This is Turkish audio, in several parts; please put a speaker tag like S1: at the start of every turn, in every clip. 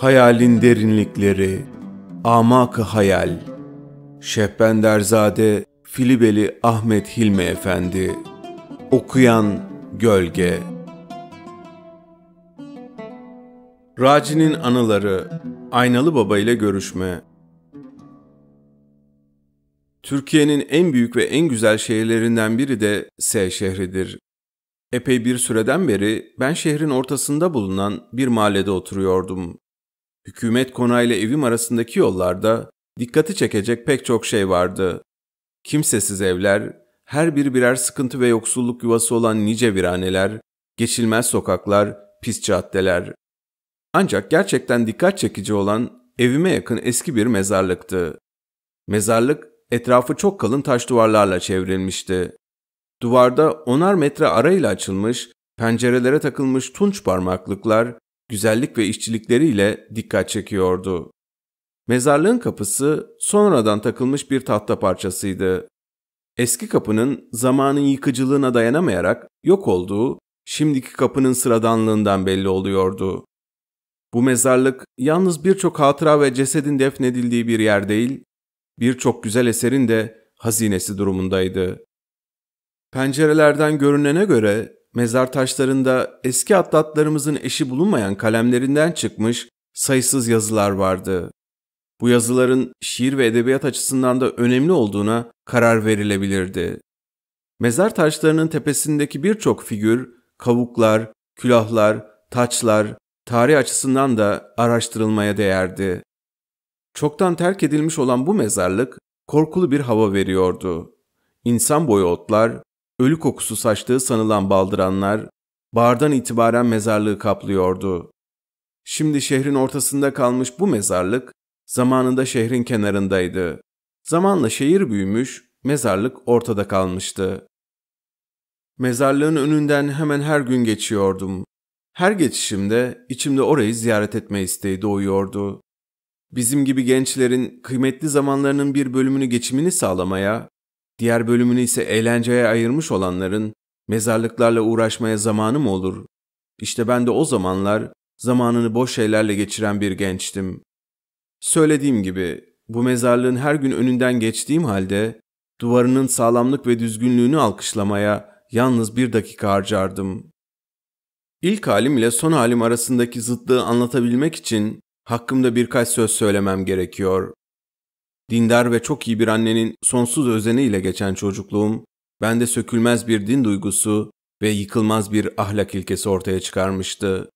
S1: hayalin derinlikleri, amak hayal, Şehbenderzade Filibeli Ahmet Hilmi Efendi, okuyan Gölge. Raci'nin anıları, Aynalı Baba ile görüşme. Türkiye'nin en büyük ve en güzel şehirlerinden biri de S şehridir. Epey bir süreden beri ben şehrin ortasında bulunan bir mahallede oturuyordum. Hükümet konağıyla evim arasındaki yollarda dikkati çekecek pek çok şey vardı. Kimsesiz evler, her bir birer sıkıntı ve yoksulluk yuvası olan nice viraneler, geçilmez sokaklar, pis caddeler. Ancak gerçekten dikkat çekici olan evime yakın eski bir mezarlıktı. Mezarlık etrafı çok kalın taş duvarlarla çevrilmişti. Duvarda onar metre arayla açılmış, pencerelere takılmış tunç parmaklıklar güzellik ve işçilikleriyle dikkat çekiyordu. Mezarlığın kapısı sonradan takılmış bir tahta parçasıydı. Eski kapının zamanın yıkıcılığına dayanamayarak yok olduğu şimdiki kapının sıradanlığından belli oluyordu. Bu mezarlık yalnız birçok hatıra ve cesedin defnedildiği bir yer değil, birçok güzel eserin de hazinesi durumundaydı. Pencerelerden görünene göre mezar taşlarında eski atlatlarımızın eşi bulunmayan kalemlerinden çıkmış sayısız yazılar vardı. Bu yazıların şiir ve edebiyat açısından da önemli olduğuna karar verilebilirdi. Mezar taşlarının tepesindeki birçok figür, kavuklar, külahlar, taçlar tarih açısından da araştırılmaya değerdi. Çoktan terk edilmiş olan bu mezarlık korkulu bir hava veriyordu. İnsan boyu otlar, ölü kokusu saçtığı sanılan baldıranlar, bardan itibaren mezarlığı kaplıyordu. Şimdi şehrin ortasında kalmış bu mezarlık, zamanında şehrin kenarındaydı. Zamanla şehir büyümüş, mezarlık ortada kalmıştı. Mezarlığın önünden hemen her gün geçiyordum. Her geçişimde içimde orayı ziyaret etme isteği doğuyordu. Bizim gibi gençlerin kıymetli zamanlarının bir bölümünü geçimini sağlamaya, diğer bölümünü ise eğlenceye ayırmış olanların mezarlıklarla uğraşmaya zamanı mı olur? İşte ben de o zamanlar zamanını boş şeylerle geçiren bir gençtim. Söylediğim gibi bu mezarlığın her gün önünden geçtiğim halde duvarının sağlamlık ve düzgünlüğünü alkışlamaya yalnız bir dakika harcardım. İlk halim ile son halim arasındaki zıtlığı anlatabilmek için hakkımda birkaç söz söylemem gerekiyor. Dindar ve çok iyi bir annenin sonsuz özeniyle geçen çocukluğum, bende sökülmez bir din duygusu ve yıkılmaz bir ahlak ilkesi ortaya çıkarmıştı.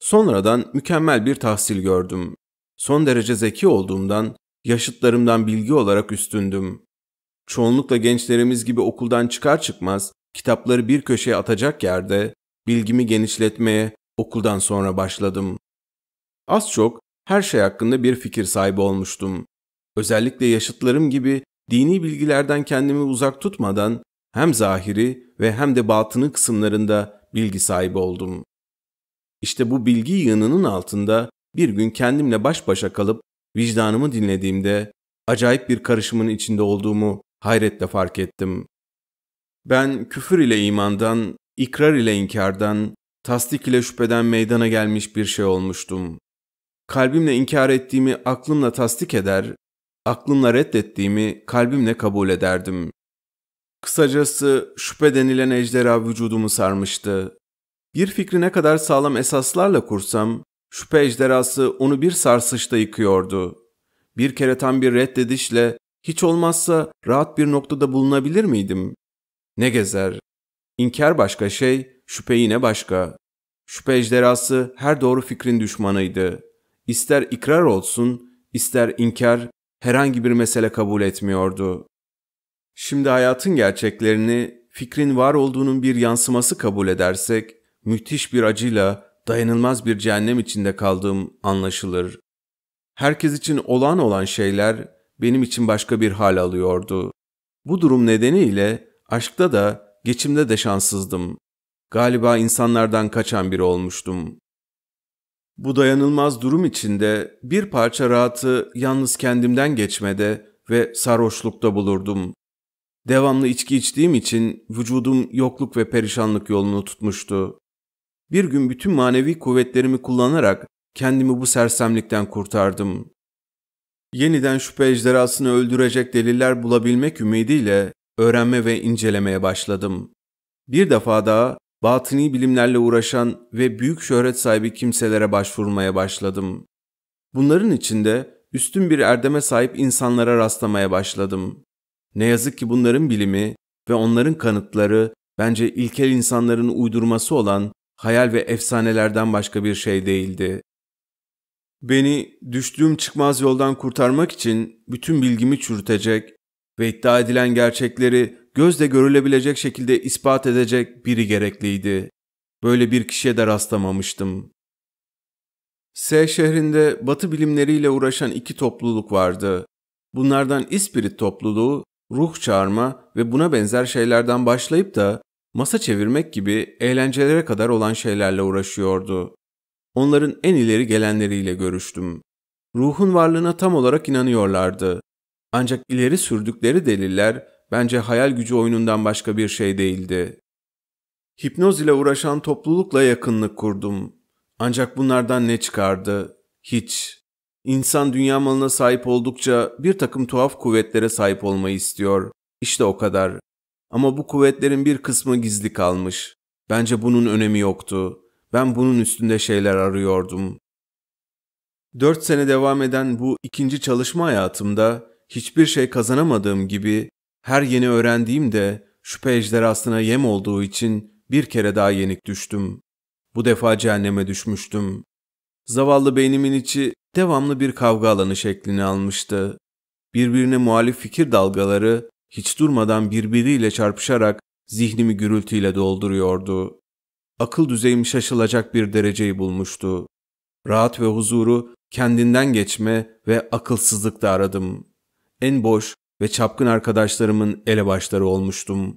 S1: Sonradan mükemmel bir tahsil gördüm. Son derece zeki olduğumdan, yaşıtlarımdan bilgi olarak üstündüm. Çoğunlukla gençlerimiz gibi okuldan çıkar çıkmaz kitapları bir köşeye atacak yerde bilgimi genişletmeye okuldan sonra başladım. Az çok her şey hakkında bir fikir sahibi olmuştum özellikle yaşıtlarım gibi dini bilgilerden kendimi uzak tutmadan hem zahiri ve hem de batını kısımlarında bilgi sahibi oldum. İşte bu bilgi yığınının altında bir gün kendimle baş başa kalıp vicdanımı dinlediğimde acayip bir karışımın içinde olduğumu hayretle fark ettim. Ben küfür ile imandan, ikrar ile inkardan, tasdik ile şüpheden meydana gelmiş bir şey olmuştum. Kalbimle inkar ettiğimi aklımla tasdik eder, aklımla reddettiğimi kalbimle kabul ederdim. Kısacası şüphe denilen ejderha vücudumu sarmıştı. Bir fikri ne kadar sağlam esaslarla kursam, şüphe ejderhası onu bir sarsışta yıkıyordu. Bir kere tam bir reddedişle hiç olmazsa rahat bir noktada bulunabilir miydim? Ne gezer? İnkar başka şey, şüphe yine başka. Şüphe ejderhası her doğru fikrin düşmanıydı. İster ikrar olsun, ister inkar herhangi bir mesele kabul etmiyordu. Şimdi hayatın gerçeklerini fikrin var olduğunun bir yansıması kabul edersek müthiş bir acıyla dayanılmaz bir cehennem içinde kaldığım anlaşılır. Herkes için olan olan şeyler benim için başka bir hal alıyordu. Bu durum nedeniyle aşkta da geçimde de şanssızdım. Galiba insanlardan kaçan biri olmuştum. Bu dayanılmaz durum içinde bir parça rahatı yalnız kendimden geçmede ve sarhoşlukta bulurdum. Devamlı içki içtiğim için vücudum yokluk ve perişanlık yolunu tutmuştu. Bir gün bütün manevi kuvvetlerimi kullanarak kendimi bu sersemlikten kurtardım. Yeniden şüphe ejderhasını öldürecek deliller bulabilmek ümidiyle öğrenme ve incelemeye başladım. Bir defa daha batıni bilimlerle uğraşan ve büyük şöhret sahibi kimselere başvurmaya başladım. Bunların içinde üstün bir erdeme sahip insanlara rastlamaya başladım. Ne yazık ki bunların bilimi ve onların kanıtları bence ilkel insanların uydurması olan hayal ve efsanelerden başka bir şey değildi. Beni düştüğüm çıkmaz yoldan kurtarmak için bütün bilgimi çürütecek ve iddia edilen gerçekleri gözle görülebilecek şekilde ispat edecek biri gerekliydi. Böyle bir kişiye de rastlamamıştım. S şehrinde batı bilimleriyle uğraşan iki topluluk vardı. Bunlardan ispirit topluluğu, ruh çağırma ve buna benzer şeylerden başlayıp da masa çevirmek gibi eğlencelere kadar olan şeylerle uğraşıyordu. Onların en ileri gelenleriyle görüştüm. Ruhun varlığına tam olarak inanıyorlardı. Ancak ileri sürdükleri deliller bence hayal gücü oyunundan başka bir şey değildi. Hipnoz ile uğraşan toplulukla yakınlık kurdum. Ancak bunlardan ne çıkardı? Hiç. İnsan dünya malına sahip oldukça bir takım tuhaf kuvvetlere sahip olmayı istiyor. İşte o kadar. Ama bu kuvvetlerin bir kısmı gizli kalmış. Bence bunun önemi yoktu. Ben bunun üstünde şeyler arıyordum. Dört sene devam eden bu ikinci çalışma hayatımda hiçbir şey kazanamadığım gibi her yeni öğrendiğimde şüphe ejderhasına yem olduğu için bir kere daha yenik düştüm. Bu defa cehenneme düşmüştüm. Zavallı beynimin içi devamlı bir kavga alanı şeklini almıştı. Birbirine muhalif fikir dalgaları hiç durmadan birbiriyle çarpışarak zihnimi gürültüyle dolduruyordu. Akıl düzeyim şaşılacak bir dereceyi bulmuştu. Rahat ve huzuru kendinden geçme ve akılsızlıkta aradım en boş ve çapkın arkadaşlarımın elebaşları olmuştum.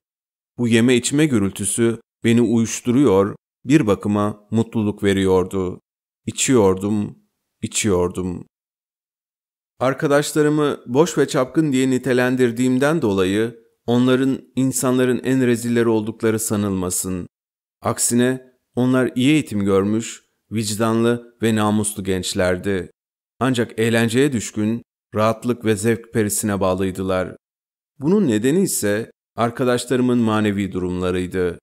S1: Bu yeme içme gürültüsü beni uyuşturuyor, bir bakıma mutluluk veriyordu. İçiyordum, içiyordum. Arkadaşlarımı boş ve çapkın diye nitelendirdiğimden dolayı onların insanların en rezilleri oldukları sanılmasın. Aksine onlar iyi eğitim görmüş, vicdanlı ve namuslu gençlerdi. Ancak eğlenceye düşkün, rahatlık ve zevk perisine bağlıydılar. Bunun nedeni ise arkadaşlarımın manevi durumlarıydı.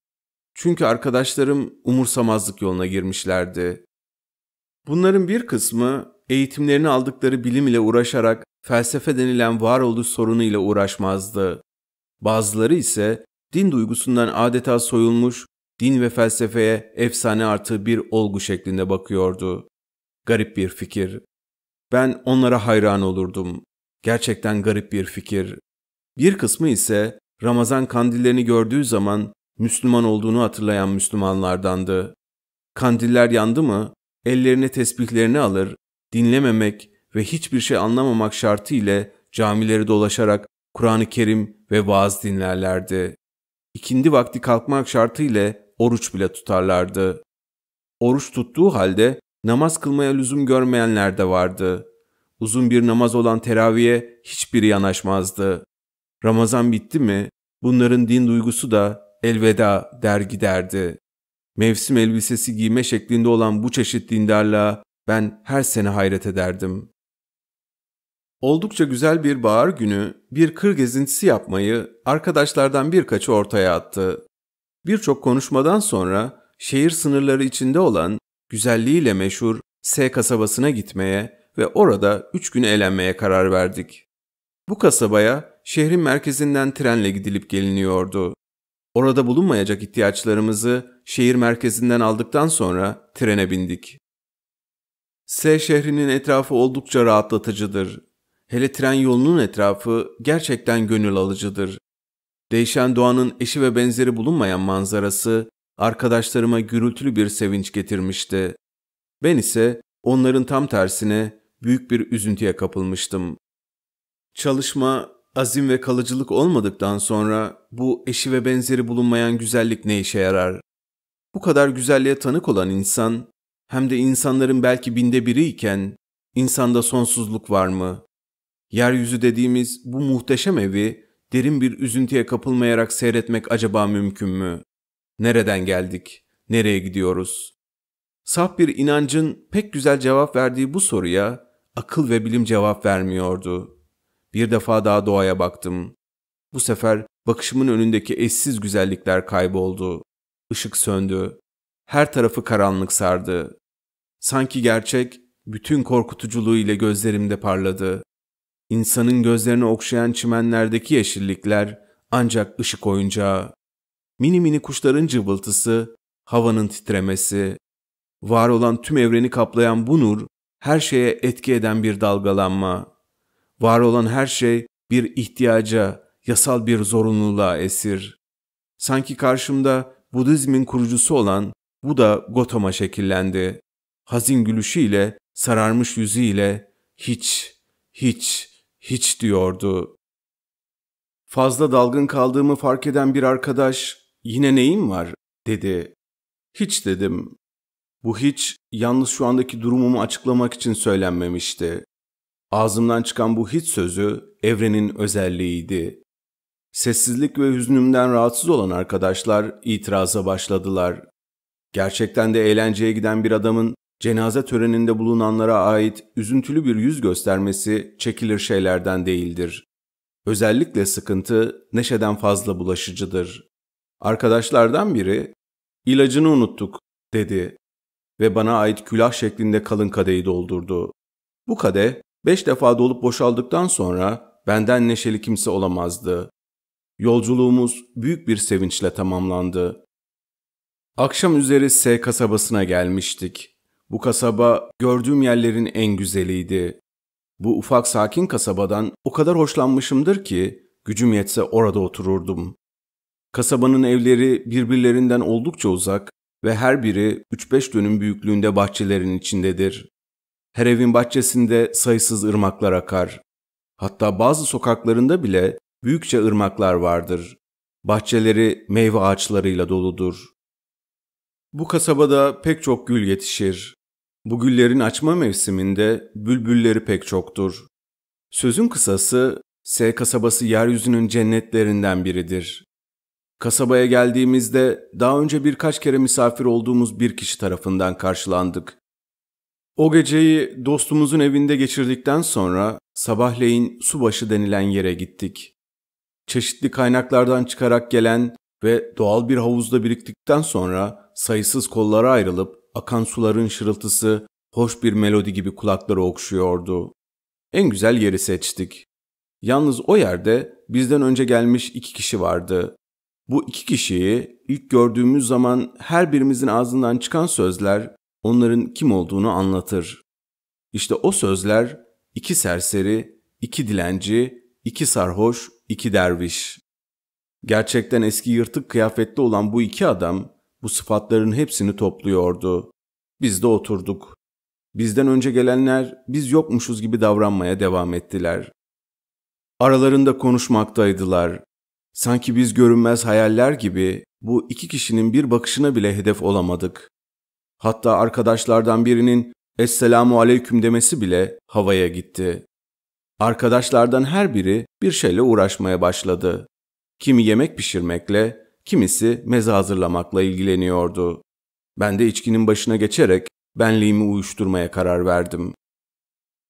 S1: Çünkü arkadaşlarım umursamazlık yoluna girmişlerdi. Bunların bir kısmı eğitimlerini aldıkları bilim ile uğraşarak felsefe denilen varoluş sorunu ile uğraşmazdı. Bazıları ise din duygusundan adeta soyulmuş, din ve felsefeye efsane artı bir olgu şeklinde bakıyordu. Garip bir fikir. Ben onlara hayran olurdum. Gerçekten garip bir fikir. Bir kısmı ise Ramazan kandillerini gördüğü zaman Müslüman olduğunu hatırlayan Müslümanlardandı. Kandiller yandı mı ellerine tesbihlerini alır, dinlememek ve hiçbir şey anlamamak şartı ile camileri dolaşarak Kur'an-ı Kerim ve vaaz dinlerlerdi. İkindi vakti kalkmak şartı ile oruç bile tutarlardı. Oruç tuttuğu halde namaz kılmaya lüzum görmeyenler de vardı uzun bir namaz olan teraviye hiçbiri yanaşmazdı. Ramazan bitti mi bunların din duygusu da elveda der giderdi. Mevsim elbisesi giyme şeklinde olan bu çeşit dindarlığa ben her sene hayret ederdim. Oldukça güzel bir bahar günü bir kır gezintisi yapmayı arkadaşlardan birkaçı ortaya attı. Birçok konuşmadan sonra şehir sınırları içinde olan güzelliğiyle meşhur S kasabasına gitmeye ve orada üç gün eğlenmeye karar verdik. Bu kasabaya şehrin merkezinden trenle gidilip geliniyordu. Orada bulunmayacak ihtiyaçlarımızı şehir merkezinden aldıktan sonra trene bindik. S şehrinin etrafı oldukça rahatlatıcıdır. Hele tren yolunun etrafı gerçekten gönül alıcıdır. Değişen doğanın eşi ve benzeri bulunmayan manzarası arkadaşlarıma gürültülü bir sevinç getirmişti. Ben ise onların tam tersine büyük bir üzüntüye kapılmıştım. Çalışma, azim ve kalıcılık olmadıktan sonra bu eşi ve benzeri bulunmayan güzellik ne işe yarar? Bu kadar güzelliğe tanık olan insan, hem de insanların belki binde biri iken, insanda sonsuzluk var mı? Yeryüzü dediğimiz bu muhteşem evi derin bir üzüntüye kapılmayarak seyretmek acaba mümkün mü? Nereden geldik? Nereye gidiyoruz? Saf bir inancın pek güzel cevap verdiği bu soruya Akıl ve bilim cevap vermiyordu. Bir defa daha doğaya baktım. Bu sefer bakışımın önündeki eşsiz güzellikler kayboldu. Işık söndü. Her tarafı karanlık sardı. Sanki gerçek bütün korkutuculuğu ile gözlerimde parladı. İnsanın gözlerini okşayan çimenlerdeki yeşillikler ancak ışık oyuncağı. Mini mini kuşların cıvıltısı, havanın titremesi, var olan tüm evreni kaplayan bu nur her şeye etki eden bir dalgalanma, var olan her şey bir ihtiyaca, yasal bir zorunluluğa esir. Sanki karşımda Budizmin kurucusu olan Buda Gotama şekillendi. Hazin gülüşüyle, sararmış yüzüyle hiç, hiç, hiç diyordu. Fazla dalgın kaldığımı fark eden bir arkadaş, yine neyim var dedi. Hiç dedim. Bu hiç yalnız şu andaki durumumu açıklamak için söylenmemişti. Ağzımdan çıkan bu hiç sözü evrenin özelliğiydi. Sessizlik ve hüznümden rahatsız olan arkadaşlar itiraza başladılar. Gerçekten de eğlenceye giden bir adamın cenaze töreninde bulunanlara ait üzüntülü bir yüz göstermesi çekilir şeylerden değildir. Özellikle sıkıntı neşeden fazla bulaşıcıdır. Arkadaşlardan biri ilacını unuttuk." dedi ve bana ait külah şeklinde kalın kadeyi doldurdu. Bu kade beş defa dolup boşaldıktan sonra benden neşeli kimse olamazdı. Yolculuğumuz büyük bir sevinçle tamamlandı. Akşam üzeri S kasabasına gelmiştik. Bu kasaba gördüğüm yerlerin en güzeliydi. Bu ufak sakin kasabadan o kadar hoşlanmışımdır ki gücüm yetse orada otururdum. Kasabanın evleri birbirlerinden oldukça uzak ve her biri 3-5 dönüm büyüklüğünde bahçelerin içindedir. Her evin bahçesinde sayısız ırmaklar akar. Hatta bazı sokaklarında bile büyükçe ırmaklar vardır. Bahçeleri meyve ağaçlarıyla doludur. Bu kasabada pek çok gül yetişir. Bu güllerin açma mevsiminde bülbülleri pek çoktur. Sözün kısası S kasabası yeryüzünün cennetlerinden biridir. Kasabaya geldiğimizde daha önce birkaç kere misafir olduğumuz bir kişi tarafından karşılandık. O geceyi dostumuzun evinde geçirdikten sonra sabahleyin subaşı denilen yere gittik. Çeşitli kaynaklardan çıkarak gelen ve doğal bir havuzda biriktikten sonra sayısız kollara ayrılıp akan suların şırıltısı hoş bir melodi gibi kulakları okşuyordu. En güzel yeri seçtik. Yalnız o yerde bizden önce gelmiş iki kişi vardı. Bu iki kişiyi ilk gördüğümüz zaman her birimizin ağzından çıkan sözler onların kim olduğunu anlatır. İşte o sözler iki serseri, iki dilenci, iki sarhoş, iki derviş. Gerçekten eski yırtık kıyafetli olan bu iki adam bu sıfatların hepsini topluyordu. Biz de oturduk. Bizden önce gelenler biz yokmuşuz gibi davranmaya devam ettiler. Aralarında konuşmaktaydılar. Sanki biz görünmez hayaller gibi bu iki kişinin bir bakışına bile hedef olamadık. Hatta arkadaşlardan birinin Esselamu Aleyküm demesi bile havaya gitti. Arkadaşlardan her biri bir şeyle uğraşmaya başladı. Kimi yemek pişirmekle, kimisi meze hazırlamakla ilgileniyordu. Ben de içkinin başına geçerek benliğimi uyuşturmaya karar verdim.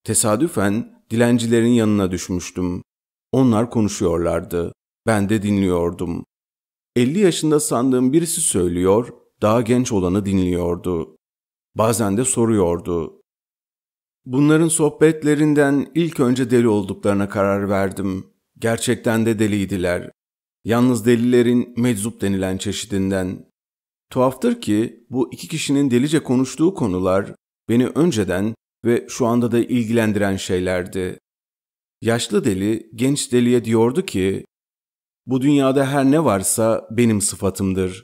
S1: Tesadüfen dilencilerin yanına düşmüştüm. Onlar konuşuyorlardı. Ben de dinliyordum. 50 yaşında sandığım birisi söylüyor, daha genç olanı dinliyordu. Bazen de soruyordu. Bunların sohbetlerinden ilk önce deli olduklarına karar verdim. Gerçekten de deliydiler. Yalnız delilerin meczup denilen çeşidinden. Tuhaftır ki bu iki kişinin delice konuştuğu konular beni önceden ve şu anda da ilgilendiren şeylerdi. Yaşlı deli genç deliye diyordu ki bu dünyada her ne varsa benim sıfatımdır.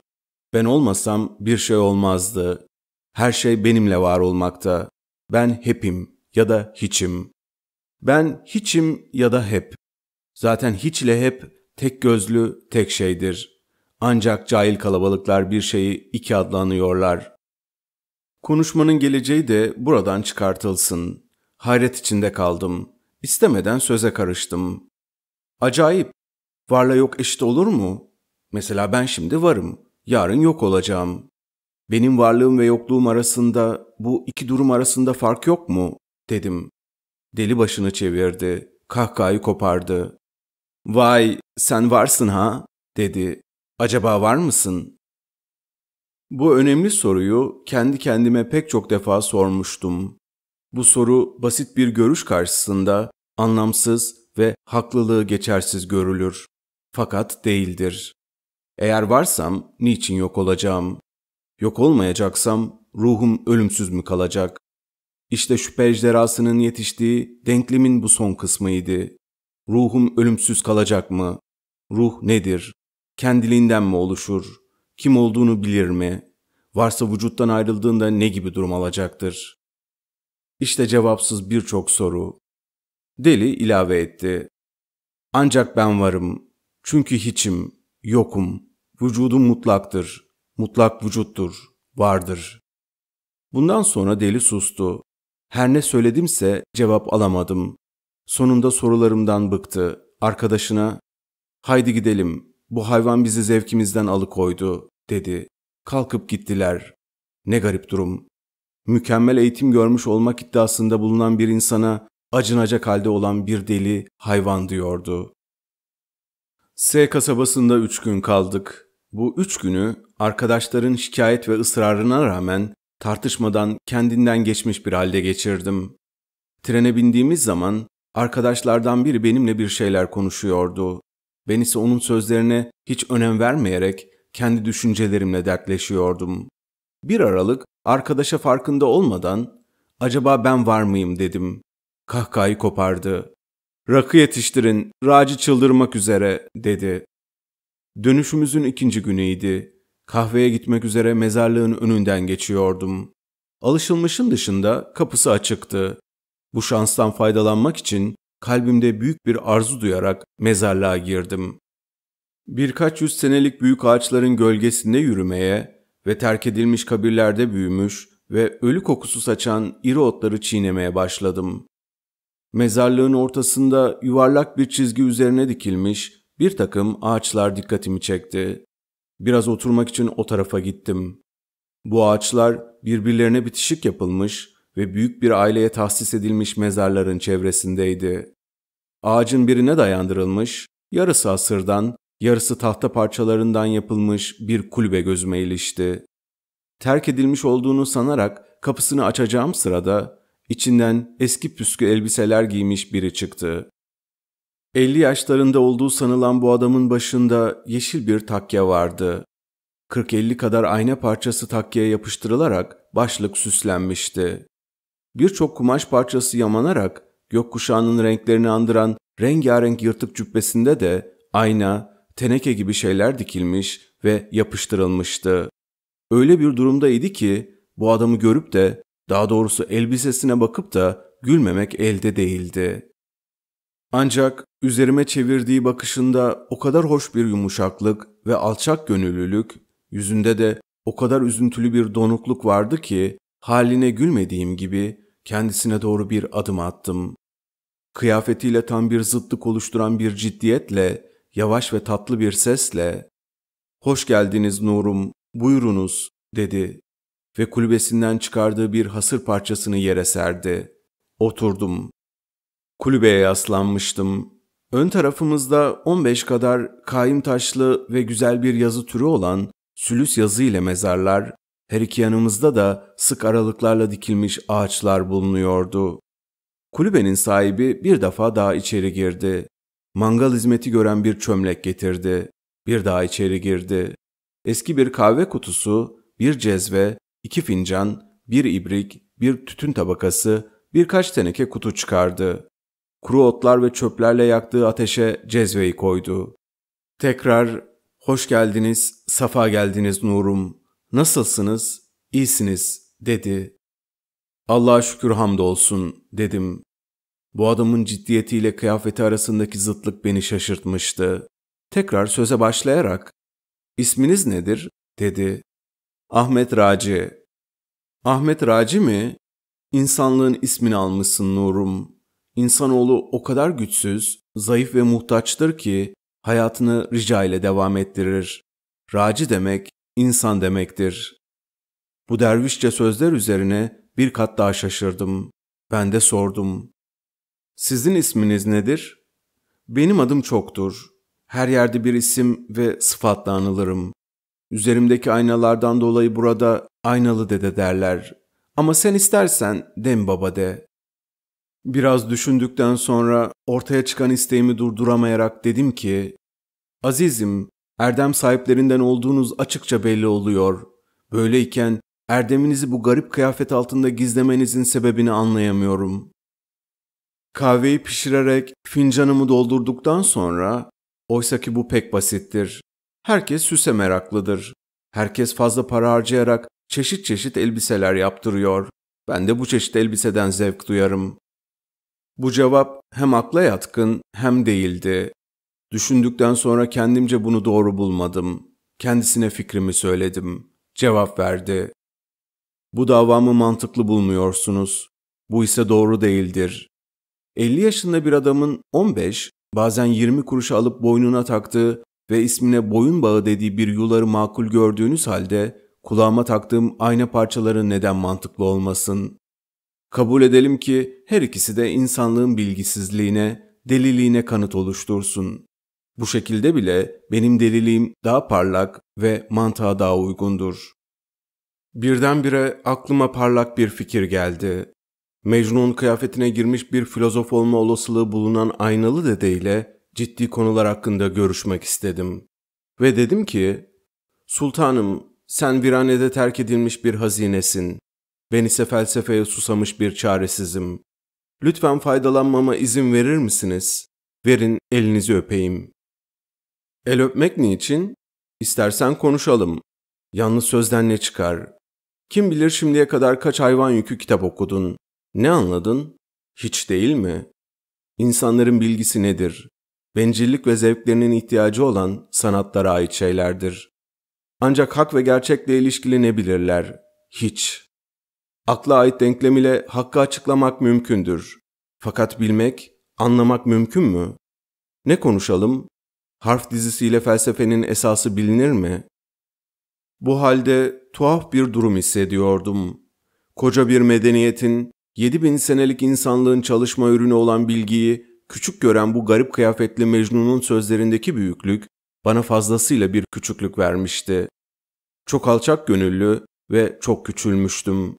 S1: Ben olmasam bir şey olmazdı. Her şey benimle var olmakta. Ben hepim ya da hiçim. Ben hiçim ya da hep. Zaten hiçle hep tek gözlü tek şeydir. Ancak cahil kalabalıklar bir şeyi iki adlanıyorlar. Konuşmanın geleceği de buradan çıkartılsın. Hayret içinde kaldım. İstemeden söze karıştım. Acayip, varla yok eşit olur mu? Mesela ben şimdi varım, yarın yok olacağım. Benim varlığım ve yokluğum arasında, bu iki durum arasında fark yok mu? dedim. Deli başını çevirdi, kahkahayı kopardı. Vay, sen varsın ha? dedi. Acaba var mısın? Bu önemli soruyu kendi kendime pek çok defa sormuştum. Bu soru basit bir görüş karşısında anlamsız ve haklılığı geçersiz görülür fakat değildir. Eğer varsam niçin yok olacağım? Yok olmayacaksam ruhum ölümsüz mü kalacak? İşte şüphe ejderhasının yetiştiği denklemin bu son kısmıydı. Ruhum ölümsüz kalacak mı? Ruh nedir? Kendiliğinden mi oluşur? Kim olduğunu bilir mi? Varsa vücuttan ayrıldığında ne gibi durum alacaktır? İşte cevapsız birçok soru. Deli ilave etti. Ancak ben varım. Çünkü hiçim, yokum, vücudum mutlaktır, mutlak vücuttur, vardır. Bundan sonra deli sustu. Her ne söyledimse cevap alamadım. Sonunda sorularımdan bıktı. Arkadaşına, haydi gidelim, bu hayvan bizi zevkimizden alıkoydu, dedi. Kalkıp gittiler. Ne garip durum. Mükemmel eğitim görmüş olmak iddiasında bulunan bir insana acınacak halde olan bir deli hayvan diyordu. S kasabasında üç gün kaldık. Bu üç günü arkadaşların şikayet ve ısrarına rağmen tartışmadan kendinden geçmiş bir halde geçirdim. Trene bindiğimiz zaman arkadaşlardan biri benimle bir şeyler konuşuyordu. Ben ise onun sözlerine hiç önem vermeyerek kendi düşüncelerimle dertleşiyordum. Bir aralık arkadaşa farkında olmadan acaba ben var mıyım dedim. Kahkahayı kopardı. Rakı yetiştirin, racı çıldırmak üzere, dedi. Dönüşümüzün ikinci günüydi. Kahveye gitmek üzere mezarlığın önünden geçiyordum. Alışılmışın dışında kapısı açıktı. Bu şanstan faydalanmak için kalbimde büyük bir arzu duyarak mezarlığa girdim. Birkaç yüz senelik büyük ağaçların gölgesinde yürümeye ve terk edilmiş kabirlerde büyümüş ve ölü kokusu saçan iri otları çiğnemeye başladım. Mezarlığın ortasında yuvarlak bir çizgi üzerine dikilmiş bir takım ağaçlar dikkatimi çekti. Biraz oturmak için o tarafa gittim. Bu ağaçlar birbirlerine bitişik yapılmış ve büyük bir aileye tahsis edilmiş mezarların çevresindeydi. Ağacın birine dayandırılmış, yarısı asırdan, yarısı tahta parçalarından yapılmış bir kulübe gözüme ilişti. Terk edilmiş olduğunu sanarak kapısını açacağım sırada İçinden eski püskü elbiseler giymiş biri çıktı. 50 yaşlarında olduğu sanılan bu adamın başında yeşil bir takya vardı. 40-50 kadar ayna parçası takyaya yapıştırılarak başlık süslenmişti. Birçok kumaş parçası yamanarak gökkuşağının renklerini andıran rengarenk yırtık cübbesinde de ayna, teneke gibi şeyler dikilmiş ve yapıştırılmıştı. Öyle bir durumdaydı ki bu adamı görüp de daha doğrusu elbisesine bakıp da gülmemek elde değildi. Ancak üzerime çevirdiği bakışında o kadar hoş bir yumuşaklık ve alçak gönüllülük, yüzünde de o kadar üzüntülü bir donukluk vardı ki haline gülmediğim gibi kendisine doğru bir adım attım. Kıyafetiyle tam bir zıtlık oluşturan bir ciddiyetle, yavaş ve tatlı bir sesle ''Hoş geldiniz Nurum, buyurunuz.'' dedi ve kulübesinden çıkardığı bir hasır parçasını yere serdi. Oturdum. Kulübeye yaslanmıştım. Ön tarafımızda 15 kadar kaim taşlı ve güzel bir yazı türü olan sülüs yazı ile mezarlar, her iki yanımızda da sık aralıklarla dikilmiş ağaçlar bulunuyordu. Kulübenin sahibi bir defa daha içeri girdi. Mangal hizmeti gören bir çömlek getirdi. Bir daha içeri girdi. Eski bir kahve kutusu, bir cezve iki fincan, bir ibrik, bir tütün tabakası, birkaç teneke kutu çıkardı. Kuru otlar ve çöplerle yaktığı ateşe cezveyi koydu. Tekrar hoş geldiniz, safa geldiniz nurum. Nasılsınız? İyisiniz dedi. Allah'a şükür hamdolsun dedim. Bu adamın ciddiyetiyle kıyafeti arasındaki zıtlık beni şaşırtmıştı. Tekrar söze başlayarak "İsminiz nedir?" dedi. Ahmet Raci Ahmet Raci mi? İnsanlığın ismini almışsın Nurum. İnsanoğlu o kadar güçsüz, zayıf ve muhtaçtır ki hayatını rica ile devam ettirir. Raci demek insan demektir. Bu dervişçe sözler üzerine bir kat daha şaşırdım. Ben de sordum. Sizin isminiz nedir? Benim adım çoktur. Her yerde bir isim ve sıfatla anılırım. Üzerimdeki aynalardan dolayı burada aynalı dede derler. Ama sen istersen Dem Baba de. Biraz düşündükten sonra ortaya çıkan isteğimi durduramayarak dedim ki, Azizim, erdem sahiplerinden olduğunuz açıkça belli oluyor. Böyleyken erdeminizi bu garip kıyafet altında gizlemenizin sebebini anlayamıyorum. Kahveyi pişirerek fincanımı doldurduktan sonra, oysa ki bu pek basittir. Herkes süse meraklıdır. Herkes fazla para harcayarak çeşit çeşit elbiseler yaptırıyor. Ben de bu çeşit elbiseden zevk duyarım. Bu cevap hem akla yatkın hem değildi. Düşündükten sonra kendimce bunu doğru bulmadım. Kendisine fikrimi söyledim. Cevap verdi. Bu davamı mantıklı bulmuyorsunuz. Bu ise doğru değildir. 50 yaşında bir adamın 15, bazen 20 kuruşu alıp boynuna taktığı ve ismine boyun bağı dediği bir yuları makul gördüğünüz halde kulağıma taktığım ayna parçaları neden mantıklı olmasın? Kabul edelim ki her ikisi de insanlığın bilgisizliğine, deliliğine kanıt oluştursun. Bu şekilde bile benim deliliğim daha parlak ve mantığa daha uygundur. Birdenbire aklıma parlak bir fikir geldi. Mecnun kıyafetine girmiş bir filozof olma olasılığı bulunan aynalı dedeyle ciddi konular hakkında görüşmek istedim. Ve dedim ki, Sultanım sen viranede terk edilmiş bir hazinesin. Ben ise felsefeye susamış bir çaresizim. Lütfen faydalanmama izin verir misiniz? Verin elinizi öpeyim. El öpmek niçin? İstersen konuşalım. Yalnız sözden ne çıkar? Kim bilir şimdiye kadar kaç hayvan yükü kitap okudun? Ne anladın? Hiç değil mi? İnsanların bilgisi nedir? bencillik ve zevklerinin ihtiyacı olan sanatlara ait şeylerdir. Ancak hak ve gerçekle ilişkili ne bilirler? Hiç. Akla ait denklem ile hakkı açıklamak mümkündür. Fakat bilmek, anlamak mümkün mü? Ne konuşalım? Harf dizisiyle felsefenin esası bilinir mi? Bu halde tuhaf bir durum hissediyordum. Koca bir medeniyetin, 7000 senelik insanlığın çalışma ürünü olan bilgiyi küçük gören bu garip kıyafetli Mecnun'un sözlerindeki büyüklük bana fazlasıyla bir küçüklük vermişti. Çok alçak gönüllü ve çok küçülmüştüm.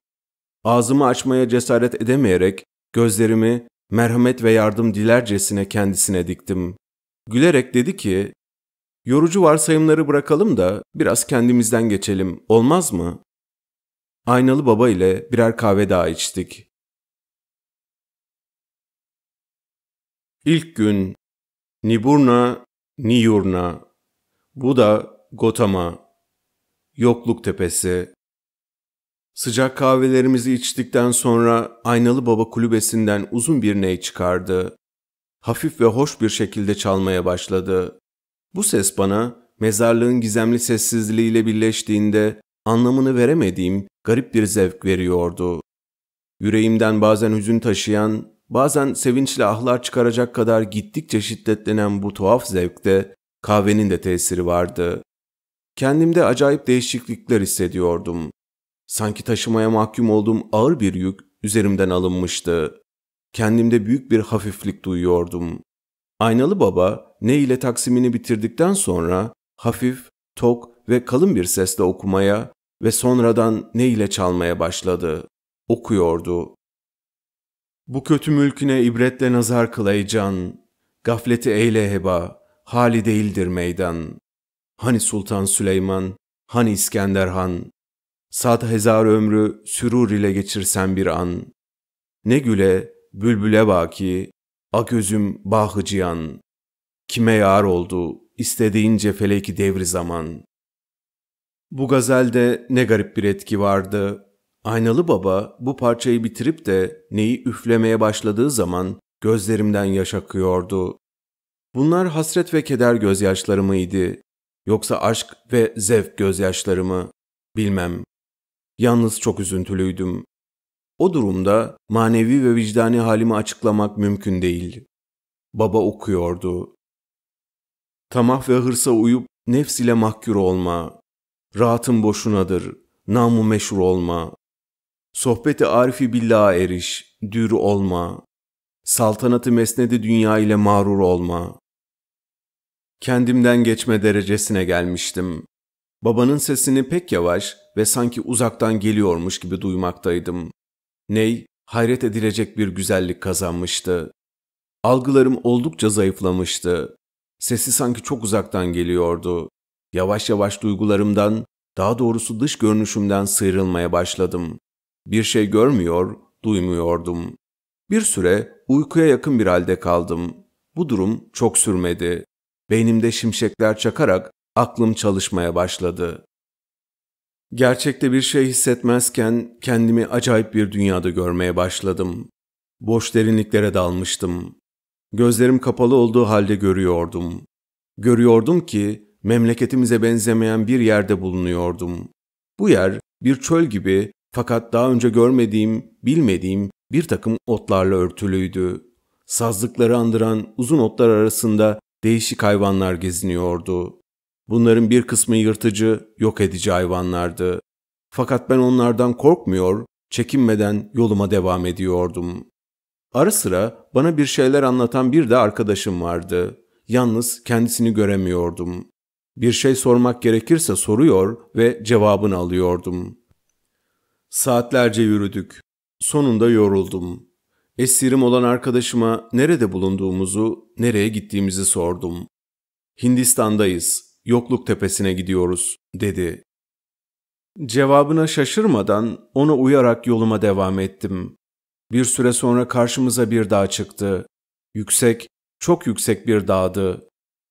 S1: Ağzımı açmaya cesaret edemeyerek gözlerimi merhamet ve yardım dilercesine kendisine diktim. Gülerek dedi ki, ''Yorucu varsayımları bırakalım da biraz kendimizden geçelim, olmaz mı?'' Aynalı Baba ile birer kahve daha içtik. İlk gün Niburna, Niyurna, Buda, Gotama, Yokluk Tepesi. Sıcak kahvelerimizi içtikten sonra Aynalı Baba kulübesinden uzun bir ney çıkardı. Hafif ve hoş bir şekilde çalmaya başladı. Bu ses bana mezarlığın gizemli sessizliğiyle birleştiğinde anlamını veremediğim garip bir zevk veriyordu. Yüreğimden bazen hüzün taşıyan Bazen sevinçle ahlar çıkaracak kadar gittikçe şiddetlenen bu tuhaf zevkte kahvenin de tesiri vardı. Kendimde acayip değişiklikler hissediyordum. Sanki taşımaya mahkum olduğum ağır bir yük üzerimden alınmıştı. Kendimde büyük bir hafiflik duyuyordum. Aynalı baba ne ile taksimini bitirdikten sonra hafif, tok ve kalın bir sesle okumaya ve sonradan ne ile çalmaya başladı. Okuyordu. Bu kötü mülküne ibretle nazar kılaycan, gafleti eyle heba, hali değildir meydan. Hani Sultan Süleyman, hani İskender Han, saat hezar ömrü sürur ile geçirsen bir an. Ne güle, bülbüle baki, ak özüm bahı cihan. Kime yar oldu, istediğince feleki devri zaman. Bu gazelde ne garip bir etki vardı, Aynalı Baba bu parçayı bitirip de neyi üflemeye başladığı zaman gözlerimden yaş akıyordu. Bunlar hasret ve keder gözyaşları mıydı? Yoksa aşk ve zevk gözyaşları mı? Bilmem. Yalnız çok üzüntülüydüm. O durumda manevi ve vicdani halimi açıklamak mümkün değil. Baba okuyordu. Tamah ve hırsa uyup nefs ile mahkür olma. Rahatın boşunadır. Namu meşhur olma. Sohbeti arifi billah'a eriş, dür olma. Saltanatı mesnedi dünya ile mağrur olma. Kendimden geçme derecesine gelmiştim. Babanın sesini pek yavaş ve sanki uzaktan geliyormuş gibi duymaktaydım. Ney, hayret edilecek bir güzellik kazanmıştı. Algılarım oldukça zayıflamıştı. Sesi sanki çok uzaktan geliyordu. Yavaş yavaş duygularımdan, daha doğrusu dış görünüşümden sıyrılmaya başladım. Bir şey görmüyor, duymuyordum. Bir süre uykuya yakın bir halde kaldım. Bu durum çok sürmedi. Beynimde şimşekler çakarak aklım çalışmaya başladı. Gerçekte bir şey hissetmezken kendimi acayip bir dünyada görmeye başladım. Boş derinliklere dalmıştım. Gözlerim kapalı olduğu halde görüyordum. Görüyordum ki memleketimize benzemeyen bir yerde bulunuyordum. Bu yer bir çöl gibi fakat daha önce görmediğim, bilmediğim bir takım otlarla örtülüydü. Sazlıkları andıran uzun otlar arasında değişik hayvanlar geziniyordu. Bunların bir kısmı yırtıcı, yok edici hayvanlardı. Fakat ben onlardan korkmuyor, çekinmeden yoluma devam ediyordum. Ara sıra bana bir şeyler anlatan bir de arkadaşım vardı. Yalnız kendisini göremiyordum. Bir şey sormak gerekirse soruyor ve cevabını alıyordum. Saatlerce yürüdük. Sonunda yoruldum. Esirim olan arkadaşıma nerede bulunduğumuzu, nereye gittiğimizi sordum. Hindistan'dayız, yokluk tepesine gidiyoruz, dedi. Cevabına şaşırmadan onu uyarak yoluma devam ettim. Bir süre sonra karşımıza bir dağ çıktı. Yüksek, çok yüksek bir dağdı.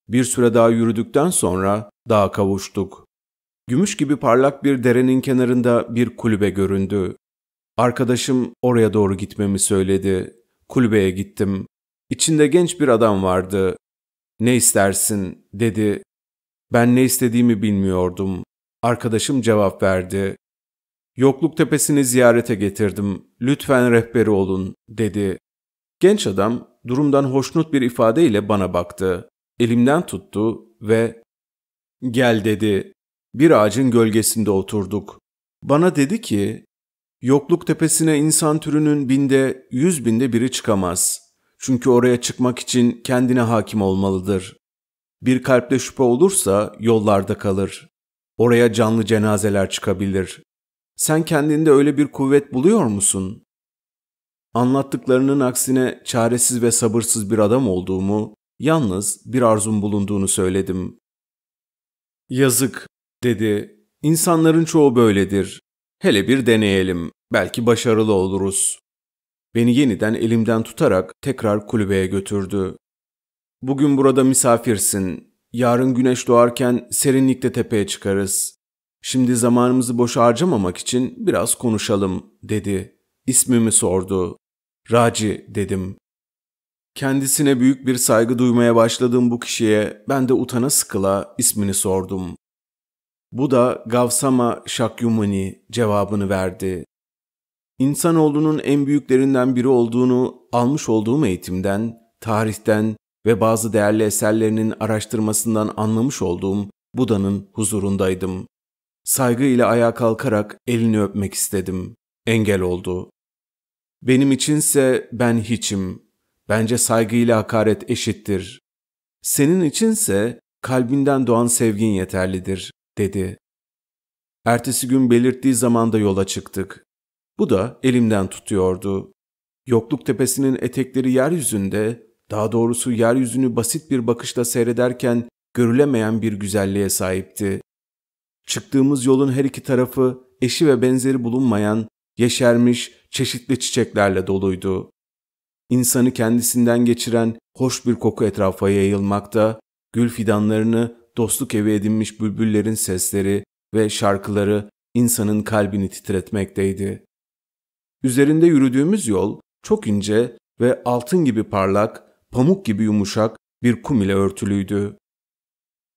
S1: Bir süre daha yürüdükten sonra dağa kavuştuk. Gümüş gibi parlak bir derenin kenarında bir kulübe göründü. Arkadaşım oraya doğru gitmemi söyledi. Kulübeye gittim. İçinde genç bir adam vardı. "Ne istersin?" dedi. Ben ne istediğimi bilmiyordum. Arkadaşım cevap verdi. Yokluk tepesini ziyarete getirdim. Lütfen rehberi olun, dedi. Genç adam durumdan hoşnut bir ifadeyle bana baktı. Elimden tuttu ve gel dedi. Bir ağacın gölgesinde oturduk. Bana dedi ki, yokluk tepesine insan türünün binde, yüz binde biri çıkamaz. Çünkü oraya çıkmak için kendine hakim olmalıdır. Bir kalpte şüphe olursa yollarda kalır. Oraya canlı cenazeler çıkabilir. Sen kendinde öyle bir kuvvet buluyor musun? Anlattıklarının aksine çaresiz ve sabırsız bir adam olduğumu, yalnız bir arzum bulunduğunu söyledim. Yazık, dedi. İnsanların çoğu böyledir. Hele bir deneyelim. Belki başarılı oluruz. Beni yeniden elimden tutarak tekrar kulübeye götürdü. Bugün burada misafirsin. Yarın güneş doğarken serinlikte tepeye çıkarız. Şimdi zamanımızı boş harcamamak için biraz konuşalım, dedi. İsmimi sordu. Raci, dedim. Kendisine büyük bir saygı duymaya başladığım bu kişiye ben de utana sıkıla ismini sordum. Bu da Gavsama şakyumani cevabını verdi. İnsanoğlunun en büyüklerinden biri olduğunu almış olduğum eğitimden, tarihten ve bazı değerli eserlerinin araştırmasından anlamış olduğum Buda'nın huzurundaydım. Saygı ile ayağa kalkarak elini öpmek istedim. Engel oldu. Benim içinse ben hiçim. Bence saygı ile hakaret eşittir. Senin içinse kalbinden doğan sevgin yeterlidir dedi. Ertesi gün belirttiği zamanda yola çıktık. Bu da elimden tutuyordu. Yokluk tepesinin etekleri yeryüzünde, daha doğrusu yeryüzünü basit bir bakışla seyrederken görülemeyen bir güzelliğe sahipti. Çıktığımız yolun her iki tarafı eşi ve benzeri bulunmayan, yeşermiş, çeşitli çiçeklerle doluydu. İnsanı kendisinden geçiren hoş bir koku etrafa yayılmakta, gül fidanlarını dostluk evi edinmiş bülbüllerin sesleri ve şarkıları insanın kalbini titretmekteydi. Üzerinde yürüdüğümüz yol çok ince ve altın gibi parlak, pamuk gibi yumuşak bir kum ile örtülüydü.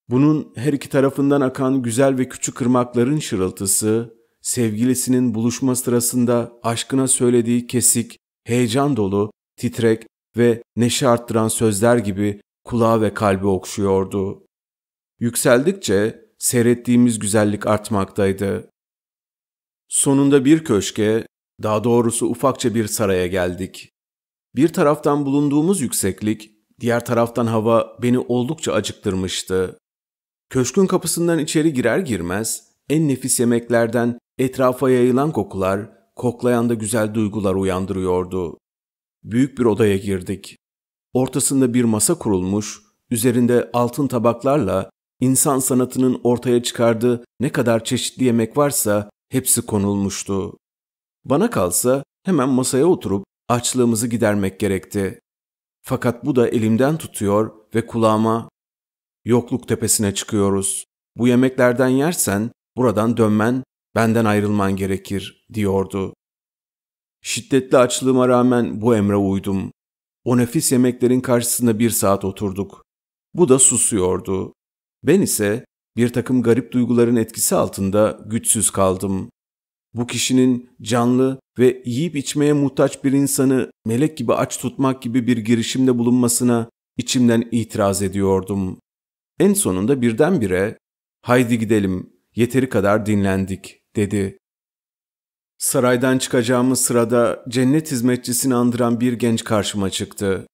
S1: Bunun her iki tarafından akan güzel ve küçük kırmakların şırıltısı, sevgilisinin buluşma sırasında aşkına söylediği kesik, heyecan dolu, titrek ve neşe arttıran sözler gibi kulağı ve kalbi okşuyordu. Yükseldikçe seyrettiğimiz güzellik artmaktaydı. Sonunda bir köşke, daha doğrusu ufakça bir saraya geldik. Bir taraftan bulunduğumuz yükseklik, diğer taraftan hava beni oldukça acıktırmıştı. Köşkün kapısından içeri girer girmez en nefis yemeklerden etrafa yayılan kokular, koklayan da güzel duygular uyandırıyordu. Büyük bir odaya girdik. Ortasında bir masa kurulmuş, üzerinde altın tabaklarla İnsan sanatının ortaya çıkardığı ne kadar çeşitli yemek varsa hepsi konulmuştu. Bana kalsa hemen masaya oturup açlığımızı gidermek gerekti. Fakat bu da elimden tutuyor ve kulağıma yokluk tepesine çıkıyoruz. Bu yemeklerden yersen buradan dönmen, benden ayrılman gerekir diyordu. Şiddetli açlığıma rağmen bu emre uydum. O nefis yemeklerin karşısında bir saat oturduk. Bu da susuyordu. Ben ise bir takım garip duyguların etkisi altında güçsüz kaldım. Bu kişinin canlı ve yiyip içmeye muhtaç bir insanı melek gibi aç tutmak gibi bir girişimde bulunmasına içimden itiraz ediyordum. En sonunda birdenbire "Haydi gidelim. Yeteri kadar dinlendik." dedi. Saraydan çıkacağımız sırada cennet hizmetçisini andıran bir genç karşıma çıktı.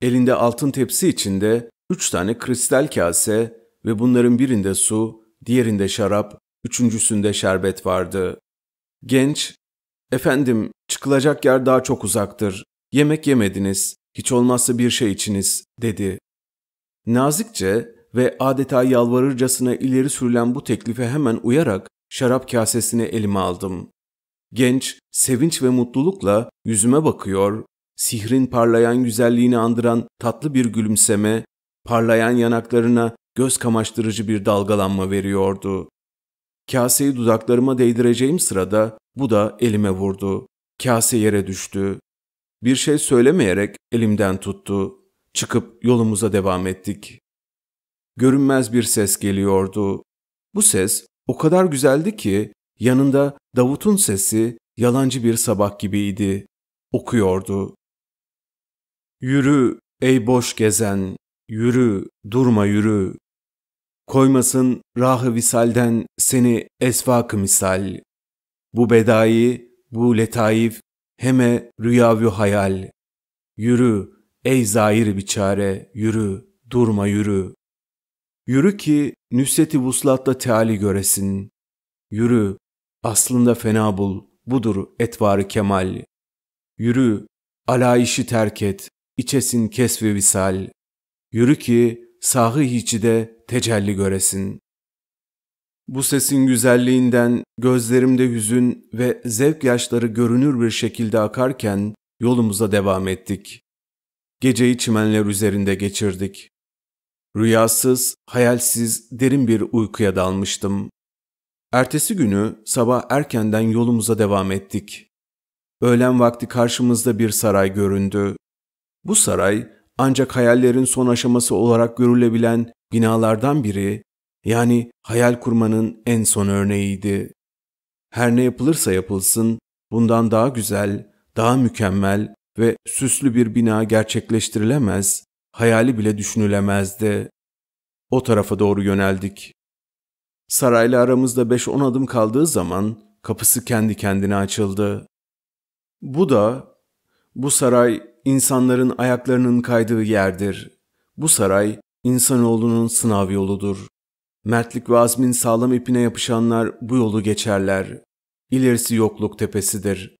S1: Elinde altın tepsi içinde üç tane kristal kase ve bunların birinde su, diğerinde şarap, üçüncüsünde şerbet vardı. Genç, ''Efendim, çıkılacak yer daha çok uzaktır. Yemek yemediniz, hiç olmazsa bir şey içiniz.'' dedi. Nazikçe ve adeta yalvarırcasına ileri sürülen bu teklife hemen uyarak şarap kasesini elime aldım. Genç, sevinç ve mutlulukla yüzüme bakıyor, sihrin parlayan güzelliğini andıran tatlı bir gülümseme, parlayan yanaklarına göz kamaştırıcı bir dalgalanma veriyordu. Kaseyi dudaklarıma değdireceğim sırada bu da elime vurdu. Kase yere düştü. Bir şey söylemeyerek elimden tuttu. Çıkıp yolumuza devam ettik. Görünmez bir ses geliyordu. Bu ses o kadar güzeldi ki yanında Davut'un sesi yalancı bir sabah gibiydi. Okuyordu. Yürü ey boş gezen, yürü, durma yürü koymasın rahı visalden seni esvak misal. Bu bedayı, bu letaif, heme rüyavü hayal. Yürü, ey zair biçare, yürü, durma yürü. Yürü ki nüsreti vuslatla teali göresin. Yürü, aslında fena bul, budur etvarı kemal. Yürü, alayişi terk et, içesin kesvi visal. Yürü ki sahı hiçi de tecelli göresin. Bu sesin güzelliğinden gözlerimde hüzün ve zevk yaşları görünür bir şekilde akarken yolumuza devam ettik. Geceyi çimenler üzerinde geçirdik. Rüyasız, hayalsiz, derin bir uykuya dalmıştım. Ertesi günü sabah erkenden yolumuza devam ettik. Öğlen vakti karşımızda bir saray göründü. Bu saray ancak hayallerin son aşaması olarak görülebilen binalardan biri yani hayal kurmanın en son örneğiydi. Her ne yapılırsa yapılsın bundan daha güzel, daha mükemmel ve süslü bir bina gerçekleştirilemez, hayali bile düşünülemezdi. O tarafa doğru yöneldik. Sarayla aramızda 5-10 adım kaldığı zaman kapısı kendi kendine açıldı. Bu da bu saray insanların ayaklarının kaydığı yerdir. Bu saray insanoğlunun sınav yoludur. Mertlik ve azmin sağlam ipine yapışanlar bu yolu geçerler. İlerisi yokluk tepesidir.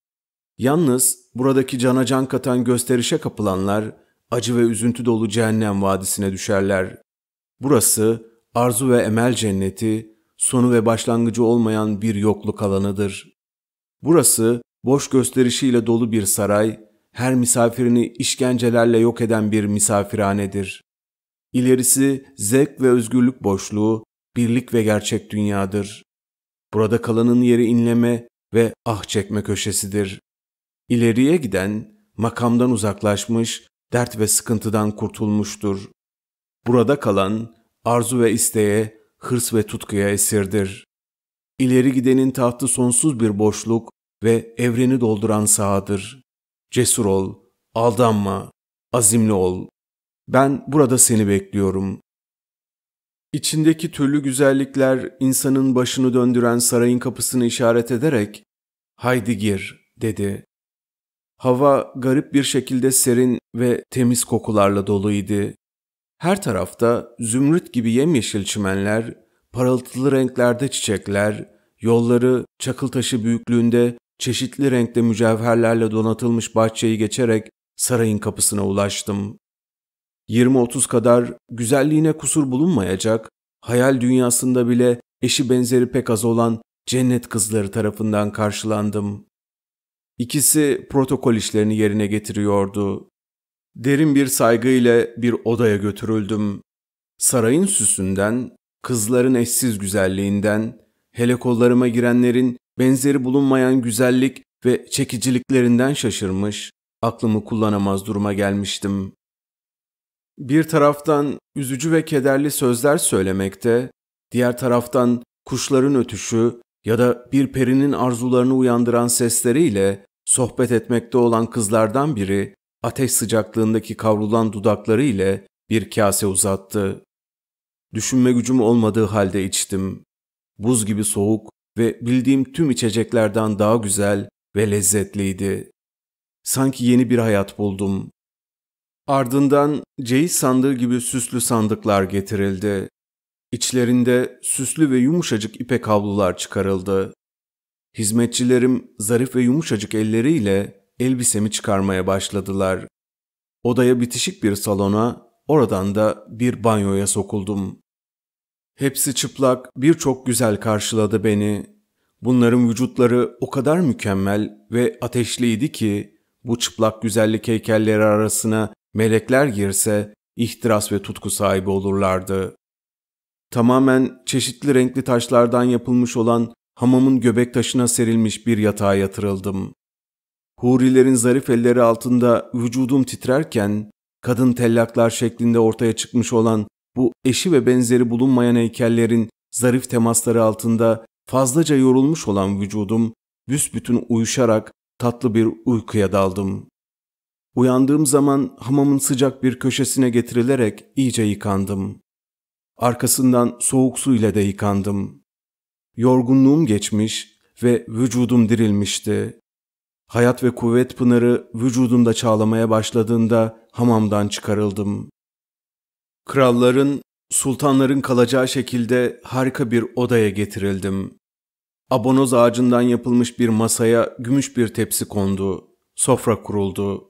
S1: Yalnız buradaki cana can katan gösterişe kapılanlar acı ve üzüntü dolu cehennem vadisine düşerler. Burası arzu ve emel cenneti, sonu ve başlangıcı olmayan bir yokluk alanıdır. Burası boş gösterişiyle dolu bir saray, her misafirini işkencelerle yok eden bir misafirhanedir. İlerisi zevk ve özgürlük boşluğu, birlik ve gerçek dünyadır. Burada kalanın yeri inleme ve ah çekme köşesidir. İleriye giden, makamdan uzaklaşmış, dert ve sıkıntıdan kurtulmuştur. Burada kalan, arzu ve isteğe, hırs ve tutkuya esirdir. İleri gidenin tahtı sonsuz bir boşluk ve evreni dolduran sahadır. Cesur ol, aldanma, azimli ol. Ben burada seni bekliyorum. İçindeki türlü güzellikler insanın başını döndüren sarayın kapısını işaret ederek "Haydi gir." dedi. Hava garip bir şekilde serin ve temiz kokularla doluydu. Her tarafta zümrüt gibi yemyeşil çimenler, parıltılı renklerde çiçekler, yolları çakıl taşı büyüklüğünde çeşitli renkte mücevherlerle donatılmış bahçeyi geçerek sarayın kapısına ulaştım. 20-30 kadar güzelliğine kusur bulunmayacak, hayal dünyasında bile eşi benzeri pek az olan cennet kızları tarafından karşılandım. İkisi protokol işlerini yerine getiriyordu. Derin bir saygı ile bir odaya götürüldüm. Sarayın süsünden, kızların eşsiz güzelliğinden, hele kollarıma girenlerin benzeri bulunmayan güzellik ve çekiciliklerinden şaşırmış, aklımı kullanamaz duruma gelmiştim bir taraftan üzücü ve kederli sözler söylemekte, diğer taraftan kuşların ötüşü ya da bir perinin arzularını uyandıran sesleriyle sohbet etmekte olan kızlardan biri ateş sıcaklığındaki kavrulan dudakları ile bir kase uzattı. Düşünme gücüm olmadığı halde içtim. Buz gibi soğuk ve bildiğim tüm içeceklerden daha güzel ve lezzetliydi. Sanki yeni bir hayat buldum. Ardından ceyiz sandığı gibi süslü sandıklar getirildi. İçlerinde süslü ve yumuşacık ipek havlular çıkarıldı. Hizmetçilerim zarif ve yumuşacık elleriyle elbisemi çıkarmaya başladılar. Odaya bitişik bir salona, oradan da bir banyoya sokuldum. Hepsi çıplak, birçok güzel karşıladı beni. Bunların vücutları o kadar mükemmel ve ateşliydi ki bu çıplak güzellik heykelleri arasına melekler girse ihtiras ve tutku sahibi olurlardı. Tamamen çeşitli renkli taşlardan yapılmış olan hamamın göbek taşına serilmiş bir yatağa yatırıldım. Hurilerin zarif elleri altında vücudum titrerken, kadın tellaklar şeklinde ortaya çıkmış olan bu eşi ve benzeri bulunmayan heykellerin zarif temasları altında fazlaca yorulmuş olan vücudum büsbütün uyuşarak tatlı bir uykuya daldım. Uyandığım zaman hamamın sıcak bir köşesine getirilerek iyice yıkandım. Arkasından soğuk su ile de yıkandım. Yorgunluğum geçmiş ve vücudum dirilmişti. Hayat ve kuvvet pınarı vücudumda çağlamaya başladığında hamamdan çıkarıldım. Kralların, sultanların kalacağı şekilde harika bir odaya getirildim. Abonoz ağacından yapılmış bir masaya gümüş bir tepsi kondu. Sofra kuruldu.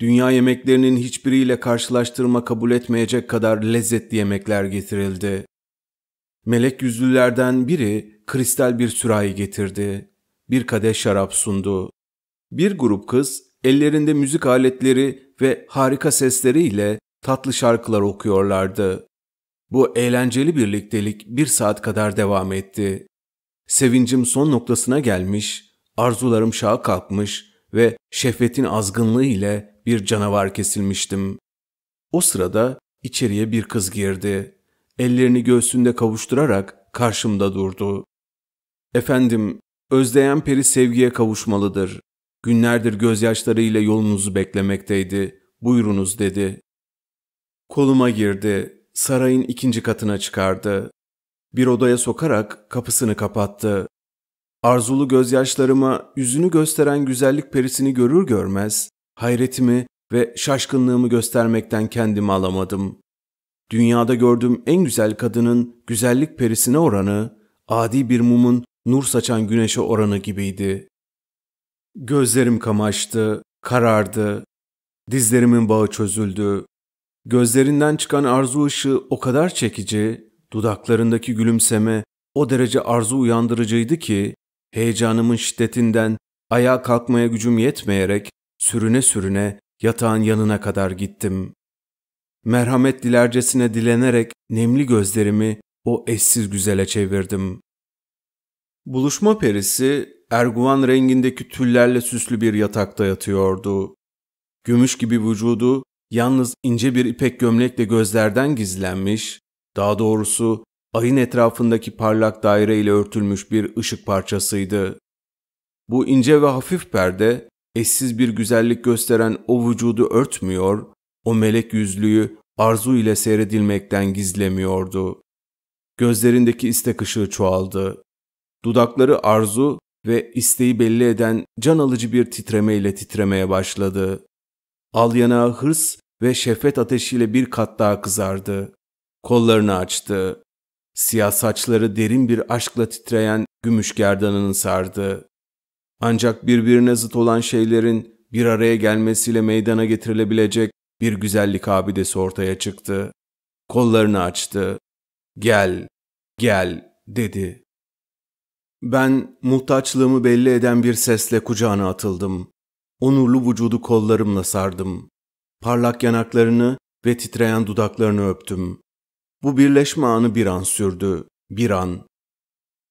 S1: Dünya yemeklerinin hiçbiriyle karşılaştırma kabul etmeyecek kadar lezzetli yemekler getirildi. Melek yüzlülerden biri kristal bir sürahi getirdi. Bir kadeh şarap sundu. Bir grup kız ellerinde müzik aletleri ve harika sesleriyle tatlı şarkılar okuyorlardı. Bu eğlenceli birliktelik bir saat kadar devam etti. Sevincim son noktasına gelmiş, arzularım şaha kalkmış ve şehvetin azgınlığı ile bir canavar kesilmiştim. O sırada içeriye bir kız girdi. Ellerini göğsünde kavuşturarak karşımda durdu. Efendim, özleyen peri sevgiye kavuşmalıdır. Günlerdir gözyaşlarıyla yolunuzu beklemekteydi. Buyurunuz dedi. Koluma girdi. Sarayın ikinci katına çıkardı. Bir odaya sokarak kapısını kapattı. Arzulu gözyaşlarıma yüzünü gösteren güzellik perisini görür görmez, hayretimi ve şaşkınlığımı göstermekten kendimi alamadım. Dünyada gördüğüm en güzel kadının güzellik perisine oranı, adi bir mumun nur saçan güneşe oranı gibiydi. Gözlerim kamaştı, karardı. Dizlerimin bağı çözüldü. Gözlerinden çıkan arzu ışığı o kadar çekici, dudaklarındaki gülümseme o derece arzu uyandırıcıydı ki Heyecanımın şiddetinden ayağa kalkmaya gücüm yetmeyerek sürüne sürüne yatağın yanına kadar gittim. Merhamet dilercesine dilenerek nemli gözlerimi o eşsiz güzele çevirdim. Buluşma perisi erguvan rengindeki tüllerle süslü bir yatakta yatıyordu. Gümüş gibi vücudu yalnız ince bir ipek gömlekle gözlerden gizlenmiş, daha doğrusu ayın etrafındaki parlak daire ile örtülmüş bir ışık parçasıydı. Bu ince ve hafif perde, eşsiz bir güzellik gösteren o vücudu örtmüyor, o melek yüzlüyü arzu ile seyredilmekten gizlemiyordu. Gözlerindeki istek ışığı çoğaldı. Dudakları arzu ve isteği belli eden can alıcı bir titreme ile titremeye başladı. Al yanağı hırs ve şefet ateşiyle bir kat daha kızardı. Kollarını açtı. Siyah saçları derin bir aşkla titreyen gümüş gerdanını sardı. Ancak birbirine zıt olan şeylerin bir araya gelmesiyle meydana getirilebilecek bir güzellik abidesi ortaya çıktı. Kollarını açtı. Gel, gel dedi. Ben muhtaçlığımı belli eden bir sesle kucağına atıldım. Onurlu vücudu kollarımla sardım. Parlak yanaklarını ve titreyen dudaklarını öptüm. Bu birleşme anı bir an sürdü, bir an.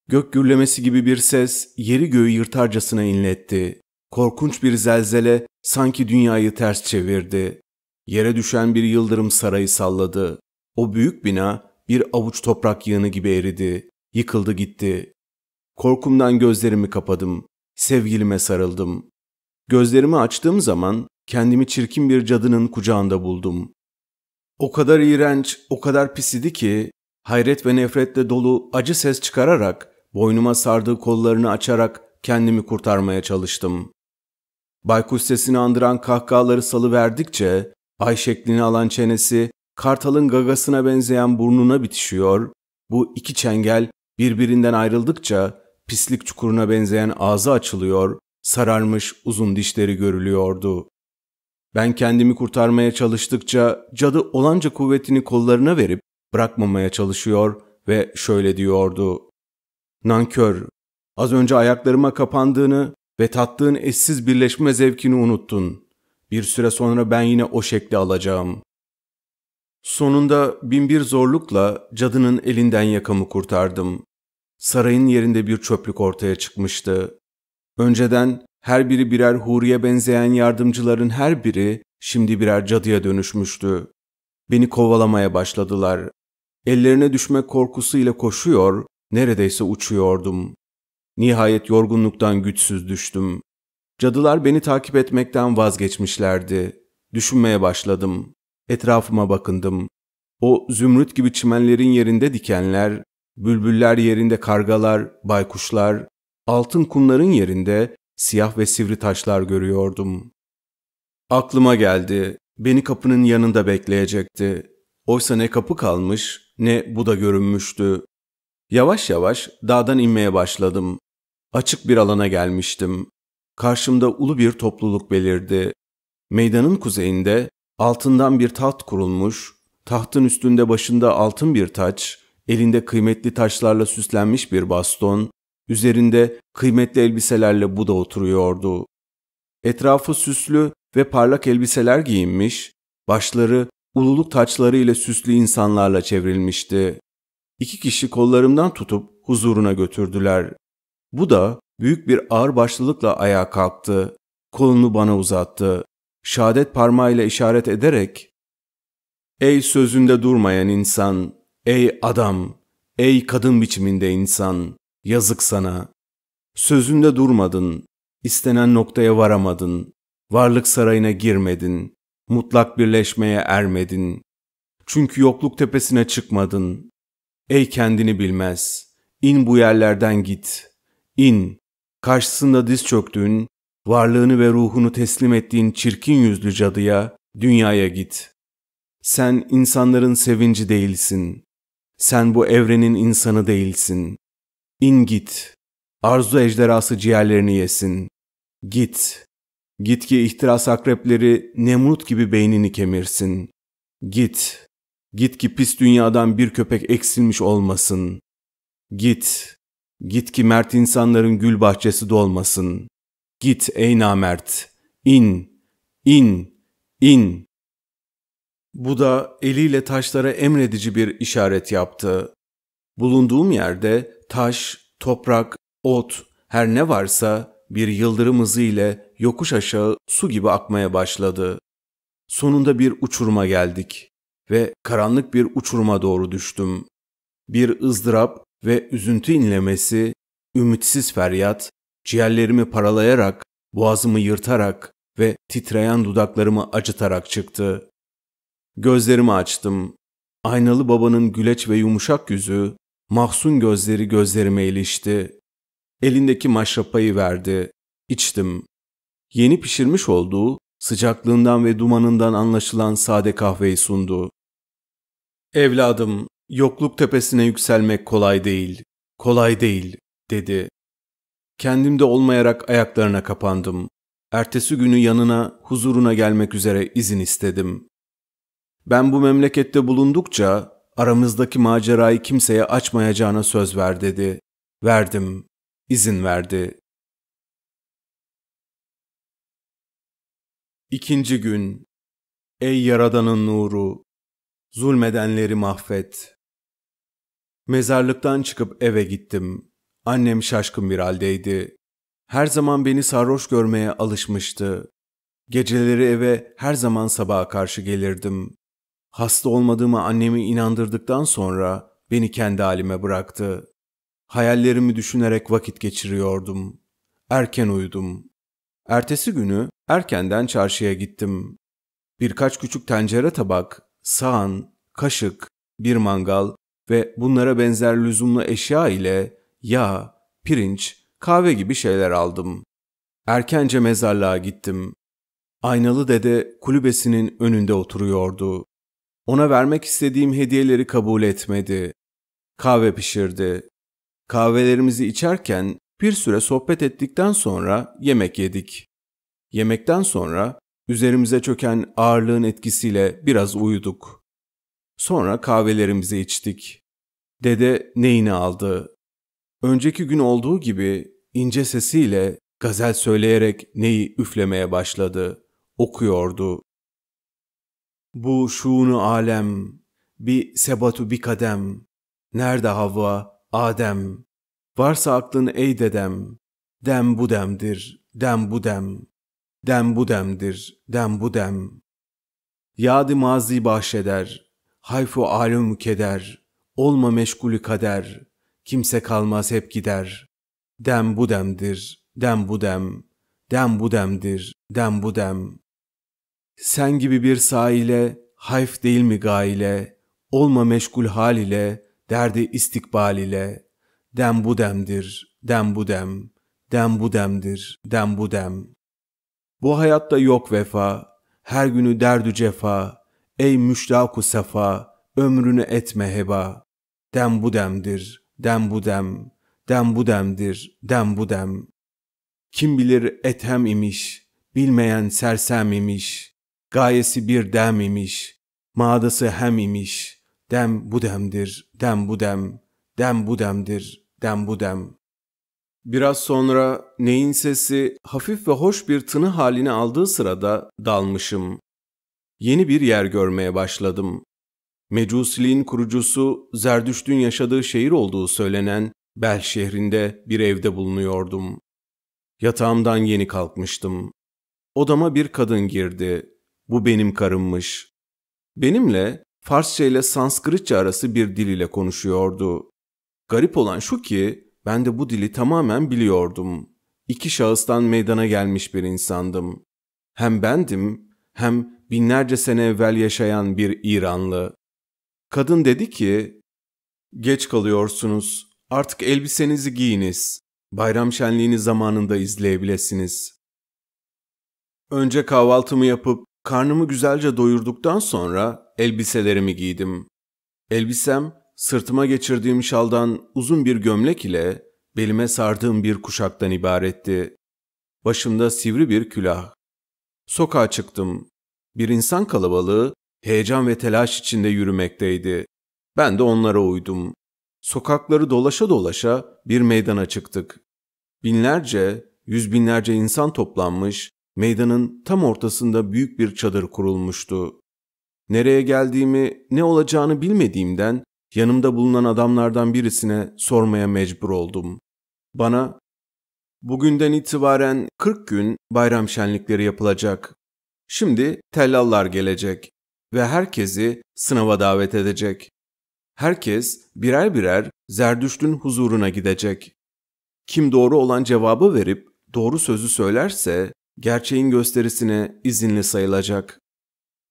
S1: Gök gürlemesi gibi bir ses yeri göğü yırtarcasına inletti. Korkunç bir zelzele sanki dünyayı ters çevirdi. Yere düşen bir yıldırım sarayı salladı. O büyük bina bir avuç toprak yığını gibi eridi, yıkıldı gitti. Korkumdan gözlerimi kapadım, sevgilime sarıldım. Gözlerimi açtığım zaman kendimi çirkin bir cadının kucağında buldum. O kadar iğrenç, o kadar pis idi ki hayret ve nefretle dolu acı ses çıkararak boynuma sardığı kollarını açarak kendimi kurtarmaya çalıştım. Baykuş sesini andıran kahkahaları salıverdikçe ay şeklini alan çenesi kartalın gagasına benzeyen burnuna bitişiyor, bu iki çengel birbirinden ayrıldıkça pislik çukuruna benzeyen ağzı açılıyor, sararmış uzun dişleri görülüyordu. Ben kendimi kurtarmaya çalıştıkça cadı olanca kuvvetini kollarına verip bırakmamaya çalışıyor ve şöyle diyordu. Nankör, az önce ayaklarıma kapandığını ve tattığın eşsiz birleşme zevkini unuttun. Bir süre sonra ben yine o şekli alacağım. Sonunda binbir zorlukla cadının elinden yakamı kurtardım. Sarayın yerinde bir çöplük ortaya çıkmıştı. Önceden her biri birer huriye benzeyen yardımcıların her biri şimdi birer cadıya dönüşmüştü. Beni kovalamaya başladılar. Ellerine düşme korkusuyla koşuyor, neredeyse uçuyordum. Nihayet yorgunluktan güçsüz düştüm. Cadılar beni takip etmekten vazgeçmişlerdi. Düşünmeye başladım. Etrafıma bakındım. O zümrüt gibi çimenlerin yerinde dikenler, bülbüller yerinde kargalar, baykuşlar, altın kumların yerinde siyah ve sivri taşlar görüyordum. Aklıma geldi, beni kapının yanında bekleyecekti. Oysa ne kapı kalmış ne bu da görünmüştü. Yavaş yavaş dağdan inmeye başladım. Açık bir alana gelmiştim. Karşımda ulu bir topluluk belirdi. Meydanın kuzeyinde altından bir taht kurulmuş, tahtın üstünde başında altın bir taç, elinde kıymetli taşlarla süslenmiş bir baston, Üzerinde kıymetli elbiselerle bu da oturuyordu. Etrafı süslü ve parlak elbiseler giyinmiş, başları ululuk taçları ile süslü insanlarla çevrilmişti. İki kişi kollarımdan tutup huzuruna götürdüler. Bu da büyük bir ağır başlılıkla ayağa kalktı. Kolunu bana uzattı. Şadet parmağıyla işaret ederek Ey sözünde durmayan insan, ey adam, ey kadın biçiminde insan, Yazık sana. Sözünde durmadın. istenen noktaya varamadın. Varlık sarayına girmedin. Mutlak birleşmeye ermedin. Çünkü yokluk tepesine çıkmadın. Ey kendini bilmez. İn bu yerlerden git. İn. Karşısında diz çöktüğün, varlığını ve ruhunu teslim ettiğin çirkin yüzlü cadıya, dünyaya git. Sen insanların sevinci değilsin. Sen bu evrenin insanı değilsin. İn git. Arzu ejderhası ciğerlerini yesin. Git. Git ki ihtiras akrepleri Nemrut gibi beynini kemirsin. Git. Git ki pis dünyadan bir köpek eksilmiş olmasın. Git. Git ki mert insanların gül bahçesi dolmasın. Git ey namert. İn. İn. İn. Bu da eliyle taşlara emredici bir işaret yaptı. Bulunduğum yerde taş, toprak, ot, her ne varsa bir yıldırım hızı ile yokuş aşağı su gibi akmaya başladı. Sonunda bir uçuruma geldik ve karanlık bir uçuruma doğru düştüm. Bir ızdırap ve üzüntü inlemesi, ümitsiz feryat, ciğerlerimi paralayarak, boğazımı yırtarak ve titreyen dudaklarımı acıtarak çıktı. Gözlerimi açtım. Aynalı babanın güleç ve yumuşak yüzü Mahsun gözleri gözlerime ilişti. Elindeki maşrapayı verdi. İçtim. Yeni pişirmiş olduğu, sıcaklığından ve dumanından anlaşılan sade kahveyi sundu. Evladım, yokluk tepesine yükselmek kolay değil. Kolay değil, dedi. Kendimde olmayarak ayaklarına kapandım. Ertesi günü yanına, huzuruna gelmek üzere izin istedim. Ben bu memlekette bulundukça aramızdaki macerayı kimseye açmayacağına söz ver dedi. Verdim. İzin verdi. İkinci gün. Ey Yaradan'ın nuru! Zulmedenleri mahvet. Mezarlıktan çıkıp eve gittim. Annem şaşkın bir haldeydi. Her zaman beni sarhoş görmeye alışmıştı. Geceleri eve her zaman sabaha karşı gelirdim. Hasta olmadığımı annemi inandırdıktan sonra beni kendi halime bıraktı. Hayallerimi düşünerek vakit geçiriyordum. Erken uyudum. Ertesi günü erkenden çarşıya gittim. Birkaç küçük tencere tabak, sahan, kaşık, bir mangal ve bunlara benzer lüzumlu eşya ile yağ, pirinç, kahve gibi şeyler aldım. Erkence mezarlığa gittim. Aynalı dede kulübesinin önünde oturuyordu. Ona vermek istediğim hediyeleri kabul etmedi. Kahve pişirdi. Kahvelerimizi içerken bir süre sohbet ettikten sonra yemek yedik. Yemekten sonra üzerimize çöken ağırlığın etkisiyle biraz uyuduk. Sonra kahvelerimizi içtik. Dede neyini aldı? Önceki gün olduğu gibi ince sesiyle gazel söyleyerek neyi üflemeye başladı. Okuyordu. Bu şuunu alem, bir sebatu bir kadem. Nerede Havva, Adem? Varsa aklın ey dedem. Dem bu demdir, dem bu dem. Dem bu demdir, dem bu dem. Yadı mazi bahşeder, hayfu alüm keder. Olma meşgulü kader, kimse kalmaz hep gider. Dem bu demdir, dem bu dem. Dem bu demdir, dem bu dem. Sen gibi bir sahile, hayf değil mi gaile, olma meşgul hal ile, derdi istikbal ile, dem bu demdir, dem bu dem, dem bu demdir, dem bu dem. Bu hayatta yok vefa, her günü derdü cefa, ey müştaku sefa, ömrünü etme heba. Dem bu demdir, dem bu dem, dem bu demdir, dem bu dem. Kim bilir ethem imiş, bilmeyen sersem imiş. Gayesi bir dem imiş, madası hem imiş. Dem bu demdir, dem bu dem, dem bu demdir, dem bu dem. Biraz sonra neyin sesi hafif ve hoş bir tını halini aldığı sırada dalmışım. Yeni bir yer görmeye başladım. Mecusiliğin kurucusu Zerdüşt'ün yaşadığı şehir olduğu söylenen Bel şehrinde bir evde bulunuyordum. Yatağımdan yeni kalkmıştım. Odama bir kadın girdi bu benim karımmış. Benimle Farsça ile Sanskritçe arası bir dil ile konuşuyordu. Garip olan şu ki ben de bu dili tamamen biliyordum. İki şahıstan meydana gelmiş bir insandım. Hem bendim hem binlerce sene evvel yaşayan bir İranlı. Kadın dedi ki, ''Geç kalıyorsunuz. Artık elbisenizi giyiniz. Bayram şenliğini zamanında izleyebilirsiniz.'' Önce kahvaltımı yapıp Karnımı güzelce doyurduktan sonra elbiselerimi giydim. Elbisem sırtıma geçirdiğim şaldan uzun bir gömlek ile belime sardığım bir kuşaktan ibaretti. Başımda sivri bir külah. Sokağa çıktım. Bir insan kalabalığı heyecan ve telaş içinde yürümekteydi. Ben de onlara uydum. Sokakları dolaşa dolaşa bir meydana çıktık. Binlerce, yüz binlerce insan toplanmış, Meydanın tam ortasında büyük bir çadır kurulmuştu. Nereye geldiğimi, ne olacağını bilmediğimden yanımda bulunan adamlardan birisine sormaya mecbur oldum. Bana Bugünden itibaren 40 gün bayram şenlikleri yapılacak. Şimdi tellallar gelecek ve herkesi sınava davet edecek. Herkes birer birer Zerdüşt'ün huzuruna gidecek. Kim doğru olan cevabı verip doğru sözü söylerse gerçeğin gösterisine izinli sayılacak.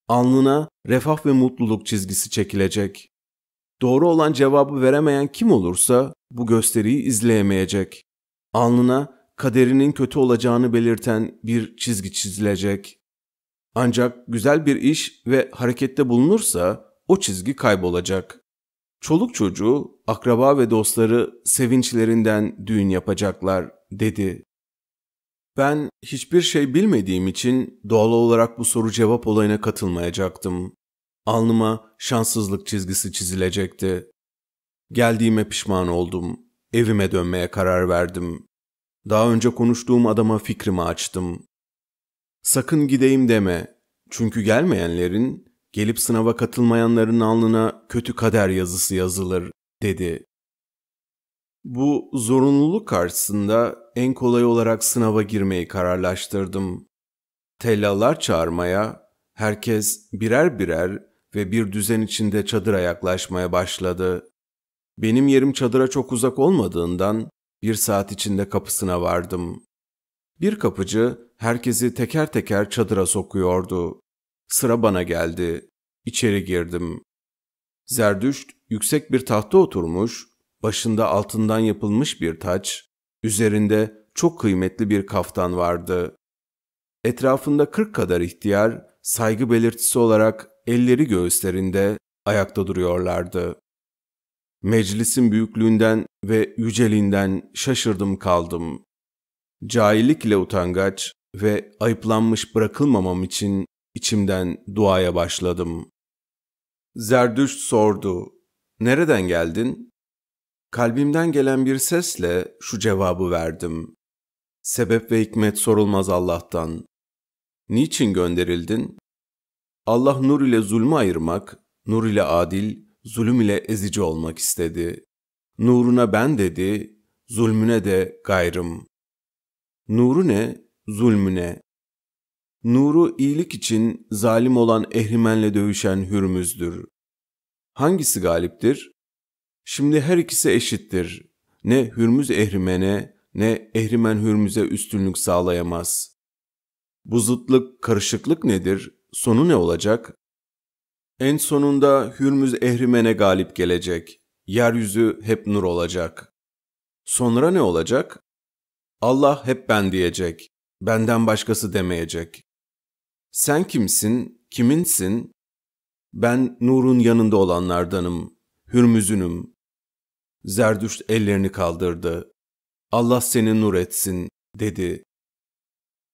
S1: Alnına refah ve mutluluk çizgisi çekilecek. Doğru olan cevabı veremeyen kim olursa bu gösteriyi izleyemeyecek. Alnına kaderinin kötü olacağını belirten bir çizgi çizilecek. Ancak güzel bir iş ve harekette bulunursa o çizgi kaybolacak. Çoluk çocuğu, akraba ve dostları sevinçlerinden düğün yapacaklar dedi. Ben hiçbir şey bilmediğim için doğal olarak bu soru cevap olayına katılmayacaktım. Alnıma şanssızlık çizgisi çizilecekti. Geldiğime pişman oldum. Evime dönmeye karar verdim. Daha önce konuştuğum adama fikrimi açtım. Sakın gideyim deme. Çünkü gelmeyenlerin, gelip sınava katılmayanların alnına kötü kader yazısı yazılır, dedi. Bu zorunluluk karşısında en kolay olarak sınava girmeyi kararlaştırdım. Tellalar çağırmaya, herkes birer birer ve bir düzen içinde çadıra yaklaşmaya başladı. Benim yerim çadıra çok uzak olmadığından bir saat içinde kapısına vardım. Bir kapıcı herkesi teker teker çadıra sokuyordu. Sıra bana geldi. İçeri girdim. Zerdüşt yüksek bir tahta oturmuş, başında altından yapılmış bir taç, Üzerinde çok kıymetli bir kaftan vardı. Etrafında kırk kadar ihtiyar, saygı belirtisi olarak elleri göğüslerinde ayakta duruyorlardı. Meclisin büyüklüğünden ve yüceliğinden şaşırdım kaldım. Cahillikle utangaç ve ayıplanmış bırakılmamam için içimden duaya başladım. Zerdüşt sordu, nereden geldin? Kalbimden gelen bir sesle şu cevabı verdim. Sebep ve hikmet sorulmaz Allah'tan. Niçin gönderildin? Allah nur ile zulmü ayırmak, nur ile adil, zulüm ile ezici olmak istedi. Nuruna ben dedi, zulmüne de gayrım. Nuru ne, zulmüne. Nuru iyilik için zalim olan ehrimenle dövüşen hürmüzdür. Hangisi galiptir? Şimdi her ikisi eşittir. Ne Hürmüz Ehrimen'e ne Ehrimen Hürmüz'e üstünlük sağlayamaz. Bu zıtlık, karışıklık nedir? Sonu ne olacak? En sonunda Hürmüz Ehrimen'e galip gelecek. Yeryüzü hep nur olacak. Sonra ne olacak? Allah hep ben diyecek. Benden başkası demeyecek. Sen kimsin? Kiminsin? Ben nurun yanında olanlardanım. Hürmüzünüm. Zerdüşt ellerini kaldırdı. Allah seni nur etsin dedi.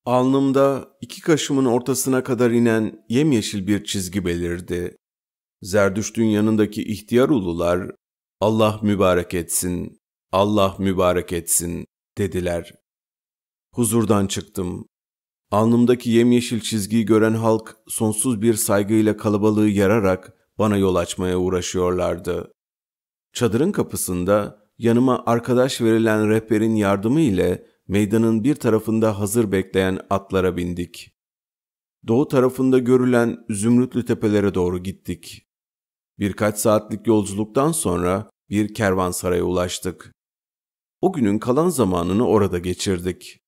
S1: Alnımda iki kaşımın ortasına kadar inen yemyeşil bir çizgi belirdi. Zerdüşt'ün yanındaki ihtiyar ulular Allah mübarek etsin, Allah mübarek etsin dediler. Huzurdan çıktım. Alnımdaki yemyeşil çizgiyi gören halk sonsuz bir saygıyla kalabalığı yararak bana yol açmaya uğraşıyorlardı. Çadırın kapısında yanıma arkadaş verilen rehberin yardımı ile meydanın bir tarafında hazır bekleyen atlara bindik. Doğu tarafında görülen Zümrütlü tepelere doğru gittik. Birkaç saatlik yolculuktan sonra bir kervansaraya ulaştık. O günün kalan zamanını orada geçirdik.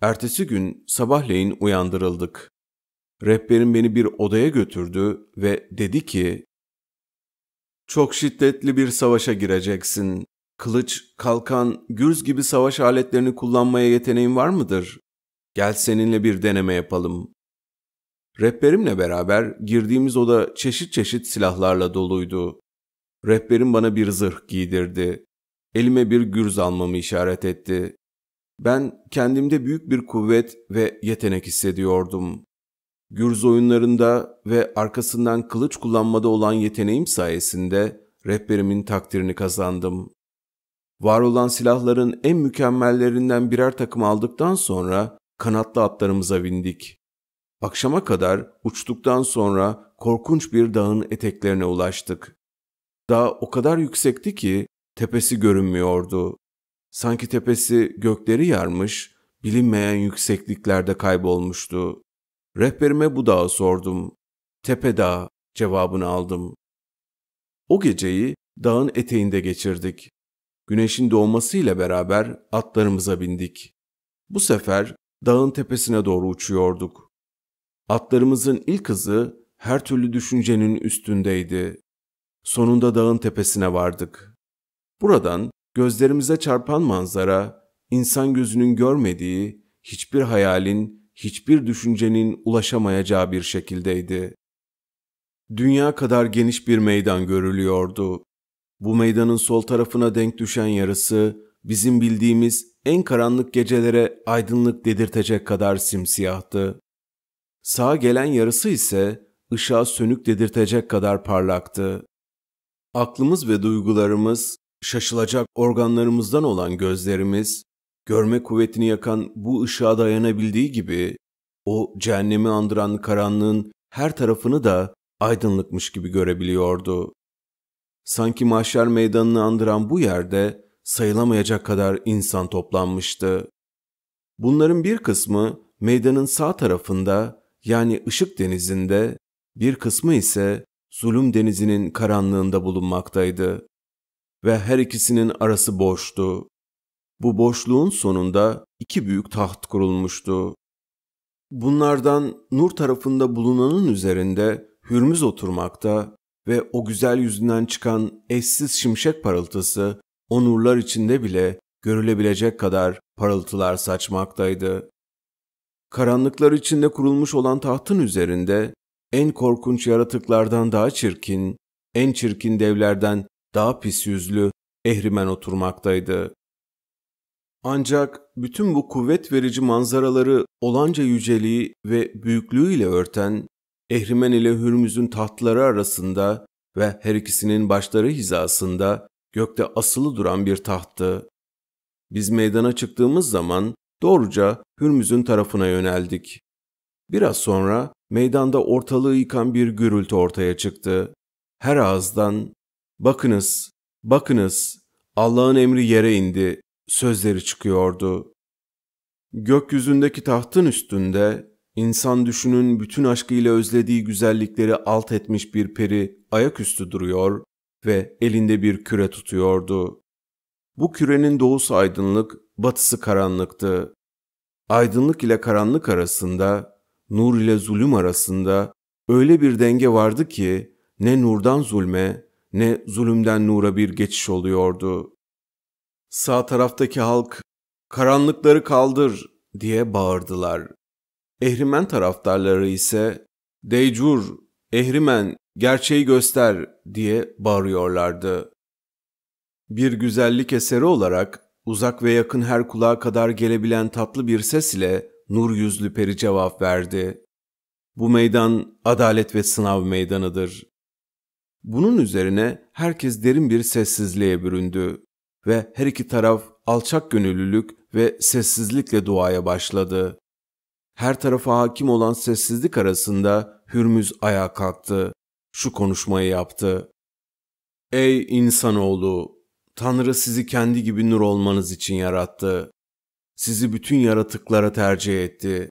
S1: Ertesi gün sabahleyin uyandırıldık. Rehberim beni bir odaya götürdü ve dedi ki çok şiddetli bir savaşa gireceksin. Kılıç, kalkan, gürz gibi savaş aletlerini kullanmaya yeteneğin var mıdır? Gel seninle bir deneme yapalım. Rehberimle beraber girdiğimiz oda çeşit çeşit silahlarla doluydu. Rehberim bana bir zırh giydirdi. Elime bir gürz almamı işaret etti. Ben kendimde büyük bir kuvvet ve yetenek hissediyordum. Gürz oyunlarında ve arkasından kılıç kullanmada olan yeteneğim sayesinde rehberimin takdirini kazandım. Var olan silahların en mükemmellerinden birer takım aldıktan sonra kanatlı atlarımıza bindik. Akşama kadar uçtuktan sonra korkunç bir dağın eteklerine ulaştık. Dağ o kadar yüksekti ki tepesi görünmüyordu. Sanki tepesi gökleri yarmış, bilinmeyen yüksekliklerde kaybolmuştu. Rehberime bu dağı sordum. Tepe dağı cevabını aldım. O geceyi dağın eteğinde geçirdik. Güneşin doğmasıyla beraber atlarımıza bindik. Bu sefer dağın tepesine doğru uçuyorduk. Atlarımızın ilk hızı her türlü düşüncenin üstündeydi. Sonunda dağın tepesine vardık. Buradan gözlerimize çarpan manzara, insan gözünün görmediği, hiçbir hayalin, hiçbir düşüncenin ulaşamayacağı bir şekildeydi. Dünya kadar geniş bir meydan görülüyordu. Bu meydanın sol tarafına denk düşen yarısı bizim bildiğimiz en karanlık gecelere aydınlık dedirtecek kadar simsiyahtı. Sağa gelen yarısı ise ışığa sönük dedirtecek kadar parlaktı. Aklımız ve duygularımız, şaşılacak organlarımızdan olan gözlerimiz, görme kuvvetini yakan bu ışığa dayanabildiği gibi o cehennemi andıran karanlığın her tarafını da aydınlıkmış gibi görebiliyordu. Sanki mahşer meydanını andıran bu yerde sayılamayacak kadar insan toplanmıştı. Bunların bir kısmı meydanın sağ tarafında yani ışık denizinde, bir kısmı ise zulüm denizinin karanlığında bulunmaktaydı. Ve her ikisinin arası boştu. Bu boşluğun sonunda iki büyük taht kurulmuştu. Bunlardan Nur tarafında bulunanın üzerinde Hürmüz oturmakta ve o güzel yüzünden çıkan eşsiz şimşek parıltısı o nurlar içinde bile görülebilecek kadar parıltılar saçmaktaydı. Karanlıklar içinde kurulmuş olan tahtın üzerinde en korkunç yaratıklardan daha çirkin, en çirkin devlerden daha pis yüzlü Ehrimen oturmaktaydı. Ancak bütün bu kuvvet verici manzaraları olanca yüceliği ve büyüklüğüyle örten Ehrimen ile Hürmüz'ün tahtları arasında ve her ikisinin başları hizasında gökte asılı duran bir tahttı. Biz meydana çıktığımız zaman doğruca Hürmüz'ün tarafına yöneldik. Biraz sonra meydanda ortalığı yıkan bir gürültü ortaya çıktı. Her ağızdan "Bakınız, bakınız, Allah'ın emri yere indi sözleri çıkıyordu. Gökyüzündeki tahtın üstünde insan düşünün bütün aşkıyla özlediği güzellikleri alt etmiş bir peri ayaküstü duruyor ve elinde bir küre tutuyordu. Bu kürenin doğusu aydınlık, batısı karanlıktı. Aydınlık ile karanlık arasında, nur ile zulüm arasında öyle bir denge vardı ki ne nurdan zulme ne zulümden nura bir geçiş oluyordu. Sağ taraftaki halk karanlıkları kaldır diye bağırdılar. Ehrimen taraftarları ise Deycur, Ehrimen gerçeği göster diye bağırıyorlardı. Bir güzellik eseri olarak uzak ve yakın her kulağa kadar gelebilen tatlı bir ses ile nur yüzlü peri cevap verdi. Bu meydan adalet ve sınav meydanıdır. Bunun üzerine herkes derin bir sessizliğe büründü ve her iki taraf alçak gönüllülük ve sessizlikle duaya başladı. Her tarafa hakim olan sessizlik arasında Hürmüz ayağa kalktı. Şu konuşmayı yaptı. Ey insanoğlu! Tanrı sizi kendi gibi nur olmanız için yarattı. Sizi bütün yaratıklara tercih etti.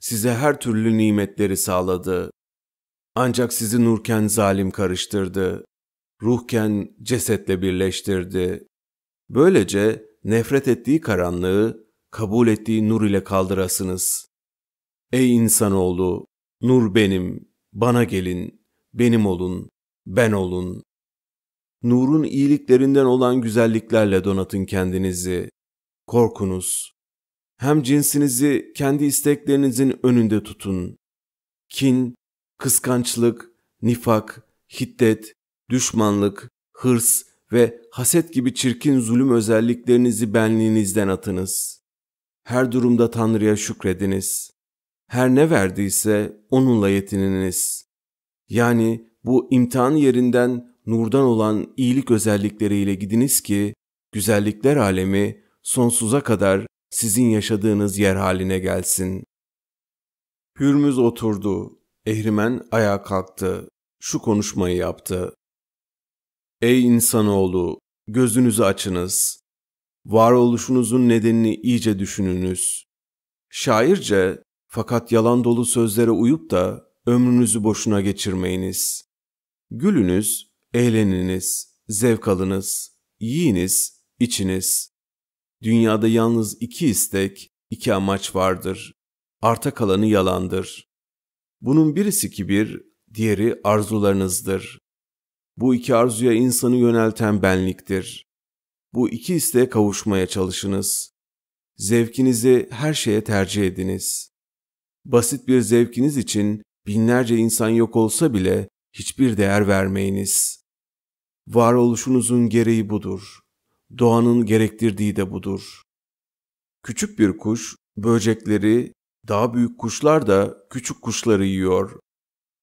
S1: Size her türlü nimetleri sağladı. Ancak sizi nurken zalim karıştırdı. Ruhken cesetle birleştirdi. Böylece nefret ettiği karanlığı kabul ettiği nur ile kaldırasınız. Ey insanoğlu, nur benim, bana gelin, benim olun, ben olun. Nurun iyiliklerinden olan güzelliklerle donatın kendinizi. Korkunuz. Hem cinsinizi kendi isteklerinizin önünde tutun. Kin, kıskançlık, nifak, hiddet, düşmanlık, hırs ve haset gibi çirkin zulüm özelliklerinizi benliğinizden atınız. Her durumda Tanrı'ya şükrediniz. Her ne verdiyse onunla yetininiz. Yani bu imtihan yerinden nurdan olan iyilik özellikleriyle gidiniz ki güzellikler alemi sonsuza kadar sizin yaşadığınız yer haline gelsin. Hürmüz oturdu. Ehrimen ayağa kalktı. Şu konuşmayı yaptı. Ey insanoğlu, gözünüzü açınız. Varoluşunuzun nedenini iyice düşününüz. Şairce fakat yalan dolu sözlere uyup da ömrünüzü boşuna geçirmeyiniz. Gülünüz, eğleniniz, zevk alınız, yiyiniz, içiniz. Dünyada yalnız iki istek, iki amaç vardır. Arta kalanı yalandır. Bunun birisi kibir, diğeri arzularınızdır. Bu iki arzuya insanı yönelten benliktir. Bu iki isteğe kavuşmaya çalışınız. Zevkinizi her şeye tercih ediniz. Basit bir zevkiniz için binlerce insan yok olsa bile hiçbir değer vermeyiniz. Varoluşunuzun gereği budur. Doğanın gerektirdiği de budur. Küçük bir kuş böcekleri, daha büyük kuşlar da küçük kuşları yiyor.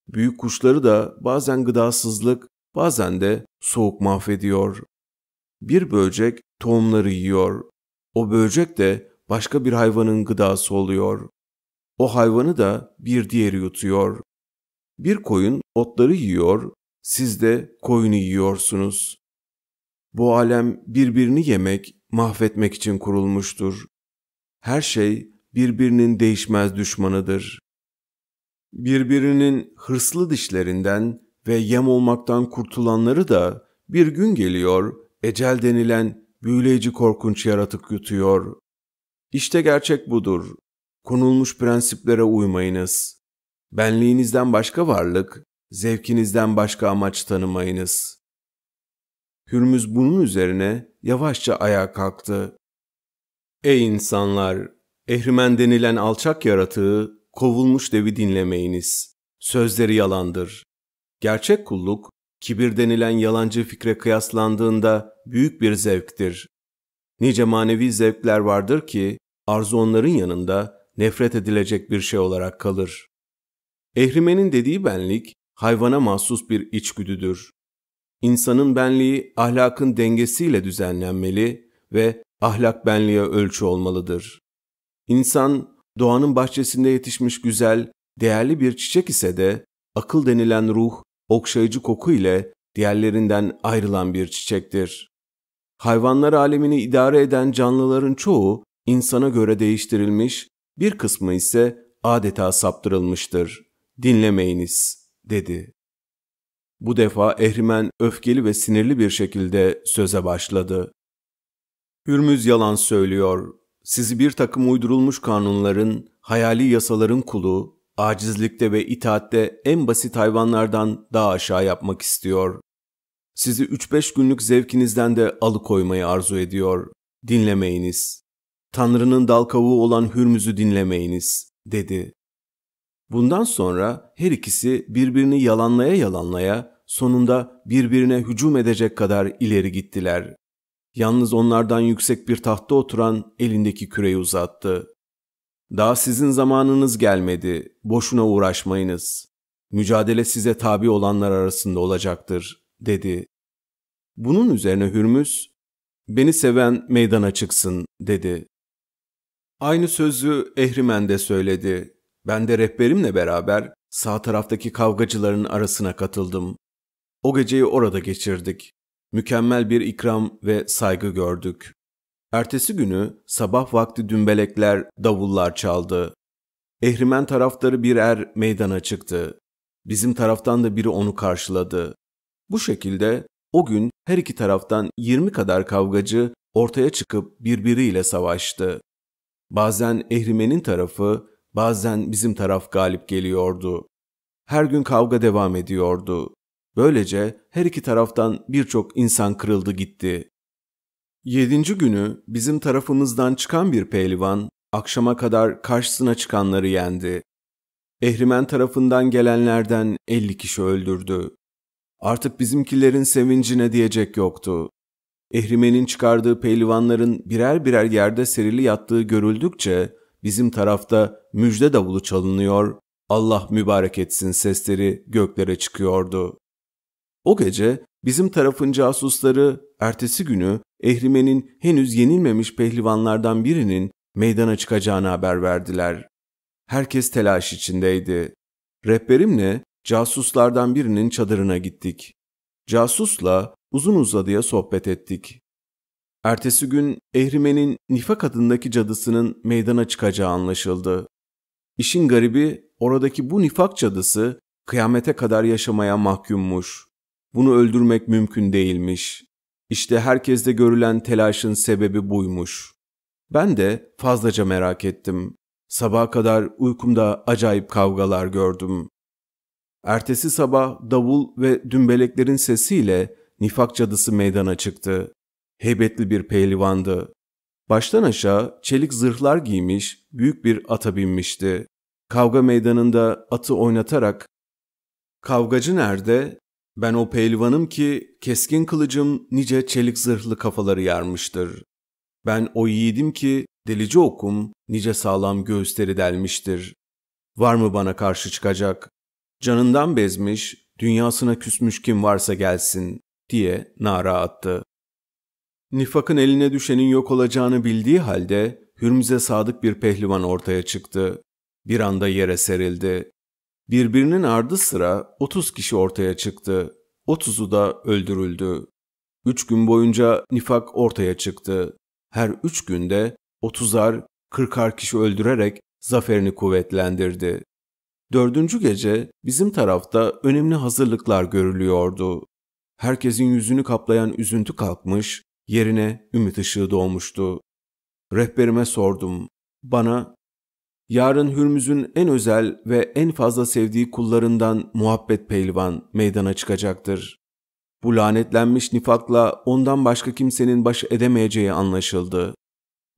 S1: Büyük kuşları da bazen gıdasızlık, Bazen de soğuk mahvediyor. Bir böcek tohumları yiyor. O böcek de başka bir hayvanın gıdası oluyor. O hayvanı da bir diğeri yutuyor. Bir koyun otları yiyor, siz de koyunu yiyorsunuz. Bu alem birbirini yemek, mahvetmek için kurulmuştur. Her şey birbirinin değişmez düşmanıdır. Birbirinin hırslı dişlerinden ve yem olmaktan kurtulanları da bir gün geliyor, ecel denilen büyüleyici korkunç yaratık yutuyor. İşte gerçek budur. Konulmuş prensiplere uymayınız. Benliğinizden başka varlık, zevkinizden başka amaç tanımayınız. Hürmüz bunun üzerine yavaşça ayağa kalktı. Ey insanlar! Ehrimen denilen alçak yaratığı kovulmuş devi dinlemeyiniz. Sözleri yalandır. Gerçek kulluk, kibir denilen yalancı fikre kıyaslandığında büyük bir zevktir. Nice manevi zevkler vardır ki arzu onların yanında nefret edilecek bir şey olarak kalır. Ehrimenin dediği benlik hayvana mahsus bir içgüdüdür. İnsanın benliği ahlakın dengesiyle düzenlenmeli ve ahlak benliğe ölçü olmalıdır. İnsan doğanın bahçesinde yetişmiş güzel, değerli bir çiçek ise de akıl denilen ruh okşayıcı koku ile diğerlerinden ayrılan bir çiçektir. Hayvanlar alemini idare eden canlıların çoğu insana göre değiştirilmiş, bir kısmı ise adeta saptırılmıştır. Dinlemeyiniz, dedi. Bu defa Ehrimen öfkeli ve sinirli bir şekilde söze başladı. Hürmüz yalan söylüyor. Sizi bir takım uydurulmuş kanunların, hayali yasaların kulu, acizlikte ve itaatte en basit hayvanlardan daha aşağı yapmak istiyor. Sizi 3-5 günlük zevkinizden de alıkoymayı arzu ediyor. Dinlemeyiniz. Tanrı'nın dal kavuğu olan Hürmüz'ü dinlemeyiniz, dedi. Bundan sonra her ikisi birbirini yalanlaya yalanlaya sonunda birbirine hücum edecek kadar ileri gittiler. Yalnız onlardan yüksek bir tahtta oturan elindeki küreyi uzattı. Daha sizin zamanınız gelmedi, boşuna uğraşmayınız. Mücadele size tabi olanlar arasında olacaktır, dedi. Bunun üzerine Hürmüz, beni seven meydana çıksın, dedi. Aynı sözü Ehrimen de söyledi. Ben de rehberimle beraber sağ taraftaki kavgacıların arasına katıldım. O geceyi orada geçirdik. Mükemmel bir ikram ve saygı gördük. Ertesi günü sabah vakti dümbelekler, davullar çaldı. Ehrimen taraftarı bir er meydana çıktı. Bizim taraftan da biri onu karşıladı. Bu şekilde o gün her iki taraftan 20 kadar kavgacı ortaya çıkıp birbiriyle savaştı. Bazen Ehrimen'in tarafı, bazen bizim taraf galip geliyordu. Her gün kavga devam ediyordu. Böylece her iki taraftan birçok insan kırıldı gitti. Yedinci günü bizim tarafımızdan çıkan bir pehlivan akşama kadar karşısına çıkanları yendi. Ehrimen tarafından gelenlerden elli kişi öldürdü. Artık bizimkilerin sevincine diyecek yoktu. Ehrimenin çıkardığı pehlivanların birer birer yerde serili yattığı görüldükçe bizim tarafta müjde davulu çalınıyor, Allah mübarek etsin sesleri göklere çıkıyordu. O gece bizim tarafın casusları ertesi günü Ehrimen'in henüz yenilmemiş pehlivanlardan birinin meydana çıkacağını haber verdiler. Herkes telaş içindeydi. Rehberimle casuslardan birinin çadırına gittik. Casusla uzun uzadıya sohbet ettik. Ertesi gün Ehrimen'in Nifak adındaki cadısının meydana çıkacağı anlaşıldı. İşin garibi oradaki bu nifak cadısı kıyamete kadar yaşamaya mahkummuş. Bunu öldürmek mümkün değilmiş. İşte herkeste görülen telaşın sebebi buymuş. Ben de fazlaca merak ettim. Sabaha kadar uykumda acayip kavgalar gördüm. Ertesi sabah davul ve dümbeleklerin sesiyle nifak cadısı meydana çıktı. Heybetli bir pehlivandı. Baştan aşağı çelik zırhlar giymiş, büyük bir ata binmişti. Kavga meydanında atı oynatarak ''Kavgacı nerede? Ben o pehlivanım ki keskin kılıcım nice çelik zırhlı kafaları yarmıştır. Ben o yiğidim ki delici okum nice sağlam göğüsleri delmiştir. Var mı bana karşı çıkacak? Canından bezmiş, dünyasına küsmüş kim varsa gelsin diye nara attı. Nifakın eline düşenin yok olacağını bildiği halde Hürmüz'e sadık bir pehlivan ortaya çıktı. Bir anda yere serildi. Birbirinin ardı sıra 30 kişi ortaya çıktı. 30'u da öldürüldü. 3 gün boyunca nifak ortaya çıktı. Her 3 günde 30'ar, 40'ar kişi öldürerek zaferini kuvvetlendirdi. Dördüncü gece bizim tarafta önemli hazırlıklar görülüyordu. Herkesin yüzünü kaplayan üzüntü kalkmış, yerine ümit ışığı doğmuştu. Rehberime sordum. Bana Yarın Hürmüz'ün en özel ve en fazla sevdiği kullarından muhabbet pehlivan meydana çıkacaktır. Bu lanetlenmiş nifakla ondan başka kimsenin baş edemeyeceği anlaşıldı.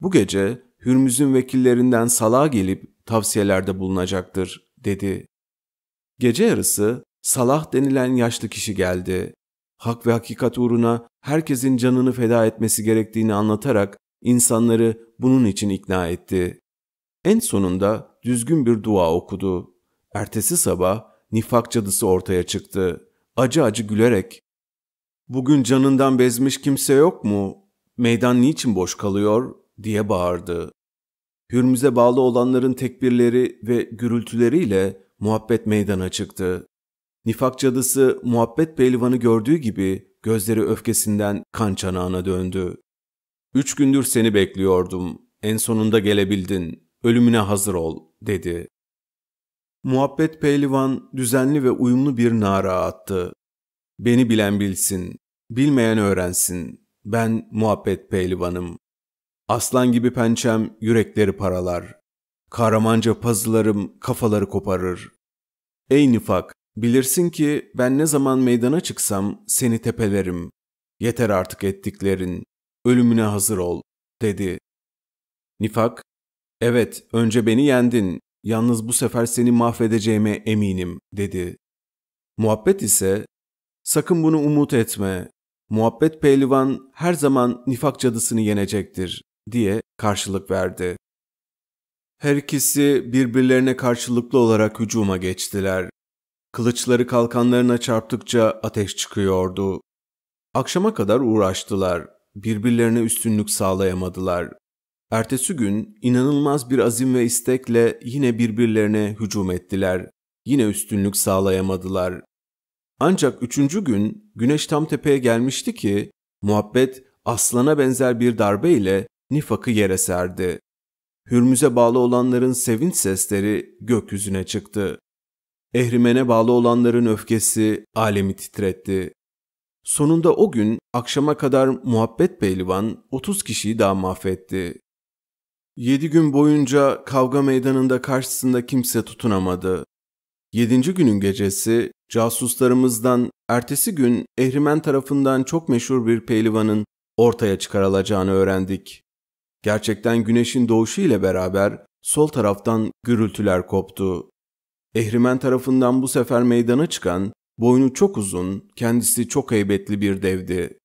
S1: Bu gece Hürmüz'ün vekillerinden Salah gelip tavsiyelerde bulunacaktır, dedi. Gece yarısı Salah denilen yaşlı kişi geldi. Hak ve hakikat uğruna herkesin canını feda etmesi gerektiğini anlatarak insanları bunun için ikna etti. En sonunda düzgün bir dua okudu. Ertesi sabah nifak cadısı ortaya çıktı. Acı acı gülerek ''Bugün canından bezmiş kimse yok mu? Meydan niçin boş kalıyor?'' diye bağırdı. Hürmüz'e bağlı olanların tekbirleri ve gürültüleriyle muhabbet meydana çıktı. Nifak cadısı muhabbet pehlivanı gördüğü gibi gözleri öfkesinden kan çanağına döndü. Üç gündür seni bekliyordum. En sonunda gelebildin ölümüne hazır ol, dedi. Muhabbet pehlivan düzenli ve uyumlu bir nara attı. Beni bilen bilsin, bilmeyen öğrensin. Ben muhabbet pehlivanım. Aslan gibi pençem yürekleri paralar. Kahramanca pazılarım kafaları koparır. Ey nifak, bilirsin ki ben ne zaman meydana çıksam seni tepelerim. Yeter artık ettiklerin, ölümüne hazır ol, dedi. Nifak, Evet, önce beni yendin. Yalnız bu sefer seni mahvedeceğime eminim, dedi. Muhabbet ise, sakın bunu umut etme. Muhabbet pehlivan her zaman nifak cadısını yenecektir, diye karşılık verdi. Her ikisi birbirlerine karşılıklı olarak hücuma geçtiler. Kılıçları kalkanlarına çarptıkça ateş çıkıyordu. Akşama kadar uğraştılar. Birbirlerine üstünlük sağlayamadılar. Ertesi gün inanılmaz bir azim ve istekle yine birbirlerine hücum ettiler. Yine üstünlük sağlayamadılar. Ancak üçüncü gün güneş tam tepeye gelmişti ki muhabbet aslana benzer bir darbe ile nifakı yere serdi. Hürmüz'e bağlı olanların sevinç sesleri gökyüzüne çıktı. Ehrimene bağlı olanların öfkesi alemi titretti. Sonunda o gün akşama kadar muhabbet pehlivan 30 kişiyi daha mahvetti. Yedi gün boyunca kavga meydanında karşısında kimse tutunamadı. Yedinci günün gecesi casuslarımızdan ertesi gün Ehrimen tarafından çok meşhur bir pehlivanın ortaya çıkarılacağını öğrendik. Gerçekten güneşin doğuşu ile beraber sol taraftan gürültüler koptu. Ehrimen tarafından bu sefer meydana çıkan, boynu çok uzun, kendisi çok heybetli bir devdi.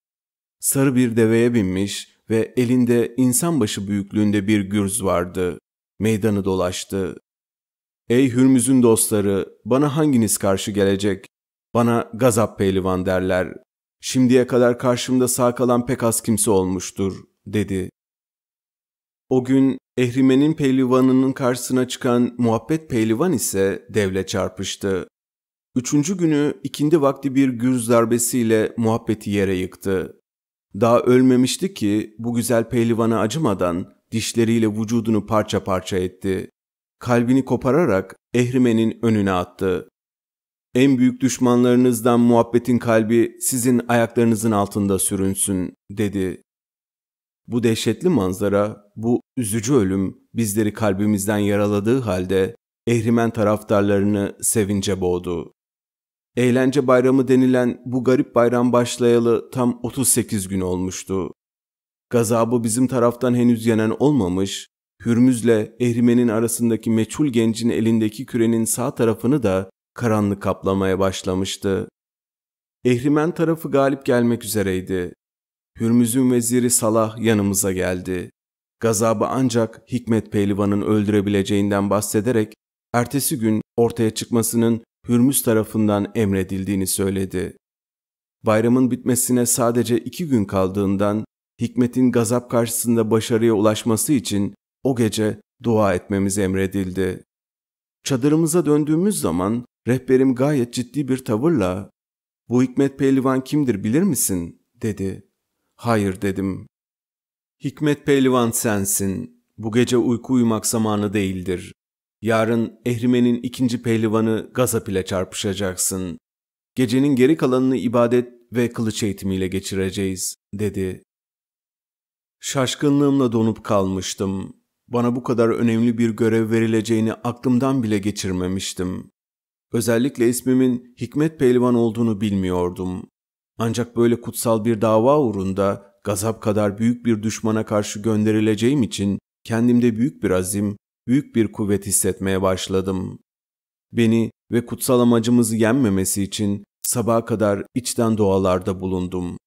S1: Sarı bir deveye binmiş, ve elinde insan başı büyüklüğünde bir gürz vardı. Meydanı dolaştı. Ey Hürmüz'ün dostları, bana hanginiz karşı gelecek? Bana gazap pehlivan derler. Şimdiye kadar karşımda sağ kalan pek az kimse olmuştur, dedi. O gün Ehrimen'in pehlivanının karşısına çıkan muhabbet pehlivan ise devle çarpıştı. Üçüncü günü ikindi vakti bir gürz darbesiyle muhabbeti yere yıktı. Daha ölmemişti ki bu güzel pehlivana acımadan dişleriyle vücudunu parça parça etti. Kalbini kopararak Ehrimen'in önüne attı. En büyük düşmanlarınızdan muhabbetin kalbi sizin ayaklarınızın altında sürünsün, dedi. Bu dehşetli manzara, bu üzücü ölüm bizleri kalbimizden yaraladığı halde Ehrimen taraftarlarını sevince boğdu. Eğlence bayramı denilen bu garip bayram başlayalı tam 38 gün olmuştu. Gazabı bizim taraftan henüz yenen olmamış, Hürmüz'le Ehrimen'in arasındaki meçhul gencin elindeki kürenin sağ tarafını da karanlık kaplamaya başlamıştı. Ehrimen tarafı galip gelmek üzereydi. Hürmüz'ün veziri Salah yanımıza geldi. Gazabı ancak Hikmet Pehlivan'ın öldürebileceğinden bahsederek ertesi gün ortaya çıkmasının Hürmüz tarafından emredildiğini söyledi. Bayramın bitmesine sadece iki gün kaldığından Hikmet'in gazap karşısında başarıya ulaşması için o gece dua etmemiz emredildi. Çadırımıza döndüğümüz zaman rehberim gayet ciddi bir tavırla ''Bu Hikmet Pehlivan kimdir bilir misin?'' dedi. ''Hayır'' dedim. ''Hikmet Pehlivan sensin. Bu gece uyku uyumak zamanı değildir. Yarın Ehrimen'in ikinci pehlivanı Gazap ile çarpışacaksın. Gecenin geri kalanını ibadet ve kılıç eğitimiyle geçireceğiz, dedi. Şaşkınlığımla donup kalmıştım. Bana bu kadar önemli bir görev verileceğini aklımdan bile geçirmemiştim. Özellikle ismimin Hikmet Pehlivan olduğunu bilmiyordum. Ancak böyle kutsal bir dava uğrunda gazap kadar büyük bir düşmana karşı gönderileceğim için kendimde büyük bir azim büyük bir kuvvet hissetmeye başladım. Beni ve kutsal amacımızı yenmemesi için sabaha kadar içten dualarda bulundum.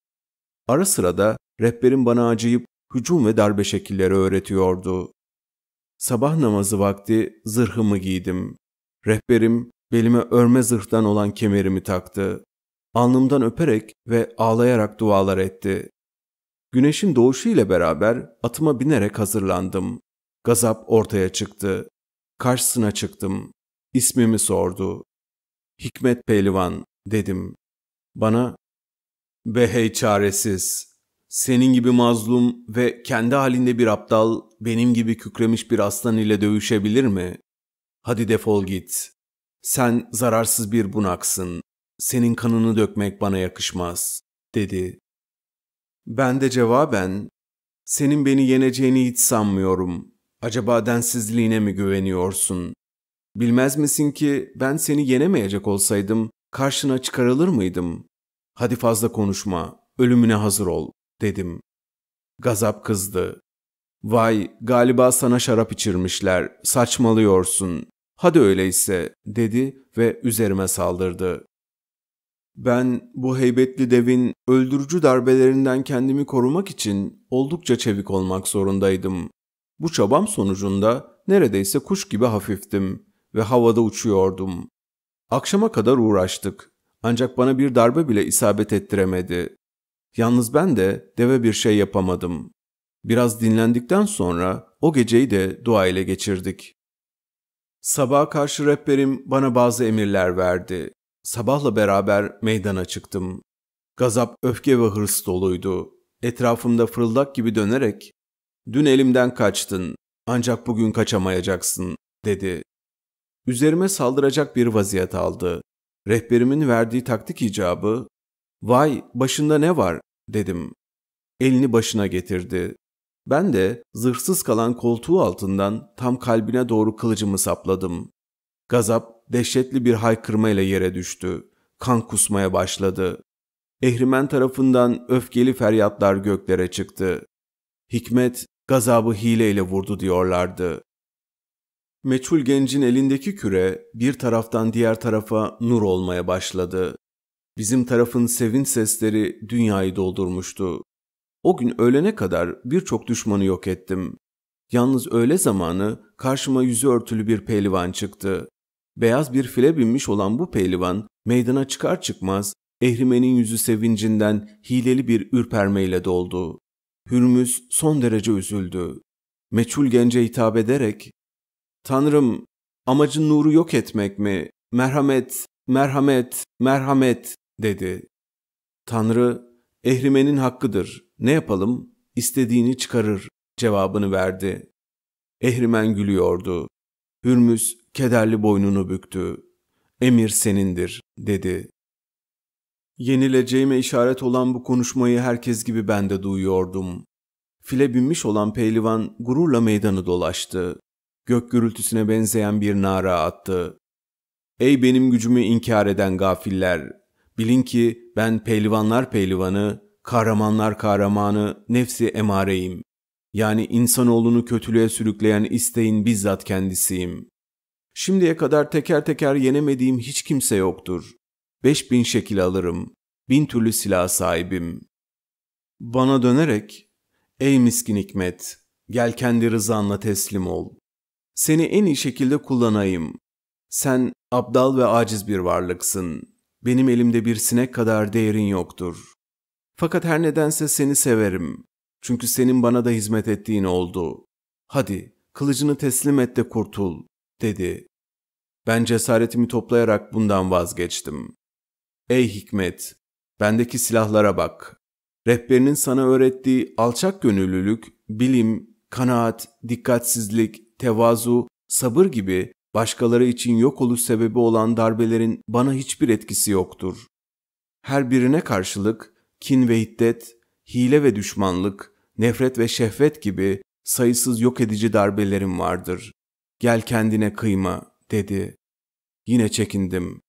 S1: Ara sıra da rehberim bana acıyıp hücum ve darbe şekilleri öğretiyordu. Sabah namazı vakti zırhımı giydim. Rehberim belime örme zırhtan olan kemerimi taktı. Alnımdan öperek ve ağlayarak dualar etti. Güneşin doğuşu ile beraber atıma binerek hazırlandım. Gazap ortaya çıktı. Karşısına çıktım. İsmimi sordu. Hikmet Pehlivan dedim. Bana ve hey çaresiz. Senin gibi mazlum ve kendi halinde bir aptal benim gibi kükremiş bir aslan ile dövüşebilir mi? Hadi defol git. Sen zararsız bir bunaksın. Senin kanını dökmek bana yakışmaz, dedi. Ben de cevaben, senin beni yeneceğini hiç sanmıyorum. Acaba densizliğine mi güveniyorsun? Bilmez misin ki ben seni yenemeyecek olsaydım karşına çıkarılır mıydım? Hadi fazla konuşma, ölümüne hazır ol, dedim. Gazap kızdı. Vay, galiba sana şarap içirmişler, saçmalıyorsun. Hadi öyleyse, dedi ve üzerime saldırdı. Ben bu heybetli devin öldürücü darbelerinden kendimi korumak için oldukça çevik olmak zorundaydım. Bu çabam sonucunda neredeyse kuş gibi hafiftim ve havada uçuyordum. Akşama kadar uğraştık ancak bana bir darbe bile isabet ettiremedi. Yalnız ben de deve bir şey yapamadım. Biraz dinlendikten sonra o geceyi de dua ile geçirdik. Sabaha karşı rehberim bana bazı emirler verdi. Sabahla beraber meydana çıktım. Gazap öfke ve hırs doluydu. Etrafımda fırıldak gibi dönerek Dün elimden kaçtın ancak bugün kaçamayacaksın dedi. Üzerime saldıracak bir vaziyet aldı. Rehberimin verdiği taktik icabı "Vay, başında ne var?" dedim. Elini başına getirdi. Ben de zırhsız kalan koltuğu altından tam kalbine doğru kılıcımı sapladım. Gazap dehşetli bir haykırmayla yere düştü. Kan kusmaya başladı. Ehrimen tarafından öfkeli feryatlar göklere çıktı. Hikmet gazabı hileyle vurdu diyorlardı. Meçhul gencin elindeki küre bir taraftan diğer tarafa nur olmaya başladı. Bizim tarafın sevin sesleri dünyayı doldurmuştu. O gün öğlene kadar birçok düşmanı yok ettim. Yalnız öğle zamanı karşıma yüzü örtülü bir pehlivan çıktı. Beyaz bir file binmiş olan bu pehlivan meydana çıkar çıkmaz Ehrimen'in yüzü sevincinden hileli bir ürpermeyle doldu. Hürmüz son derece üzüldü. Meçhul gence hitap ederek, ''Tanrım, amacın nuru yok etmek mi? Merhamet, merhamet, merhamet.'' dedi. Tanrı, ''Ehrimenin hakkıdır. Ne yapalım? İstediğini çıkarır.'' cevabını verdi. Ehrimen gülüyordu. Hürmüz kederli boynunu büktü. Emir senindir dedi. Yenileceğime işaret olan bu konuşmayı herkes gibi ben de duyuyordum. File binmiş olan pehlivan gururla meydanı dolaştı. Gök gürültüsüne benzeyen bir nara attı. Ey benim gücümü inkar eden gafiller! Bilin ki ben pehlivanlar pehlivanı, kahramanlar kahramanı, nefsi emareyim. Yani insanoğlunu kötülüğe sürükleyen isteğin bizzat kendisiyim. Şimdiye kadar teker teker yenemediğim hiç kimse yoktur beş bin şekil alırım, bin türlü silah sahibim. Bana dönerek, ey miskin hikmet, gel kendi rızanla teslim ol. Seni en iyi şekilde kullanayım. Sen abdal ve aciz bir varlıksın. Benim elimde bir sinek kadar değerin yoktur. Fakat her nedense seni severim. Çünkü senin bana da hizmet ettiğin oldu. Hadi kılıcını teslim et de kurtul, dedi. Ben cesaretimi toplayarak bundan vazgeçtim. Ey hikmet! Bendeki silahlara bak. Rehberinin sana öğrettiği alçak gönüllülük, bilim, kanaat, dikkatsizlik, tevazu, sabır gibi başkaları için yok oluş sebebi olan darbelerin bana hiçbir etkisi yoktur. Her birine karşılık kin ve hiddet, hile ve düşmanlık, nefret ve şehvet gibi sayısız yok edici darbelerim vardır. Gel kendine kıyma, dedi. Yine çekindim.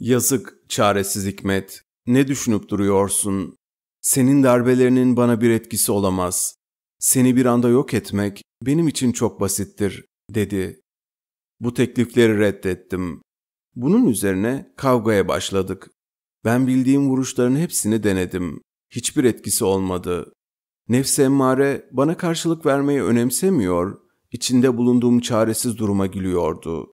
S1: Yazık çaresiz Hikmet. Ne düşünüp duruyorsun? Senin darbelerinin bana bir etkisi olamaz. Seni bir anda yok etmek benim için çok basittir, dedi. Bu teklifleri reddettim. Bunun üzerine kavgaya başladık. Ben bildiğim vuruşların hepsini denedim. Hiçbir etkisi olmadı. Nefse emmare bana karşılık vermeyi önemsemiyor, içinde bulunduğum çaresiz duruma gülüyordu.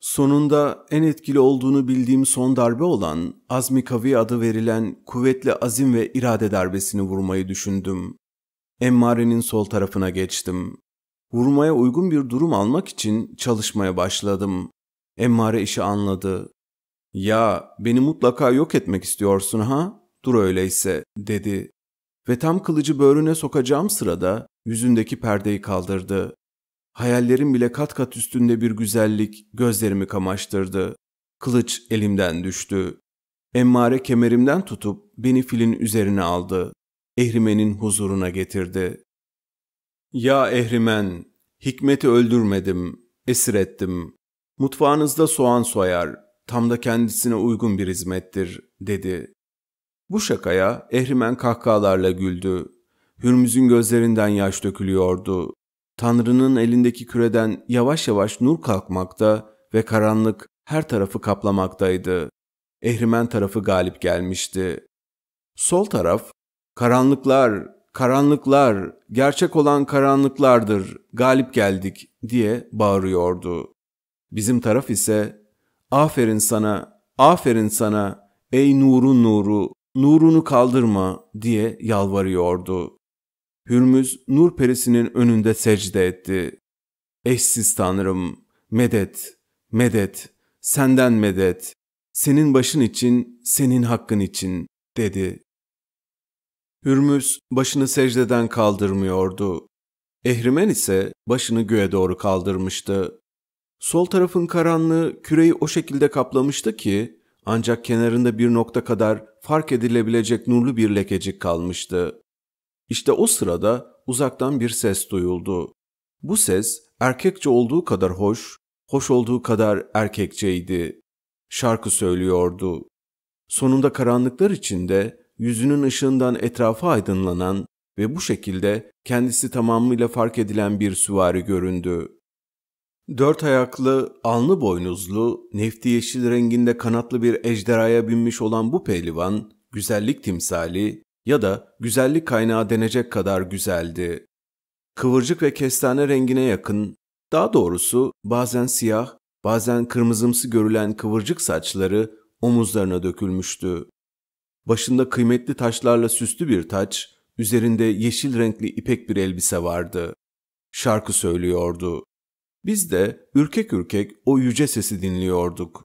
S1: Sonunda en etkili olduğunu bildiğim son darbe olan Azmi Kavi adı verilen kuvvetli azim ve irade darbesini vurmayı düşündüm. Emmare'nin sol tarafına geçtim. Vurmaya uygun bir durum almak için çalışmaya başladım. Emmare işi anladı. ''Ya beni mutlaka yok etmek istiyorsun ha? Dur öyleyse.'' dedi. Ve tam kılıcı böğrüne sokacağım sırada yüzündeki perdeyi kaldırdı hayallerim bile kat kat üstünde bir güzellik gözlerimi kamaştırdı. Kılıç elimden düştü. Emmare kemerimden tutup beni filin üzerine aldı. Ehrimenin huzuruna getirdi. Ya ehrimen, hikmeti öldürmedim, esir ettim. Mutfağınızda soğan soyar, tam da kendisine uygun bir hizmettir, dedi. Bu şakaya ehrimen kahkahalarla güldü. Hürmüz'ün gözlerinden yaş dökülüyordu. Tanrı'nın elindeki küreden yavaş yavaş nur kalkmakta ve karanlık her tarafı kaplamaktaydı. Ehrimen tarafı galip gelmişti. Sol taraf, karanlıklar, karanlıklar, gerçek olan karanlıklardır, galip geldik diye bağırıyordu. Bizim taraf ise, aferin sana, aferin sana, ey nurun nuru, nurunu kaldırma diye yalvarıyordu. Hürmüz nur perisinin önünde secde etti. Eşsiz tanrım, medet, medet, senden medet, senin başın için, senin hakkın için, dedi. Hürmüz başını secdeden kaldırmıyordu. Ehrimen ise başını göğe doğru kaldırmıştı. Sol tarafın karanlığı küreyi o şekilde kaplamıştı ki ancak kenarında bir nokta kadar fark edilebilecek nurlu bir lekecik kalmıştı. İşte o sırada uzaktan bir ses duyuldu. Bu ses erkekçe olduğu kadar hoş, hoş olduğu kadar erkekçeydi. Şarkı söylüyordu. Sonunda karanlıklar içinde yüzünün ışığından etrafı aydınlanan ve bu şekilde kendisi tamamıyla fark edilen bir süvari göründü. Dört ayaklı, alnı boynuzlu, nefti yeşil renginde kanatlı bir ejderhaya binmiş olan bu pehlivan, güzellik timsali, ya da güzellik kaynağı denecek kadar güzeldi. Kıvırcık ve kestane rengine yakın, daha doğrusu bazen siyah, bazen kırmızımsı görülen kıvırcık saçları omuzlarına dökülmüştü. Başında kıymetli taşlarla süslü bir taç, üzerinde yeşil renkli ipek bir elbise vardı. Şarkı söylüyordu. Biz de ürkek ürkek o yüce sesi dinliyorduk.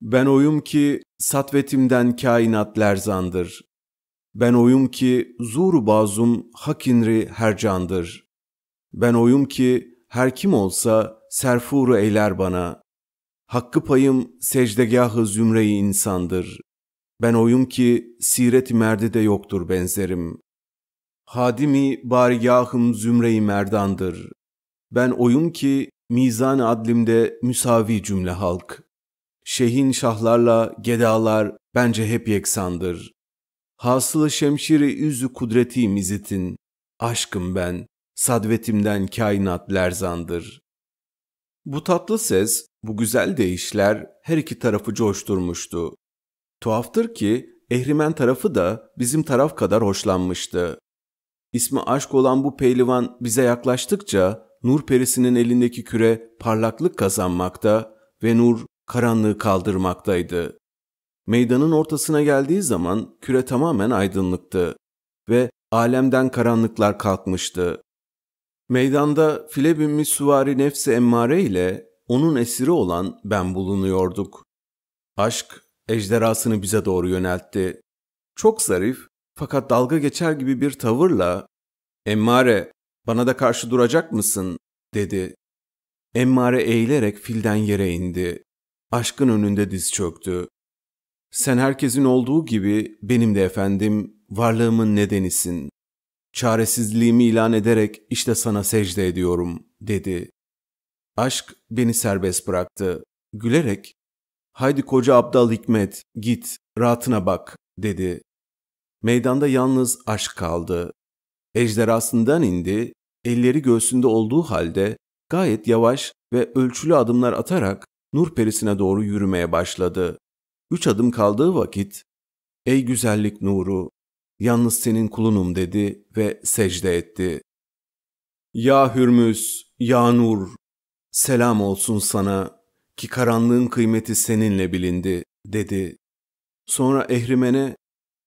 S1: Ben oyum ki satvetimden kainat lerzandır. Ben oyum ki zur bazum hakinri hercandır. Ben oyum ki her kim olsa serfuru eyler bana. Hakkı payım secdegahı zümreyi insandır. Ben oyum ki siret merdi de yoktur benzerim. Hadimi barigahım zümreyi merdandır. Ben oyum ki mizan adlimde müsavi cümle halk. Şehin şahlarla gedalar bence hep yeksandır. Hasılı şemşiri Üzü kudreti mizitin. Aşkım ben, sadvetimden kainat lerzandır. Bu tatlı ses, bu güzel deyişler her iki tarafı coşturmuştu. Tuhaftır ki Ehrimen tarafı da bizim taraf kadar hoşlanmıştı. İsmi aşk olan bu pehlivan bize yaklaştıkça Nur perisinin elindeki küre parlaklık kazanmakta ve Nur karanlığı kaldırmaktaydı. Meydanın ortasına geldiği zaman küre tamamen aydınlıktı ve alemden karanlıklar kalkmıştı. Meydanda file binmiş süvari nefsi emmare ile onun esiri olan ben bulunuyorduk. Aşk ejderhasını bize doğru yöneltti. Çok zarif fakat dalga geçer gibi bir tavırla ''Emmare bana da karşı duracak mısın?'' dedi. Emmare eğilerek filden yere indi. Aşkın önünde diz çöktü. Sen herkesin olduğu gibi benim de efendim varlığımın nedenisin. Çaresizliğimi ilan ederek işte sana secde ediyorum dedi. Aşk beni serbest bıraktı. Gülerek haydi koca aptal Hikmet git rahatına bak dedi. Meydanda yalnız aşk kaldı. Ejderhasından indi, elleri göğsünde olduğu halde gayet yavaş ve ölçülü adımlar atarak nur perisine doğru yürümeye başladı. Üç adım kaldığı vakit, ''Ey güzellik nuru, yalnız senin kulunum.'' dedi ve secde etti. ''Ya Hürmüz, ya Nur, selam olsun sana ki karanlığın kıymeti seninle bilindi.'' dedi. Sonra Ehrimen'e,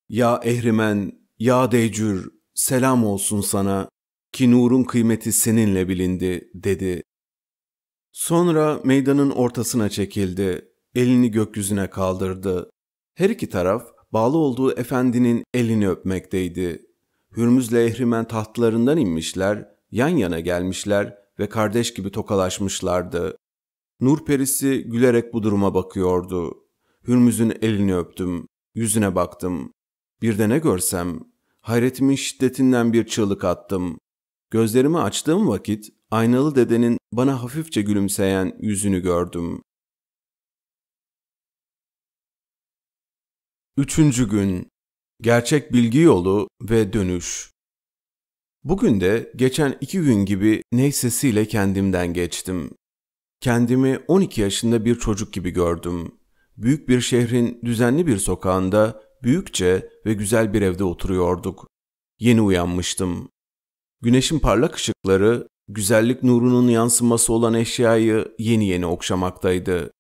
S1: ''Ya Ehrimen, ya Decür, selam olsun sana ki nurun kıymeti seninle bilindi.'' dedi. Sonra meydanın ortasına çekildi elini gökyüzüne kaldırdı. Her iki taraf bağlı olduğu efendinin elini öpmekteydi. Hürmüz'le Ehrimen tahtlarından inmişler, yan yana gelmişler ve kardeş gibi tokalaşmışlardı. Nur perisi gülerek bu duruma bakıyordu. Hürmüz'ün elini öptüm, yüzüne baktım. Bir de ne görsem, hayretimin şiddetinden bir çığlık attım. Gözlerimi açtığım vakit aynalı dedenin bana hafifçe gülümseyen yüzünü gördüm. Üçüncü gün Gerçek bilgi yolu ve dönüş. Bugün de geçen iki gün gibi ney sesiyle kendimden geçtim. Kendimi 12 yaşında bir çocuk gibi gördüm. Büyük bir şehrin düzenli bir sokağında büyükçe ve güzel bir evde oturuyorduk. Yeni uyanmıştım. Güneşin parlak ışıkları, güzellik nurunun yansıması olan eşyayı yeni yeni okşamaktaydı.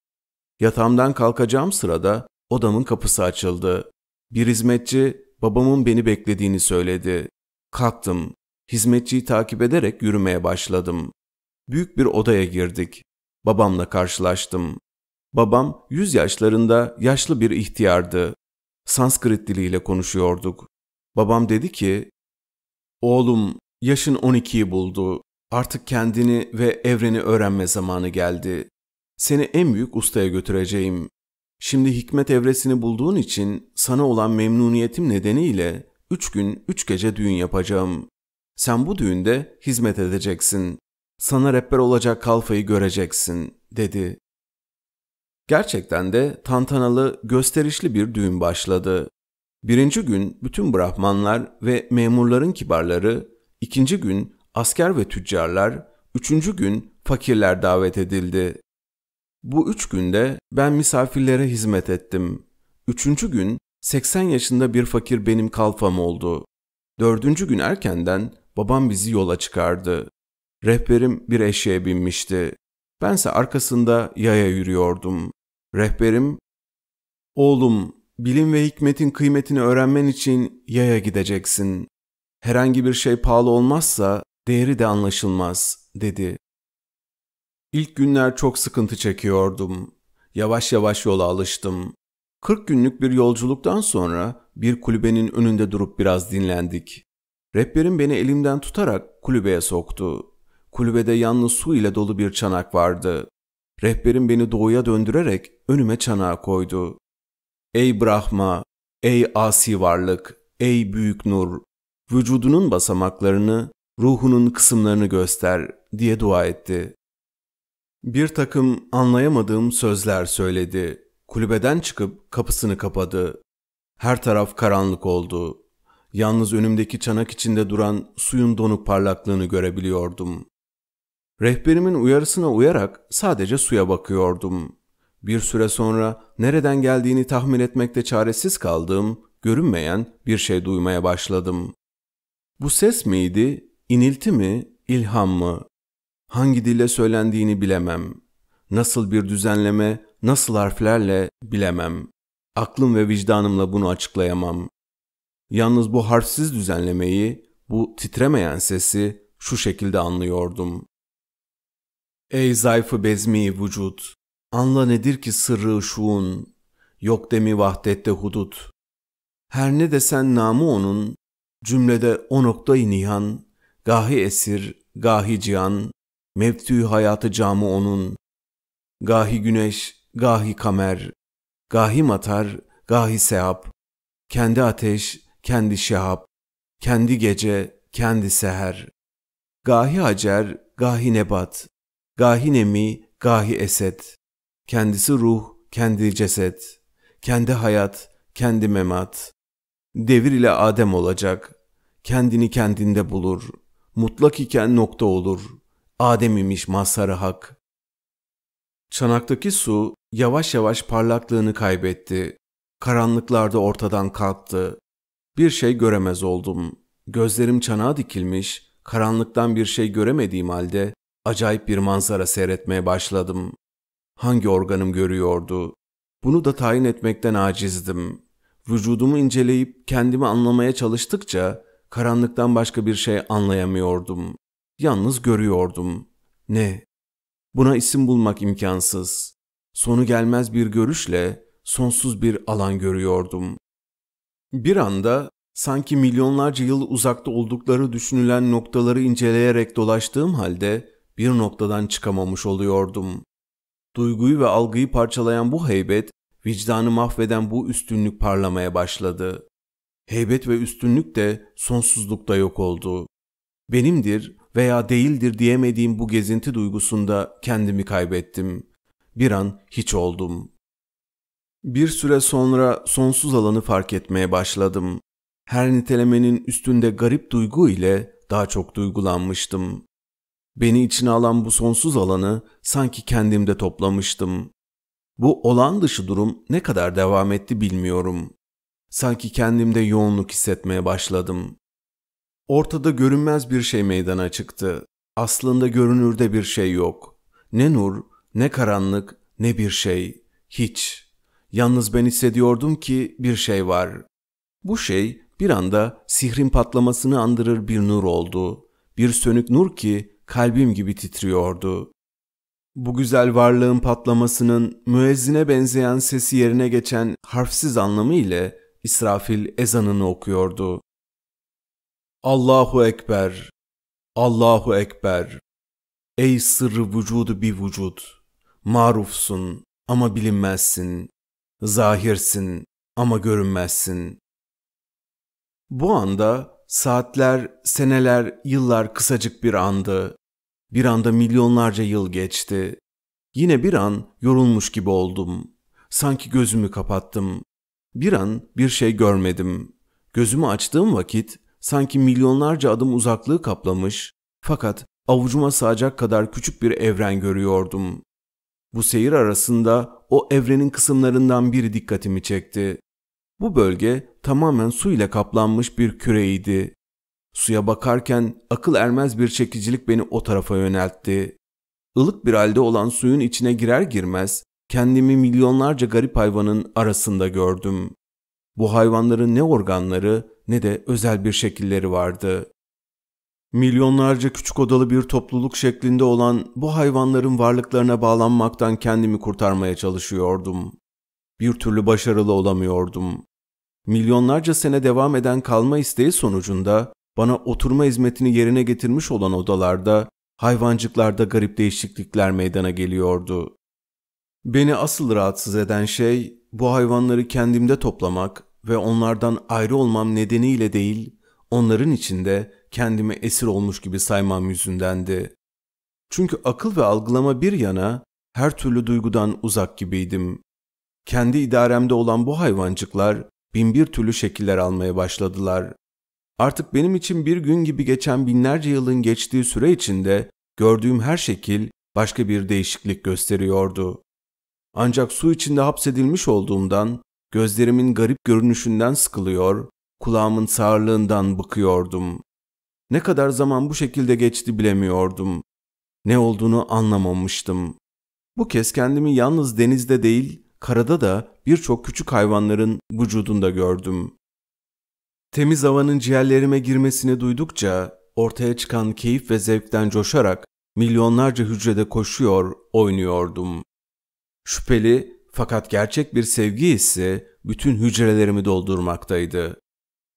S1: Yatağımdan kalkacağım sırada Odamın kapısı açıldı. Bir hizmetçi babamın beni beklediğini söyledi. Kalktım. Hizmetçiyi takip ederek yürümeye başladım. Büyük bir odaya girdik. Babamla karşılaştım. Babam yüz yaşlarında yaşlı bir ihtiyardı. Sanskrit diliyle konuşuyorduk. Babam dedi ki, ''Oğlum, yaşın 12'yi buldu. Artık kendini ve evreni öğrenme zamanı geldi. Seni en büyük ustaya götüreceğim. Şimdi hikmet evresini bulduğun için sana olan memnuniyetim nedeniyle üç gün üç gece düğün yapacağım. Sen bu düğünde hizmet edeceksin. Sana rehber olacak kalfayı göreceksin, dedi. Gerçekten de tantanalı, gösterişli bir düğün başladı. Birinci gün bütün brahmanlar ve memurların kibarları, ikinci gün asker ve tüccarlar, üçüncü gün fakirler davet edildi. Bu üç günde ben misafirlere hizmet ettim. Üçüncü gün 80 yaşında bir fakir benim kalfam oldu. Dördüncü gün erkenden babam bizi yola çıkardı. Rehberim bir eşeğe binmişti. Bense arkasında yaya yürüyordum. Rehberim, ''Oğlum, bilim ve hikmetin kıymetini öğrenmen için yaya gideceksin. Herhangi bir şey pahalı olmazsa değeri de anlaşılmaz.'' dedi. İlk günler çok sıkıntı çekiyordum. Yavaş yavaş yola alıştım. 40 günlük bir yolculuktan sonra bir kulübenin önünde durup biraz dinlendik. Rehberim beni elimden tutarak kulübeye soktu. Kulübede yalnız su ile dolu bir çanak vardı. Rehberim beni doğuya döndürerek önüme çanağı koydu. Ey Brahma, ey asi varlık, ey büyük nur, vücudunun basamaklarını, ruhunun kısımlarını göster diye dua etti. Bir takım anlayamadığım sözler söyledi. Kulübeden çıkıp kapısını kapadı. Her taraf karanlık oldu. Yalnız önümdeki çanak içinde duran suyun donuk parlaklığını görebiliyordum. Rehberimin uyarısına uyarak sadece suya bakıyordum. Bir süre sonra nereden geldiğini tahmin etmekte çaresiz kaldığım, görünmeyen bir şey duymaya başladım. Bu ses miydi, inilti mi, ilham mı? hangi dille söylendiğini bilemem. Nasıl bir düzenleme, nasıl harflerle bilemem. Aklım ve vicdanımla bunu açıklayamam. Yalnız bu harfsiz düzenlemeyi, bu titremeyen sesi şu şekilde anlıyordum. Ey zayıfı bezmi vücut, anla nedir ki sırrı şuun, yok demi vahdette hudut. Her ne desen namı onun, cümlede o noktayı nihan, gahi esir, gahi cihan, Mevtü hayatı camı onun. Gahi güneş, gahi kamer, gahi matar, gahi sehap Kendi ateş, kendi şehap. Kendi gece, kendi seher. Gahi hacer, gahi nebat. Gahi nemi, gahi esed. Kendisi ruh, kendi ceset. Kendi hayat, kendi memat. Devir ile Adem olacak. Kendini kendinde bulur. Mutlak iken nokta olur.'' Adem imiş mazhar hak. Çanaktaki su yavaş yavaş parlaklığını kaybetti. Karanlıklarda ortadan kalktı. Bir şey göremez oldum. Gözlerim çanağa dikilmiş, karanlıktan bir şey göremediğim halde acayip bir manzara seyretmeye başladım. Hangi organım görüyordu? Bunu da tayin etmekten acizdim. Vücudumu inceleyip kendimi anlamaya çalıştıkça karanlıktan başka bir şey anlayamıyordum. Yalnız görüyordum. Ne? Buna isim bulmak imkansız. Sonu gelmez bir görüşle sonsuz bir alan görüyordum. Bir anda sanki milyonlarca yıl uzakta oldukları düşünülen noktaları inceleyerek dolaştığım halde bir noktadan çıkamamış oluyordum. Duyguyu ve algıyı parçalayan bu heybet, vicdanı mahveden bu üstünlük parlamaya başladı. Heybet ve üstünlük de sonsuzlukta yok oldu. Benimdir veya değildir diyemediğim bu gezinti duygusunda kendimi kaybettim. Bir an hiç oldum. Bir süre sonra sonsuz alanı fark etmeye başladım. Her nitelemenin üstünde garip duygu ile daha çok duygulanmıştım. Beni içine alan bu sonsuz alanı sanki kendimde toplamıştım. Bu olan dışı durum ne kadar devam etti bilmiyorum. Sanki kendimde yoğunluk hissetmeye başladım. Ortada görünmez bir şey meydana çıktı. Aslında görünürde bir şey yok. Ne nur, ne karanlık, ne bir şey. Hiç. Yalnız ben hissediyordum ki bir şey var. Bu şey bir anda sihrin patlamasını andırır bir nur oldu. Bir sönük nur ki kalbim gibi titriyordu. Bu güzel varlığın patlamasının müezzine benzeyen sesi yerine geçen harfsiz anlamı ile İsrafil ezanını okuyordu. Allahu Ekber, Allahu Ekber. Ey sırrı vücudu bir vücut. Marufsun ama bilinmezsin. Zahirsin ama görünmezsin. Bu anda saatler, seneler, yıllar kısacık bir andı. Bir anda milyonlarca yıl geçti. Yine bir an yorulmuş gibi oldum. Sanki gözümü kapattım. Bir an bir şey görmedim. Gözümü açtığım vakit sanki milyonlarca adım uzaklığı kaplamış fakat avucuma sığacak kadar küçük bir evren görüyordum. Bu seyir arasında o evrenin kısımlarından biri dikkatimi çekti. Bu bölge tamamen su ile kaplanmış bir küreydi. Suya bakarken akıl ermez bir çekicilik beni o tarafa yöneltti. Ilık bir halde olan suyun içine girer girmez kendimi milyonlarca garip hayvanın arasında gördüm. Bu hayvanların ne organları ne de özel bir şekilleri vardı. Milyonlarca küçük odalı bir topluluk şeklinde olan bu hayvanların varlıklarına bağlanmaktan kendimi kurtarmaya çalışıyordum. Bir türlü başarılı olamıyordum. Milyonlarca sene devam eden kalma isteği sonucunda bana oturma hizmetini yerine getirmiş olan odalarda hayvancıklarda garip değişiklikler meydana geliyordu. Beni asıl rahatsız eden şey bu hayvanları kendimde toplamak ve onlardan ayrı olmam nedeniyle değil, onların içinde kendimi esir olmuş gibi saymam yüzündendi. Çünkü akıl ve algılama bir yana her türlü duygudan uzak gibiydim. Kendi idaremde olan bu hayvancıklar binbir türlü şekiller almaya başladılar. Artık benim için bir gün gibi geçen binlerce yılın geçtiği süre içinde gördüğüm her şekil başka bir değişiklik gösteriyordu. Ancak su içinde hapsedilmiş olduğumdan Gözlerimin garip görünüşünden sıkılıyor, kulağımın sağırlığından bıkıyordum. Ne kadar zaman bu şekilde geçti bilemiyordum. Ne olduğunu anlamamıştım. Bu kez kendimi yalnız denizde değil, karada da birçok küçük hayvanların vücudunda gördüm. Temiz havanın ciğerlerime girmesini duydukça ortaya çıkan keyif ve zevkten coşarak milyonlarca hücrede koşuyor, oynuyordum. Şüpheli fakat gerçek bir sevgi ise bütün hücrelerimi doldurmaktaydı.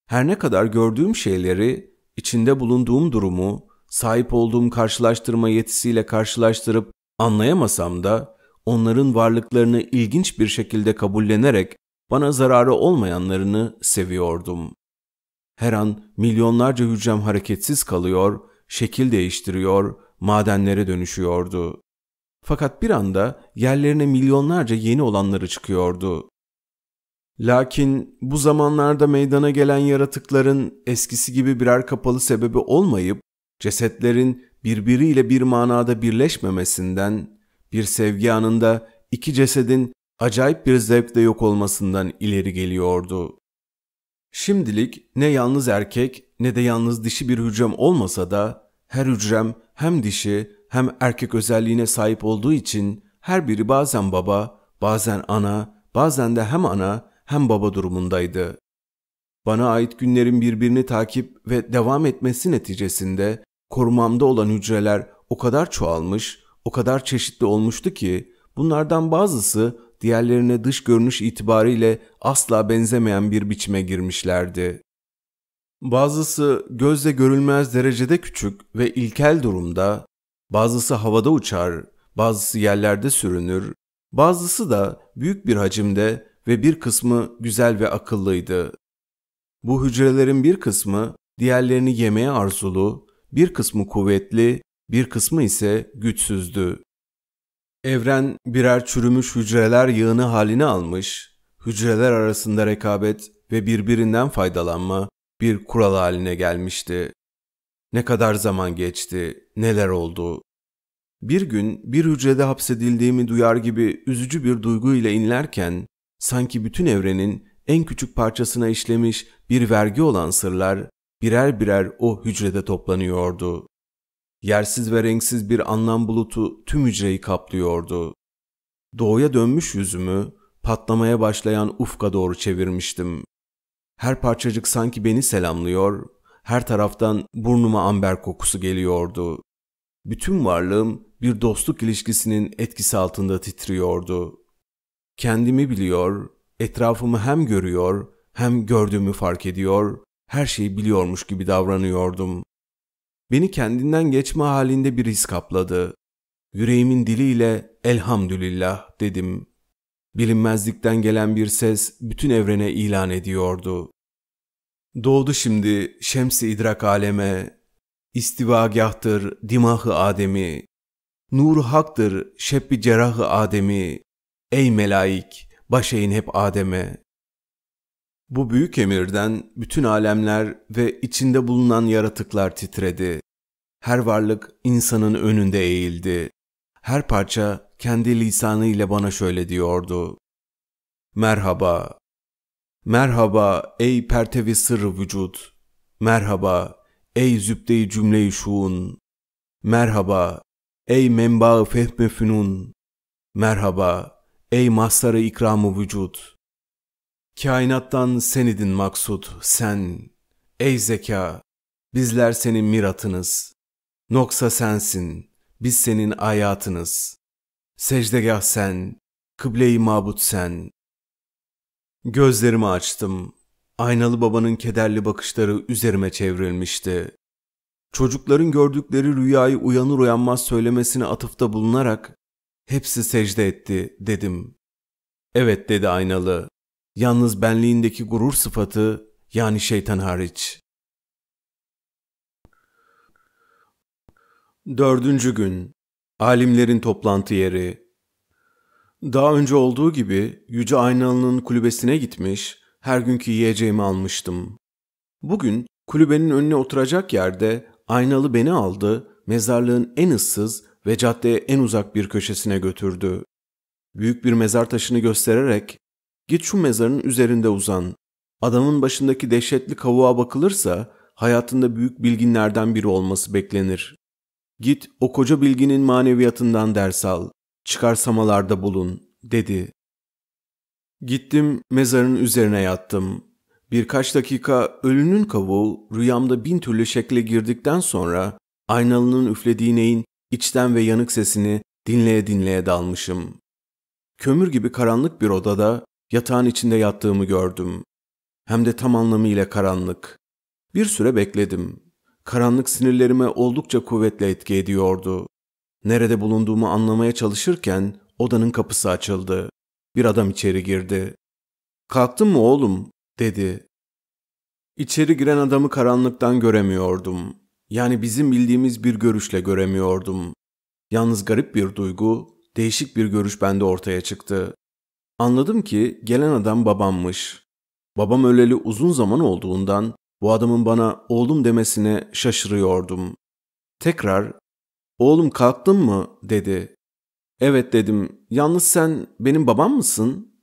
S1: Her ne kadar gördüğüm şeyleri, içinde bulunduğum durumu, sahip olduğum karşılaştırma yetisiyle karşılaştırıp anlayamasam da onların varlıklarını ilginç bir şekilde kabullenerek bana zararı olmayanlarını seviyordum. Her an milyonlarca hücrem hareketsiz kalıyor, şekil değiştiriyor, madenlere dönüşüyordu. Fakat bir anda yerlerine milyonlarca yeni olanları çıkıyordu. Lakin bu zamanlarda meydana gelen yaratıkların eskisi gibi birer kapalı sebebi olmayıp cesetlerin birbiriyle bir manada birleşmemesinden, bir sevgi anında iki cesedin acayip bir zevkle yok olmasından ileri geliyordu. Şimdilik ne yalnız erkek ne de yalnız dişi bir hücrem olmasa da her hücrem hem dişi hem erkek özelliğine sahip olduğu için her biri bazen baba, bazen ana, bazen de hem ana hem baba durumundaydı. Bana ait günlerin birbirini takip ve devam etmesi neticesinde korumamda olan hücreler o kadar çoğalmış, o kadar çeşitli olmuştu ki bunlardan bazısı diğerlerine dış görünüş itibariyle asla benzemeyen bir biçime girmişlerdi. Bazısı gözle görülmez derecede küçük ve ilkel durumda, Bazısı havada uçar, bazısı yerlerde sürünür, bazısı da büyük bir hacimde ve bir kısmı güzel ve akıllıydı. Bu hücrelerin bir kısmı diğerlerini yemeye arzulu, bir kısmı kuvvetli, bir kısmı ise güçsüzdü. Evren birer çürümüş hücreler yığını halini almış, hücreler arasında rekabet ve birbirinden faydalanma bir kural haline gelmişti. Ne kadar zaman geçti, neler oldu. Bir gün bir hücrede hapsedildiğimi duyar gibi üzücü bir duygu ile inlerken sanki bütün evrenin en küçük parçasına işlemiş bir vergi olan sırlar birer birer o hücrede toplanıyordu. Yersiz ve renksiz bir anlam bulutu tüm hücreyi kaplıyordu. Doğuya dönmüş yüzümü patlamaya başlayan ufka doğru çevirmiştim. Her parçacık sanki beni selamlıyor, her taraftan burnuma amber kokusu geliyordu. Bütün varlığım bir dostluk ilişkisinin etkisi altında titriyordu. Kendimi biliyor, etrafımı hem görüyor hem gördüğümü fark ediyor, her şeyi biliyormuş gibi davranıyordum. Beni kendinden geçme halinde bir his kapladı. Yüreğimin diliyle elhamdülillah dedim. Bilinmezlikten gelen bir ses bütün evrene ilan ediyordu. Doğdu şimdi şemsi idrak aleme, istivagahtır dimahı Adem'i, nur haktır şebbi cerahı Adem'i, ey melaik baş eğin hep Adem'e. Bu büyük emirden bütün alemler ve içinde bulunan yaratıklar titredi. Her varlık insanın önünde eğildi. Her parça kendi lisanı ile bana şöyle diyordu. Merhaba, Merhaba ey pertevi sırrı vücut. Merhaba ey zübde-i cümle-i şuun. Merhaba ey menba-ı fehme fünun. Merhaba ey mahsarı ikramı vücut. Kainattan senidin maksut sen. Ey zeka bizler senin miratınız. Noksa sensin biz senin hayatınız. Secdegah sen, kıble-i mabut sen, Gözlerimi açtım. Aynalı babanın kederli bakışları üzerime çevrilmişti. Çocukların gördükleri rüyayı uyanır uyanmaz söylemesini atıfta bulunarak hepsi secde etti dedim. Evet dedi aynalı. Yalnız benliğindeki gurur sıfatı yani şeytan hariç. Dördüncü gün. Alimlerin toplantı yeri. Daha önce olduğu gibi Yüce Aynalı'nın kulübesine gitmiş, her günkü yiyeceğimi almıştım. Bugün kulübenin önüne oturacak yerde Aynalı beni aldı, mezarlığın en ıssız ve caddeye en uzak bir köşesine götürdü. Büyük bir mezar taşını göstererek, git şu mezarın üzerinde uzan. Adamın başındaki dehşetli kavuğa bakılırsa hayatında büyük bilginlerden biri olması beklenir. Git o koca bilginin maneviyatından ders al çıkarsamalarda bulun, dedi. Gittim mezarın üzerine yattım. Birkaç dakika ölünün kavuğu rüyamda bin türlü şekle girdikten sonra aynalının üflediği neyin içten ve yanık sesini dinleye dinleye dalmışım. Kömür gibi karanlık bir odada yatağın içinde yattığımı gördüm. Hem de tam anlamıyla karanlık. Bir süre bekledim. Karanlık sinirlerime oldukça kuvvetle etki ediyordu. Nerede bulunduğumu anlamaya çalışırken odanın kapısı açıldı. Bir adam içeri girdi. "Kalktın mı oğlum?" dedi. İçeri giren adamı karanlıktan göremiyordum. Yani bizim bildiğimiz bir görüşle göremiyordum. Yalnız garip bir duygu, değişik bir görüş bende ortaya çıktı. Anladım ki gelen adam babammış. Babam öleli uzun zaman olduğundan bu adamın bana oğlum demesine şaşırıyordum. Tekrar Oğlum kalktın mı? dedi. Evet dedim. Yalnız sen benim babam mısın?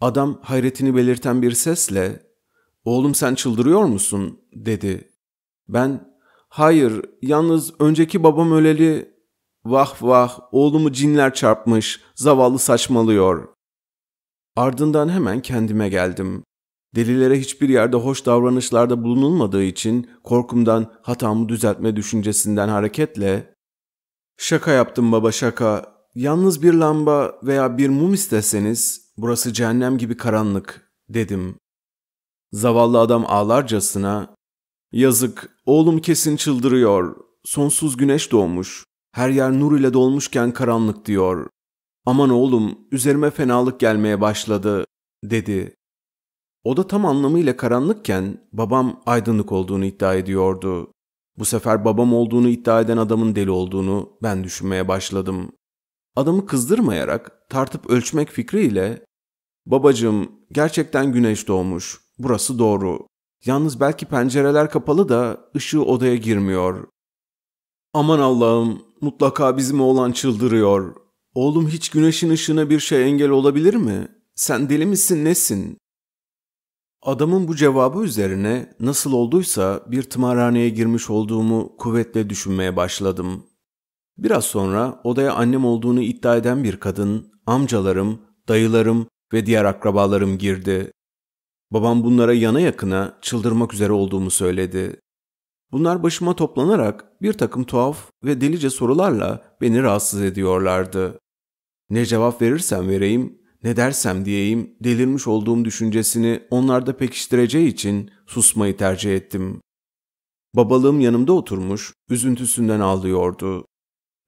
S1: Adam hayretini belirten bir sesle "Oğlum sen çıldırıyor musun?" dedi. Ben "Hayır, yalnız önceki babam öleli vah vah oğlumu cinler çarpmış, zavallı saçmalıyor." Ardından hemen kendime geldim. Delilere hiçbir yerde hoş davranışlarda bulunulmadığı için korkumdan hatamı düzeltme düşüncesinden hareketle Şaka yaptım baba şaka. Yalnız bir lamba veya bir mum isteseniz burası cehennem gibi karanlık dedim. Zavallı adam ağlarcasına yazık oğlum kesin çıldırıyor. Sonsuz güneş doğmuş. Her yer nur ile dolmuşken karanlık diyor. Aman oğlum üzerime fenalık gelmeye başladı dedi. O da tam anlamıyla karanlıkken babam aydınlık olduğunu iddia ediyordu. Bu sefer babam olduğunu iddia eden adamın deli olduğunu ben düşünmeye başladım. Adamı kızdırmayarak tartıp ölçmek fikriyle ''Babacım gerçekten güneş doğmuş. Burası doğru. Yalnız belki pencereler kapalı da ışığı odaya girmiyor. Aman Allah'ım mutlaka bizim oğlan çıldırıyor. Oğlum hiç güneşin ışığına bir şey engel olabilir mi? Sen deli misin nesin? Adamın bu cevabı üzerine nasıl olduysa bir tımarhaneye girmiş olduğumu kuvvetle düşünmeye başladım. Biraz sonra odaya annem olduğunu iddia eden bir kadın, amcalarım, dayılarım ve diğer akrabalarım girdi. Babam bunlara yana yakına çıldırmak üzere olduğumu söyledi. Bunlar başıma toplanarak bir takım tuhaf ve delice sorularla beni rahatsız ediyorlardı. Ne cevap verirsem vereyim ne dersem diyeyim delirmiş olduğum düşüncesini onlarda pekiştireceği için susmayı tercih ettim. Babalığım yanımda oturmuş, üzüntüsünden ağlıyordu.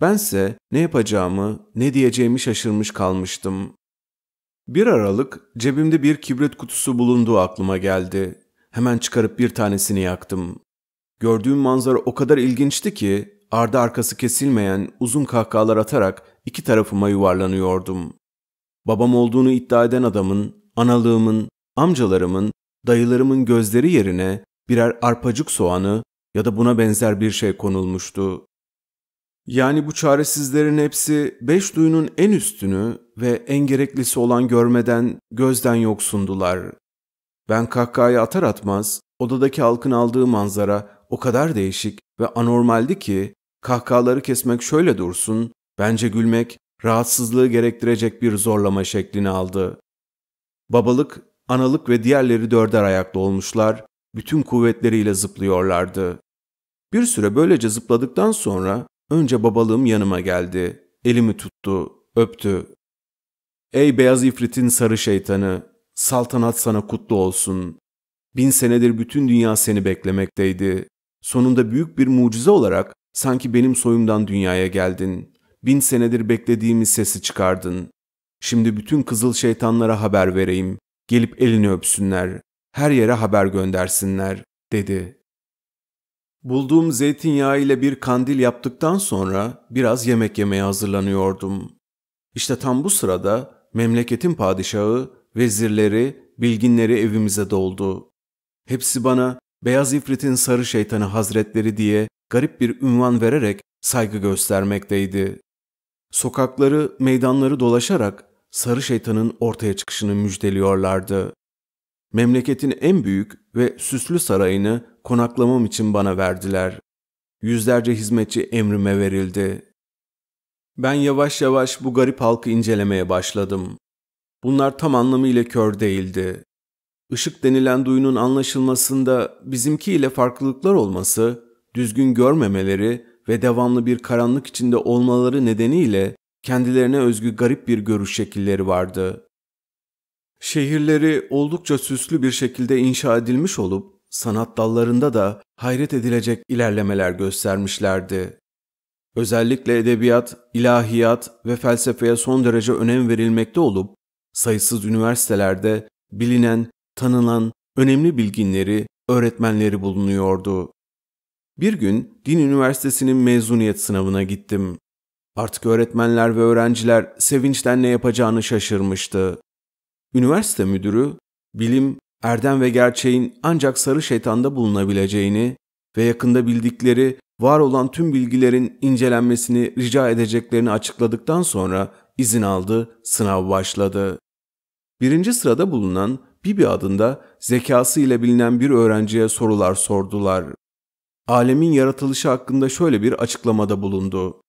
S1: Bense ne yapacağımı, ne diyeceğimi şaşırmış kalmıştım. Bir aralık cebimde bir kibrit kutusu bulunduğu aklıma geldi. Hemen çıkarıp bir tanesini yaktım. Gördüğüm manzara o kadar ilginçti ki ardı arkası kesilmeyen uzun kahkahalar atarak iki tarafıma yuvarlanıyordum babam olduğunu iddia eden adamın, analığımın, amcalarımın, dayılarımın gözleri yerine birer arpacık soğanı ya da buna benzer bir şey konulmuştu. Yani bu çaresizlerin hepsi beş duyunun en üstünü ve en gereklisi olan görmeden, gözden yoksundular. Ben kahkahayı atar atmaz odadaki halkın aldığı manzara o kadar değişik ve anormaldi ki kahkahaları kesmek şöyle dursun, bence gülmek rahatsızlığı gerektirecek bir zorlama şeklini aldı. Babalık, analık ve diğerleri dörder ayaklı olmuşlar, bütün kuvvetleriyle zıplıyorlardı. Bir süre böylece zıpladıktan sonra önce babalığım yanıma geldi. Elimi tuttu, öptü. Ey beyaz ifritin sarı şeytanı, saltanat sana kutlu olsun. Bin senedir bütün dünya seni beklemekteydi. Sonunda büyük bir mucize olarak sanki benim soyumdan dünyaya geldin bin senedir beklediğimiz sesi çıkardın. Şimdi bütün kızıl şeytanlara haber vereyim. Gelip elini öpsünler. Her yere haber göndersinler, dedi. Bulduğum zeytinyağı ile bir kandil yaptıktan sonra biraz yemek yemeye hazırlanıyordum. İşte tam bu sırada memleketin padişahı, vezirleri, bilginleri evimize doldu. Hepsi bana Beyaz İfrit'in Sarı Şeytanı Hazretleri diye garip bir ünvan vererek saygı göstermekteydi. Sokakları, meydanları dolaşarak sarı şeytanın ortaya çıkışını müjdeliyorlardı. Memleketin en büyük ve süslü sarayını konaklamam için bana verdiler. Yüzlerce hizmetçi emrime verildi. Ben yavaş yavaş bu garip halkı incelemeye başladım. Bunlar tam anlamıyla kör değildi. Işık denilen duyunun anlaşılmasında bizimki ile farklılıklar olması, düzgün görmemeleri ve devamlı bir karanlık içinde olmaları nedeniyle kendilerine özgü garip bir görüş şekilleri vardı. Şehirleri oldukça süslü bir şekilde inşa edilmiş olup sanat dallarında da hayret edilecek ilerlemeler göstermişlerdi. Özellikle edebiyat, ilahiyat ve felsefeye son derece önem verilmekte olup sayısız üniversitelerde bilinen, tanınan, önemli bilginleri, öğretmenleri bulunuyordu. Bir gün din üniversitesinin mezuniyet sınavına gittim. Artık öğretmenler ve öğrenciler sevinçten ne yapacağını şaşırmıştı. Üniversite müdürü, bilim, erdem ve gerçeğin ancak sarı şeytanda bulunabileceğini ve yakında bildikleri var olan tüm bilgilerin incelenmesini rica edeceklerini açıkladıktan sonra izin aldı, sınav başladı. Birinci sırada bulunan Bibi adında zekası ile bilinen bir öğrenciye sorular sordular alemin yaratılışı hakkında şöyle bir açıklamada bulundu.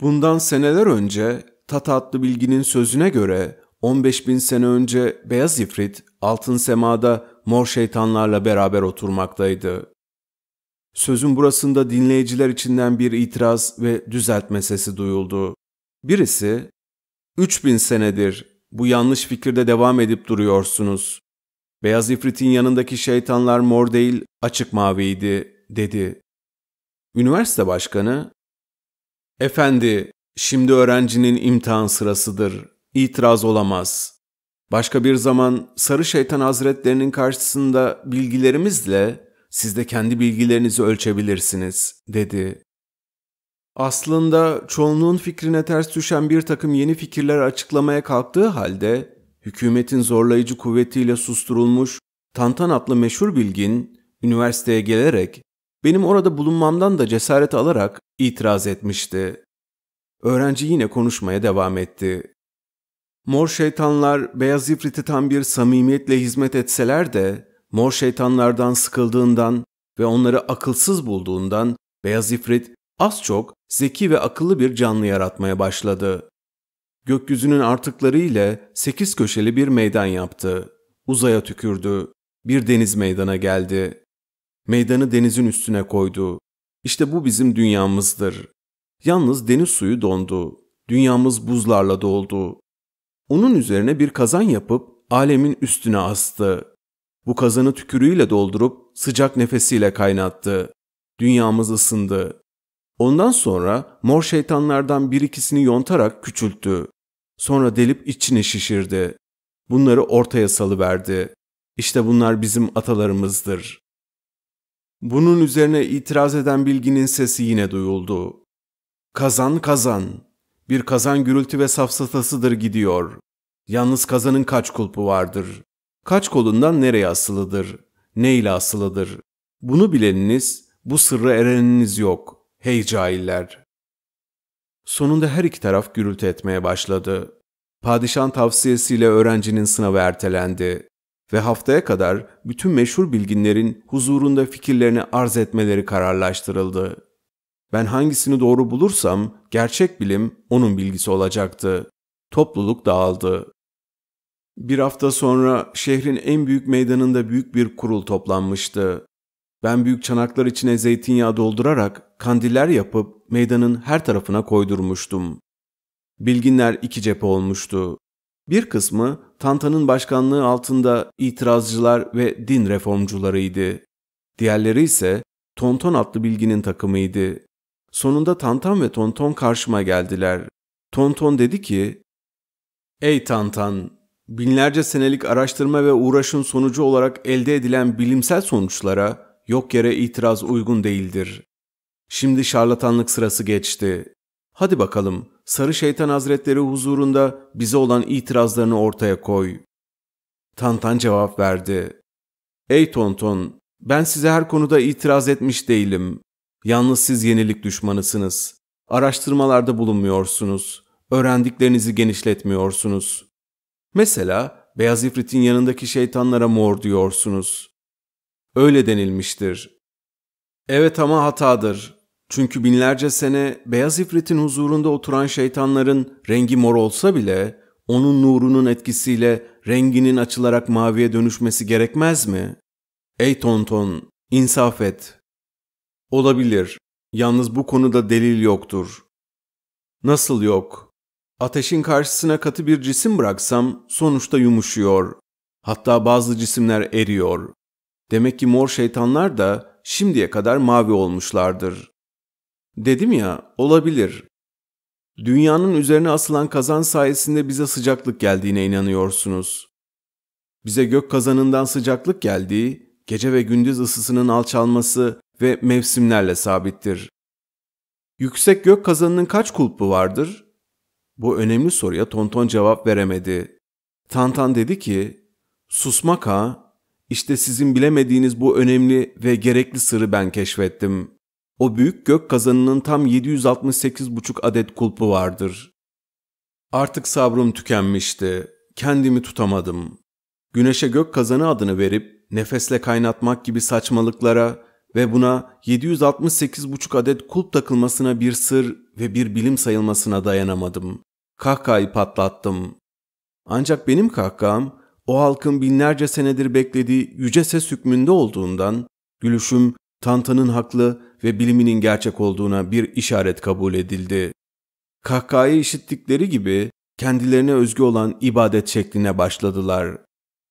S1: Bundan seneler önce Tata adlı bilginin sözüne göre 15 bin sene önce beyaz ifrit altın semada mor şeytanlarla beraber oturmaktaydı. Sözün burasında dinleyiciler içinden bir itiraz ve düzeltme sesi duyuldu. Birisi, 3000 senedir bu yanlış fikirde devam edip duruyorsunuz. Beyaz ifritin yanındaki şeytanlar mor değil, açık maviydi dedi. Üniversite başkanı, Efendi, şimdi öğrencinin imtihan sırasıdır, itiraz olamaz. Başka bir zaman Sarı Şeytan Hazretlerinin karşısında bilgilerimizle siz de kendi bilgilerinizi ölçebilirsiniz, dedi. Aslında çoğunluğun fikrine ters düşen bir takım yeni fikirler açıklamaya kalktığı halde, hükümetin zorlayıcı kuvvetiyle susturulmuş Tantan adlı meşhur bilgin, üniversiteye gelerek benim orada bulunmamdan da cesaret alarak itiraz etmişti. Öğrenci yine konuşmaya devam etti. Mor şeytanlar beyaz ifriti tam bir samimiyetle hizmet etseler de mor şeytanlardan sıkıldığından ve onları akılsız bulduğundan beyaz ifrit az çok zeki ve akıllı bir canlı yaratmaya başladı. Gökyüzünün artıkları ile sekiz köşeli bir meydan yaptı. Uzaya tükürdü. Bir deniz meydana geldi meydanı denizin üstüne koydu. İşte bu bizim dünyamızdır. Yalnız deniz suyu dondu. Dünyamız buzlarla doldu. Onun üzerine bir kazan yapıp alemin üstüne astı. Bu kazanı tükürüğüyle doldurup sıcak nefesiyle kaynattı. Dünyamız ısındı. Ondan sonra mor şeytanlardan bir ikisini yontarak küçülttü. Sonra delip içine şişirdi. Bunları ortaya salıverdi. İşte bunlar bizim atalarımızdır. Bunun üzerine itiraz eden Bilgin'in sesi yine duyuldu. Kazan kazan. Bir kazan gürültü ve safsatasıdır gidiyor. Yalnız kazanın kaç kulpu vardır? Kaç kolundan nereye asılıdır? Ne ile asılıdır? Bunu bileniniz, bu sırrı ereniniz yok. Hey cahiller! Sonunda her iki taraf gürültü etmeye başladı. Padişan tavsiyesiyle öğrencinin sınavı ertelendi ve haftaya kadar bütün meşhur bilginlerin huzurunda fikirlerini arz etmeleri kararlaştırıldı. Ben hangisini doğru bulursam gerçek bilim onun bilgisi olacaktı. Topluluk dağıldı. Bir hafta sonra şehrin en büyük meydanında büyük bir kurul toplanmıştı. Ben büyük çanaklar içine zeytinyağı doldurarak kandiller yapıp meydanın her tarafına koydurmuştum. Bilginler iki cephe olmuştu. Bir kısmı Tantan'ın başkanlığı altında itirazcılar ve din reformcularıydı. Diğerleri ise Tonton adlı bilginin takımıydı. Sonunda Tantan ve Tonton karşıma geldiler. Tonton dedi ki, Ey Tantan, binlerce senelik araştırma ve uğraşın sonucu olarak elde edilen bilimsel sonuçlara yok yere itiraz uygun değildir. Şimdi şarlatanlık sırası geçti. Hadi bakalım, Sarı Şeytan Hazretleri huzurunda bize olan itirazlarını ortaya koy. Tantan cevap verdi. Ey Tonton, ben size her konuda itiraz etmiş değilim. Yalnız siz yenilik düşmanısınız. Araştırmalarda bulunmuyorsunuz. Öğrendiklerinizi genişletmiyorsunuz. Mesela beyaz ifritin yanındaki şeytanlara mor diyorsunuz. Öyle denilmiştir. Evet ama hatadır. Çünkü binlerce sene beyaz ifritin huzurunda oturan şeytanların rengi mor olsa bile onun nurunun etkisiyle renginin açılarak maviye dönüşmesi gerekmez mi? Ey Tonton, insaf et. Olabilir. Yalnız bu konuda delil yoktur. Nasıl yok? Ateşin karşısına katı bir cisim bıraksam sonuçta yumuşuyor. Hatta bazı cisimler eriyor. Demek ki mor şeytanlar da şimdiye kadar mavi olmuşlardır. Dedim ya, olabilir. Dünyanın üzerine asılan kazan sayesinde bize sıcaklık geldiğine inanıyorsunuz. Bize gök kazanından sıcaklık geldiği, gece ve gündüz ısısının alçalması ve mevsimlerle sabittir. Yüksek gök kazanının kaç kulpu vardır? Bu önemli soruya Tonton cevap veremedi. Tantan dedi ki, susmak ha, işte sizin bilemediğiniz bu önemli ve gerekli sırrı ben keşfettim. O büyük gök kazanının tam 768,5 adet kulpu vardır. Artık sabrım tükenmişti. Kendimi tutamadım. Güneşe gök kazanı adını verip nefesle kaynatmak gibi saçmalıklara ve buna 768,5 adet kulp takılmasına bir sır ve bir bilim sayılmasına dayanamadım. Kahkahayı patlattım. Ancak benim kahkaham o halkın binlerce senedir beklediği yüce ses hükmünde olduğundan gülüşüm Tantan'ın haklı ve biliminin gerçek olduğuna bir işaret kabul edildi. Kahkahayı işittikleri gibi kendilerine özgü olan ibadet şekline başladılar.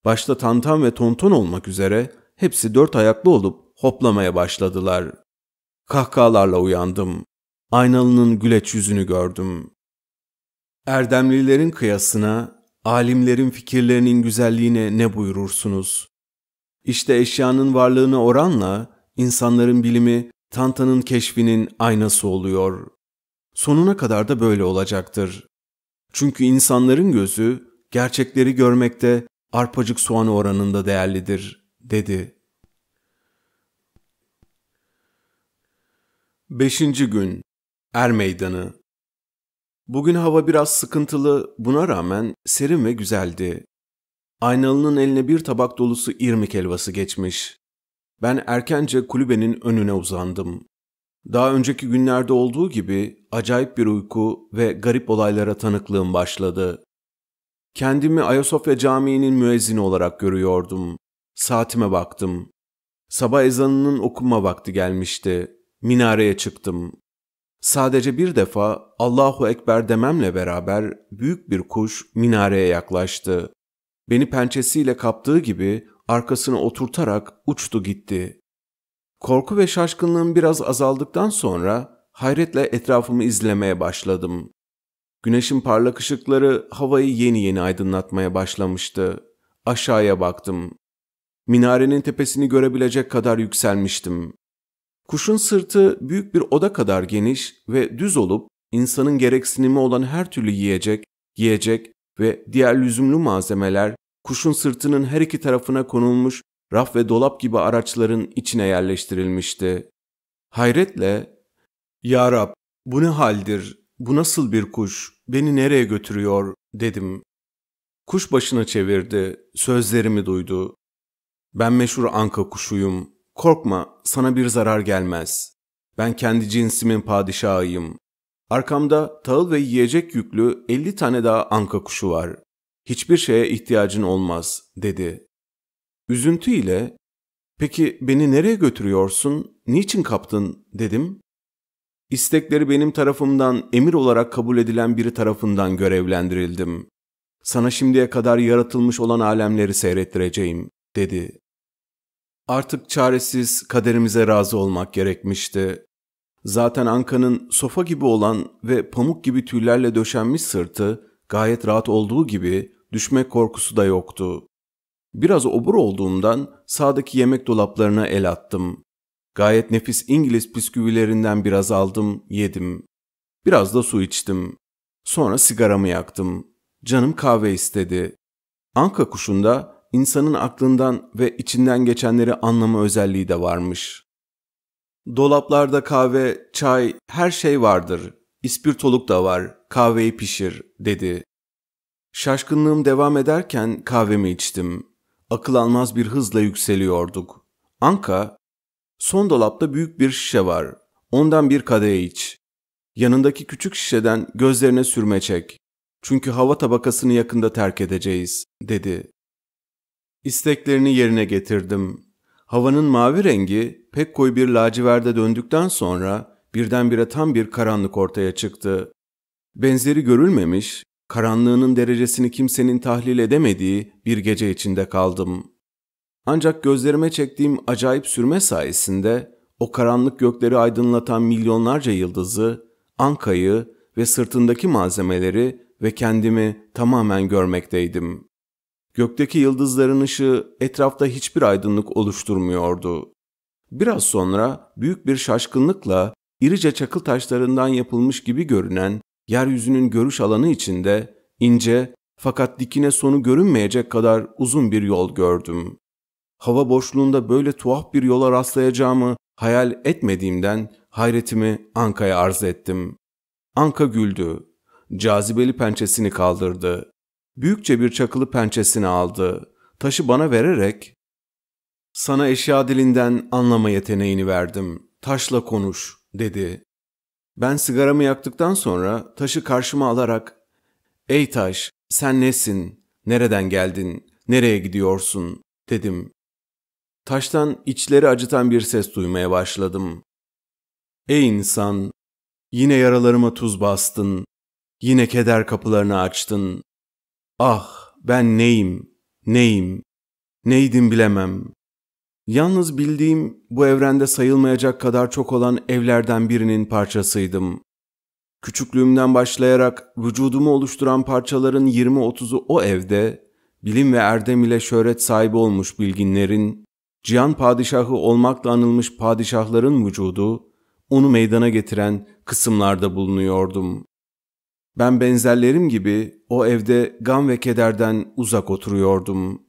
S1: Başta tantan ve tonton olmak üzere hepsi dört ayaklı olup hoplamaya başladılar. Kahkahalarla uyandım. Aynalının güleç yüzünü gördüm. Erdemlilerin kıyasına, alimlerin fikirlerinin güzelliğine ne buyurursunuz? İşte eşyanın varlığını oranla insanların bilimi Tanta'nın keşfinin aynası oluyor. Sonuna kadar da böyle olacaktır. Çünkü insanların gözü gerçekleri görmekte arpacık soğan oranında değerlidir, dedi. Beşinci gün Er Meydanı Bugün hava biraz sıkıntılı, buna rağmen serin ve güzeldi. Aynalının eline bir tabak dolusu irmik helvası geçmiş. Ben erkence kulübenin önüne uzandım. Daha önceki günlerde olduğu gibi acayip bir uyku ve garip olaylara tanıklığım başladı. Kendimi Ayasofya Camii'nin müezzini olarak görüyordum. Saatime baktım. Sabah ezanının okunma vakti gelmişti. Minareye çıktım. Sadece bir defa Allahu Ekber dememle beraber büyük bir kuş minareye yaklaştı. Beni pençesiyle kaptığı gibi Arkasını oturtarak uçtu gitti. Korku ve şaşkınlığım biraz azaldıktan sonra hayretle etrafımı izlemeye başladım. Güneşin parlak ışıkları havayı yeni yeni aydınlatmaya başlamıştı. Aşağıya baktım. Minarenin tepesini görebilecek kadar yükselmiştim. Kuşun sırtı büyük bir oda kadar geniş ve düz olup insanın gereksinimi olan her türlü yiyecek, yiyecek ve diğer lüzumlu malzemeler kuşun sırtının her iki tarafına konulmuş raf ve dolap gibi araçların içine yerleştirilmişti. Hayretle, ''Ya Rab, bu ne haldir, bu nasıl bir kuş, beni nereye götürüyor?'' dedim. Kuş başını çevirdi, sözlerimi duydu. ''Ben meşhur anka kuşuyum, korkma, sana bir zarar gelmez. Ben kendi cinsimin padişahıyım. Arkamda tahıl ve yiyecek yüklü 50 tane daha anka kuşu var hiçbir şeye ihtiyacın olmaz dedi. Üzüntü ile peki beni nereye götürüyorsun, niçin kaptın dedim. İstekleri benim tarafımdan emir olarak kabul edilen biri tarafından görevlendirildim. Sana şimdiye kadar yaratılmış olan alemleri seyrettireceğim dedi. Artık çaresiz kaderimize razı olmak gerekmişti. Zaten Anka'nın sofa gibi olan ve pamuk gibi tüylerle döşenmiş sırtı gayet rahat olduğu gibi düşme korkusu da yoktu. Biraz obur olduğumdan sağdaki yemek dolaplarına el attım. Gayet nefis İngiliz bisküvilerinden biraz aldım, yedim. Biraz da su içtim. Sonra sigaramı yaktım. Canım kahve istedi. Anka kuşunda insanın aklından ve içinden geçenleri anlama özelliği de varmış. Dolaplarda kahve, çay, her şey vardır. İspirtoluk da var, kahveyi pişir, dedi. Şaşkınlığım devam ederken kahvemi içtim. Akıl almaz bir hızla yükseliyorduk. Anka, son dolapta büyük bir şişe var. Ondan bir kadeh iç. Yanındaki küçük şişeden gözlerine sürme çek. Çünkü hava tabakasını yakında terk edeceğiz, dedi. İsteklerini yerine getirdim. Havanın mavi rengi pek koyu bir laciverde döndükten sonra birdenbire tam bir karanlık ortaya çıktı. Benzeri görülmemiş, karanlığının derecesini kimsenin tahlil edemediği bir gece içinde kaldım. Ancak gözlerime çektiğim acayip sürme sayesinde o karanlık gökleri aydınlatan milyonlarca yıldızı, Anka'yı ve sırtındaki malzemeleri ve kendimi tamamen görmekteydim. Gökteki yıldızların ışığı etrafta hiçbir aydınlık oluşturmuyordu. Biraz sonra büyük bir şaşkınlıkla irice çakıl taşlarından yapılmış gibi görünen yeryüzünün görüş alanı içinde ince fakat dikine sonu görünmeyecek kadar uzun bir yol gördüm. Hava boşluğunda böyle tuhaf bir yola rastlayacağımı hayal etmediğimden hayretimi Anka'ya arz ettim. Anka güldü. Cazibeli pençesini kaldırdı. Büyükçe bir çakılı pençesini aldı. Taşı bana vererek ''Sana eşya dilinden anlama yeteneğini verdim. Taşla konuş.'' dedi. Ben sigaramı yaktıktan sonra taşı karşıma alarak ''Ey taş, sen nesin, nereden geldin, nereye gidiyorsun?'' dedim. Taştan içleri acıtan bir ses duymaya başladım. ''Ey insan, yine yaralarıma tuz bastın, yine keder kapılarını açtın. Ah, ben neyim, neyim, neydim bilemem. Yalnız bildiğim bu evrende sayılmayacak kadar çok olan evlerden birinin parçasıydım. Küçüklüğümden başlayarak vücudumu oluşturan parçaların 20-30'u o evde, bilim ve erdem ile şöhret sahibi olmuş bilginlerin, Cihan padişahı olmakla anılmış padişahların vücudu, onu meydana getiren kısımlarda bulunuyordum. Ben benzerlerim gibi o evde gam ve kederden uzak oturuyordum.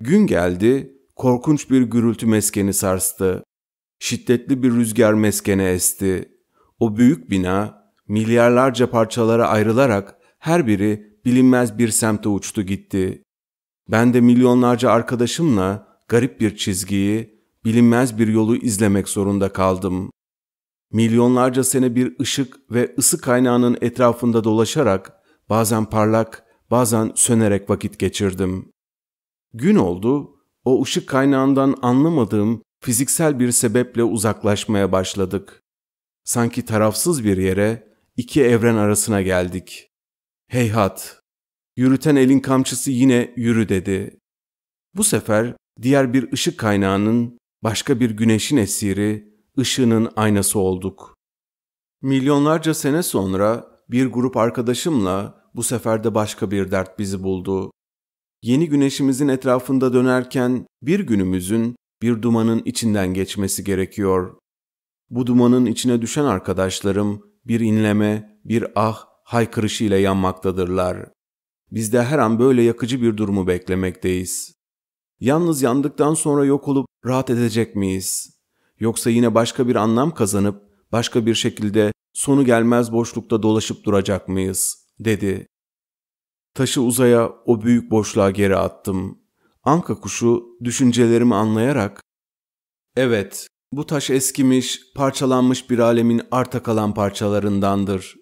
S1: Gün geldi, Korkunç bir gürültü meskeni sarstı. Şiddetli bir rüzgar meskene esti. O büyük bina milyarlarca parçalara ayrılarak her biri bilinmez bir semte uçtu gitti. Ben de milyonlarca arkadaşımla garip bir çizgiyi, bilinmez bir yolu izlemek zorunda kaldım. Milyonlarca sene bir ışık ve ısı kaynağının etrafında dolaşarak bazen parlak, bazen sönerek vakit geçirdim. Gün oldu o ışık kaynağından anlamadığım fiziksel bir sebeple uzaklaşmaya başladık. Sanki tarafsız bir yere, iki evren arasına geldik. Heyhat! Yürüten elin kamçısı yine yürü dedi. Bu sefer diğer bir ışık kaynağının, başka bir güneşin esiri, ışığının aynası olduk. Milyonlarca sene sonra bir grup arkadaşımla bu sefer de başka bir dert bizi buldu yeni güneşimizin etrafında dönerken bir günümüzün bir dumanın içinden geçmesi gerekiyor. Bu dumanın içine düşen arkadaşlarım bir inleme, bir ah, haykırışı ile yanmaktadırlar. Biz de her an böyle yakıcı bir durumu beklemekteyiz. Yalnız yandıktan sonra yok olup rahat edecek miyiz? Yoksa yine başka bir anlam kazanıp başka bir şekilde sonu gelmez boşlukta dolaşıp duracak mıyız? dedi. Taşı uzaya o büyük boşluğa geri attım. Anka kuşu düşüncelerimi anlayarak Evet, bu taş eskimiş, parçalanmış bir alemin arta kalan parçalarındandır.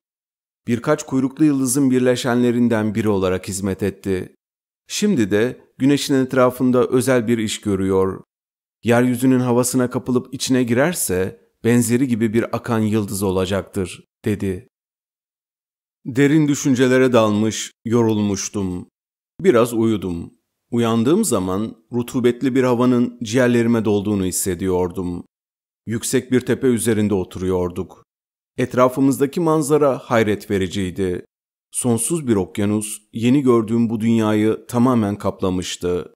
S1: Birkaç kuyruklu yıldızın birleşenlerinden biri olarak hizmet etti. Şimdi de güneşin etrafında özel bir iş görüyor. Yeryüzünün havasına kapılıp içine girerse benzeri gibi bir akan yıldız olacaktır, dedi. Derin düşüncelere dalmış, yorulmuştum. Biraz uyudum. Uyandığım zaman rutubetli bir havanın ciğerlerime dolduğunu hissediyordum. Yüksek bir tepe üzerinde oturuyorduk. Etrafımızdaki manzara hayret vericiydi. Sonsuz bir okyanus yeni gördüğüm bu dünyayı tamamen kaplamıştı.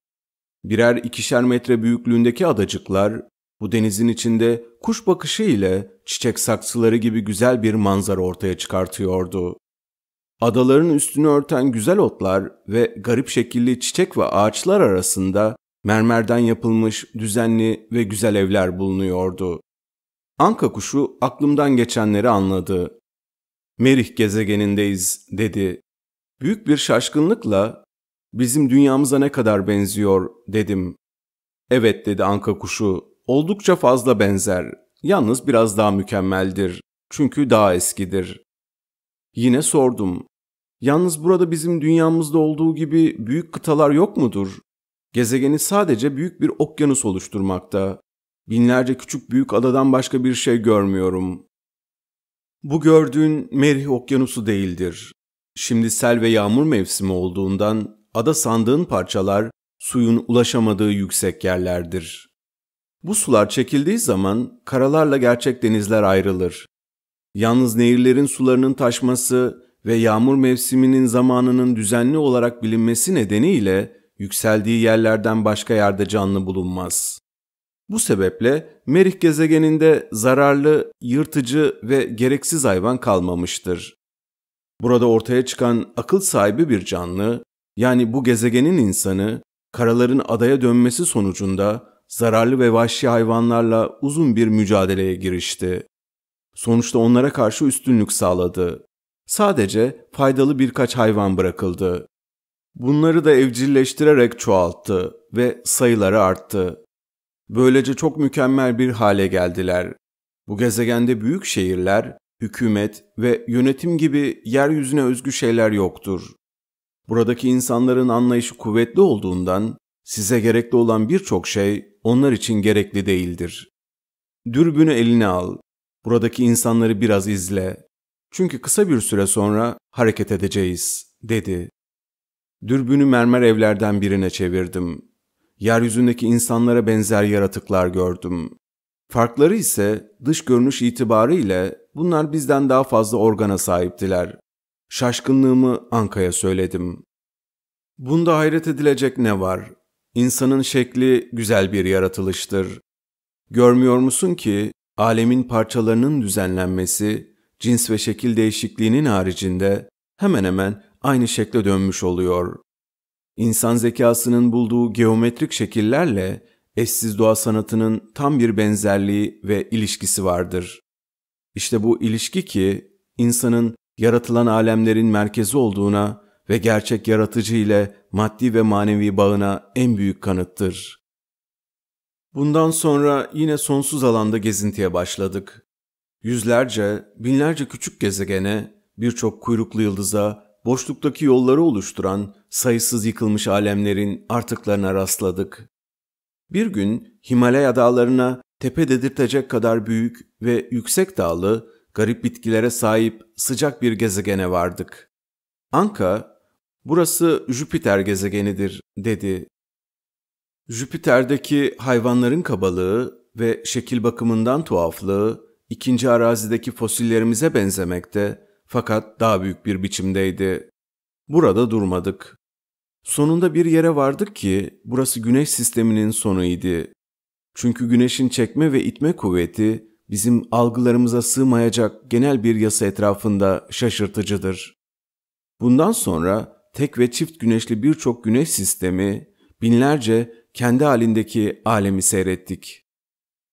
S1: Birer ikişer metre büyüklüğündeki adacıklar bu denizin içinde kuş bakışı ile çiçek saksıları gibi güzel bir manzara ortaya çıkartıyordu. Adaların üstünü örten güzel otlar ve garip şekilli çiçek ve ağaçlar arasında mermerden yapılmış düzenli ve güzel evler bulunuyordu. Anka kuşu aklımdan geçenleri anladı. Merih gezegenindeyiz dedi. Büyük bir şaşkınlıkla bizim dünyamıza ne kadar benziyor dedim. Evet dedi anka kuşu. Oldukça fazla benzer. Yalnız biraz daha mükemmeldir. Çünkü daha eskidir. Yine sordum. Yalnız burada bizim dünyamızda olduğu gibi büyük kıtalar yok mudur? Gezegeni sadece büyük bir okyanus oluşturmakta. Binlerce küçük büyük adadan başka bir şey görmüyorum. Bu gördüğün Merih Okyanusu değildir. Şimdi sel ve yağmur mevsimi olduğundan ada sandığın parçalar suyun ulaşamadığı yüksek yerlerdir. Bu sular çekildiği zaman karalarla gerçek denizler ayrılır. Yalnız nehirlerin sularının taşması ve yağmur mevsiminin zamanının düzenli olarak bilinmesi nedeniyle yükseldiği yerlerden başka yerde canlı bulunmaz. Bu sebeple Merih gezegeninde zararlı, yırtıcı ve gereksiz hayvan kalmamıştır. Burada ortaya çıkan akıl sahibi bir canlı, yani bu gezegenin insanı, karaların adaya dönmesi sonucunda zararlı ve vahşi hayvanlarla uzun bir mücadeleye girişti. Sonuçta onlara karşı üstünlük sağladı. Sadece faydalı birkaç hayvan bırakıldı. Bunları da evcilleştirerek çoğalttı ve sayıları arttı. Böylece çok mükemmel bir hale geldiler. Bu gezegende büyük şehirler, hükümet ve yönetim gibi yeryüzüne özgü şeyler yoktur. Buradaki insanların anlayışı kuvvetli olduğundan size gerekli olan birçok şey onlar için gerekli değildir. Dürbünü eline al. Buradaki insanları biraz izle. Çünkü kısa bir süre sonra hareket edeceğiz, dedi. Dürbünü mermer evlerden birine çevirdim. Yeryüzündeki insanlara benzer yaratıklar gördüm. Farkları ise dış görünüş itibariyle bunlar bizden daha fazla organa sahiptiler. Şaşkınlığımı Anka'ya söyledim. Bunda hayret edilecek ne var? İnsanın şekli güzel bir yaratılıştır. Görmüyor musun ki alemin parçalarının düzenlenmesi cins ve şekil değişikliğinin haricinde hemen hemen aynı şekle dönmüş oluyor. İnsan zekasının bulduğu geometrik şekillerle eşsiz doğa sanatının tam bir benzerliği ve ilişkisi vardır. İşte bu ilişki ki insanın yaratılan alemlerin merkezi olduğuna ve gerçek yaratıcı ile maddi ve manevi bağına en büyük kanıttır. Bundan sonra yine sonsuz alanda gezintiye başladık. Yüzlerce, binlerce küçük gezegene, birçok kuyruklu yıldıza, boşluktaki yolları oluşturan sayısız yıkılmış alemlerin artıklarına rastladık. Bir gün Himalaya dağlarına tepe dedirtecek kadar büyük ve yüksek dağlı, garip bitkilere sahip sıcak bir gezegene vardık. Anka, burası Jüpiter gezegenidir, dedi. Jüpiter'deki hayvanların kabalığı ve şekil bakımından tuhaflığı, ikinci arazideki fosillerimize benzemekte fakat daha büyük bir biçimdeydi. Burada durmadık. Sonunda bir yere vardık ki burası güneş sisteminin sonuydu. Çünkü güneşin çekme ve itme kuvveti bizim algılarımıza sığmayacak genel bir yasa etrafında şaşırtıcıdır. Bundan sonra tek ve çift güneşli birçok güneş sistemi, binlerce kendi halindeki alemi seyrettik.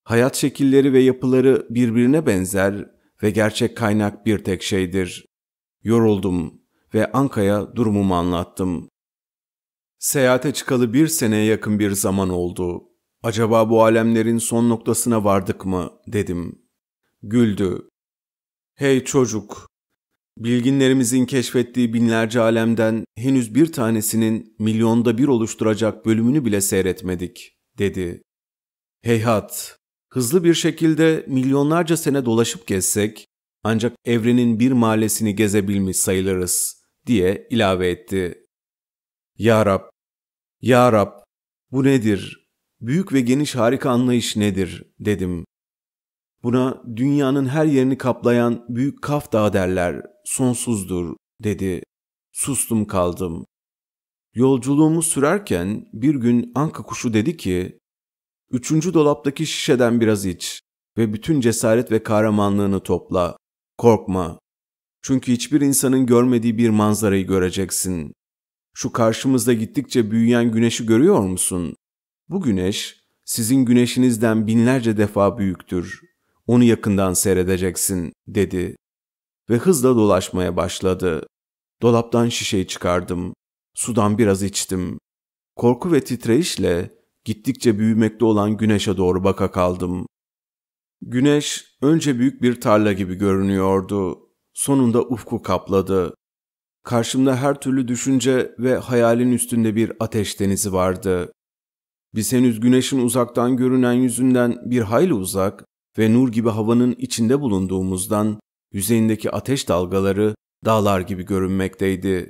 S1: Hayat şekilleri ve yapıları birbirine benzer ve gerçek kaynak bir tek şeydir. Yoruldum ve Anka'ya durumumu anlattım. Seyahate çıkalı bir seneye yakın bir zaman oldu. Acaba bu alemlerin son noktasına vardık mı dedim. Güldü. Hey çocuk, bilginlerimizin keşfettiği binlerce alemden henüz bir tanesinin milyonda bir oluşturacak bölümünü bile seyretmedik, dedi. Heyhat, Hızlı bir şekilde milyonlarca sene dolaşıp gezsek ancak evrenin bir mahallesini gezebilmiş sayılırız diye ilave etti. Ya Rab, Ya Rab bu nedir? Büyük ve geniş harika anlayış nedir dedim. Buna dünyanın her yerini kaplayan büyük kaf dağı derler, sonsuzdur dedi. Sustum kaldım. Yolculuğumu sürerken bir gün anka kuşu dedi ki, Üçüncü dolaptaki şişeden biraz iç ve bütün cesaret ve kahramanlığını topla. Korkma. Çünkü hiçbir insanın görmediği bir manzarayı göreceksin. Şu karşımızda gittikçe büyüyen güneşi görüyor musun? Bu güneş sizin güneşinizden binlerce defa büyüktür. Onu yakından seyredeceksin, dedi. Ve hızla dolaşmaya başladı. Dolaptan şişeyi çıkardım. Sudan biraz içtim. Korku ve titreşle gittikçe büyümekte olan güneşe doğru baka kaldım. Güneş önce büyük bir tarla gibi görünüyordu. Sonunda ufku kapladı. Karşımda her türlü düşünce ve hayalin üstünde bir ateş denizi vardı. Biz henüz güneşin uzaktan görünen yüzünden bir hayli uzak ve nur gibi havanın içinde bulunduğumuzdan yüzeyindeki ateş dalgaları dağlar gibi görünmekteydi.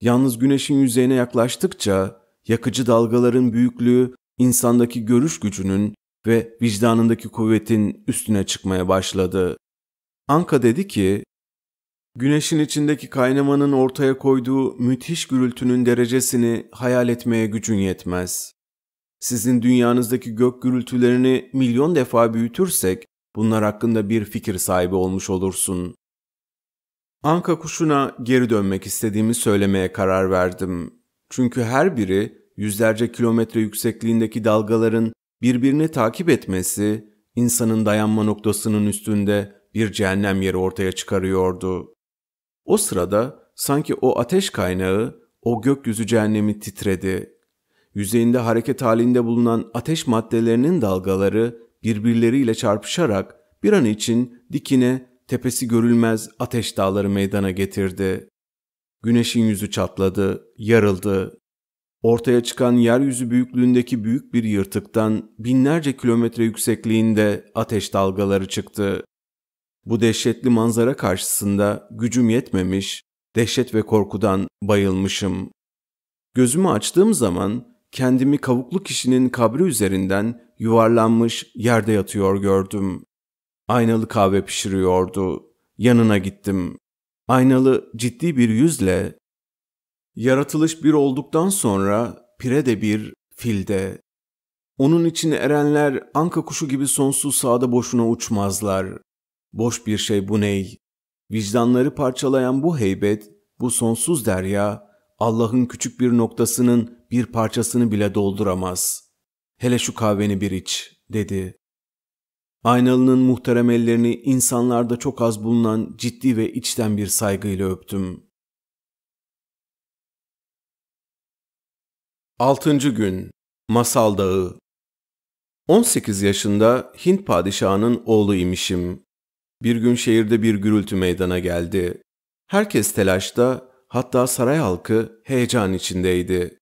S1: Yalnız güneşin yüzeyine yaklaştıkça yakıcı dalgaların büyüklüğü insandaki görüş gücünün ve vicdanındaki kuvvetin üstüne çıkmaya başladı. Anka dedi ki, Güneşin içindeki kaynamanın ortaya koyduğu müthiş gürültünün derecesini hayal etmeye gücün yetmez. Sizin dünyanızdaki gök gürültülerini milyon defa büyütürsek bunlar hakkında bir fikir sahibi olmuş olursun. Anka kuşuna geri dönmek istediğimi söylemeye karar verdim. Çünkü her biri yüzlerce kilometre yüksekliğindeki dalgaların birbirini takip etmesi insanın dayanma noktasının üstünde bir cehennem yeri ortaya çıkarıyordu. O sırada sanki o ateş kaynağı o gökyüzü cehennemi titredi. Yüzeyinde hareket halinde bulunan ateş maddelerinin dalgaları birbirleriyle çarpışarak bir an için dikine tepesi görülmez ateş dağları meydana getirdi. Güneşin yüzü çatladı, yarıldı. Ortaya çıkan yeryüzü büyüklüğündeki büyük bir yırtıktan binlerce kilometre yüksekliğinde ateş dalgaları çıktı. Bu dehşetli manzara karşısında gücüm yetmemiş, dehşet ve korkudan bayılmışım. Gözümü açtığım zaman kendimi kavuklu kişinin kabri üzerinden yuvarlanmış yerde yatıyor gördüm. Aynalı kahve pişiriyordu. Yanına gittim aynalı ciddi bir yüzle, yaratılış bir olduktan sonra pire de bir, filde Onun için erenler anka kuşu gibi sonsuz sağda boşuna uçmazlar. Boş bir şey bu ney? Vicdanları parçalayan bu heybet, bu sonsuz derya, Allah'ın küçük bir noktasının bir parçasını bile dolduramaz. Hele şu kahveni bir iç, dedi. Aynalının muhterem ellerini insanlarda çok az bulunan ciddi ve içten bir saygıyla öptüm. Altıncı gün Masal Dağı 18 yaşında Hint padişahının oğlu imişim. Bir gün şehirde bir gürültü meydana geldi. Herkes telaşta, hatta saray halkı heyecan içindeydi.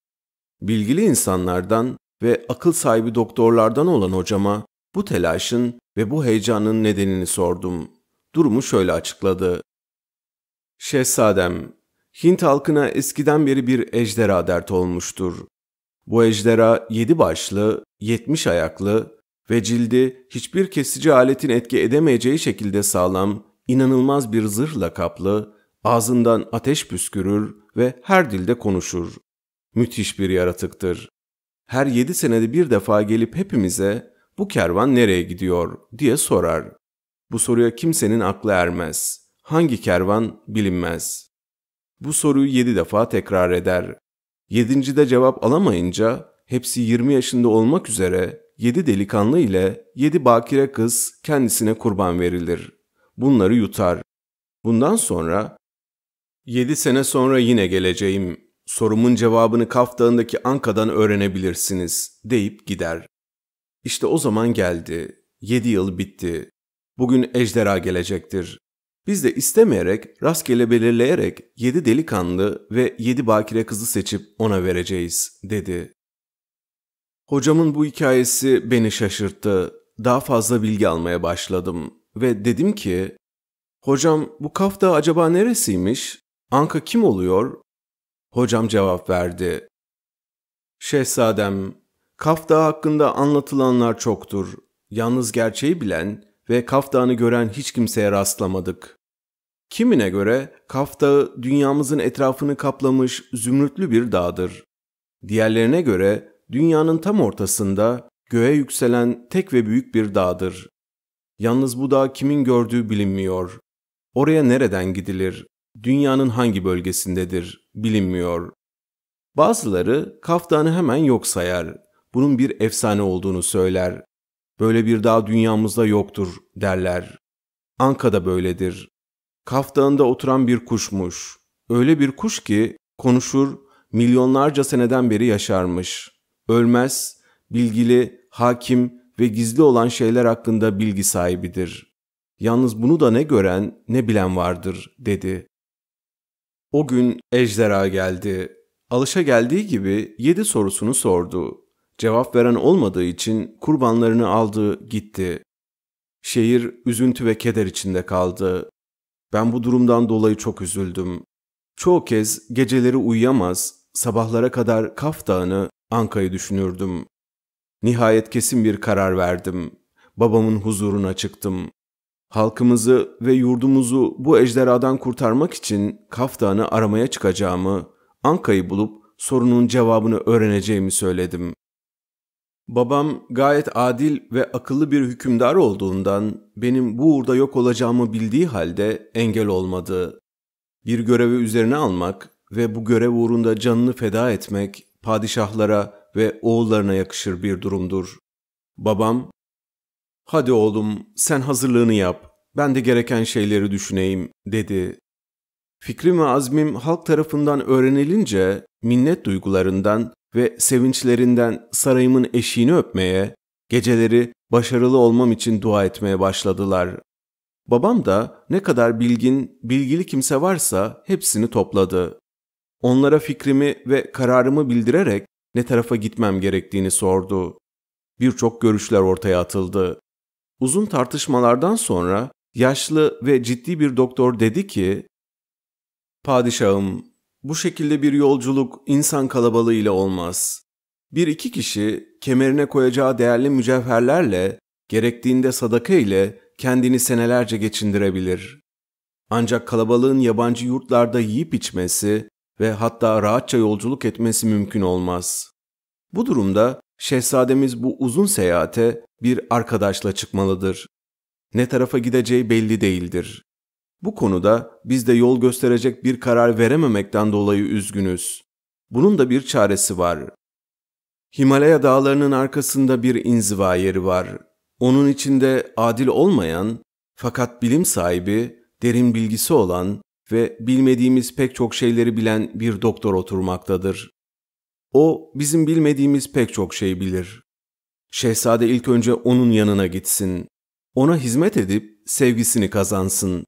S1: Bilgili insanlardan ve akıl sahibi doktorlardan olan hocama bu telaşın ve bu heyecanın nedenini sordum. Durumu şöyle açıkladı. Şehzadem, Hint halkına eskiden beri bir ejderha dert olmuştur. Bu ejderha yedi başlı, yetmiş ayaklı ve cildi hiçbir kesici aletin etki edemeyeceği şekilde sağlam, inanılmaz bir zırhla kaplı, ağzından ateş püskürür ve her dilde konuşur. Müthiş bir yaratıktır. Her yedi senede bir defa gelip hepimize bu kervan nereye gidiyor diye sorar. Bu soruya kimsenin aklı ermez. Hangi kervan bilinmez. Bu soruyu yedi defa tekrar eder. Yedincide cevap alamayınca hepsi 20 yaşında olmak üzere yedi delikanlı ile yedi bakire kız kendisine kurban verilir. Bunları yutar. Bundan sonra yedi sene sonra yine geleceğim. Sorumun cevabını Kaf Dağı'ndaki Anka'dan öğrenebilirsiniz deyip gider. İşte o zaman geldi. Yedi yıl bitti. Bugün ejderha gelecektir. Biz de istemeyerek, rastgele belirleyerek yedi delikanlı ve yedi bakire kızı seçip ona vereceğiz, dedi. Hocamın bu hikayesi beni şaşırttı. Daha fazla bilgi almaya başladım ve dedim ki, Hocam bu Kaf Dağı acaba neresiymiş? Anka kim oluyor? Hocam cevap verdi. Şehzadem, Kaf Dağı hakkında anlatılanlar çoktur. Yalnız gerçeği bilen ve Kaf Dağı'nı gören hiç kimseye rastlamadık. Kimine göre Kaf Dağı dünyamızın etrafını kaplamış zümrütlü bir dağdır. Diğerlerine göre dünyanın tam ortasında göğe yükselen tek ve büyük bir dağdır. Yalnız bu dağ kimin gördüğü bilinmiyor. Oraya nereden gidilir? Dünyanın hangi bölgesindedir? Bilinmiyor. Bazıları Kaf Dağı'nı hemen yok sayar bunun bir efsane olduğunu söyler. Böyle bir dağ dünyamızda yoktur derler. da böyledir. Kaf Dağı'nda oturan bir kuşmuş. Öyle bir kuş ki konuşur, milyonlarca seneden beri yaşarmış. Ölmez, bilgili, hakim ve gizli olan şeyler hakkında bilgi sahibidir. Yalnız bunu da ne gören ne bilen vardır dedi. O gün ejderha geldi. Alışa geldiği gibi yedi sorusunu sordu. Cevap veren olmadığı için kurbanlarını aldı, gitti. Şehir üzüntü ve keder içinde kaldı. Ben bu durumdan dolayı çok üzüldüm. Çoğu kez geceleri uyuyamaz, sabahlara kadar Kaf Dağı'nı, Anka'yı düşünürdüm. Nihayet kesin bir karar verdim. Babamın huzuruna çıktım. Halkımızı ve yurdumuzu bu ejderhadan kurtarmak için Kaf Dağı'nı aramaya çıkacağımı, Anka'yı bulup sorunun cevabını öğreneceğimi söyledim. Babam gayet adil ve akıllı bir hükümdar olduğundan benim bu uğurda yok olacağımı bildiği halde engel olmadı. Bir görevi üzerine almak ve bu görev uğrunda canını feda etmek padişahlara ve oğullarına yakışır bir durumdur. Babam, ''Hadi oğlum sen hazırlığını yap, ben de gereken şeyleri düşüneyim.'' dedi. Fikrim ve azmim halk tarafından öğrenilince minnet duygularından ve sevinçlerinden sarayımın eşiğini öpmeye, geceleri başarılı olmam için dua etmeye başladılar. Babam da ne kadar bilgin, bilgili kimse varsa hepsini topladı. Onlara fikrimi ve kararımı bildirerek ne tarafa gitmem gerektiğini sordu. Birçok görüşler ortaya atıldı. Uzun tartışmalardan sonra yaşlı ve ciddi bir doktor dedi ki: "Padişahım, bu şekilde bir yolculuk insan kalabalığıyla olmaz. Bir iki kişi kemerine koyacağı değerli mücevherlerle, gerektiğinde sadaka ile kendini senelerce geçindirebilir. Ancak kalabalığın yabancı yurtlarda yiyip içmesi ve hatta rahatça yolculuk etmesi mümkün olmaz. Bu durumda şehzademiz bu uzun seyahate bir arkadaşla çıkmalıdır. Ne tarafa gideceği belli değildir. Bu konuda biz de yol gösterecek bir karar verememekten dolayı üzgünüz. Bunun da bir çaresi var. Himalaya dağlarının arkasında bir inziva yeri var. Onun içinde adil olmayan fakat bilim sahibi, derin bilgisi olan ve bilmediğimiz pek çok şeyleri bilen bir doktor oturmaktadır. O bizim bilmediğimiz pek çok şey bilir. Şehzade ilk önce onun yanına gitsin. Ona hizmet edip sevgisini kazansın.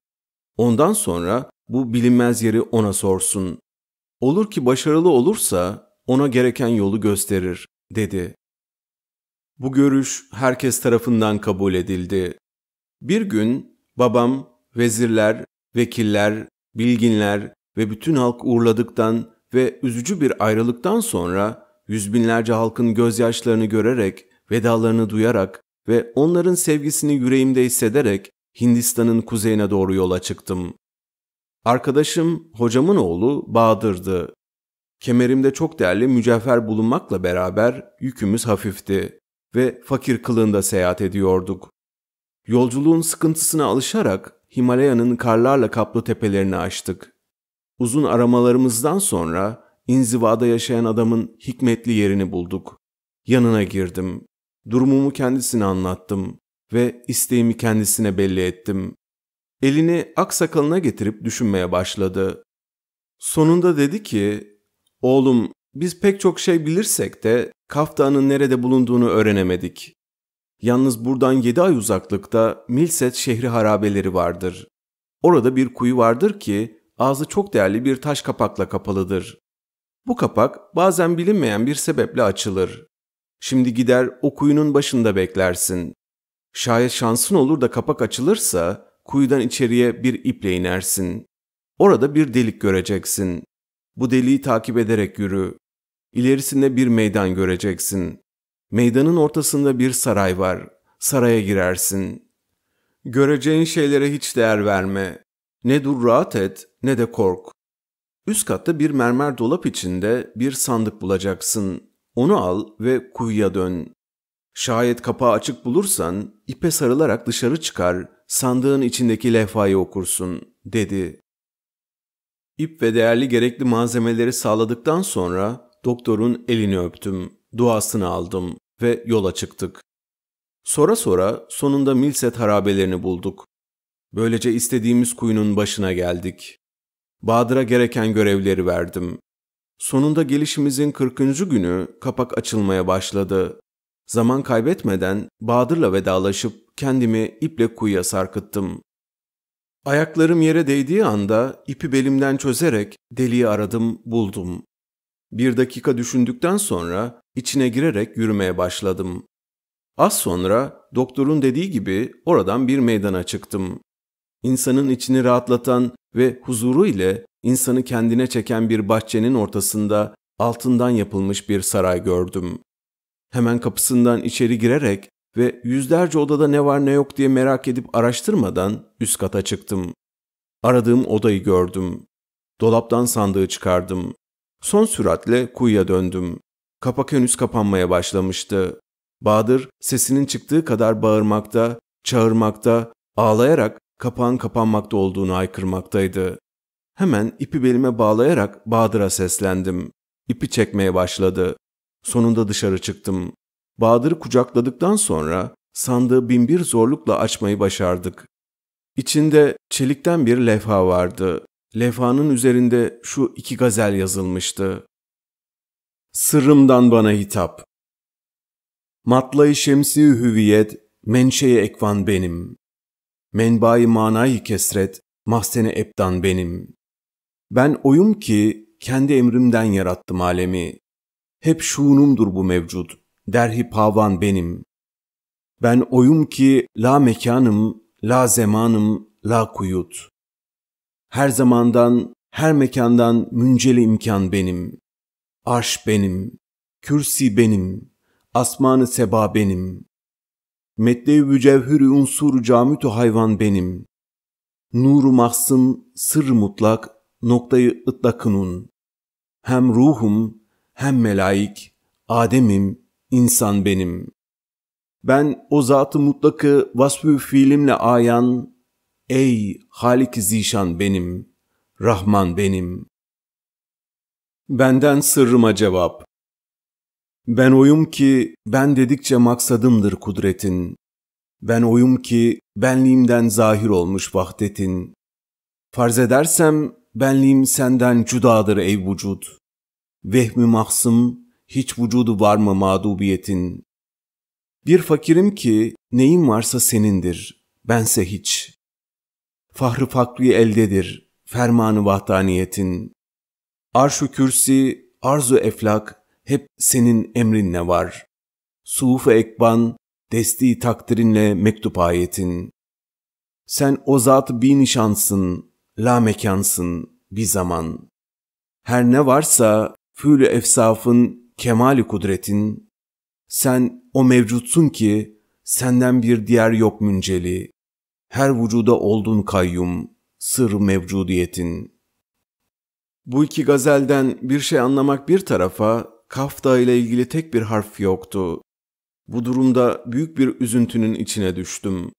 S1: Ondan sonra bu bilinmez yeri ona sorsun. Olur ki başarılı olursa ona gereken yolu gösterir, dedi. Bu görüş herkes tarafından kabul edildi. Bir gün babam, vezirler, vekiller, bilginler ve bütün halk uğurladıktan ve üzücü bir ayrılıktan sonra yüzbinlerce binlerce halkın gözyaşlarını görerek, vedalarını duyarak ve onların sevgisini yüreğimde hissederek Hindistan'ın kuzeyine doğru yola çıktım. Arkadaşım, hocamın oğlu Bahadır'dı. Kemerimde çok değerli mücevher bulunmakla beraber yükümüz hafifti ve fakir kılığında seyahat ediyorduk. Yolculuğun sıkıntısına alışarak Himalaya'nın karlarla kaplı tepelerini aştık. Uzun aramalarımızdan sonra inzivada yaşayan adamın hikmetli yerini bulduk. Yanına girdim. Durumumu kendisine anlattım ve isteğimi kendisine belli ettim. Elini aksakalına getirip düşünmeye başladı. Sonunda dedi ki, ''Oğlum, biz pek çok şey bilirsek de Kaftan'ın nerede bulunduğunu öğrenemedik. Yalnız buradan yedi ay uzaklıkta Milset şehri harabeleri vardır. Orada bir kuyu vardır ki ağzı çok değerli bir taş kapakla kapalıdır. Bu kapak bazen bilinmeyen bir sebeple açılır. Şimdi gider o kuyunun başında beklersin. Şayet şansın olur da kapak açılırsa kuyudan içeriye bir iple inersin. Orada bir delik göreceksin. Bu deliği takip ederek yürü. İlerisinde bir meydan göreceksin. Meydanın ortasında bir saray var. Saraya girersin. Göreceğin şeylere hiç değer verme. Ne dur rahat et ne de kork. Üst katta bir mermer dolap içinde bir sandık bulacaksın. Onu al ve kuyuya dön. Şayet kapağı açık bulursan ipe sarılarak dışarı çıkar, sandığın içindeki levhayı okursun, dedi. İp ve değerli gerekli malzemeleri sağladıktan sonra doktorun elini öptüm, duasını aldım ve yola çıktık. Sonra sonra sonunda Milset harabelerini bulduk. Böylece istediğimiz kuyunun başına geldik. Bahadır'a gereken görevleri verdim. Sonunda gelişimizin 40. günü kapak açılmaya başladı. Zaman kaybetmeden Bahadır'la vedalaşıp kendimi iple kuyuya sarkıttım. Ayaklarım yere değdiği anda ipi belimden çözerek deliği aradım, buldum. Bir dakika düşündükten sonra içine girerek yürümeye başladım. Az sonra doktorun dediği gibi oradan bir meydana çıktım. İnsanın içini rahatlatan ve huzuru ile insanı kendine çeken bir bahçenin ortasında altından yapılmış bir saray gördüm. Hemen kapısından içeri girerek ve yüzlerce odada ne var ne yok diye merak edip araştırmadan üst kata çıktım. Aradığım odayı gördüm. Dolaptan sandığı çıkardım. Son süratle kuyuya döndüm. Kapak henüz kapanmaya başlamıştı. Bahadır sesinin çıktığı kadar bağırmakta, çağırmakta, ağlayarak kapağın kapanmakta olduğunu aykırmaktaydı. Hemen ipi belime bağlayarak Bahadır'a seslendim. İpi çekmeye başladı. Sonunda dışarı çıktım. Bahadır'ı kucakladıktan sonra sandığı binbir zorlukla açmayı başardık. İçinde çelikten bir levha vardı. Levhanın üzerinde şu iki gazel yazılmıştı. Sırrımdan bana hitap. Matlay şemsi hüviyet, menşeye ekvan benim. Menbai manayı kesret, mahsene ebdan benim. Ben oyum ki kendi emrimden yarattım alemi hep şuunumdur bu mevcut, derhi pavan benim. Ben oyum ki la mekanım, la zamanım, la kuyut. Her zamandan, her mekandan münceli imkan benim. Arş benim, kürsi benim, asmanı seba benim. Medde-i vücevhür-ü unsur camütü hayvan benim. Nuru mahsım, sır mutlak, noktayı ıtlakınun. Hem ruhum, hem melaik, Adem'im, insan benim. Ben o zatı mutlakı vasfü fiilimle ayan, ey halik Zişan benim, Rahman benim. Benden sırrıma cevap. Ben oyum ki ben dedikçe maksadımdır kudretin. Ben oyum ki benliğimden zahir olmuş vahdetin. Farz edersem benliğim senden cudadır ey vücut. Vehmi mahsım, hiç vücudu var mı mağdubiyetin? Bir fakirim ki neyim varsa senindir, bense hiç. Fahrı fakri eldedir, fermanı vahdaniyetin. Arşu kürsi, arzu eflak, hep senin emrinle var. Suuf-ı ekban, desti takdirinle mektup ayetin. Sen o zat bir nişansın, la mekansın, bir zaman. Her ne varsa fülü efsafın, kemali kudretin, sen o mevcutsun ki senden bir diğer yok münceli. Her vücuda oldun kayyum, sır mevcudiyetin. Bu iki gazelden bir şey anlamak bir tarafa, Kafta ile ilgili tek bir harf yoktu. Bu durumda büyük bir üzüntünün içine düştüm.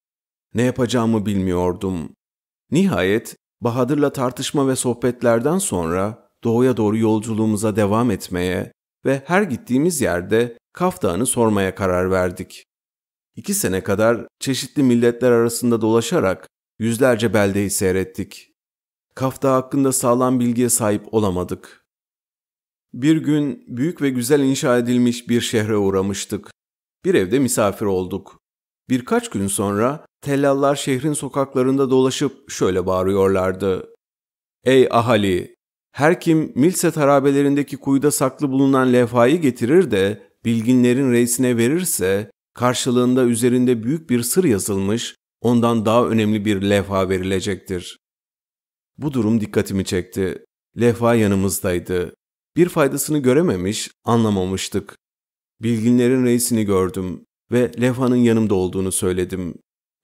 S1: Ne yapacağımı bilmiyordum. Nihayet Bahadır'la tartışma ve sohbetlerden sonra doğuya doğru yolculuğumuza devam etmeye ve her gittiğimiz yerde Kaf Dağı'nı sormaya karar verdik. İki sene kadar çeşitli milletler arasında dolaşarak yüzlerce beldeyi seyrettik. Kaf Dağı hakkında sağlam bilgiye sahip olamadık. Bir gün büyük ve güzel inşa edilmiş bir şehre uğramıştık. Bir evde misafir olduk. Birkaç gün sonra tellallar şehrin sokaklarında dolaşıp şöyle bağırıyorlardı. Ey ahali! Her kim milse tarabelerindeki kuyuda saklı bulunan levhayı getirir de bilginlerin reisine verirse karşılığında üzerinde büyük bir sır yazılmış, ondan daha önemli bir levha verilecektir. Bu durum dikkatimi çekti. Levha yanımızdaydı. Bir faydasını görememiş, anlamamıştık. Bilginlerin reisini gördüm ve levhanın yanımda olduğunu söyledim.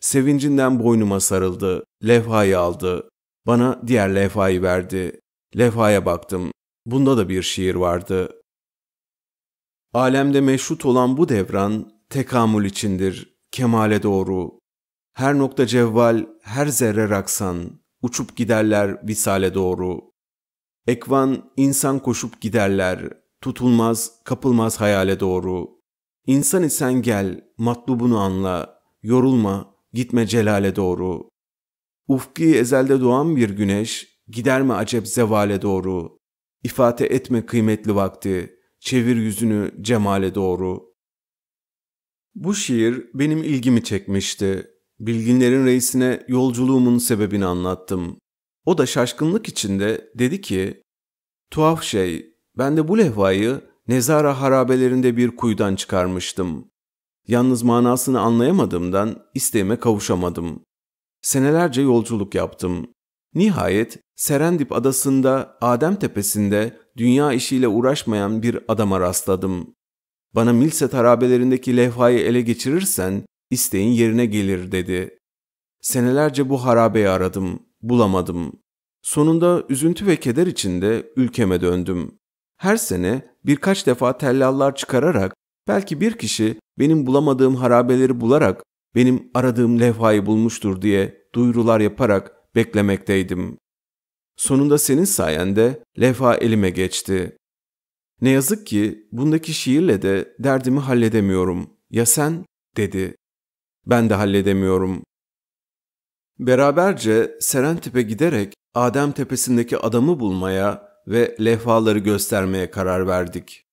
S1: Sevincinden boynuma sarıldı, levhayı aldı. Bana diğer levhayı verdi. Levhaya baktım. Bunda da bir şiir vardı. Alemde meşrut olan bu devran tekamül içindir, kemale doğru. Her nokta cevval, her zerre raksan, uçup giderler visale doğru. Ekvan, insan koşup giderler, tutulmaz, kapılmaz hayale doğru. İnsan isen gel, matlubunu anla, yorulma, gitme celale doğru. Ufki ezelde doğan bir güneş, Gider mi acep zevale doğru? İfate etme kıymetli vakti, çevir yüzünü cemale doğru. Bu şiir benim ilgimi çekmişti. Bilginlerin reisine yolculuğumun sebebini anlattım. O da şaşkınlık içinde dedi ki, Tuhaf şey, ben de bu levhayı Nezara harabelerinde bir kuyudan çıkarmıştım. Yalnız manasını anlayamadığımdan isteğime kavuşamadım. Senelerce yolculuk yaptım. Nihayet Serendip adasında Adem tepesinde dünya işiyle uğraşmayan bir adama rastladım. Bana milse harabelerindeki levhayı ele geçirirsen isteğin yerine gelir dedi. Senelerce bu harabeyi aradım, bulamadım. Sonunda üzüntü ve keder içinde ülkeme döndüm. Her sene birkaç defa tellallar çıkararak belki bir kişi benim bulamadığım harabeleri bularak benim aradığım levhayı bulmuştur diye duyurular yaparak beklemekteydim. Sonunda senin sayende levha elime geçti. Ne yazık ki bundaki şiirle de derdimi halledemiyorum. Ya sen? dedi. Ben de halledemiyorum. Beraberce Serentip'e giderek Adem Tepesi'ndeki adamı bulmaya ve levhaları göstermeye karar verdik.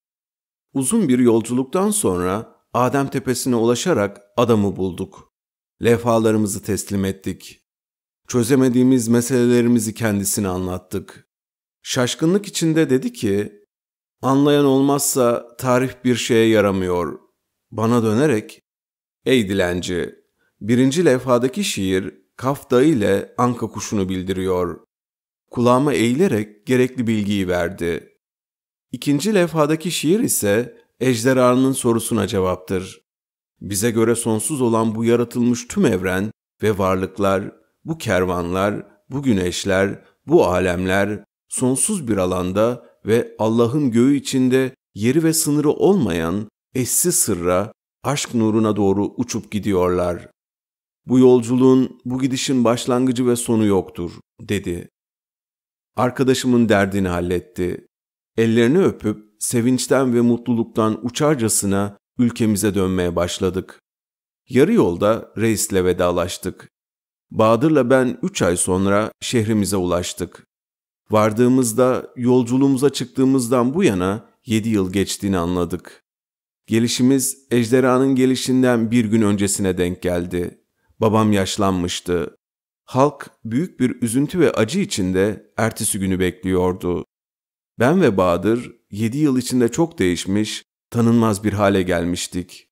S1: Uzun bir yolculuktan sonra Adem Tepesi'ne ulaşarak adamı bulduk. Levhalarımızı teslim ettik. Çözemediğimiz meselelerimizi kendisine anlattık. Şaşkınlık içinde dedi ki, anlayan olmazsa tarif bir şeye yaramıyor. Bana dönerek, ey dilenci, birinci levhadaki şiir kafta ile anka kuşunu bildiriyor. Kulağıma eğilerek gerekli bilgiyi verdi. İkinci levhadaki şiir ise ejderhanın sorusuna cevaptır. Bize göre sonsuz olan bu yaratılmış tüm evren ve varlıklar bu kervanlar, bu güneşler, bu alemler sonsuz bir alanda ve Allah'ın göğü içinde yeri ve sınırı olmayan eşsiz sırra, aşk nuruna doğru uçup gidiyorlar. Bu yolculuğun, bu gidişin başlangıcı ve sonu yoktur, dedi. Arkadaşımın derdini halletti. Ellerini öpüp sevinçten ve mutluluktan uçarcasına ülkemize dönmeye başladık. Yarı yolda reisle vedalaştık. Bahadır'la ben üç ay sonra şehrimize ulaştık. Vardığımızda yolculuğumuza çıktığımızdan bu yana yedi yıl geçtiğini anladık. Gelişimiz ejderhanın gelişinden bir gün öncesine denk geldi. Babam yaşlanmıştı. Halk büyük bir üzüntü ve acı içinde ertesi günü bekliyordu. Ben ve Bahadır yedi yıl içinde çok değişmiş, tanınmaz bir hale gelmiştik.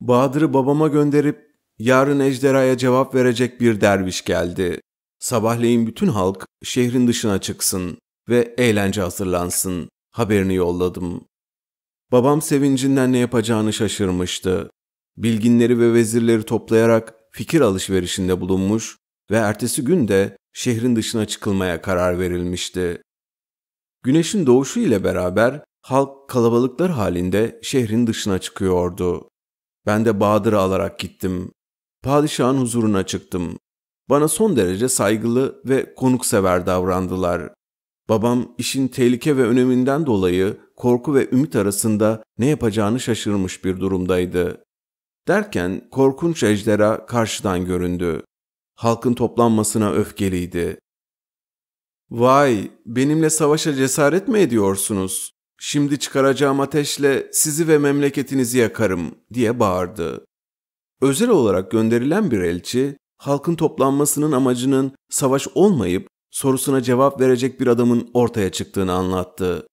S1: Bahadır'ı babama gönderip yarın ejderhaya cevap verecek bir derviş geldi. Sabahleyin bütün halk şehrin dışına çıksın ve eğlence hazırlansın. Haberini yolladım. Babam sevincinden ne yapacağını şaşırmıştı. Bilginleri ve vezirleri toplayarak fikir alışverişinde bulunmuş ve ertesi gün de şehrin dışına çıkılmaya karar verilmişti. Güneşin doğuşu ile beraber halk kalabalıklar halinde şehrin dışına çıkıyordu. Ben de Bahadır'ı alarak gittim. Padişahın huzuruna çıktım. Bana son derece saygılı ve konuksever davrandılar. Babam işin tehlike ve öneminden dolayı korku ve ümit arasında ne yapacağını şaşırmış bir durumdaydı. Derken korkunç ejderha karşıdan göründü. Halkın toplanmasına öfkeliydi. Vay, benimle savaşa cesaret mi ediyorsunuz? Şimdi çıkaracağım ateşle sizi ve memleketinizi yakarım diye bağırdı özel olarak gönderilen bir elçi, halkın toplanmasının amacının savaş olmayıp sorusuna cevap verecek bir adamın ortaya çıktığını anlattı.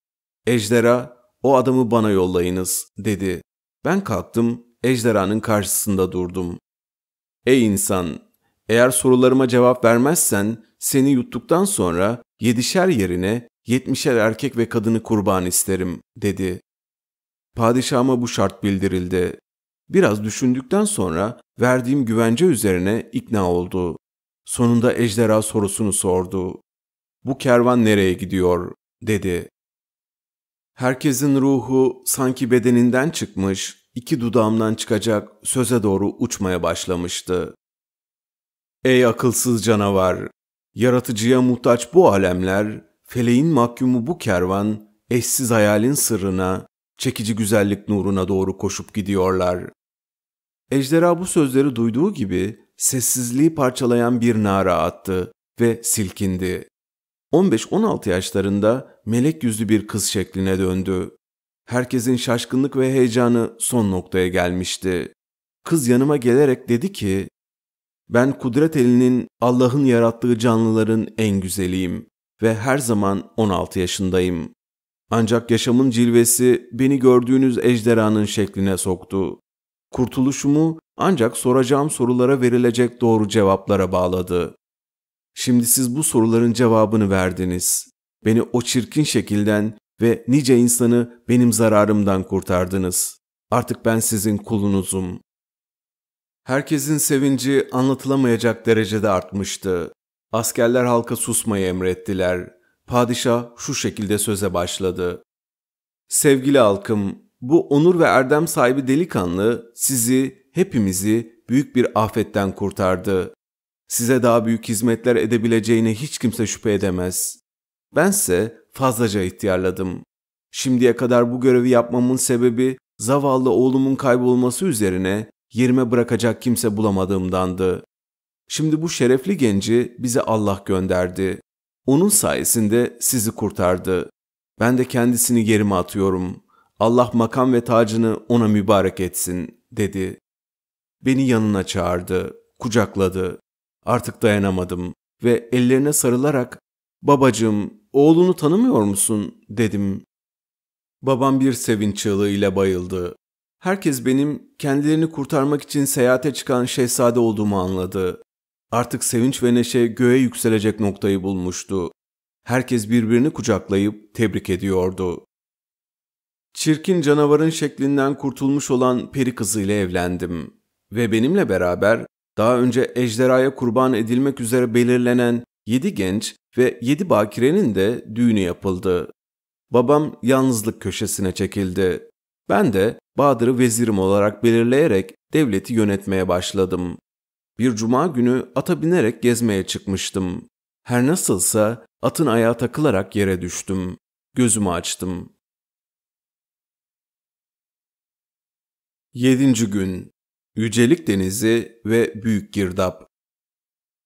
S1: Ejdera, o adamı bana yollayınız, dedi. Ben kalktım, ejderhanın karşısında durdum. Ey insan, eğer sorularıma cevap vermezsen seni yuttuktan sonra yedişer yerine yetmişer erkek ve kadını kurban isterim, dedi. Padişama bu şart bildirildi. Biraz düşündükten sonra verdiğim güvence üzerine ikna oldu. Sonunda ejderha sorusunu sordu. Bu kervan nereye gidiyor? dedi. Herkesin ruhu sanki bedeninden çıkmış, iki dudağımdan çıkacak söze doğru uçmaya başlamıştı. Ey akılsız canavar! Yaratıcıya muhtaç bu alemler, feleğin mahkumu bu kervan, eşsiz hayalin sırrına, çekici güzellik nuruna doğru koşup gidiyorlar. Ejderha bu sözleri duyduğu gibi sessizliği parçalayan bir nara attı ve silkindi. 15-16 yaşlarında melek yüzlü bir kız şekline döndü. Herkesin şaşkınlık ve heyecanı son noktaya gelmişti. Kız yanıma gelerek dedi ki, ben kudret elinin Allah'ın yarattığı canlıların en güzeliyim ve her zaman 16 yaşındayım. Ancak yaşamın cilvesi beni gördüğünüz ejderhanın şekline soktu kurtuluşumu ancak soracağım sorulara verilecek doğru cevaplara bağladı. Şimdi siz bu soruların cevabını verdiniz. Beni o çirkin şekilden ve nice insanı benim zararımdan kurtardınız. Artık ben sizin kulunuzum. Herkesin sevinci anlatılamayacak derecede artmıştı. Askerler halka susmayı emrettiler. Padişah şu şekilde söze başladı. Sevgili halkım, bu onur ve erdem sahibi delikanlı sizi, hepimizi büyük bir afetten kurtardı. Size daha büyük hizmetler edebileceğine hiç kimse şüphe edemez. Bense fazlaca ihtiyarladım. Şimdiye kadar bu görevi yapmamın sebebi zavallı oğlumun kaybolması üzerine yerime bırakacak kimse bulamadığımdandı. Şimdi bu şerefli genci bize Allah gönderdi. Onun sayesinde sizi kurtardı. Ben de kendisini yerime atıyorum. Allah makam ve tacını ona mübarek etsin dedi. Beni yanına çağırdı, kucakladı. Artık dayanamadım ve ellerine sarılarak babacığım oğlunu tanımıyor musun dedim. Babam bir sevinç çığlığıyla bayıldı. Herkes benim kendilerini kurtarmak için seyahate çıkan şehzade olduğumu anladı. Artık sevinç ve neşe göğe yükselecek noktayı bulmuştu. Herkes birbirini kucaklayıp tebrik ediyordu. Çirkin canavarın şeklinden kurtulmuş olan peri kızıyla evlendim ve benimle beraber daha önce ejderhaya kurban edilmek üzere belirlenen yedi genç ve yedi bakirenin de düğünü yapıldı. Babam yalnızlık köşesine çekildi. Ben de Bahadır'ı vezirim olarak belirleyerek devleti yönetmeye başladım. Bir cuma günü ata binerek gezmeye çıkmıştım. Her nasılsa atın ayağı takılarak yere düştüm. Gözümü açtım. 7. gün Yücelik Denizi ve Büyük Girdap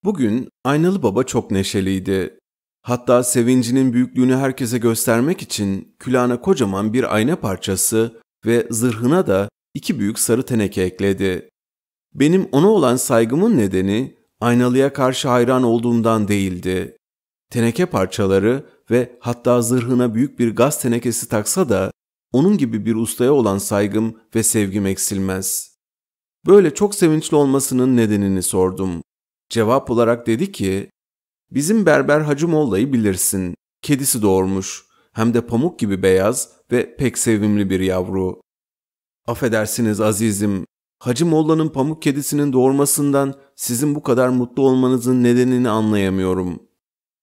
S1: Bugün Aynalı Baba çok neşeliydi. Hatta sevincinin büyüklüğünü herkese göstermek için külahına kocaman bir ayna parçası ve zırhına da iki büyük sarı teneke ekledi. Benim ona olan saygımın nedeni aynalıya karşı hayran olduğumdan değildi. Teneke parçaları ve hatta zırhına büyük bir gaz tenekesi taksa da onun gibi bir ustaya olan saygım ve sevgim eksilmez. Böyle çok sevinçli olmasının nedenini sordum. Cevap olarak dedi ki, bizim berber Hacı Molla'yı bilirsin. Kedisi doğurmuş, hem de pamuk gibi beyaz ve pek sevimli bir yavru. Affedersiniz azizim, Hacı Molla'nın pamuk kedisinin doğurmasından sizin bu kadar mutlu olmanızın nedenini anlayamıyorum.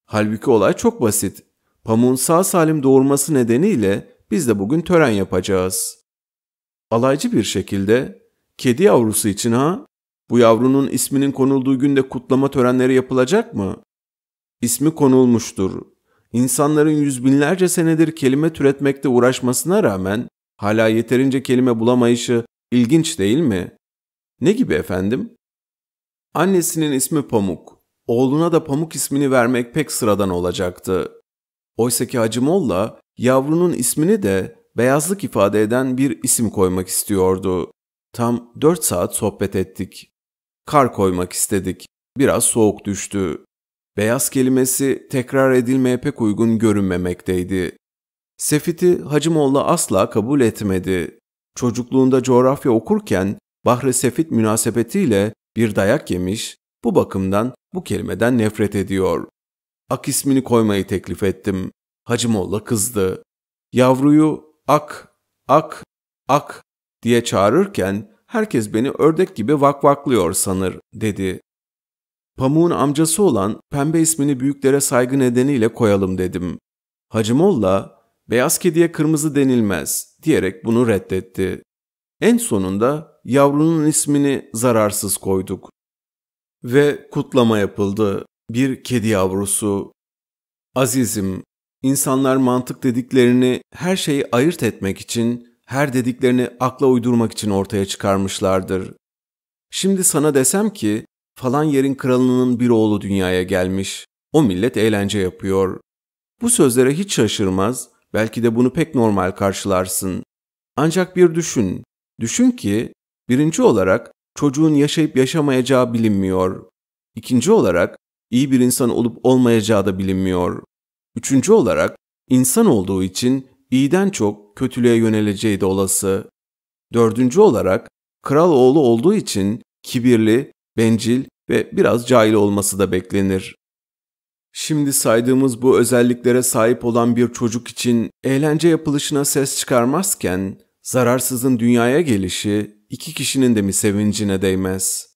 S1: Halbuki olay çok basit. Pamuğun sağ salim doğurması nedeniyle biz de bugün tören yapacağız. Alaycı bir şekilde kedi yavrusu için ha? Bu yavrunun isminin konulduğu günde kutlama törenleri yapılacak mı? İsmi konulmuştur. İnsanların yüz binlerce senedir kelime türetmekte uğraşmasına rağmen hala yeterince kelime bulamayışı ilginç değil mi? Ne gibi efendim? Annesinin ismi Pamuk. Oğluna da Pamuk ismini vermek pek sıradan olacaktı. Oysa ki Hacımolla Yavrunun ismini de beyazlık ifade eden bir isim koymak istiyordu. Tam 4 saat sohbet ettik. Kar koymak istedik. Biraz soğuk düştü. Beyaz kelimesi tekrar edilmeye pek uygun görünmemekteydi. Sefit'i Hacımolla asla kabul etmedi. Çocukluğunda coğrafya okurken Bahri Sefit münasebetiyle bir dayak yemiş, bu bakımdan bu kelimeden nefret ediyor. Ak ismini koymayı teklif ettim. Hacı Molla kızdı. Yavruyu ak, ak, ak diye çağırırken herkes beni ördek gibi vakvaklıyor sanır dedi. Pamuğun amcası olan pembe ismini büyüklere saygı nedeniyle koyalım dedim. Hacı Molla, beyaz kediye kırmızı denilmez diyerek bunu reddetti. En sonunda yavrunun ismini zararsız koyduk. Ve kutlama yapıldı. Bir kedi yavrusu. Azizim, İnsanlar mantık dediklerini her şeyi ayırt etmek için, her dediklerini akla uydurmak için ortaya çıkarmışlardır. Şimdi sana desem ki falan yerin kralının bir oğlu dünyaya gelmiş. O millet eğlence yapıyor. Bu sözlere hiç şaşırmaz, belki de bunu pek normal karşılarsın. Ancak bir düşün. Düşün ki birinci olarak çocuğun yaşayıp yaşamayacağı bilinmiyor. İkinci olarak iyi bir insan olup olmayacağı da bilinmiyor. Üçüncü olarak insan olduğu için iyiden çok kötülüğe yöneleceği de olası. Dördüncü olarak kral oğlu olduğu için kibirli, bencil ve biraz cahil olması da beklenir. Şimdi saydığımız bu özelliklere sahip olan bir çocuk için eğlence yapılışına ses çıkarmazken zararsızın dünyaya gelişi iki kişinin de mi sevincine değmez?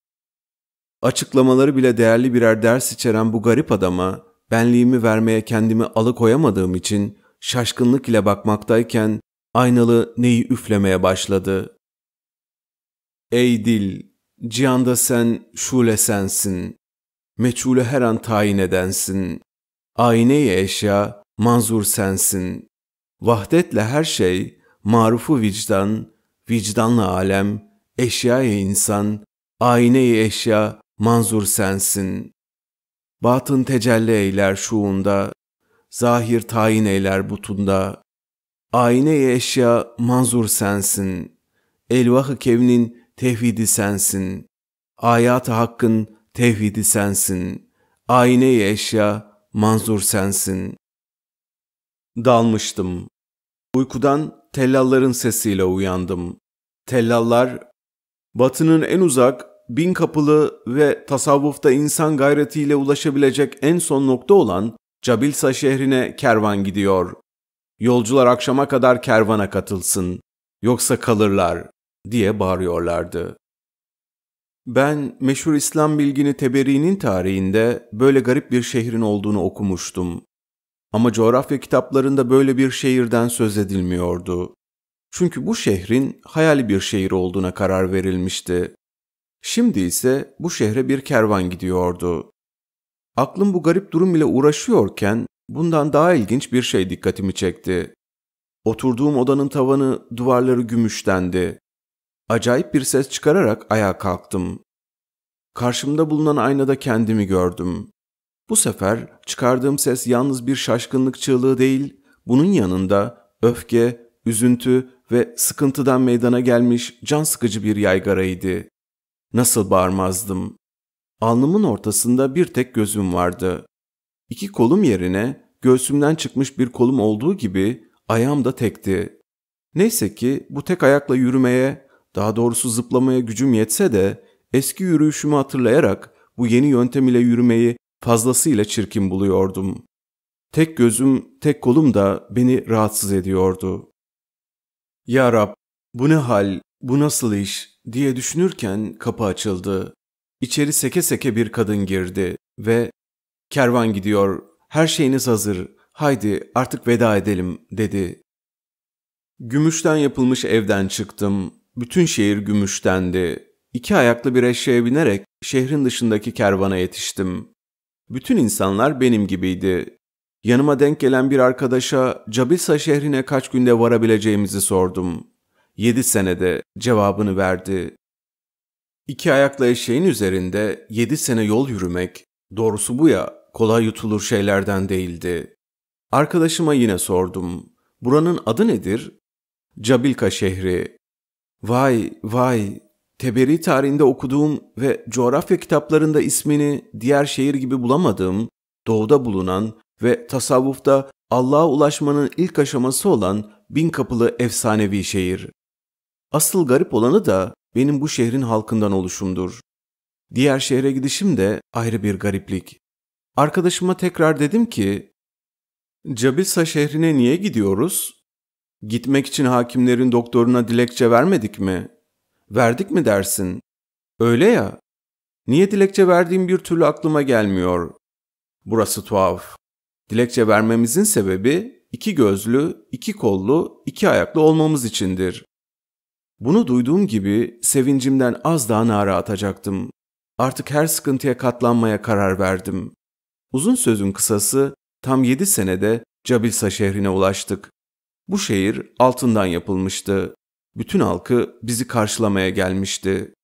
S1: Açıklamaları bile değerli birer ders içeren bu garip adama benliğimi vermeye kendimi alıkoyamadığım için şaşkınlık ile bakmaktayken aynalı neyi üflemeye başladı. Ey dil, cihanda sen şule sensin. Meçhule her an tayin edensin. Ayneye eşya, manzur sensin. Vahdetle her şey, marufu vicdan, vicdanla alem, eşyaya insan, ayneye eşya, manzur sensin. Batın tecelli eyler şuunda, zahir tayin eyler butunda. Ayne-i eşya manzur sensin, elvah-ı kevnin tevhidi sensin. Ayat-ı hakkın tevhidi sensin, ayne-i eşya manzur sensin. Dalmıştım. Uykudan tellalların sesiyle uyandım. Tellallar, batının en uzak bin kapılı ve tasavvufta insan gayretiyle ulaşabilecek en son nokta olan Cabilsa şehrine kervan gidiyor. Yolcular akşama kadar kervana katılsın, yoksa kalırlar diye bağırıyorlardı. Ben meşhur İslam bilgini Teberi'nin tarihinde böyle garip bir şehrin olduğunu okumuştum. Ama coğrafya kitaplarında böyle bir şehirden söz edilmiyordu. Çünkü bu şehrin hayali bir şehir olduğuna karar verilmişti. Şimdi ise bu şehre bir kervan gidiyordu. Aklım bu garip durum ile uğraşıyorken bundan daha ilginç bir şey dikkatimi çekti. Oturduğum odanın tavanı, duvarları gümüştendi. Acayip bir ses çıkararak ayağa kalktım. Karşımda bulunan aynada kendimi gördüm. Bu sefer çıkardığım ses yalnız bir şaşkınlık çığlığı değil, bunun yanında öfke, üzüntü ve sıkıntıdan meydana gelmiş can sıkıcı bir yaygaraydı. Nasıl bağırmazdım? Alnımın ortasında bir tek gözüm vardı. İki kolum yerine göğsümden çıkmış bir kolum olduğu gibi ayağım da tekti. Neyse ki bu tek ayakla yürümeye, daha doğrusu zıplamaya gücüm yetse de eski yürüyüşümü hatırlayarak bu yeni yöntem ile yürümeyi fazlasıyla çirkin buluyordum. Tek gözüm, tek kolum da beni rahatsız ediyordu. Ya Rab, bu ne hal, bu nasıl iş? diye düşünürken kapı açıldı. İçeri seke seke bir kadın girdi ve ''Kervan gidiyor, her şeyiniz hazır, haydi artık veda edelim.'' dedi. Gümüşten yapılmış evden çıktım. Bütün şehir gümüştendi. İki ayaklı bir eşeğe binerek şehrin dışındaki kervana yetiştim. Bütün insanlar benim gibiydi. Yanıma denk gelen bir arkadaşa Cabisa şehrine kaç günde varabileceğimizi sordum. 7 senede cevabını verdi. İki ayakla eşeğin üzerinde yedi sene yol yürümek, doğrusu bu ya, kolay yutulur şeylerden değildi. Arkadaşıma yine sordum. Buranın adı nedir? Cabilka şehri. Vay, vay, Teberi tarihinde okuduğum ve coğrafya kitaplarında ismini diğer şehir gibi bulamadığım, doğuda bulunan ve tasavvufta Allah'a ulaşmanın ilk aşaması olan bin kapılı efsanevi şehir. Asıl garip olanı da benim bu şehrin halkından oluşumdur. Diğer şehre gidişim de ayrı bir gariplik. Arkadaşıma tekrar dedim ki, Cabisa şehrine niye gidiyoruz? Gitmek için hakimlerin doktoruna dilekçe vermedik mi? Verdik mi dersin? Öyle ya. Niye dilekçe verdiğim bir türlü aklıma gelmiyor. Burası tuhaf. Dilekçe vermemizin sebebi iki gözlü, iki kollu, iki ayaklı olmamız içindir. Bunu duyduğum gibi sevincimden az daha nara atacaktım. Artık her sıkıntıya katlanmaya karar verdim. Uzun sözün kısası tam yedi senede Cabilsa şehrine ulaştık. Bu şehir altından yapılmıştı. Bütün halkı bizi karşılamaya gelmişti.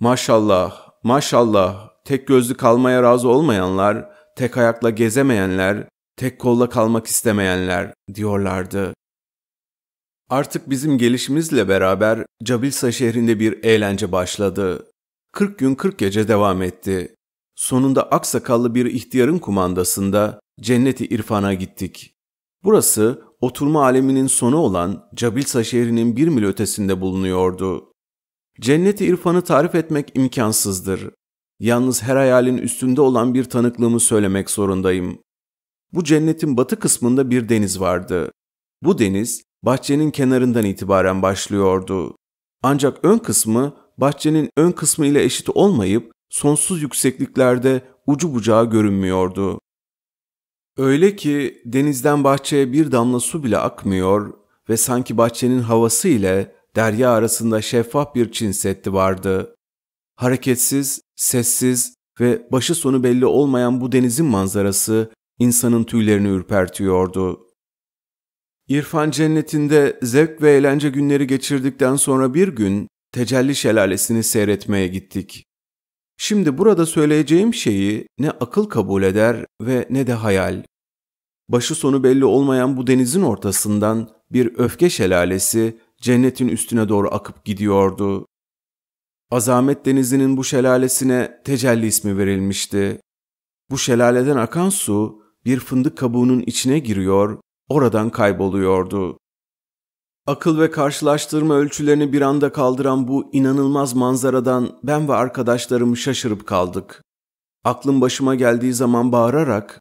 S1: Maşallah, maşallah, tek gözlü kalmaya razı olmayanlar, tek ayakla gezemeyenler, tek kolla kalmak istemeyenler diyorlardı. Artık bizim gelişimizle beraber Cabilsa şehrinde bir eğlence başladı. 40 gün 40 gece devam etti. Sonunda aksakallı bir ihtiyarın kumandasında Cenneti İrfan'a gittik. Burası oturma aleminin sonu olan Cabilsa şehrinin bir mil ötesinde bulunuyordu. Cenneti İrfan'ı tarif etmek imkansızdır. Yalnız her hayalin üstünde olan bir tanıklığımı söylemek zorundayım. Bu cennetin batı kısmında bir deniz vardı. Bu deniz bahçenin kenarından itibaren başlıyordu. Ancak ön kısmı bahçenin ön kısmı ile eşit olmayıp sonsuz yüksekliklerde ucu bucağı görünmüyordu. Öyle ki denizden bahçeye bir damla su bile akmıyor ve sanki bahçenin havası ile derya arasında şeffaf bir çin setti vardı. Hareketsiz, sessiz ve başı sonu belli olmayan bu denizin manzarası insanın tüylerini ürpertiyordu. İrfan cennetinde zevk ve eğlence günleri geçirdikten sonra bir gün Tecelli Şelalesi'ni seyretmeye gittik. Şimdi burada söyleyeceğim şeyi ne akıl kabul eder ve ne de hayal. Başı sonu belli olmayan bu denizin ortasından bir öfke şelalesi cennetin üstüne doğru akıp gidiyordu. Azamet denizinin bu şelalesine tecelli ismi verilmişti. Bu şelaleden akan su bir fındık kabuğunun içine giriyor oradan kayboluyordu. Akıl ve karşılaştırma ölçülerini bir anda kaldıran bu inanılmaz manzaradan ben ve arkadaşlarım şaşırıp kaldık. Aklım başıma geldiği zaman bağırarak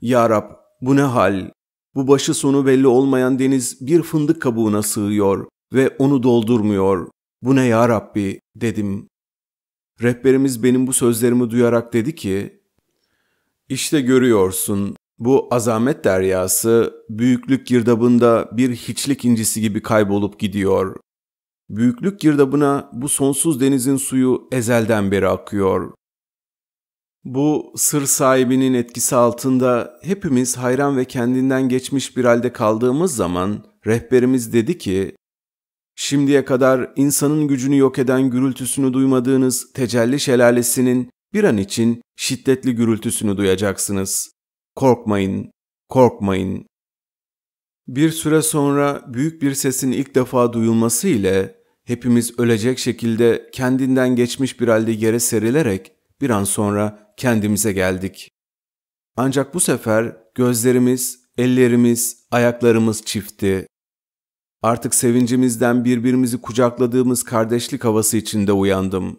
S1: ''Ya Rab, bu ne hal? Bu başı sonu belli olmayan deniz bir fındık kabuğuna sığıyor ve onu doldurmuyor. Bu ne ya Rabbi?'' dedim. Rehberimiz benim bu sözlerimi duyarak dedi ki, ''İşte görüyorsun, bu azamet deryası büyüklük girdabında bir hiçlik incisi gibi kaybolup gidiyor. Büyüklük girdabına bu sonsuz denizin suyu ezelden beri akıyor. Bu sır sahibinin etkisi altında hepimiz hayran ve kendinden geçmiş bir halde kaldığımız zaman rehberimiz dedi ki, Şimdiye kadar insanın gücünü yok eden gürültüsünü duymadığınız tecelli şelalesinin bir an için şiddetli gürültüsünü duyacaksınız korkmayın, korkmayın. Bir süre sonra büyük bir sesin ilk defa duyulması ile hepimiz ölecek şekilde kendinden geçmiş bir halde yere serilerek bir an sonra kendimize geldik. Ancak bu sefer gözlerimiz, ellerimiz, ayaklarımız çiftti. Artık sevincimizden birbirimizi kucakladığımız kardeşlik havası içinde uyandım.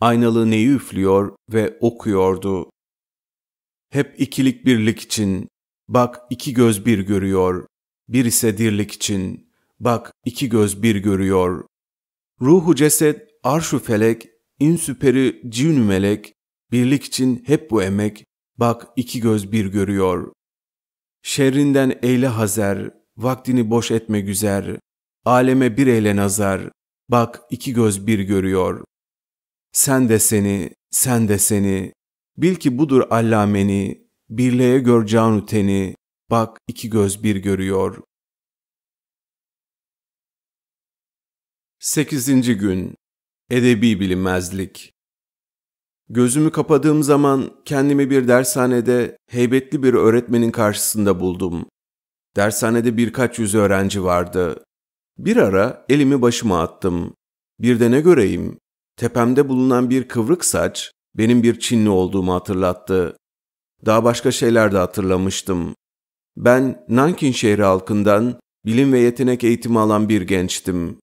S1: Aynalı neyi üflüyor ve okuyordu. Hep ikilik birlik için, bak iki göz bir görüyor. Bir ise dirlik için, bak iki göz bir görüyor. Ruhu ceset, arşu felek, insüperi cin melek, birlik için hep bu emek, bak iki göz bir görüyor. Şerrinden eyle hazer, vaktini boş etme güzer, aleme bir eyle nazar, bak iki göz bir görüyor. Sen de seni, sen de seni, Bil ki budur allameni, birliğe gör canu teni, bak iki göz bir görüyor. 8. gün Edebi bilinmezlik Gözümü kapadığım zaman kendimi bir dershanede heybetli bir öğretmenin karşısında buldum. Dershanede birkaç yüz öğrenci vardı. Bir ara elimi başıma attım. Bir de ne göreyim? Tepemde bulunan bir kıvrık saç benim bir Çinli olduğumu hatırlattı. Daha başka şeyler de hatırlamıştım. Ben Nankin şehri halkından bilim ve yetenek eğitimi alan bir gençtim.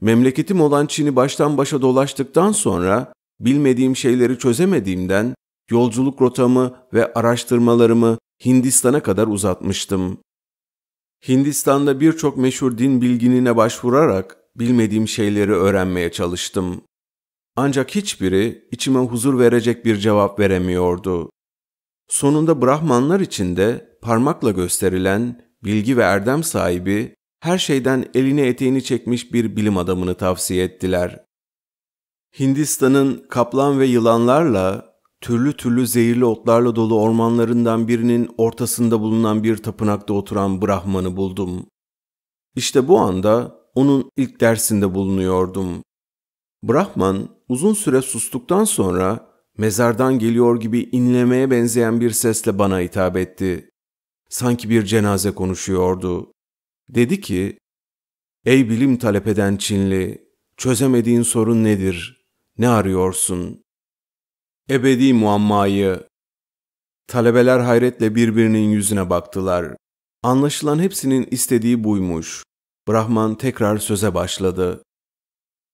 S1: Memleketim olan Çin'i baştan başa dolaştıktan sonra bilmediğim şeyleri çözemediğimden yolculuk rotamı ve araştırmalarımı Hindistan'a kadar uzatmıştım. Hindistan'da birçok meşhur din bilginine başvurarak bilmediğim şeyleri öğrenmeye çalıştım. Ancak hiçbiri içime huzur verecek bir cevap veremiyordu. Sonunda Brahmanlar içinde parmakla gösterilen bilgi ve erdem sahibi her şeyden elini eteğini çekmiş bir bilim adamını tavsiye ettiler. Hindistan'ın kaplan ve yılanlarla, türlü türlü zehirli otlarla dolu ormanlarından birinin ortasında bulunan bir tapınakta oturan Brahman'ı buldum. İşte bu anda onun ilk dersinde bulunuyordum. Brahman Uzun süre sustuktan sonra mezardan geliyor gibi inlemeye benzeyen bir sesle bana hitap etti. Sanki bir cenaze konuşuyordu. Dedi ki, Ey bilim talep eden Çinli, çözemediğin sorun nedir? Ne arıyorsun? Ebedi muammayı. Talebeler hayretle birbirinin yüzüne baktılar. Anlaşılan hepsinin istediği buymuş. Brahman tekrar söze başladı.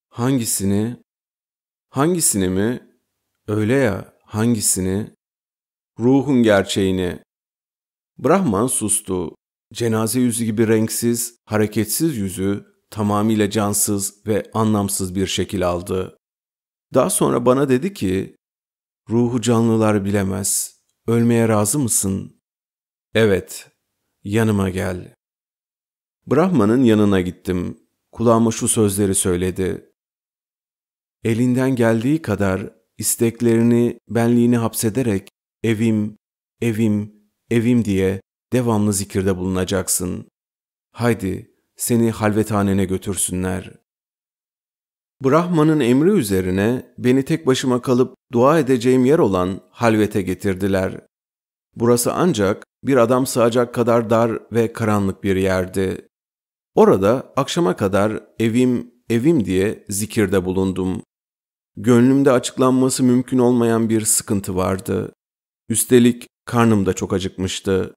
S1: Hangisini? Hangisini mi? Öyle ya hangisini? Ruhun gerçeğini. Brahman sustu. Cenaze yüzü gibi renksiz, hareketsiz yüzü tamamıyla cansız ve anlamsız bir şekil aldı. Daha sonra bana dedi ki, ruhu canlılar bilemez. Ölmeye razı mısın? Evet, yanıma gel. Brahman'ın yanına gittim. Kulağıma şu sözleri söyledi elinden geldiği kadar isteklerini, benliğini hapsederek evim, evim, evim diye devamlı zikirde bulunacaksın. Haydi seni halvethanene götürsünler. Brahman'ın emri üzerine beni tek başıma kalıp dua edeceğim yer olan halvete getirdiler. Burası ancak bir adam sığacak kadar dar ve karanlık bir yerdi. Orada akşama kadar evim, evim diye zikirde bulundum. Gönlümde açıklanması mümkün olmayan bir sıkıntı vardı. Üstelik karnım da çok acıkmıştı.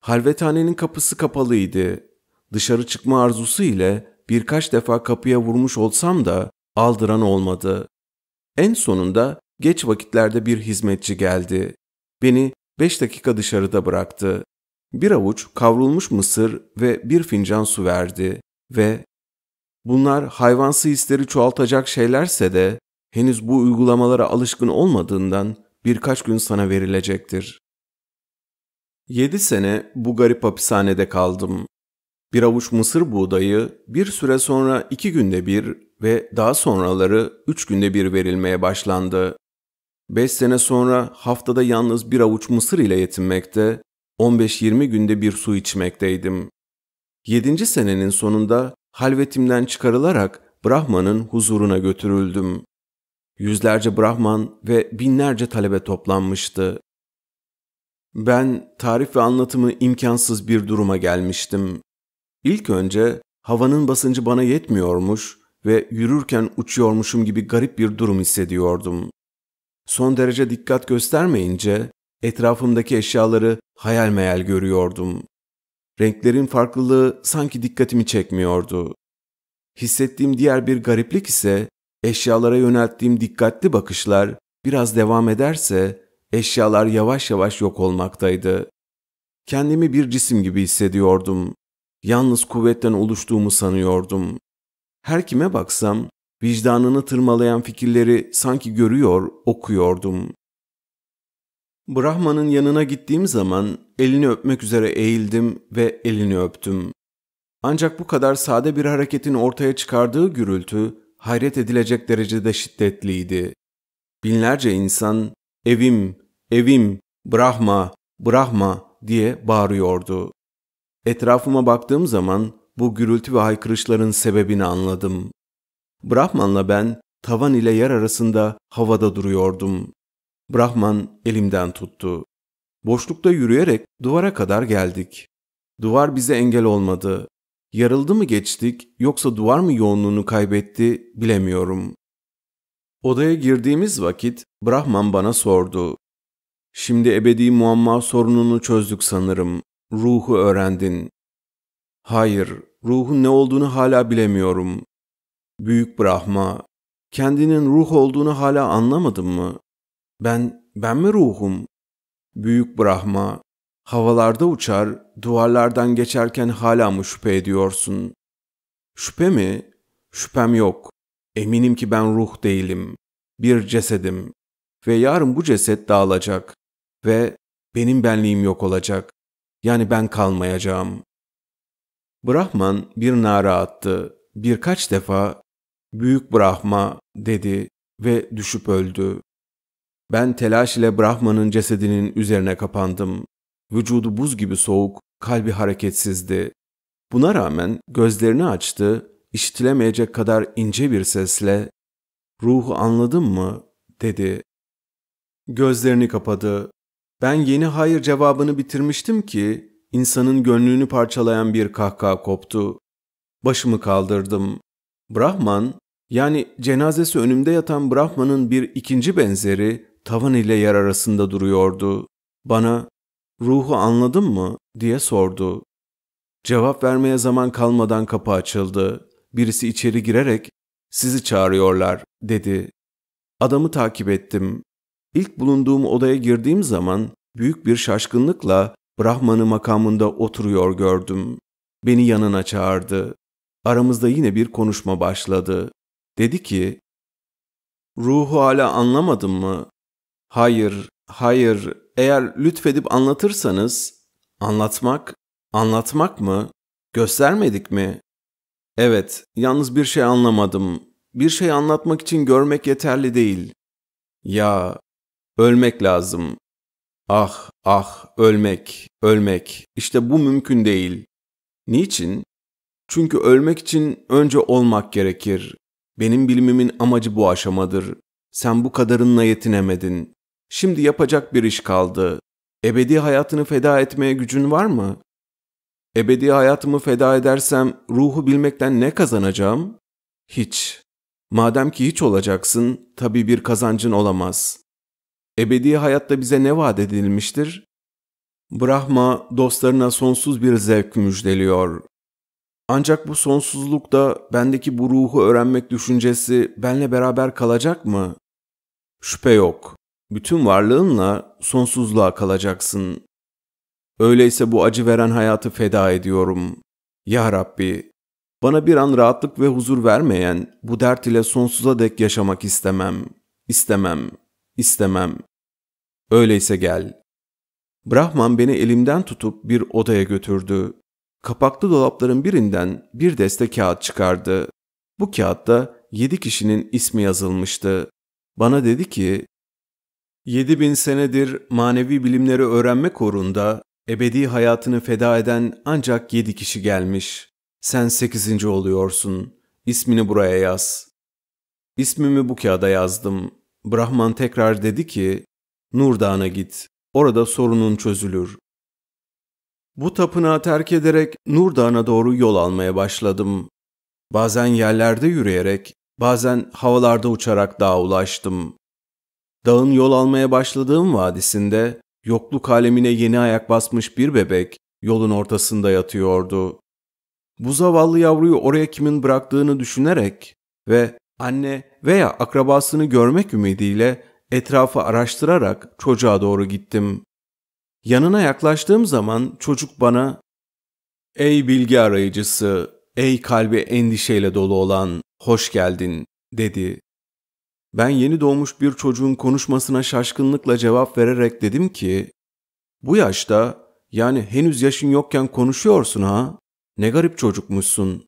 S1: Halvethanenin kapısı kapalıydı. Dışarı çıkma arzusu ile birkaç defa kapıya vurmuş olsam da aldıran olmadı. En sonunda geç vakitlerde bir hizmetçi geldi. Beni beş dakika dışarıda bıraktı. Bir avuç kavrulmuş mısır ve bir fincan su verdi ve ''Bunlar hayvansı hisleri çoğaltacak şeylerse de henüz bu uygulamalara alışkın olmadığından birkaç gün sana verilecektir. Yedi sene bu garip hapishanede kaldım. Bir avuç mısır buğdayı bir süre sonra iki günde bir ve daha sonraları üç günde bir verilmeye başlandı. Beş sene sonra haftada yalnız bir avuç mısır ile yetinmekte, 15-20 günde bir su içmekteydim. Yedinci senenin sonunda halvetimden çıkarılarak Brahman'ın huzuruna götürüldüm. Yüzlerce Brahman ve binlerce talebe toplanmıştı. Ben tarif ve anlatımı imkansız bir duruma gelmiştim. İlk önce havanın basıncı bana yetmiyormuş ve yürürken uçuyormuşum gibi garip bir durum hissediyordum. Son derece dikkat göstermeyince etrafımdaki eşyaları hayal meyal görüyordum. Renklerin farklılığı sanki dikkatimi çekmiyordu. Hissettiğim diğer bir gariplik ise eşyalara yönelttiğim dikkatli bakışlar biraz devam ederse eşyalar yavaş yavaş yok olmaktaydı. Kendimi bir cisim gibi hissediyordum. Yalnız kuvvetten oluştuğumu sanıyordum. Her kime baksam vicdanını tırmalayan fikirleri sanki görüyor, okuyordum. Brahman'ın yanına gittiğim zaman elini öpmek üzere eğildim ve elini öptüm. Ancak bu kadar sade bir hareketin ortaya çıkardığı gürültü hayret edilecek derecede şiddetliydi. Binlerce insan evim, evim, Brahma, Brahma diye bağırıyordu. Etrafıma baktığım zaman bu gürültü ve haykırışların sebebini anladım. Brahman'la ben tavan ile yer arasında havada duruyordum. Brahman elimden tuttu. Boşlukta yürüyerek duvara kadar geldik. Duvar bize engel olmadı. Yarıldı mı geçtik yoksa duvar mı yoğunluğunu kaybetti bilemiyorum. Odaya girdiğimiz vakit Brahman bana sordu. Şimdi ebedi muamma sorununu çözdük sanırım. Ruhu öğrendin. Hayır, ruhun ne olduğunu hala bilemiyorum. Büyük Brahma, kendinin ruh olduğunu hala anlamadın mı? Ben, ben mi ruhum? Büyük Brahma, havalarda uçar, Duvarlardan geçerken hala mı şüphe ediyorsun? Şüphe mi? Şüphem yok. Eminim ki ben ruh değilim. Bir cesedim. Ve yarın bu ceset dağılacak. Ve benim benliğim yok olacak. Yani ben kalmayacağım. Brahman bir nara attı. Birkaç defa Büyük Brahma dedi ve düşüp öldü. Ben telaş ile Brahman'ın cesedinin üzerine kapandım. Vücudu buz gibi soğuk, kalbi hareketsizdi. Buna rağmen gözlerini açtı, işitilemeyecek kadar ince bir sesle ''Ruhu anladın mı?'' dedi. Gözlerini kapadı. Ben yeni hayır cevabını bitirmiştim ki insanın gönlünü parçalayan bir kahkaha koptu. Başımı kaldırdım. Brahman, yani cenazesi önümde yatan Brahman'ın bir ikinci benzeri tavan ile yer arasında duruyordu. Bana, ruhu anladın mı? diye sordu. Cevap vermeye zaman kalmadan kapı açıldı. Birisi içeri girerek sizi çağırıyorlar dedi. Adamı takip ettim. İlk bulunduğum odaya girdiğim zaman büyük bir şaşkınlıkla Brahman'ı makamında oturuyor gördüm. Beni yanına çağırdı. Aramızda yine bir konuşma başladı. Dedi ki, Ruhu hala anlamadın mı? Hayır, hayır, eğer lütfedip anlatırsanız Anlatmak, anlatmak mı? Göstermedik mi? Evet, yalnız bir şey anlamadım. Bir şey anlatmak için görmek yeterli değil. Ya, ölmek lazım. Ah, ah, ölmek, ölmek. İşte bu mümkün değil. Niçin? Çünkü ölmek için önce olmak gerekir. Benim bilimimin amacı bu aşamadır. Sen bu kadarınla yetinemedin. Şimdi yapacak bir iş kaldı. Ebedi hayatını feda etmeye gücün var mı? Ebedi hayatımı feda edersem ruhu bilmekten ne kazanacağım? Hiç. Madem ki hiç olacaksın, tabii bir kazancın olamaz. Ebedi hayatta bize ne vaat edilmiştir? Brahma dostlarına sonsuz bir zevk müjdeliyor. Ancak bu sonsuzluk da bendeki bu ruhu öğrenmek düşüncesi benle beraber kalacak mı? Şüphe yok. Bütün varlığınla sonsuzluğa kalacaksın. Öyleyse bu acı veren hayatı feda ediyorum. Ya Rabbi, bana bir an rahatlık ve huzur vermeyen bu dert ile sonsuza dek yaşamak istemem. İstemem, istemem. Öyleyse gel. Brahman beni elimden tutup bir odaya götürdü. Kapaklı dolapların birinden bir deste kağıt çıkardı. Bu kağıtta yedi kişinin ismi yazılmıştı. Bana dedi ki, bin senedir manevi bilimleri öğrenmek uğrunda ebedi hayatını feda eden ancak 7 kişi gelmiş. Sen 8. oluyorsun. İsmini buraya yaz. İsmimi bu kağıda yazdım. Brahman tekrar dedi ki, Nur Dağı'na git. Orada sorunun çözülür. Bu tapınağı terk ederek Nur Dağı'na doğru yol almaya başladım. Bazen yerlerde yürüyerek, bazen havalarda uçarak dağa ulaştım dağın yol almaya başladığım vadisinde yokluk alemine yeni ayak basmış bir bebek yolun ortasında yatıyordu. Bu zavallı yavruyu oraya kimin bıraktığını düşünerek ve anne veya akrabasını görmek ümidiyle etrafı araştırarak çocuğa doğru gittim. Yanına yaklaştığım zaman çocuk bana "Ey bilgi arayıcısı, ey kalbi endişeyle dolu olan, hoş geldin." dedi. Ben yeni doğmuş bir çocuğun konuşmasına şaşkınlıkla cevap vererek dedim ki, ''Bu yaşta, yani henüz yaşın yokken konuşuyorsun ha? Ne garip çocukmuşsun.''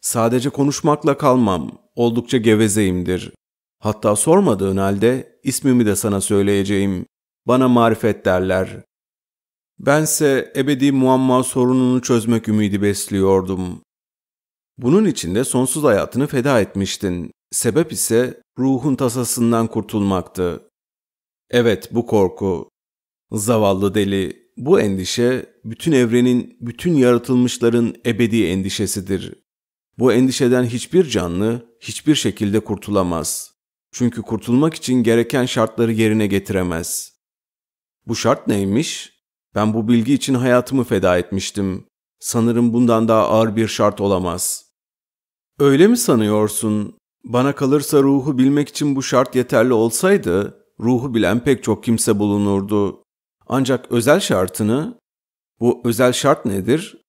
S1: Sadece konuşmakla kalmam, oldukça gevezeyimdir. Hatta sormadığın halde ismimi de sana söyleyeceğim. Bana marifet derler. Bense ebedi muamma sorununu çözmek ümidi besliyordum. Bunun için de sonsuz hayatını feda etmiştin. Sebep ise ruhun tasasından kurtulmaktı. Evet bu korku. Zavallı deli, bu endişe bütün evrenin, bütün yaratılmışların ebedi endişesidir. Bu endişeden hiçbir canlı hiçbir şekilde kurtulamaz. Çünkü kurtulmak için gereken şartları yerine getiremez. Bu şart neymiş? Ben bu bilgi için hayatımı feda etmiştim. Sanırım bundan daha ağır bir şart olamaz. Öyle mi sanıyorsun? Bana kalırsa ruhu bilmek için bu şart yeterli olsaydı, ruhu bilen pek çok kimse bulunurdu. Ancak özel şartını, bu özel şart nedir?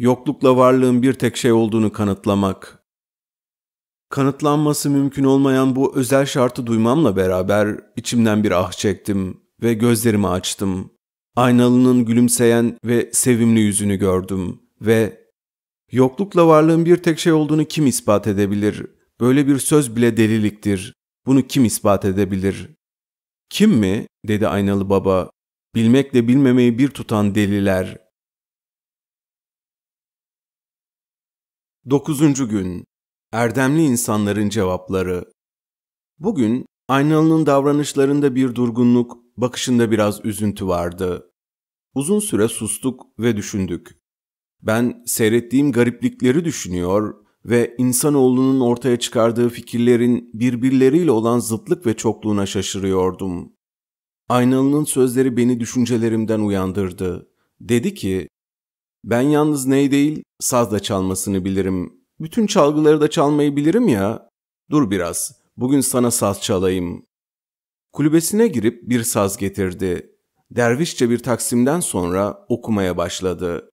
S1: Yoklukla varlığın bir tek şey olduğunu kanıtlamak. Kanıtlanması mümkün olmayan bu özel şartı duymamla beraber içimden bir ah çektim ve gözlerimi açtım. Aynalının gülümseyen ve sevimli yüzünü gördüm ve yoklukla varlığın bir tek şey olduğunu kim ispat edebilir? Böyle bir söz bile deliliktir. Bunu kim ispat edebilir? Kim mi? dedi aynalı baba. Bilmekle bilmemeyi bir tutan deliler. Dokuzuncu gün. Erdemli insanların cevapları. Bugün Aynalı'nın davranışlarında bir durgunluk, bakışında biraz üzüntü vardı. Uzun süre sustuk ve düşündük. Ben seyrettiğim gariplikleri düşünüyor, ve insanoğlunun ortaya çıkardığı fikirlerin birbirleriyle olan zıtlık ve çokluğuna şaşırıyordum. Aynalının sözleri beni düşüncelerimden uyandırdı. Dedi ki, ben yalnız ney değil, saz da çalmasını bilirim. Bütün çalgıları da çalmayı bilirim ya. Dur biraz, bugün sana saz çalayım. Kulübesine girip bir saz getirdi. Dervişçe bir taksimden sonra okumaya başladı.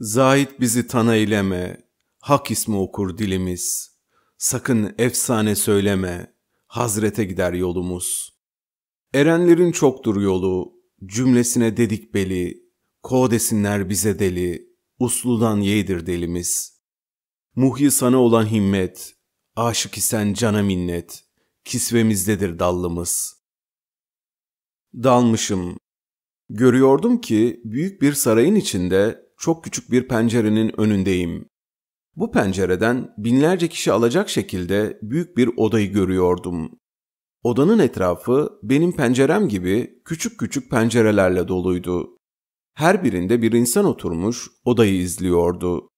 S1: Zahit bizi tana eyleme, hak ismi okur dilimiz. Sakın efsane söyleme, Hazrete gider yolumuz. Erenlerin çoktur yolu, cümlesine dedik beli, ko desinler bize deli, usludan yeğdir delimiz. Muhyi sana olan himmet, aşık isen cana minnet, kisvemizdedir dallımız. Dalmışım. Görüyordum ki büyük bir sarayın içinde çok küçük bir pencerenin önündeyim. Bu pencereden binlerce kişi alacak şekilde büyük bir odayı görüyordum. Odanın etrafı benim pencerem gibi küçük küçük pencerelerle doluydu. Her birinde bir insan oturmuş odayı izliyordu.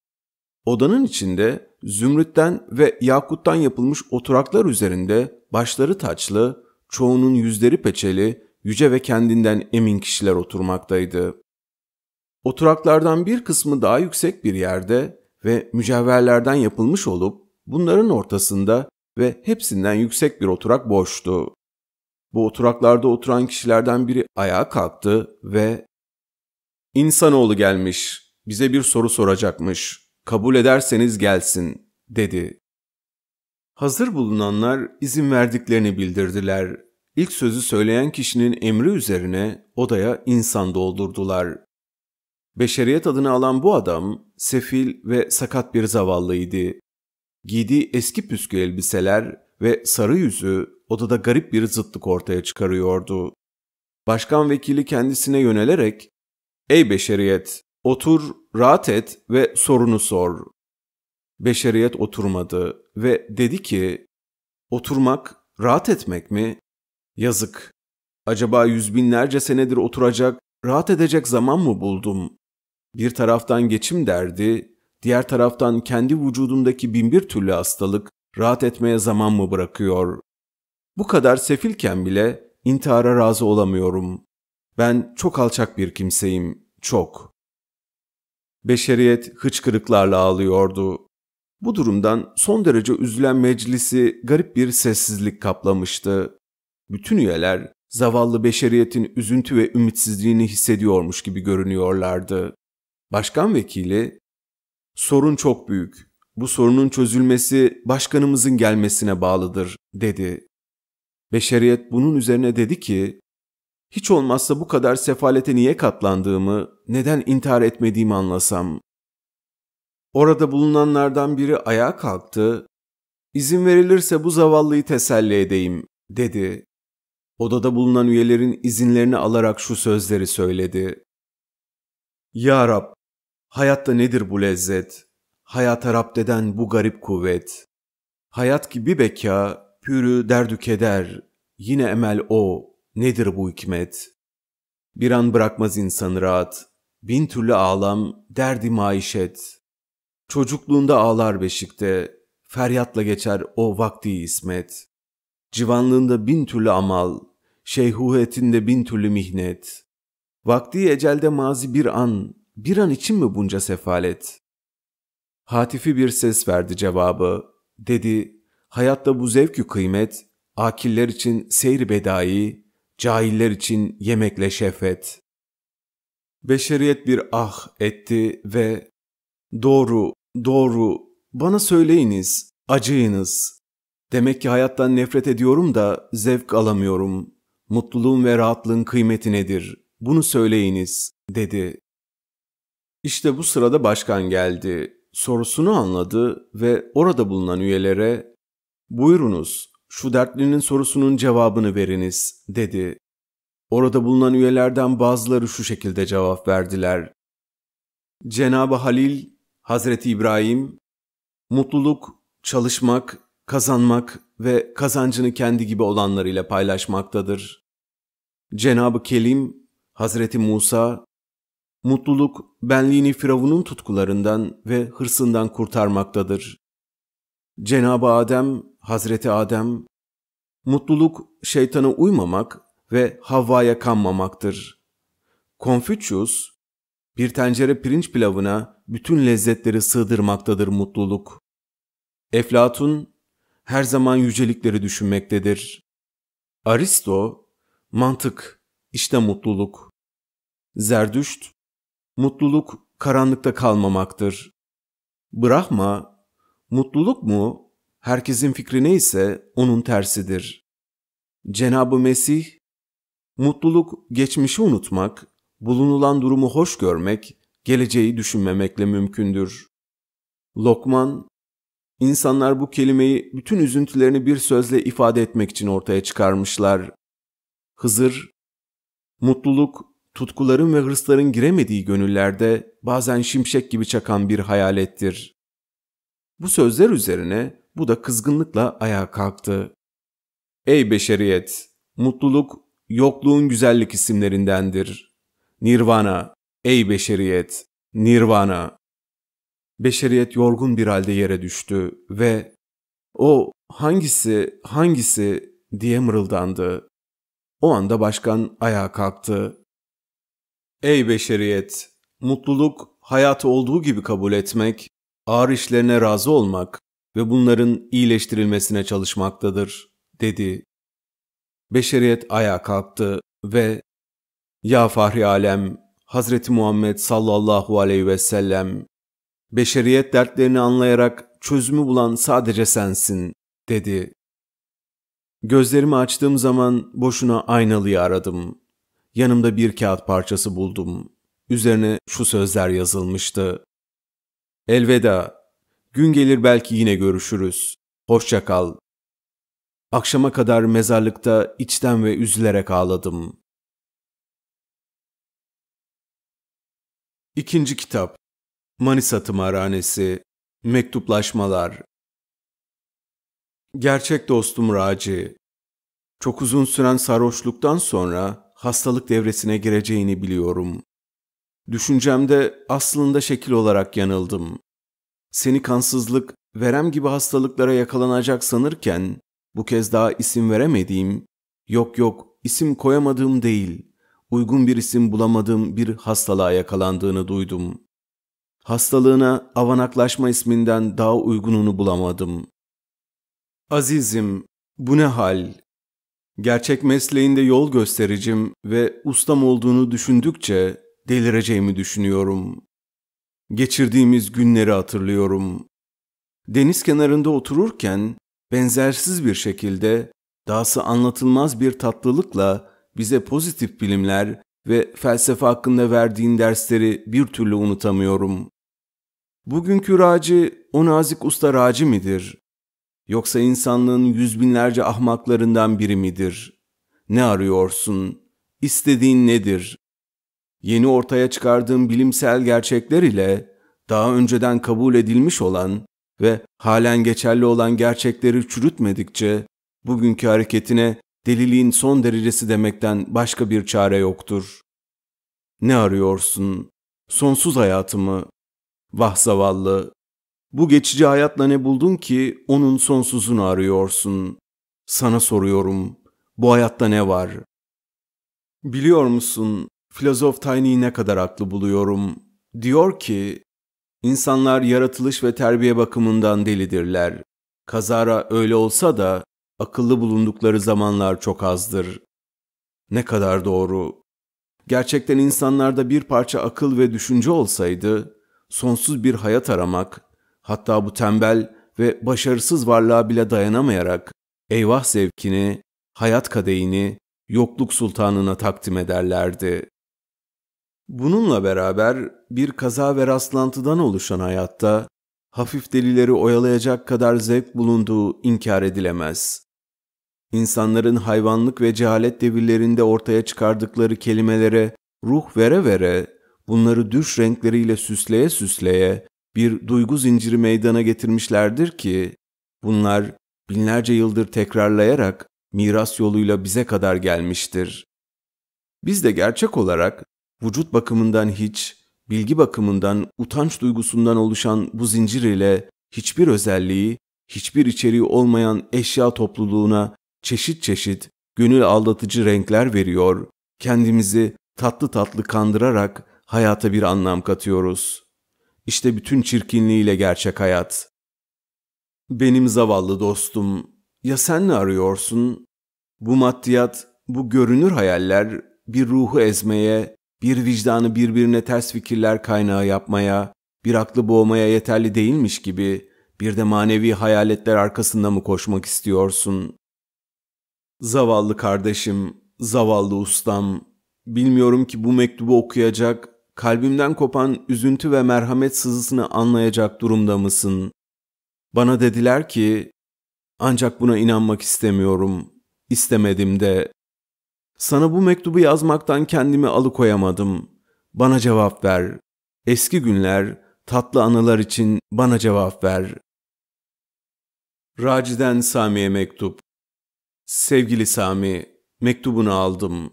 S1: Odanın içinde zümrütten ve yakuttan yapılmış oturaklar üzerinde başları taçlı, çoğunun yüzleri peçeli, yüce ve kendinden emin kişiler oturmaktaydı. Oturaklardan bir kısmı daha yüksek bir yerde ve mücevherlerden yapılmış olup bunların ortasında ve hepsinden yüksek bir oturak boştu. Bu oturaklarda oturan kişilerden biri ayağa kalktı ve ''İnsanoğlu gelmiş, bize bir soru soracakmış, kabul ederseniz gelsin.'' dedi. Hazır bulunanlar izin verdiklerini bildirdiler. İlk sözü söyleyen kişinin emri üzerine odaya insan doldurdular. Beşeriyet adını alan bu adam sefil ve sakat bir zavallıydı. Giydiği eski püskü elbiseler ve sarı yüzü odada garip bir zıtlık ortaya çıkarıyordu. Başkan vekili kendisine yönelerek "Ey beşeriyet, otur, rahat et ve sorunu sor." Beşeriyet oturmadı ve dedi ki Oturmak, rahat etmek mi? Yazık. Acaba yüz binlerce senedir oturacak, rahat edecek zaman mı buldum? Bir taraftan geçim derdi, diğer taraftan kendi vücudumdaki binbir türlü hastalık rahat etmeye zaman mı bırakıyor? Bu kadar sefilken bile intihara razı olamıyorum. Ben çok alçak bir kimseyim, çok. Beşeriyet hıçkırıklarla ağlıyordu. Bu durumdan son derece üzülen meclisi garip bir sessizlik kaplamıştı. Bütün üyeler zavallı beşeriyetin üzüntü ve ümitsizliğini hissediyormuş gibi görünüyorlardı. Başkan vekili, sorun çok büyük. Bu sorunun çözülmesi başkanımızın gelmesine bağlıdır, dedi. Beşeriyet bunun üzerine dedi ki, hiç olmazsa bu kadar sefalete niye katlandığımı, neden intihar etmediğimi anlasam. Orada bulunanlardan biri ayağa kalktı. İzin verilirse bu zavallıyı teselli edeyim, dedi. Odada bulunan üyelerin izinlerini alarak şu sözleri söyledi. Ya Rab, Hayatta nedir bu lezzet? Hayata rapt eden bu garip kuvvet. Hayat gibi beka, pürü derdü keder. Yine emel o, nedir bu hikmet? Bir an bırakmaz insanı rahat. Bin türlü ağlam, derdi maişet. Çocukluğunda ağlar beşikte, feryatla geçer o vakti ismet. Civanlığında bin türlü amal, şeyhuhetinde bin türlü mihnet. Vakti ecelde mazi bir an, bir an için mi bunca sefalet? Hatifi bir ses verdi cevabı. Dedi, hayatta bu zevkü kıymet, akiller için seyri bedai, cahiller için yemekle şefet. Beşeriyet bir ah etti ve doğru, doğru, bana söyleyiniz, acıyınız. Demek ki hayattan nefret ediyorum da zevk alamıyorum. Mutluluğun ve rahatlığın kıymeti nedir? Bunu söyleyiniz, dedi. İşte bu sırada başkan geldi. Sorusunu anladı ve orada bulunan üyelere "Buyurunuz, şu dertlinin sorusunun cevabını veriniz." dedi. Orada bulunan üyelerden bazıları şu şekilde cevap verdiler. Cenabı Halil, Hazreti İbrahim, mutluluk, çalışmak, kazanmak ve kazancını kendi gibi olanlarıyla paylaşmaktadır. Cenabı Kelim, Hazreti Musa, Mutluluk benliğini Firavun'un tutkularından ve hırsından kurtarmaktadır. Cenab-ı Adem, Hazreti Adem, mutluluk şeytana uymamak ve Havva'ya kanmamaktır. Konfüçyüs, bir tencere pirinç pilavına bütün lezzetleri sığdırmaktadır mutluluk. Eflatun, her zaman yücelikleri düşünmektedir. Aristo, mantık, işte mutluluk. Zerdüşt, mutluluk karanlıkta kalmamaktır. Brahma, mutluluk mu, herkesin fikri neyse onun tersidir. Cenab-ı Mesih, mutluluk geçmişi unutmak, bulunulan durumu hoş görmek, geleceği düşünmemekle mümkündür. Lokman, insanlar bu kelimeyi bütün üzüntülerini bir sözle ifade etmek için ortaya çıkarmışlar. Hızır, mutluluk tutkuların ve hırsların giremediği gönüllerde bazen şimşek gibi çakan bir hayalettir. Bu sözler üzerine bu da kızgınlıkla ayağa kalktı. Ey beşeriyet! Mutluluk, yokluğun güzellik isimlerindendir. Nirvana, ey beşeriyet! Nirvana! Beşeriyet yorgun bir halde yere düştü ve o hangisi, hangisi diye mırıldandı. O anda başkan ayağa kalktı. Ey beşeriyet! Mutluluk, hayatı olduğu gibi kabul etmek, ağır işlerine razı olmak ve bunların iyileştirilmesine çalışmaktadır, dedi. Beşeriyet ayağa kalktı ve ''Ya Fahri Alem, Hazreti Muhammed sallallahu aleyhi ve sellem, beşeriyet dertlerini anlayarak çözümü bulan sadece sensin.'' dedi. Gözlerimi açtığım zaman boşuna aynalıyı aradım. Yanımda bir kağıt parçası buldum. Üzerine şu sözler yazılmıştı. Elveda. Gün gelir belki yine görüşürüz. Hoşça kal. Akşama kadar mezarlıkta içten ve üzülerek ağladım. İkinci kitap. Manisa Tımarhanesi. Mektuplaşmalar. Gerçek dostum Raci. Çok uzun süren sarhoşluktan sonra hastalık devresine gireceğini biliyorum. Düşüncemde aslında şekil olarak yanıldım. Seni kansızlık, verem gibi hastalıklara yakalanacak sanırken bu kez daha isim veremediğim, yok yok isim koyamadığım değil, uygun bir isim bulamadığım bir hastalığa yakalandığını duydum. Hastalığına avanaklaşma isminden daha uygununu bulamadım. Azizim, bu ne hal? Gerçek mesleğinde yol göstericim ve ustam olduğunu düşündükçe delireceğimi düşünüyorum. Geçirdiğimiz günleri hatırlıyorum. Deniz kenarında otururken benzersiz bir şekilde dahası anlatılmaz bir tatlılıkla bize pozitif bilimler ve felsefe hakkında verdiğin dersleri bir türlü unutamıyorum. Bugünkü Raci o nazik usta Raci midir? Yoksa insanlığın yüz binlerce ahmaklarından biri midir? Ne arıyorsun? İstediğin nedir? Yeni ortaya çıkardığın bilimsel gerçekler ile daha önceden kabul edilmiş olan ve halen geçerli olan gerçekleri çürütmedikçe bugünkü hareketine deliliğin son derecesi demekten başka bir çare yoktur. Ne arıyorsun? Sonsuz hayatımı. Vah zavallı, bu geçici hayatla ne buldun ki onun sonsuzunu arıyorsun? Sana soruyorum. Bu hayatta ne var? Biliyor musun, filozof Tiny'yi ne kadar haklı buluyorum. Diyor ki, insanlar yaratılış ve terbiye bakımından delidirler. Kazara öyle olsa da akıllı bulundukları zamanlar çok azdır. Ne kadar doğru. Gerçekten insanlarda bir parça akıl ve düşünce olsaydı, sonsuz bir hayat aramak hatta bu tembel ve başarısız varlığa bile dayanamayarak eyvah zevkini, hayat kadehini yokluk sultanına takdim ederlerdi. Bununla beraber bir kaza ve rastlantıdan oluşan hayatta hafif delileri oyalayacak kadar zevk bulunduğu inkar edilemez. İnsanların hayvanlık ve cehalet devirlerinde ortaya çıkardıkları kelimelere ruh vere vere, bunları düş renkleriyle süsleye süsleye, bir duygu zinciri meydana getirmişlerdir ki bunlar binlerce yıldır tekrarlayarak miras yoluyla bize kadar gelmiştir. Biz de gerçek olarak vücut bakımından hiç, bilgi bakımından, utanç duygusundan oluşan bu zincir ile hiçbir özelliği, hiçbir içeriği olmayan eşya topluluğuna çeşit çeşit gönül aldatıcı renkler veriyor, kendimizi tatlı tatlı kandırarak hayata bir anlam katıyoruz. İşte bütün çirkinliğiyle gerçek hayat. Benim zavallı dostum, ya sen ne arıyorsun? Bu maddiyat, bu görünür hayaller bir ruhu ezmeye, bir vicdanı birbirine ters fikirler kaynağı yapmaya, bir aklı boğmaya yeterli değilmiş gibi bir de manevi hayaletler arkasında mı koşmak istiyorsun? Zavallı kardeşim, zavallı ustam, bilmiyorum ki bu mektubu okuyacak kalbimden kopan üzüntü ve merhamet sızısını anlayacak durumda mısın? Bana dediler ki, ancak buna inanmak istemiyorum, istemedim de. Sana bu mektubu yazmaktan kendimi alıkoyamadım. Bana cevap ver. Eski günler, tatlı anılar için bana cevap ver. Raci'den Sami'ye mektup. Sevgili Sami, mektubunu aldım.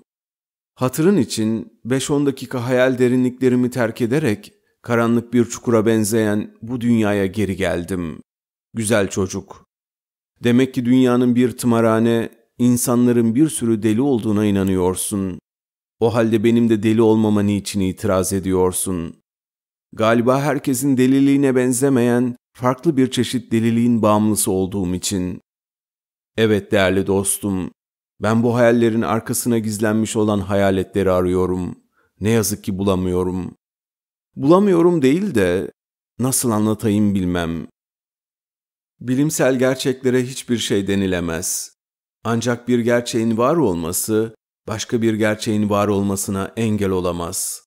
S1: Hatırın için 5-10 dakika hayal derinliklerimi terk ederek karanlık bir çukura benzeyen bu dünyaya geri geldim. Güzel çocuk. Demek ki dünyanın bir tımarhane, insanların bir sürü deli olduğuna inanıyorsun. O halde benim de deli olmama niçin itiraz ediyorsun? Galiba herkesin deliliğine benzemeyen farklı bir çeşit deliliğin bağımlısı olduğum için. Evet değerli dostum, ben bu hayallerin arkasına gizlenmiş olan hayaletleri arıyorum. Ne yazık ki bulamıyorum. Bulamıyorum değil de nasıl anlatayım bilmem. Bilimsel gerçeklere hiçbir şey denilemez. Ancak bir gerçeğin var olması başka bir gerçeğin var olmasına engel olamaz.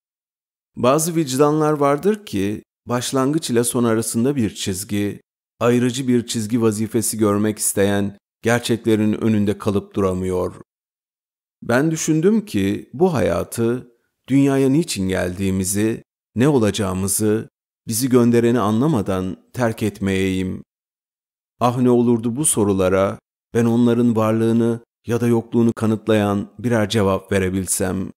S1: Bazı vicdanlar vardır ki başlangıç ile son arasında bir çizgi, ayrıcı bir çizgi vazifesi görmek isteyen gerçeklerin önünde kalıp duramıyor. Ben düşündüm ki bu hayatı, dünyaya niçin geldiğimizi, ne olacağımızı, bizi göndereni anlamadan terk etmeyeyim. Ah ne olurdu bu sorulara ben onların varlığını ya da yokluğunu kanıtlayan birer cevap verebilsem.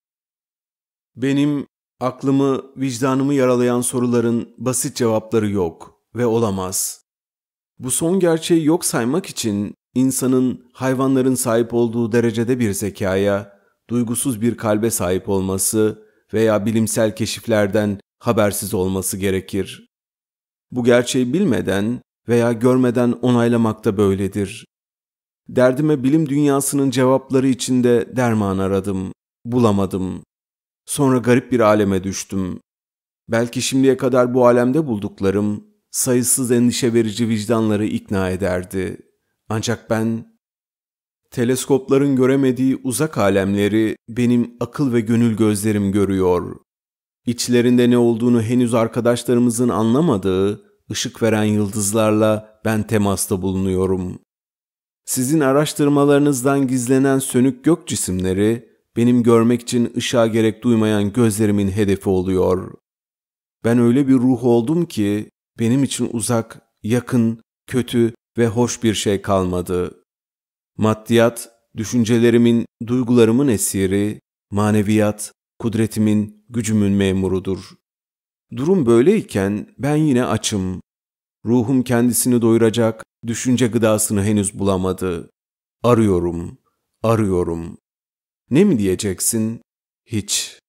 S1: Benim aklımı, vicdanımı yaralayan soruların basit cevapları yok ve olamaz. Bu son gerçeği yok saymak için insanın hayvanların sahip olduğu derecede bir zekaya, duygusuz bir kalbe sahip olması veya bilimsel keşiflerden habersiz olması gerekir. Bu gerçeği bilmeden veya görmeden onaylamak da böyledir. Derdime bilim dünyasının cevapları içinde derman aradım, bulamadım. Sonra garip bir aleme düştüm. Belki şimdiye kadar bu alemde bulduklarım sayısız endişe verici vicdanları ikna ederdi. Ancak ben teleskopların göremediği uzak alemleri benim akıl ve gönül gözlerim görüyor. İçlerinde ne olduğunu henüz arkadaşlarımızın anlamadığı ışık veren yıldızlarla ben temasta bulunuyorum. Sizin araştırmalarınızdan gizlenen sönük gök cisimleri benim görmek için ışığa gerek duymayan gözlerimin hedefi oluyor. Ben öyle bir ruh oldum ki benim için uzak, yakın, kötü ve hoş bir şey kalmadı. Maddiyat, düşüncelerimin, duygularımın esiri, maneviyat, kudretimin, gücümün memurudur. Durum böyleyken ben yine açım. Ruhum kendisini doyuracak, düşünce gıdasını henüz bulamadı. Arıyorum, arıyorum. Ne mi diyeceksin? Hiç.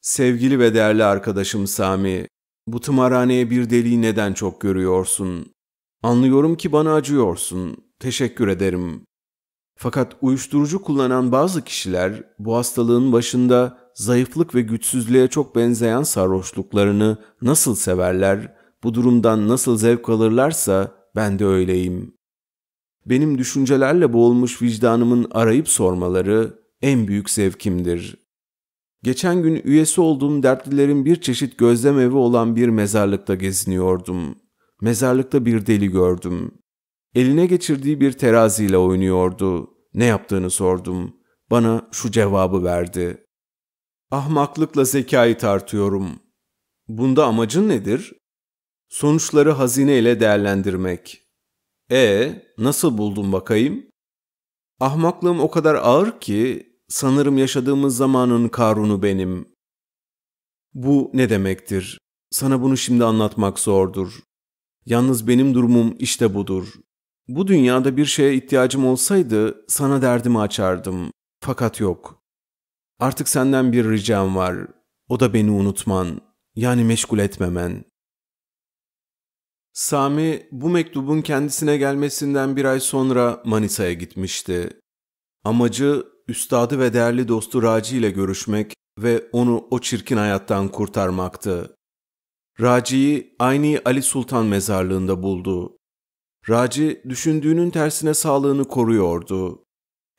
S1: Sevgili ve değerli arkadaşım Sami, bu tımarhaneye bir deliği neden çok görüyorsun? Anlıyorum ki bana acıyorsun. Teşekkür ederim. Fakat uyuşturucu kullanan bazı kişiler bu hastalığın başında zayıflık ve güçsüzlüğe çok benzeyen sarhoşluklarını nasıl severler, bu durumdan nasıl zevk alırlarsa ben de öyleyim. Benim düşüncelerle boğulmuş vicdanımın arayıp sormaları en büyük zevkimdir. Geçen gün üyesi olduğum dertlilerin bir çeşit gözlem evi olan bir mezarlıkta geziniyordum. Mezarlıkta bir deli gördüm. Eline geçirdiği bir teraziyle oynuyordu. Ne yaptığını sordum. Bana şu cevabı verdi. Ahmaklıkla zekayı tartıyorum. Bunda amacın nedir? Sonuçları hazine ile değerlendirmek. E nasıl buldun bakayım? Ahmaklığım o kadar ağır ki sanırım yaşadığımız zamanın Karun'u benim. Bu ne demektir? Sana bunu şimdi anlatmak zordur. Yalnız benim durumum işte budur. Bu dünyada bir şeye ihtiyacım olsaydı sana derdimi açardım. Fakat yok. Artık senden bir ricam var. O da beni unutman, yani meşgul etmemen. Sami bu mektubun kendisine gelmesinden bir ay sonra Manisa'ya gitmişti. Amacı üstadı ve değerli dostu Raci ile görüşmek ve onu o çirkin hayattan kurtarmaktı. Raci'yi aynı Ali Sultan mezarlığında buldu. Raci düşündüğünün tersine sağlığını koruyordu.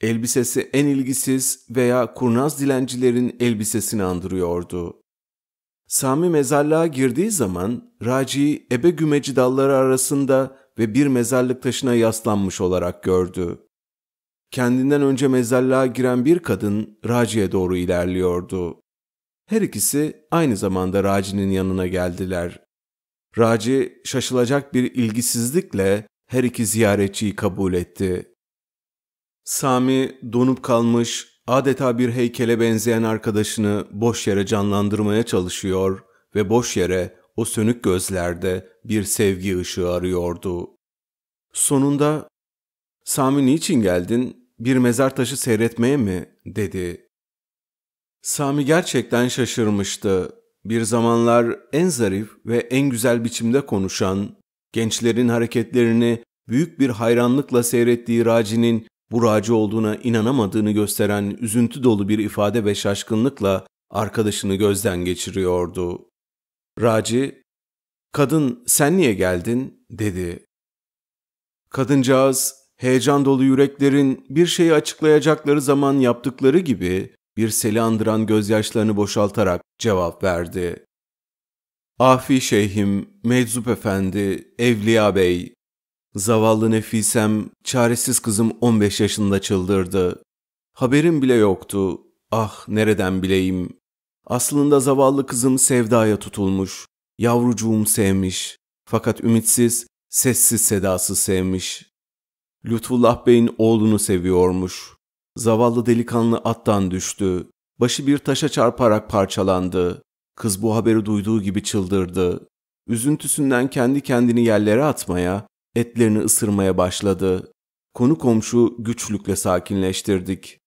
S1: Elbisesi en ilgisiz veya kurnaz dilencilerin elbisesini andırıyordu. Sami mezarlığa girdiği zaman Raci'yi ebe gümeci dalları arasında ve bir mezarlık taşına yaslanmış olarak gördü. Kendinden önce mezarlığa giren bir kadın Raci'ye doğru ilerliyordu. Her ikisi aynı zamanda Raci'nin yanına geldiler. Raci şaşılacak bir ilgisizlikle her iki ziyaretçiyi kabul etti. Sami donup kalmış, adeta bir heykele benzeyen arkadaşını boş yere canlandırmaya çalışıyor ve boş yere o sönük gözlerde bir sevgi ışığı arıyordu. Sonunda ''Sami niçin geldin? Bir mezar taşı seyretmeye mi?'' dedi. Sami gerçekten şaşırmıştı. Bir zamanlar en zarif ve en güzel biçimde konuşan, gençlerin hareketlerini büyük bir hayranlıkla seyrettiği Raci'nin bu Raci olduğuna inanamadığını gösteren üzüntü dolu bir ifade ve şaşkınlıkla arkadaşını gözden geçiriyordu. Raci, ''Kadın sen niye geldin?'' dedi. Kadıncağız, heyecan dolu yüreklerin bir şeyi açıklayacakları zaman yaptıkları gibi bir seli andıran gözyaşlarını boşaltarak cevap verdi. Afi Şeyhim, Meczup Efendi, Evliya Bey, zavallı nefisem, çaresiz kızım 15 yaşında çıldırdı. Haberim bile yoktu. Ah nereden bileyim. Aslında zavallı kızım sevdaya tutulmuş. Yavrucuğum sevmiş. Fakat ümitsiz, sessiz sedası sevmiş. Lütfullah Bey'in oğlunu seviyormuş. Zavallı delikanlı attan düştü. Başı bir taşa çarparak parçalandı. Kız bu haberi duyduğu gibi çıldırdı. Üzüntüsünden kendi kendini yerlere atmaya, etlerini ısırmaya başladı. Konu komşu güçlükle sakinleştirdik.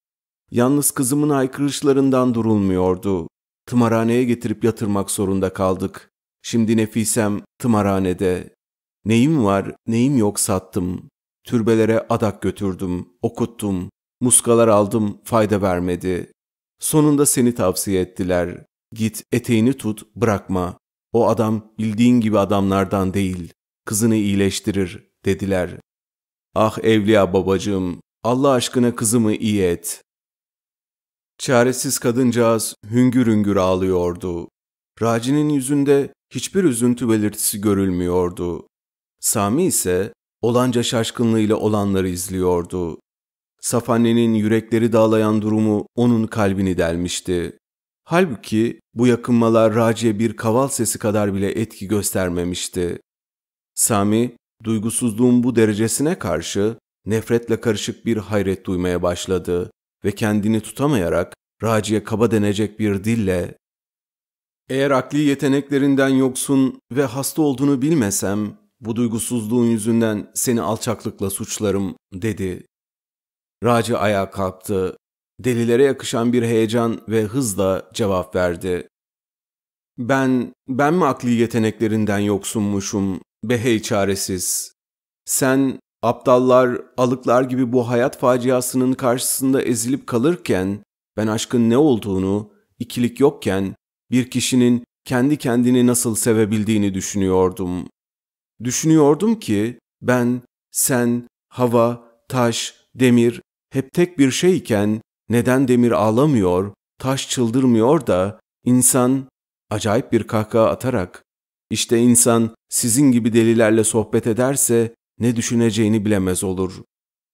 S1: Yalnız kızımın aykırışlarından durulmuyordu. Tımarhaneye getirip yatırmak zorunda kaldık. Şimdi Nefisem tımarhanede. Neyim var, neyim yok sattım. Türbelere adak götürdüm, okuttum. Muskalar aldım, fayda vermedi. Sonunda seni tavsiye ettiler. Git eteğini tut, bırakma. O adam bildiğin gibi adamlardan değil. Kızını iyileştirir, dediler. Ah evliya babacığım, Allah aşkına kızımı iyi et. Çaresiz kadıncağız hüngür hüngür ağlıyordu. Raci'nin yüzünde hiçbir üzüntü belirtisi görülmüyordu. Sami ise olanca şaşkınlığıyla olanları izliyordu. Saf yürekleri dağlayan durumu onun kalbini delmişti. Halbuki bu yakınmalar Raci'ye bir kaval sesi kadar bile etki göstermemişti. Sami, duygusuzluğun bu derecesine karşı nefretle karışık bir hayret duymaya başladı ve kendini tutamayarak Raci'ye kaba denecek bir dille ''Eğer akli yeteneklerinden yoksun ve hasta olduğunu bilmesem bu duygusuzluğun yüzünden seni alçaklıkla suçlarım.'' dedi. Raci ayağa kalktı. Delilere yakışan bir heyecan ve hızla cevap verdi. Ben, ben mi akli yeteneklerinden yoksunmuşum, behey çaresiz? Sen, aptallar, alıklar gibi bu hayat faciasının karşısında ezilip kalırken, ben aşkın ne olduğunu, ikilik yokken, bir kişinin kendi kendini nasıl sevebildiğini düşünüyordum. Düşünüyordum ki, ben, sen, hava, taş, demir, hep tek bir şeyken neden demir ağlamıyor, taş çıldırmıyor da insan acayip bir kahkaha atarak işte insan sizin gibi delilerle sohbet ederse ne düşüneceğini bilemez olur.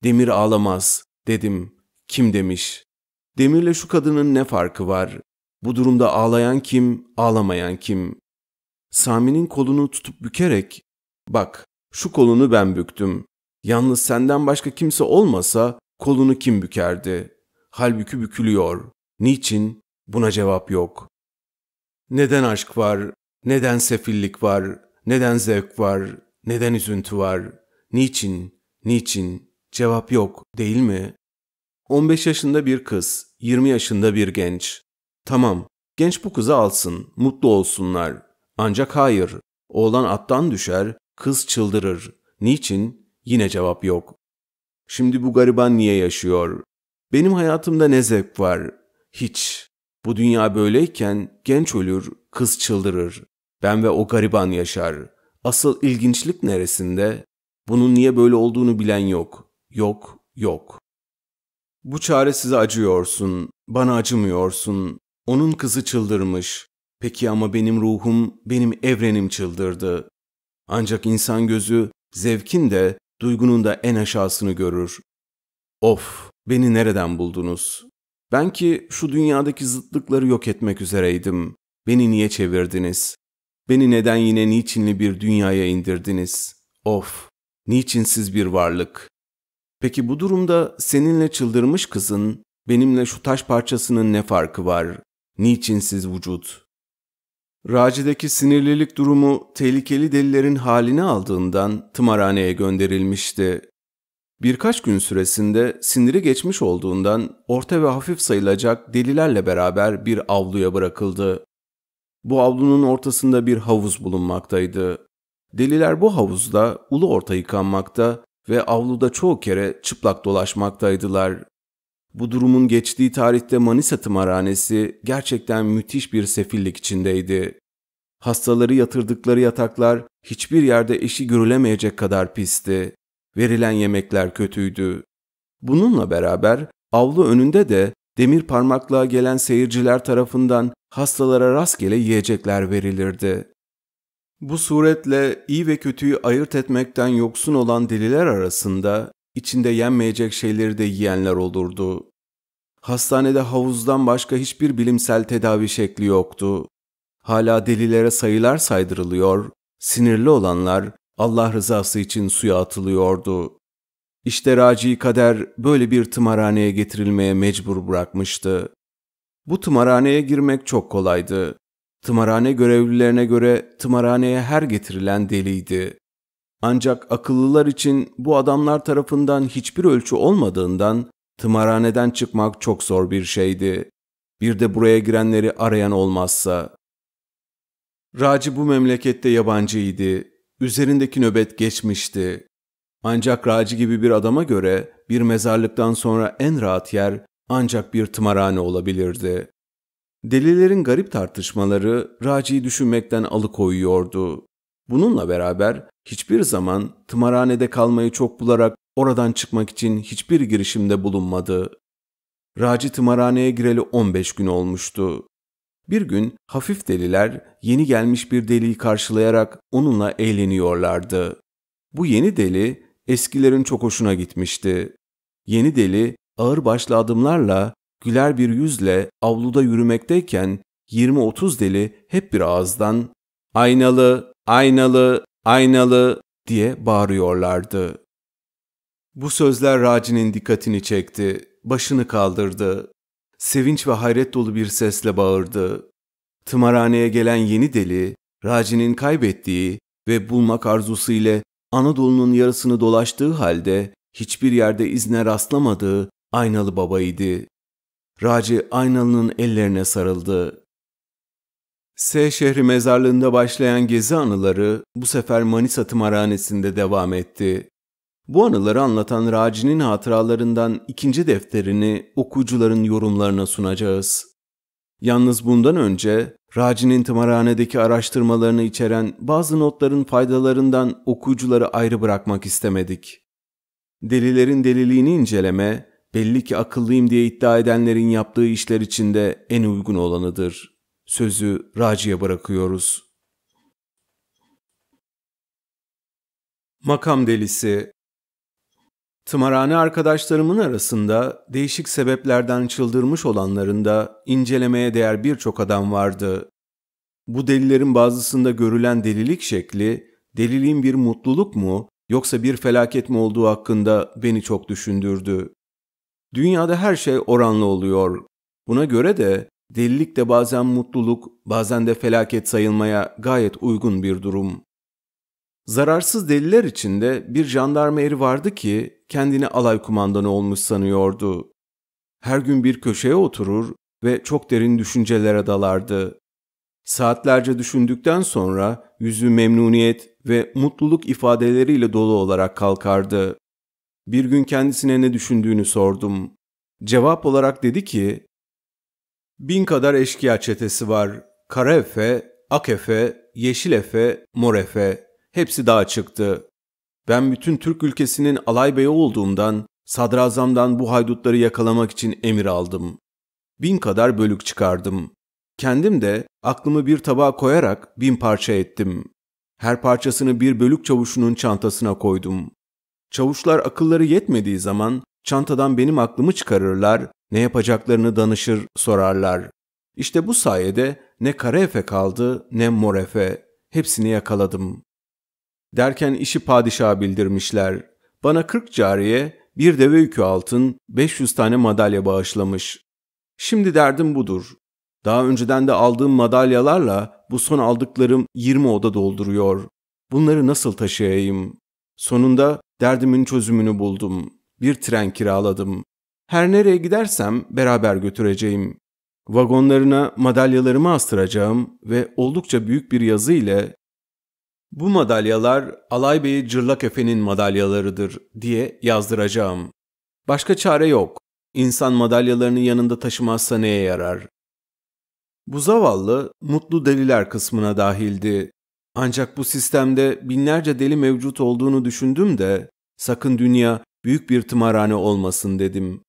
S1: Demir ağlamaz dedim. Kim demiş? Demirle şu kadının ne farkı var? Bu durumda ağlayan kim, ağlamayan kim? Sami'nin kolunu tutup bükerek, bak şu kolunu ben büktüm. Yalnız senden başka kimse olmasa Kolunu kim bükerdi? Halbuki bükülüyor. Niçin? Buna cevap yok. Neden aşk var? Neden sefillik var? Neden zevk var? Neden üzüntü var? Niçin? Niçin? Cevap yok, değil mi? 15 yaşında bir kız, 20 yaşında bir genç. Tamam, genç bu kızı alsın, mutlu olsunlar. Ancak hayır, oğlan attan düşer, kız çıldırır. Niçin? Yine cevap yok. Şimdi bu gariban niye yaşıyor? Benim hayatımda ne zevk var? Hiç. Bu dünya böyleyken genç ölür, kız çıldırır. Ben ve o gariban yaşar. Asıl ilginçlik neresinde? Bunun niye böyle olduğunu bilen yok. Yok, yok. Bu çaresize acıyorsun, bana acımıyorsun. Onun kızı çıldırmış. Peki ama benim ruhum, benim evrenim çıldırdı. Ancak insan gözü zevkin de duygunun da en aşağısını görür. Of, beni nereden buldunuz? Ben ki şu dünyadaki zıtlıkları yok etmek üzereydim. Beni niye çevirdiniz? Beni neden yine niçinli bir dünyaya indirdiniz? Of, niçinsiz bir varlık. Peki bu durumda seninle çıldırmış kızın, benimle şu taş parçasının ne farkı var? Niçinsiz vücut?'' Raci'deki sinirlilik durumu tehlikeli delilerin halini aldığından tımarhaneye gönderilmişti. Birkaç gün süresinde siniri geçmiş olduğundan orta ve hafif sayılacak delilerle beraber bir avluya bırakıldı. Bu avlunun ortasında bir havuz bulunmaktaydı. Deliler bu havuzda ulu orta yıkanmakta ve avluda çoğu kere çıplak dolaşmaktaydılar. Bu durumun geçtiği tarihte Manisa tımarhanesi gerçekten müthiş bir sefillik içindeydi. Hastaları yatırdıkları yataklar hiçbir yerde eşi görülemeyecek kadar pisti. Verilen yemekler kötüydü. Bununla beraber avlu önünde de demir parmaklığa gelen seyirciler tarafından hastalara rastgele yiyecekler verilirdi. Bu suretle iyi ve kötüyü ayırt etmekten yoksun olan deliler arasında İçinde yenmeyecek şeyleri de yiyenler olurdu. Hastanede havuzdan başka hiçbir bilimsel tedavi şekli yoktu. Hala delilere sayılar saydırılıyor, sinirli olanlar Allah rızası için suya atılıyordu. İşte raci kader böyle bir tımarhaneye getirilmeye mecbur bırakmıştı. Bu tımarhaneye girmek çok kolaydı. Tımarhane görevlilerine göre tımarhaneye her getirilen deliydi. Ancak akıllılar için bu adamlar tarafından hiçbir ölçü olmadığından tımarhaneden çıkmak çok zor bir şeydi. Bir de buraya girenleri arayan olmazsa. Raci bu memlekette yabancıydı. Üzerindeki nöbet geçmişti. Ancak Raci gibi bir adama göre bir mezarlıktan sonra en rahat yer ancak bir tımarhane olabilirdi. Delilerin garip tartışmaları Raci'yi düşünmekten alıkoyuyordu. Bununla beraber hiçbir zaman tımarhanede kalmayı çok bularak oradan çıkmak için hiçbir girişimde bulunmadı. Raci tımarhaneye gireli 15 gün olmuştu. Bir gün hafif deliler yeni gelmiş bir deliyi karşılayarak onunla eğleniyorlardı. Bu yeni deli eskilerin çok hoşuna gitmişti. Yeni deli ağır başlı adımlarla güler bir yüzle avluda yürümekteyken 20-30 deli hep bir ağızdan aynalı aynalı, aynalı diye bağırıyorlardı. Bu sözler Raci'nin dikkatini çekti. Başını kaldırdı. Sevinç ve hayret dolu bir sesle bağırdı. Tımarhaneye gelen yeni deli, Raci'nin kaybettiği ve bulmak arzusu ile Anadolu'nun yarısını dolaştığı halde hiçbir yerde izne rastlamadığı Aynalı Baba idi. Raci Aynalı'nın ellerine sarıldı. S şehri mezarlığında başlayan gezi anıları bu sefer Manisa tımarhanesinde devam etti. Bu anıları anlatan Raci'nin hatıralarından ikinci defterini okuyucuların yorumlarına sunacağız. Yalnız bundan önce Raci'nin tımarhanedeki araştırmalarını içeren bazı notların faydalarından okuyucuları ayrı bırakmak istemedik. Delilerin deliliğini inceleme, belli ki akıllıyım diye iddia edenlerin yaptığı işler içinde en uygun olanıdır. Sözü raciye bırakıyoruz. Makam delisi Tımarhane arkadaşlarımın arasında değişik sebeplerden çıldırmış olanların da incelemeye değer birçok adam vardı. Bu delilerin bazısında görülen delilik şekli, deliliğin bir mutluluk mu yoksa bir felaket mi olduğu hakkında beni çok düşündürdü. Dünyada her şey oranlı oluyor. Buna göre de delilik de bazen mutluluk, bazen de felaket sayılmaya gayet uygun bir durum. Zararsız deliler içinde bir jandarma eri vardı ki kendini alay kumandanı olmuş sanıyordu. Her gün bir köşeye oturur ve çok derin düşüncelere dalardı. Saatlerce düşündükten sonra yüzü memnuniyet ve mutluluk ifadeleriyle dolu olarak kalkardı. Bir gün kendisine ne düşündüğünü sordum. Cevap olarak dedi ki, Bin kadar eşkıya çetesi var. Kara Efe, Ak Efe, Yeşil Efe, Mor Efe. Hepsi dağa çıktı. Ben bütün Türk ülkesinin alay beyi olduğumdan sadrazamdan bu haydutları yakalamak için emir aldım. Bin kadar bölük çıkardım. Kendim de aklımı bir tabağa koyarak bin parça ettim. Her parçasını bir bölük çavuşunun çantasına koydum. Çavuşlar akılları yetmediği zaman çantadan benim aklımı çıkarırlar, ne yapacaklarını danışır, sorarlar. İşte bu sayede ne Karefe kaldı ne Morefe. Hepsini yakaladım. Derken işi padişaha bildirmişler. Bana kırk cariye, bir deve yükü altın, beş yüz tane madalya bağışlamış. Şimdi derdim budur. Daha önceden de aldığım madalyalarla bu son aldıklarım yirmi oda dolduruyor. Bunları nasıl taşıyayım? Sonunda derdimin çözümünü buldum. Bir tren kiraladım. Her nereye gidersem beraber götüreceğim. Vagonlarına madalyalarımı astıracağım ve oldukça büyük bir yazı ile ''Bu madalyalar Alay Bey'i Cırlak Efe'nin madalyalarıdır.'' diye yazdıracağım. Başka çare yok. İnsan madalyalarını yanında taşımazsa neye yarar? Bu zavallı mutlu deliler kısmına dahildi. Ancak bu sistemde binlerce deli mevcut olduğunu düşündüm de sakın dünya büyük bir tımarhane olmasın dedim.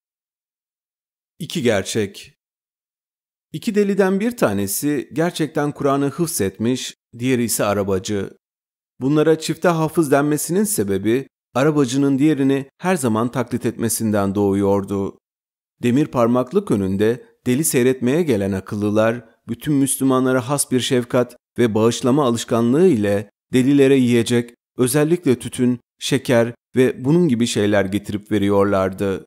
S1: İki gerçek. İki deliden bir tanesi gerçekten Kur'an'ı hıfz etmiş, diğeri ise arabacı. Bunlara çifte hafız denmesinin sebebi arabacının diğerini her zaman taklit etmesinden doğuyordu. Demir parmaklık önünde deli seyretmeye gelen akıllılar bütün Müslümanlara has bir şefkat ve bağışlama alışkanlığı ile delilere yiyecek, özellikle tütün, şeker ve bunun gibi şeyler getirip veriyorlardı.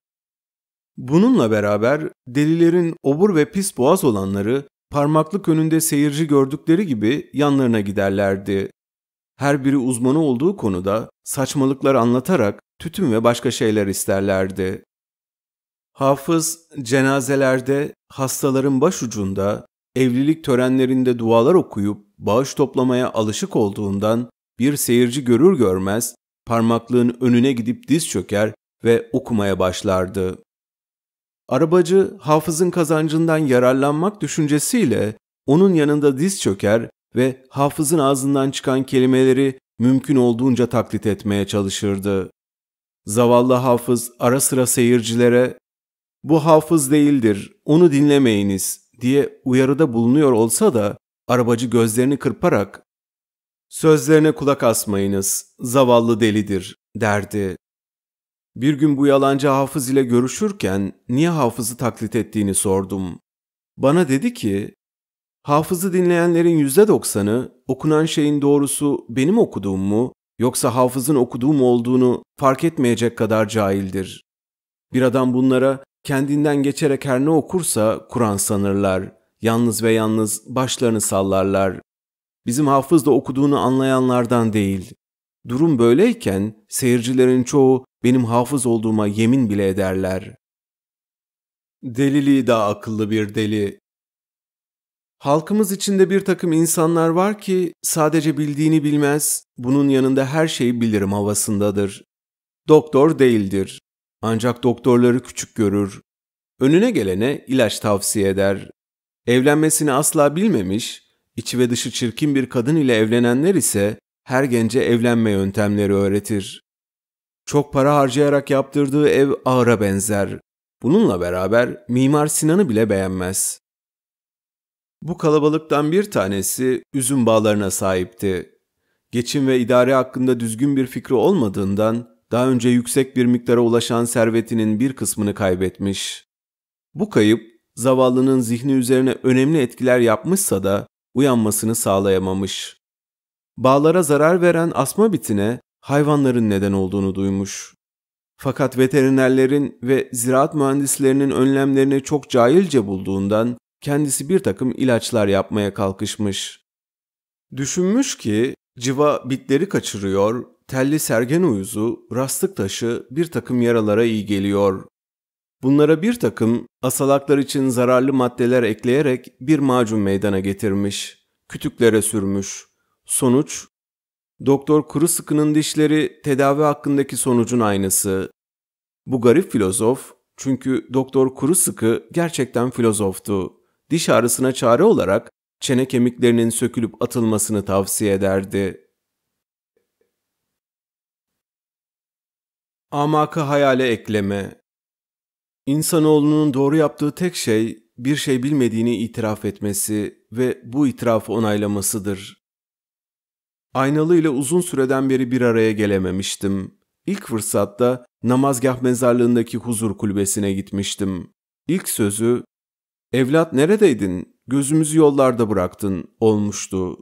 S1: Bununla beraber delilerin obur ve pis boğaz olanları parmaklık önünde seyirci gördükleri gibi yanlarına giderlerdi. Her biri uzmanı olduğu konuda saçmalıklar anlatarak tütün ve başka şeyler isterlerdi. Hafız cenazelerde, hastaların başucunda, evlilik törenlerinde dualar okuyup bağış toplamaya alışık olduğundan bir seyirci görür görmez parmaklığın önüne gidip diz çöker ve okumaya başlardı. Arabacı hafızın kazancından yararlanmak düşüncesiyle onun yanında diz çöker ve hafızın ağzından çıkan kelimeleri mümkün olduğunca taklit etmeye çalışırdı. Zavallı hafız ara sıra seyircilere bu hafız değildir, onu dinlemeyiniz diye uyarıda bulunuyor olsa da arabacı gözlerini kırparak sözlerine kulak asmayınız, zavallı delidir derdi. Bir gün bu yalancı hafız ile görüşürken niye hafızı taklit ettiğini sordum. Bana dedi ki, hafızı dinleyenlerin yüzde doksanı okunan şeyin doğrusu benim okuduğum mu yoksa hafızın okuduğum olduğunu fark etmeyecek kadar cahildir. Bir adam bunlara kendinden geçerek her ne okursa Kur'an sanırlar. Yalnız ve yalnız başlarını sallarlar. Bizim hafız da okuduğunu anlayanlardan değil. Durum böyleyken seyircilerin çoğu benim hafız olduğuma yemin bile ederler. Deliliği daha akıllı bir deli. Halkımız içinde bir takım insanlar var ki sadece bildiğini bilmez, bunun yanında her şeyi bilirim havasındadır. Doktor değildir. Ancak doktorları küçük görür. Önüne gelene ilaç tavsiye eder. Evlenmesini asla bilmemiş, içi ve dışı çirkin bir kadın ile evlenenler ise her gence evlenme yöntemleri öğretir. Çok para harcayarak yaptırdığı ev ağıra benzer. Bununla beraber Mimar Sinan'ı bile beğenmez. Bu kalabalıktan bir tanesi üzüm bağlarına sahipti. Geçim ve idare hakkında düzgün bir fikri olmadığından daha önce yüksek bir miktara ulaşan servetinin bir kısmını kaybetmiş. Bu kayıp zavallının zihni üzerine önemli etkiler yapmışsa da uyanmasını sağlayamamış bağlara zarar veren asma bitine hayvanların neden olduğunu duymuş. Fakat veterinerlerin ve ziraat mühendislerinin önlemlerini çok cahilce bulduğundan kendisi bir takım ilaçlar yapmaya kalkışmış. Düşünmüş ki civa bitleri kaçırıyor, telli sergen uyuzu, rastlık taşı bir takım yaralara iyi geliyor. Bunlara bir takım asalaklar için zararlı maddeler ekleyerek bir macun meydana getirmiş, kütüklere sürmüş, Sonuç Doktor Kuru Sıkı'nın dişleri tedavi hakkındaki sonucun aynısı. Bu garip filozof çünkü Doktor Kuru Sıkı gerçekten filozoftu. Diş ağrısına çare olarak çene kemiklerinin sökülüp atılmasını tavsiye ederdi. Amakı hayale ekleme İnsanoğlunun doğru yaptığı tek şey bir şey bilmediğini itiraf etmesi ve bu itirafı onaylamasıdır. Aynalı ile uzun süreden beri bir araya gelememiştim. İlk fırsatta namazgah mezarlığındaki huzur kulübesine gitmiştim. İlk sözü, ''Evlat neredeydin? Gözümüzü yollarda bıraktın.'' olmuştu.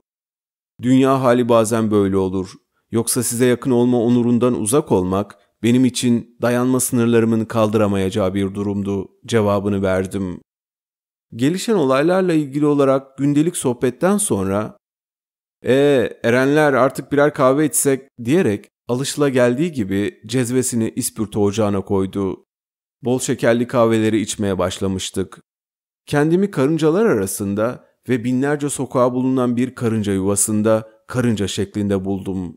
S1: Dünya hali bazen böyle olur. Yoksa size yakın olma onurundan uzak olmak, benim için dayanma sınırlarımın kaldıramayacağı bir durumdu cevabını verdim. Gelişen olaylarla ilgili olarak gündelik sohbetten sonra e erenler artık birer kahve içsek diyerek alışla geldiği gibi cezvesini ispirto ocağına koydu. Bol şekerli kahveleri içmeye başlamıştık. Kendimi karıncalar arasında ve binlerce sokağa bulunan bir karınca yuvasında karınca şeklinde buldum.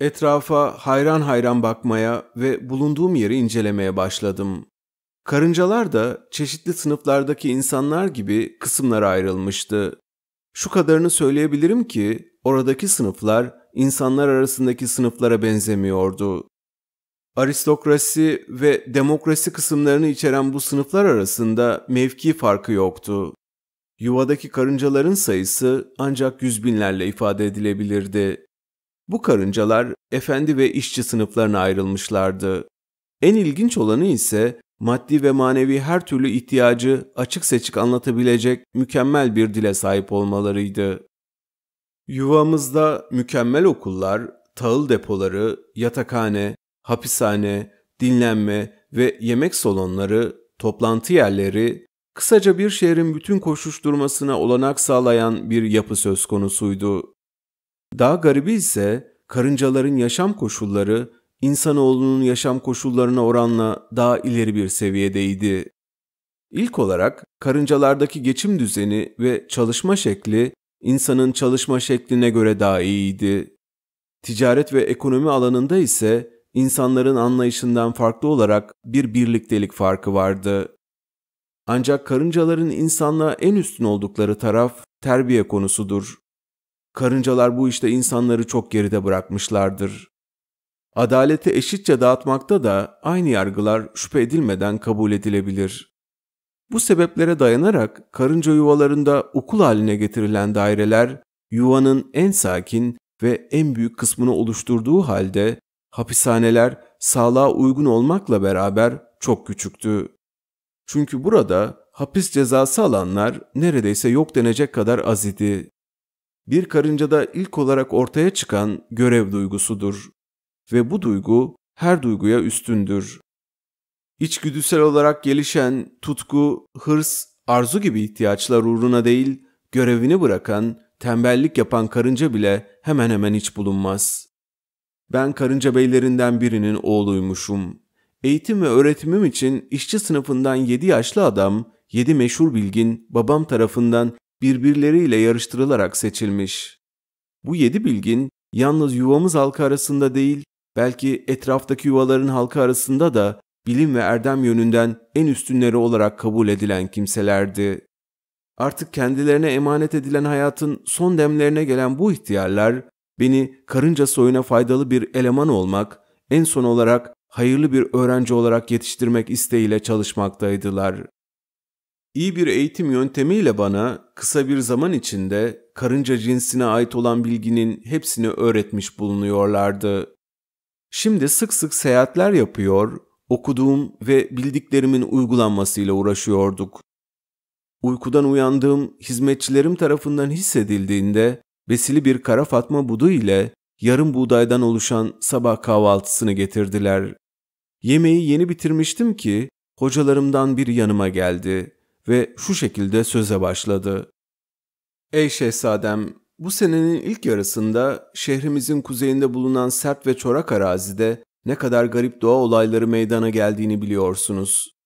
S1: Etrafa hayran hayran bakmaya ve bulunduğum yeri incelemeye başladım. Karıncalar da çeşitli sınıflardaki insanlar gibi kısımlara ayrılmıştı. Şu kadarını söyleyebilirim ki oradaki sınıflar insanlar arasındaki sınıflara benzemiyordu. Aristokrasi ve demokrasi kısımlarını içeren bu sınıflar arasında mevki farkı yoktu. Yuvadaki karıncaların sayısı ancak yüz binlerle ifade edilebilirdi. Bu karıncalar efendi ve işçi sınıflarına ayrılmışlardı. En ilginç olanı ise maddi ve manevi her türlü ihtiyacı açık seçik anlatabilecek mükemmel bir dile sahip olmalarıydı. Yuvamızda mükemmel okullar, tahıl depoları, yatakhane, hapishane, dinlenme ve yemek salonları, toplantı yerleri, kısaca bir şehrin bütün koşuşturmasına olanak sağlayan bir yapı söz konusuydu. Daha garibi ise karıncaların yaşam koşulları insanoğlunun yaşam koşullarına oranla daha ileri bir seviyedeydi. İlk olarak karıncalardaki geçim düzeni ve çalışma şekli insanın çalışma şekline göre daha iyiydi. Ticaret ve ekonomi alanında ise insanların anlayışından farklı olarak bir birliktelik farkı vardı. Ancak karıncaların insanla en üstün oldukları taraf terbiye konusudur. Karıncalar bu işte insanları çok geride bırakmışlardır adaleti eşitçe dağıtmakta da aynı yargılar şüphe edilmeden kabul edilebilir. Bu sebeplere dayanarak karınca yuvalarında okul haline getirilen daireler yuvanın en sakin ve en büyük kısmını oluşturduğu halde hapishaneler sağlığa uygun olmakla beraber çok küçüktü. Çünkü burada hapis cezası alanlar neredeyse yok denecek kadar az idi. Bir karıncada ilk olarak ortaya çıkan görev duygusudur ve bu duygu her duyguya üstündür. İçgüdüsel olarak gelişen tutku, hırs, arzu gibi ihtiyaçlar uğruna değil, görevini bırakan, tembellik yapan karınca bile hemen hemen hiç bulunmaz. Ben karınca beylerinden birinin oğluymuşum. Eğitim ve öğretimim için işçi sınıfından 7 yaşlı adam, 7 meşhur bilgin babam tarafından birbirleriyle yarıştırılarak seçilmiş. Bu 7 bilgin yalnız yuvamız halkı arasında değil, belki etraftaki yuvaların halkı arasında da bilim ve erdem yönünden en üstünleri olarak kabul edilen kimselerdi. Artık kendilerine emanet edilen hayatın son demlerine gelen bu ihtiyarlar beni karınca soyuna faydalı bir eleman olmak, en son olarak hayırlı bir öğrenci olarak yetiştirmek isteğiyle çalışmaktaydılar. İyi bir eğitim yöntemiyle bana kısa bir zaman içinde karınca cinsine ait olan bilginin hepsini öğretmiş bulunuyorlardı. Şimdi sık sık seyahatler yapıyor, okuduğum ve bildiklerimin uygulanmasıyla uğraşıyorduk. Uykudan uyandığım hizmetçilerim tarafından hissedildiğinde besili bir kara fatma budu ile yarım buğdaydan oluşan sabah kahvaltısını getirdiler. Yemeği yeni bitirmiştim ki hocalarımdan biri yanıma geldi ve şu şekilde söze başladı. Ey şehzadem, bu senenin ilk yarısında şehrimizin kuzeyinde bulunan sert ve çorak arazide ne kadar garip doğa olayları meydana geldiğini biliyorsunuz.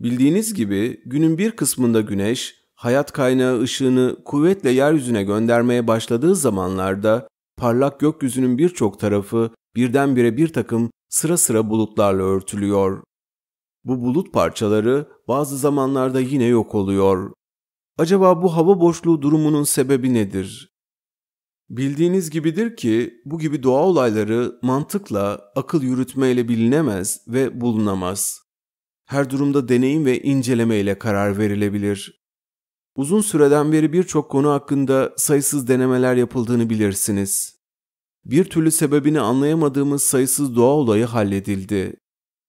S1: Bildiğiniz gibi günün bir kısmında güneş, hayat kaynağı ışığını kuvvetle yeryüzüne göndermeye başladığı zamanlarda parlak gökyüzünün birçok tarafı birdenbire bir takım sıra sıra bulutlarla örtülüyor. Bu bulut parçaları bazı zamanlarda yine yok oluyor. Acaba bu hava boşluğu durumunun sebebi nedir? Bildiğiniz gibidir ki bu gibi doğa olayları mantıkla, akıl yürütmeyle bilinemez ve bulunamaz. Her durumda deneyim ve incelemeyle karar verilebilir. Uzun süreden beri birçok konu hakkında sayısız denemeler yapıldığını bilirsiniz. Bir türlü sebebini anlayamadığımız sayısız doğa olayı halledildi.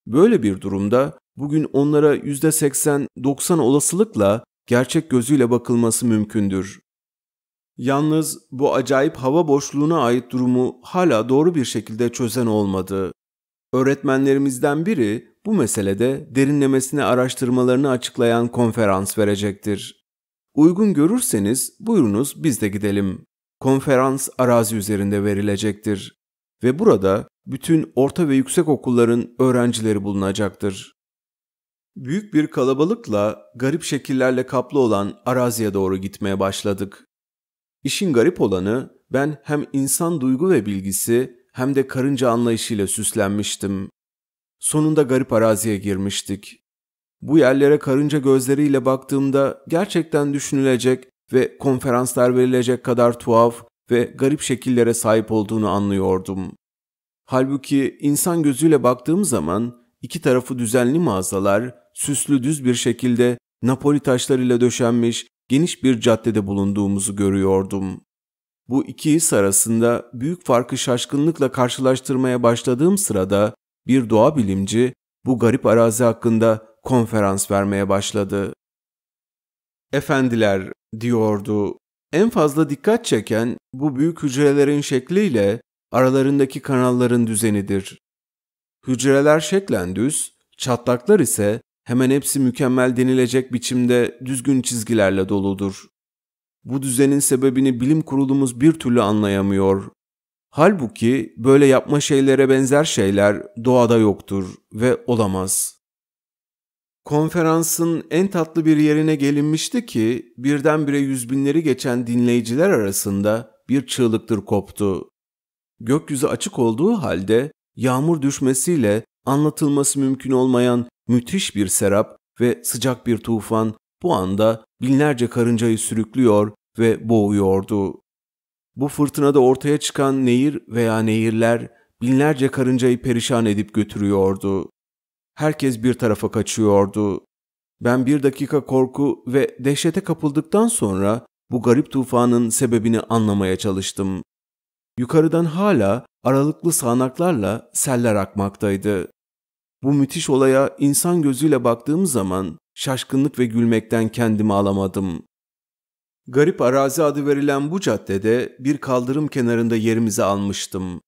S1: Böyle bir durumda bugün onlara %80-90 olasılıkla gerçek gözüyle bakılması mümkündür. Yalnız bu acayip hava boşluğuna ait durumu hala doğru bir şekilde çözen olmadı. Öğretmenlerimizden biri bu meselede derinlemesine araştırmalarını açıklayan konferans verecektir. Uygun görürseniz buyurunuz biz de gidelim. Konferans arazi üzerinde verilecektir ve burada bütün orta ve yüksek okulların öğrencileri bulunacaktır. Büyük bir kalabalıkla garip şekillerle kaplı olan araziye doğru gitmeye başladık. İşin garip olanı ben hem insan duygu ve bilgisi hem de karınca anlayışıyla süslenmiştim. Sonunda garip araziye girmiştik. Bu yerlere karınca gözleriyle baktığımda gerçekten düşünülecek ve konferanslar verilecek kadar tuhaf ve garip şekillere sahip olduğunu anlıyordum. Halbuki insan gözüyle baktığım zaman iki tarafı düzenli mağazalar, süslü düz bir şekilde Napoli taşlarıyla döşenmiş geniş bir caddede bulunduğumuzu görüyordum. Bu iki his arasında büyük farkı şaşkınlıkla karşılaştırmaya başladığım sırada bir doğa bilimci bu garip arazi hakkında konferans vermeye başladı. Efendiler diyordu. En fazla dikkat çeken bu büyük hücrelerin şekliyle aralarındaki kanalların düzenidir. Hücreler şeklen düz, çatlaklar ise hemen hepsi mükemmel denilecek biçimde düzgün çizgilerle doludur. Bu düzenin sebebini bilim kurulumuz bir türlü anlayamıyor. Halbuki böyle yapma şeylere benzer şeyler doğada yoktur ve olamaz. Konferansın en tatlı bir yerine gelinmişti ki birdenbire yüz binleri geçen dinleyiciler arasında bir çığlıktır koptu. Gökyüzü açık olduğu halde yağmur düşmesiyle anlatılması mümkün olmayan müthiş bir serap ve sıcak bir tufan bu anda binlerce karıncayı sürüklüyor ve boğuyordu. Bu fırtınada ortaya çıkan nehir veya nehirler binlerce karıncayı perişan edip götürüyordu. Herkes bir tarafa kaçıyordu. Ben bir dakika korku ve dehşete kapıldıktan sonra bu garip tufanın sebebini anlamaya çalıştım. Yukarıdan hala aralıklı sağanaklarla seller akmaktaydı. Bu müthiş olaya insan gözüyle baktığım zaman şaşkınlık ve gülmekten kendimi alamadım. Garip arazi adı verilen bu caddede bir kaldırım kenarında yerimizi almıştım.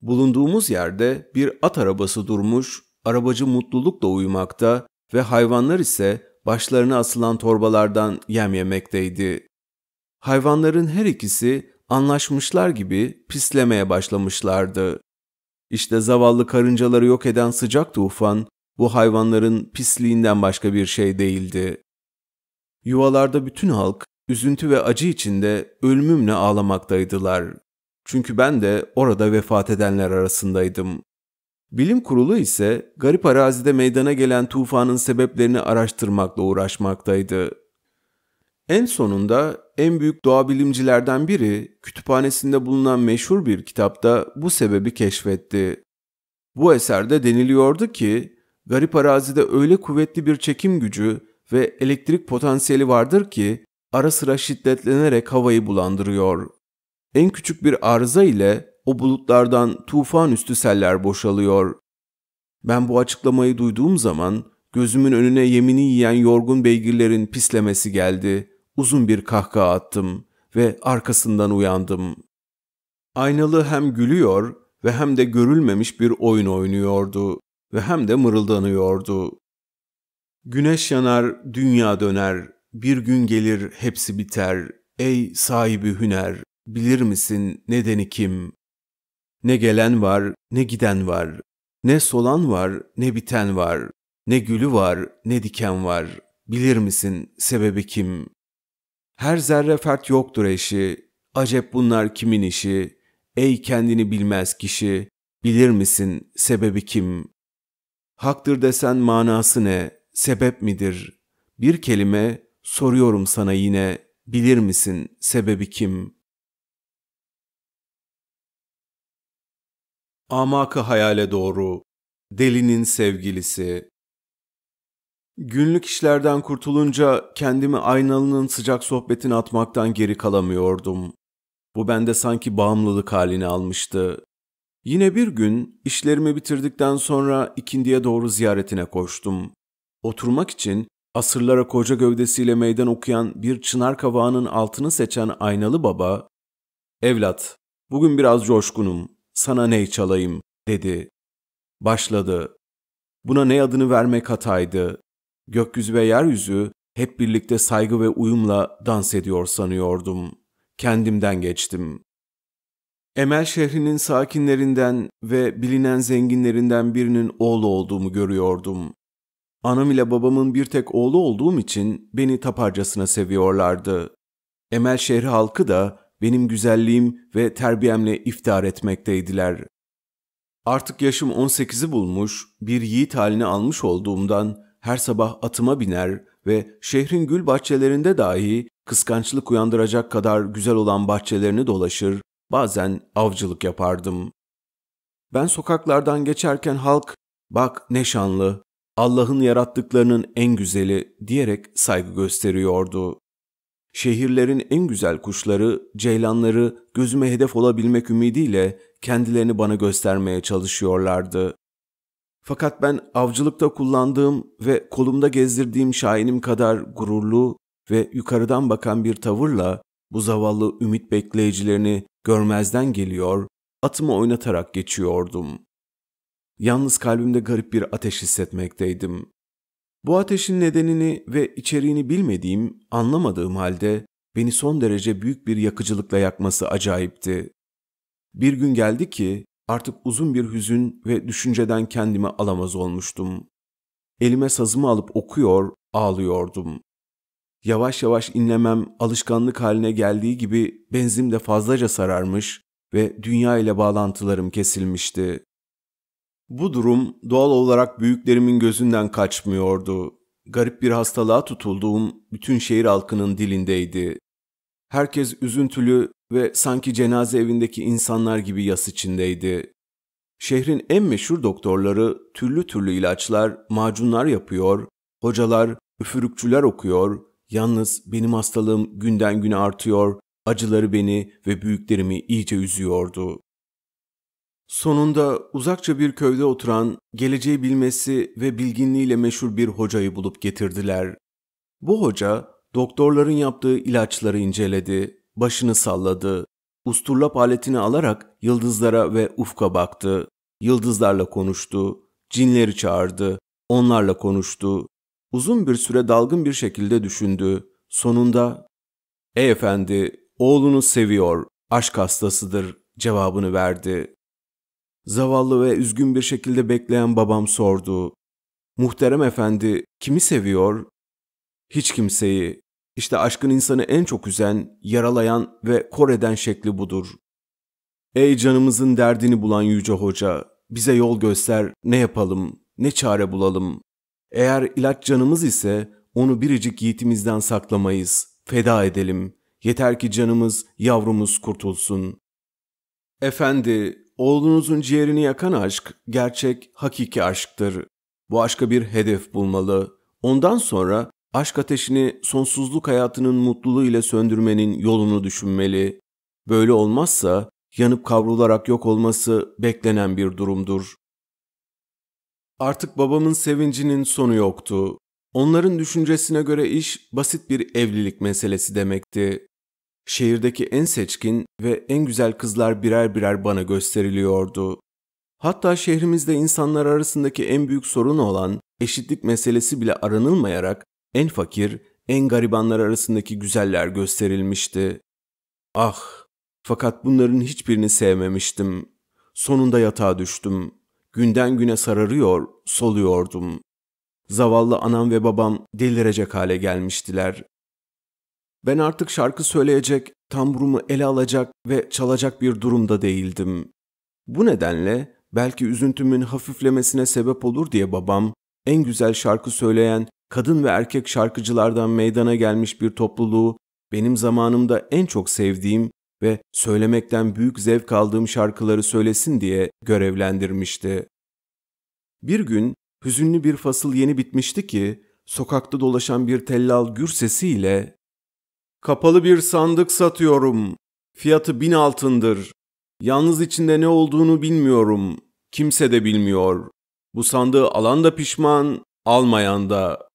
S1: Bulunduğumuz yerde bir at arabası durmuş, arabacı mutlulukla uyumakta ve hayvanlar ise başlarına asılan torbalardan yem yemekteydi. Hayvanların her ikisi anlaşmışlar gibi pislemeye başlamışlardı. İşte zavallı karıncaları yok eden sıcak tufan bu hayvanların pisliğinden başka bir şey değildi. Yuvalarda bütün halk üzüntü ve acı içinde ölümümle ağlamaktaydılar. Çünkü ben de orada vefat edenler arasındaydım. Bilim kurulu ise garip arazide meydana gelen tufanın sebeplerini araştırmakla uğraşmaktaydı. En sonunda en büyük doğa bilimcilerden biri kütüphanesinde bulunan meşhur bir kitapta bu sebebi keşfetti. Bu eserde deniliyordu ki garip arazide öyle kuvvetli bir çekim gücü ve elektrik potansiyeli vardır ki ara sıra şiddetlenerek havayı bulandırıyor. En küçük bir arıza ile o bulutlardan tufan üstü seller boşalıyor. Ben bu açıklamayı duyduğum zaman gözümün önüne yemini yiyen yorgun beygirlerin pislemesi geldi.'' Uzun bir kahkaha attım ve arkasından uyandım. Aynalı hem gülüyor ve hem de görülmemiş bir oyun oynuyordu ve hem de mırıldanıyordu. Güneş yanar, dünya döner, bir gün gelir hepsi biter. Ey sahibi hüner, bilir misin nedeni kim? Ne gelen var, ne giden var. Ne solan var, ne biten var. Ne gülü var, ne diken var. Bilir misin sebebi kim? Her zerre fert yoktur eşi, acep bunlar kimin işi, ey kendini bilmez kişi, bilir misin sebebi kim? Haktır desen manası ne, sebep midir? Bir kelime soruyorum sana yine, bilir misin sebebi kim? Amakı hayale doğru, delinin sevgilisi. Günlük işlerden kurtulunca kendimi aynalının sıcak sohbetini atmaktan geri kalamıyordum. Bu bende sanki bağımlılık halini almıştı. Yine bir gün işlerimi bitirdikten sonra ikindiye doğru ziyaretine koştum. Oturmak için asırlara koca gövdesiyle meydan okuyan bir çınar kavağının altını seçen aynalı baba, ''Evlat, bugün biraz coşkunum, sana ney çalayım?'' dedi. Başladı. Buna ne adını vermek hataydı. Gökyüzü ve yeryüzü hep birlikte saygı ve uyumla dans ediyor sanıyordum. Kendimden geçtim. Emel şehrinin sakinlerinden ve bilinen zenginlerinden birinin oğlu olduğumu görüyordum. Anam ile babamın bir tek oğlu olduğum için beni taparcasına seviyorlardı. Emel şehri halkı da benim güzelliğim ve terbiyemle iftihar etmekteydiler. Artık yaşım 18'i bulmuş, bir yiğit halini almış olduğumdan her sabah atıma biner ve şehrin gül bahçelerinde dahi kıskançlık uyandıracak kadar güzel olan bahçelerini dolaşır, bazen avcılık yapardım. Ben sokaklardan geçerken halk, bak ne şanlı, Allah'ın yarattıklarının en güzeli diyerek saygı gösteriyordu. Şehirlerin en güzel kuşları, ceylanları gözüme hedef olabilmek ümidiyle kendilerini bana göstermeye çalışıyorlardı. Fakat ben avcılıkta kullandığım ve kolumda gezdirdiğim şahinim kadar gururlu ve yukarıdan bakan bir tavırla bu zavallı ümit bekleyicilerini görmezden geliyor, atımı oynatarak geçiyordum. Yalnız kalbimde garip bir ateş hissetmekteydim. Bu ateşin nedenini ve içeriğini bilmediğim, anlamadığım halde beni son derece büyük bir yakıcılıkla yakması acayipti. Bir gün geldi ki Artık uzun bir hüzün ve düşünceden kendimi alamaz olmuştum. Elime sazımı alıp okuyor, ağlıyordum. Yavaş yavaş inlemem alışkanlık haline geldiği gibi benzim de fazlaca sararmış ve dünya ile bağlantılarım kesilmişti. Bu durum doğal olarak büyüklerimin gözünden kaçmıyordu. Garip bir hastalığa tutulduğum bütün şehir halkının dilindeydi. Herkes üzüntülü ve sanki cenaze evindeki insanlar gibi yas içindeydi. Şehrin en meşhur doktorları türlü türlü ilaçlar, macunlar yapıyor, hocalar, üfürükçüler okuyor. Yalnız benim hastalığım günden güne artıyor, acıları beni ve büyüklerimi iyice üzüyordu. Sonunda uzakça bir köyde oturan, geleceği bilmesi ve bilginliğiyle meşhur bir hocayı bulup getirdiler. Bu hoca doktorların yaptığı ilaçları inceledi Başını salladı. Usturlap aletini alarak yıldızlara ve ufka baktı. Yıldızlarla konuştu. Cinleri çağırdı. Onlarla konuştu. Uzun bir süre dalgın bir şekilde düşündü. Sonunda ''Ey efendi, oğlunu seviyor, aşk hastasıdır.'' cevabını verdi. Zavallı ve üzgün bir şekilde bekleyen babam sordu. Muhterem efendi kimi seviyor? Hiç kimseyi. İşte aşkın insanı en çok üzen, yaralayan ve kor eden şekli budur. Ey canımızın derdini bulan Yüce Hoca, bize yol göster, ne yapalım, ne çare bulalım. Eğer ilaç canımız ise onu biricik yiğitimizden saklamayız, feda edelim. Yeter ki canımız, yavrumuz kurtulsun. Efendi, oğlunuzun ciğerini yakan aşk, gerçek, hakiki aşktır. Bu aşka bir hedef bulmalı. Ondan sonra aşk ateşini sonsuzluk hayatının mutluluğu ile söndürmenin yolunu düşünmeli. Böyle olmazsa yanıp kavrularak yok olması beklenen bir durumdur. Artık babamın sevincinin sonu yoktu. Onların düşüncesine göre iş basit bir evlilik meselesi demekti. Şehirdeki en seçkin ve en güzel kızlar birer birer bana gösteriliyordu. Hatta şehrimizde insanlar arasındaki en büyük sorun olan eşitlik meselesi bile aranılmayarak en fakir, en garibanlar arasındaki güzeller gösterilmişti. Ah! Fakat bunların hiçbirini sevmemiştim. Sonunda yatağa düştüm. Günden güne sararıyor, soluyordum. Zavallı anam ve babam delirecek hale gelmiştiler. Ben artık şarkı söyleyecek, tamburumu ele alacak ve çalacak bir durumda değildim. Bu nedenle belki üzüntümün hafiflemesine sebep olur diye babam en güzel şarkı söyleyen kadın ve erkek şarkıcılardan meydana gelmiş bir topluluğu benim zamanımda en çok sevdiğim ve söylemekten büyük zevk aldığım şarkıları söylesin diye görevlendirmişti. Bir gün hüzünlü bir fasıl yeni bitmişti ki sokakta dolaşan bir tellal gür sesiyle ''Kapalı bir sandık satıyorum. Fiyatı bin altındır. Yalnız içinde ne olduğunu bilmiyorum. Kimse de bilmiyor. Bu sandığı alan da pişman, almayan da.''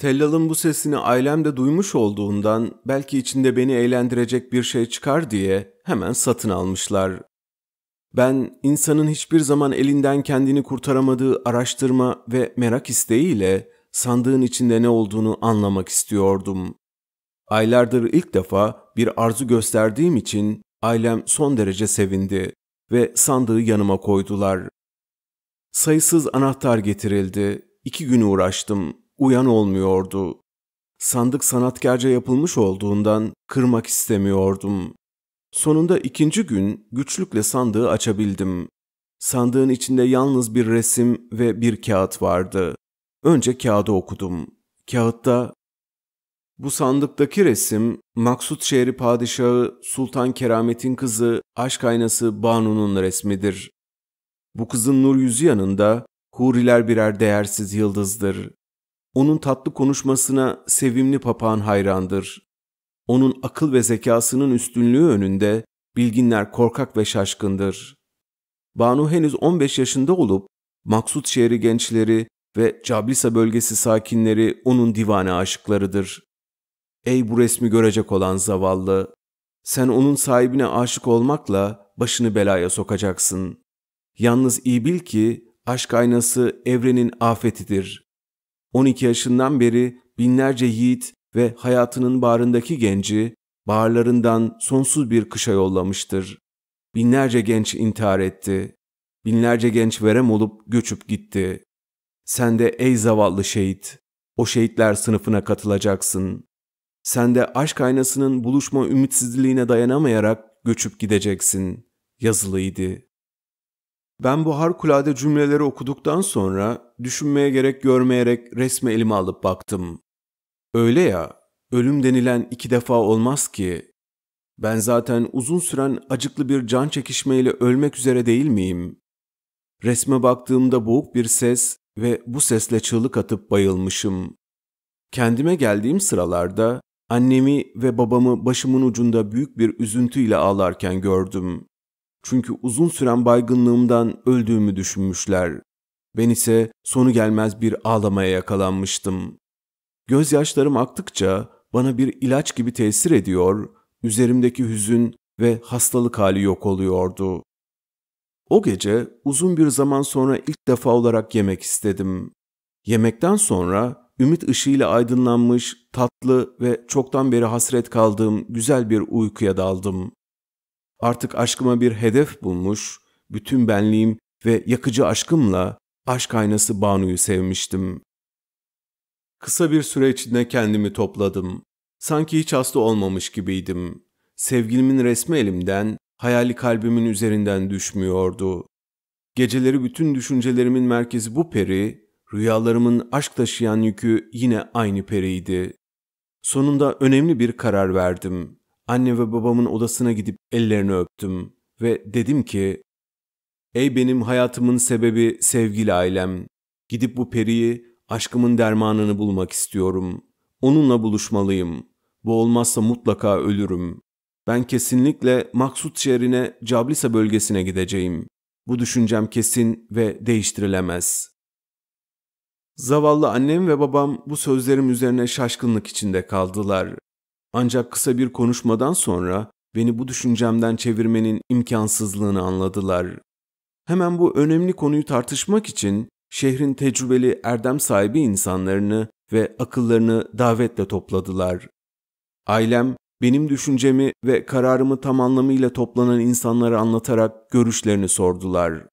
S1: Tellal'ın bu sesini ailem de duymuş olduğundan belki içinde beni eğlendirecek bir şey çıkar diye hemen satın almışlar. Ben insanın hiçbir zaman elinden kendini kurtaramadığı araştırma ve merak isteğiyle sandığın içinde ne olduğunu anlamak istiyordum. Aylardır ilk defa bir arzu gösterdiğim için ailem son derece sevindi ve sandığı yanıma koydular. Sayısız anahtar getirildi. İki günü uğraştım uyan olmuyordu. Sandık sanatkarca yapılmış olduğundan kırmak istemiyordum. Sonunda ikinci gün güçlükle sandığı açabildim. Sandığın içinde yalnız bir resim ve bir kağıt vardı. Önce kağıdı okudum. Kağıtta bu sandıktaki resim Maksut şehri padişahı Sultan Keramet'in kızı aşk aynası Banu'nun resmidir. Bu kızın nur yüzü yanında huriler birer değersiz yıldızdır. Onun tatlı konuşmasına sevimli papağan hayrandır. Onun akıl ve zekasının üstünlüğü önünde bilginler korkak ve şaşkındır. Banu henüz 15 yaşında olup Maksut şehri gençleri ve Cablisa bölgesi sakinleri onun divane aşıklarıdır. Ey bu resmi görecek olan zavallı! Sen onun sahibine aşık olmakla başını belaya sokacaksın. Yalnız iyi bil ki aşk aynası evrenin afetidir. 12 yaşından beri binlerce yiğit ve hayatının bağrındaki genci bağırlarından sonsuz bir kışa yollamıştır. Binlerce genç intihar etti. Binlerce genç verem olup göçüp gitti. Sen de ey zavallı şehit, o şehitler sınıfına katılacaksın. Sen de aşk aynasının buluşma ümitsizliğine dayanamayarak göçüp gideceksin. Yazılıydı. Ben bu harikulade cümleleri okuduktan sonra düşünmeye gerek görmeyerek resme elime alıp baktım. Öyle ya, ölüm denilen iki defa olmaz ki. Ben zaten uzun süren acıklı bir can çekişmeyle ölmek üzere değil miyim? Resme baktığımda boğuk bir ses ve bu sesle çığlık atıp bayılmışım. Kendime geldiğim sıralarda annemi ve babamı başımın ucunda büyük bir üzüntüyle ağlarken gördüm. Çünkü uzun süren baygınlığımdan öldüğümü düşünmüşler. Ben ise sonu gelmez bir ağlamaya yakalanmıştım. Gözyaşlarım aktıkça bana bir ilaç gibi tesir ediyor, üzerimdeki hüzün ve hastalık hali yok oluyordu. O gece uzun bir zaman sonra ilk defa olarak yemek istedim. Yemekten sonra ümit ışığıyla aydınlanmış, tatlı ve çoktan beri hasret kaldığım güzel bir uykuya daldım. Artık aşkıma bir hedef bulmuş, bütün benliğim ve yakıcı aşkımla aşk aynası Banu'yu sevmiştim. Kısa bir süre içinde kendimi topladım. Sanki hiç hasta olmamış gibiydim. Sevgilimin resmi elimden, hayali kalbimin üzerinden düşmüyordu. Geceleri bütün düşüncelerimin merkezi bu peri, rüyalarımın aşk taşıyan yükü yine aynı periydi. Sonunda önemli bir karar verdim anne ve babamın odasına gidip ellerini öptüm ve dedim ki Ey benim hayatımın sebebi sevgili ailem. Gidip bu periyi, aşkımın dermanını bulmak istiyorum. Onunla buluşmalıyım. Bu olmazsa mutlaka ölürüm. Ben kesinlikle maksut şehrine Cablisa bölgesine gideceğim. Bu düşüncem kesin ve değiştirilemez. Zavallı annem ve babam bu sözlerim üzerine şaşkınlık içinde kaldılar. Ancak kısa bir konuşmadan sonra beni bu düşüncemden çevirmenin imkansızlığını anladılar. Hemen bu önemli konuyu tartışmak için şehrin tecrübeli erdem sahibi insanlarını ve akıllarını davetle topladılar. Ailem benim düşüncemi ve kararımı tam anlamıyla toplanan insanlara anlatarak görüşlerini sordular.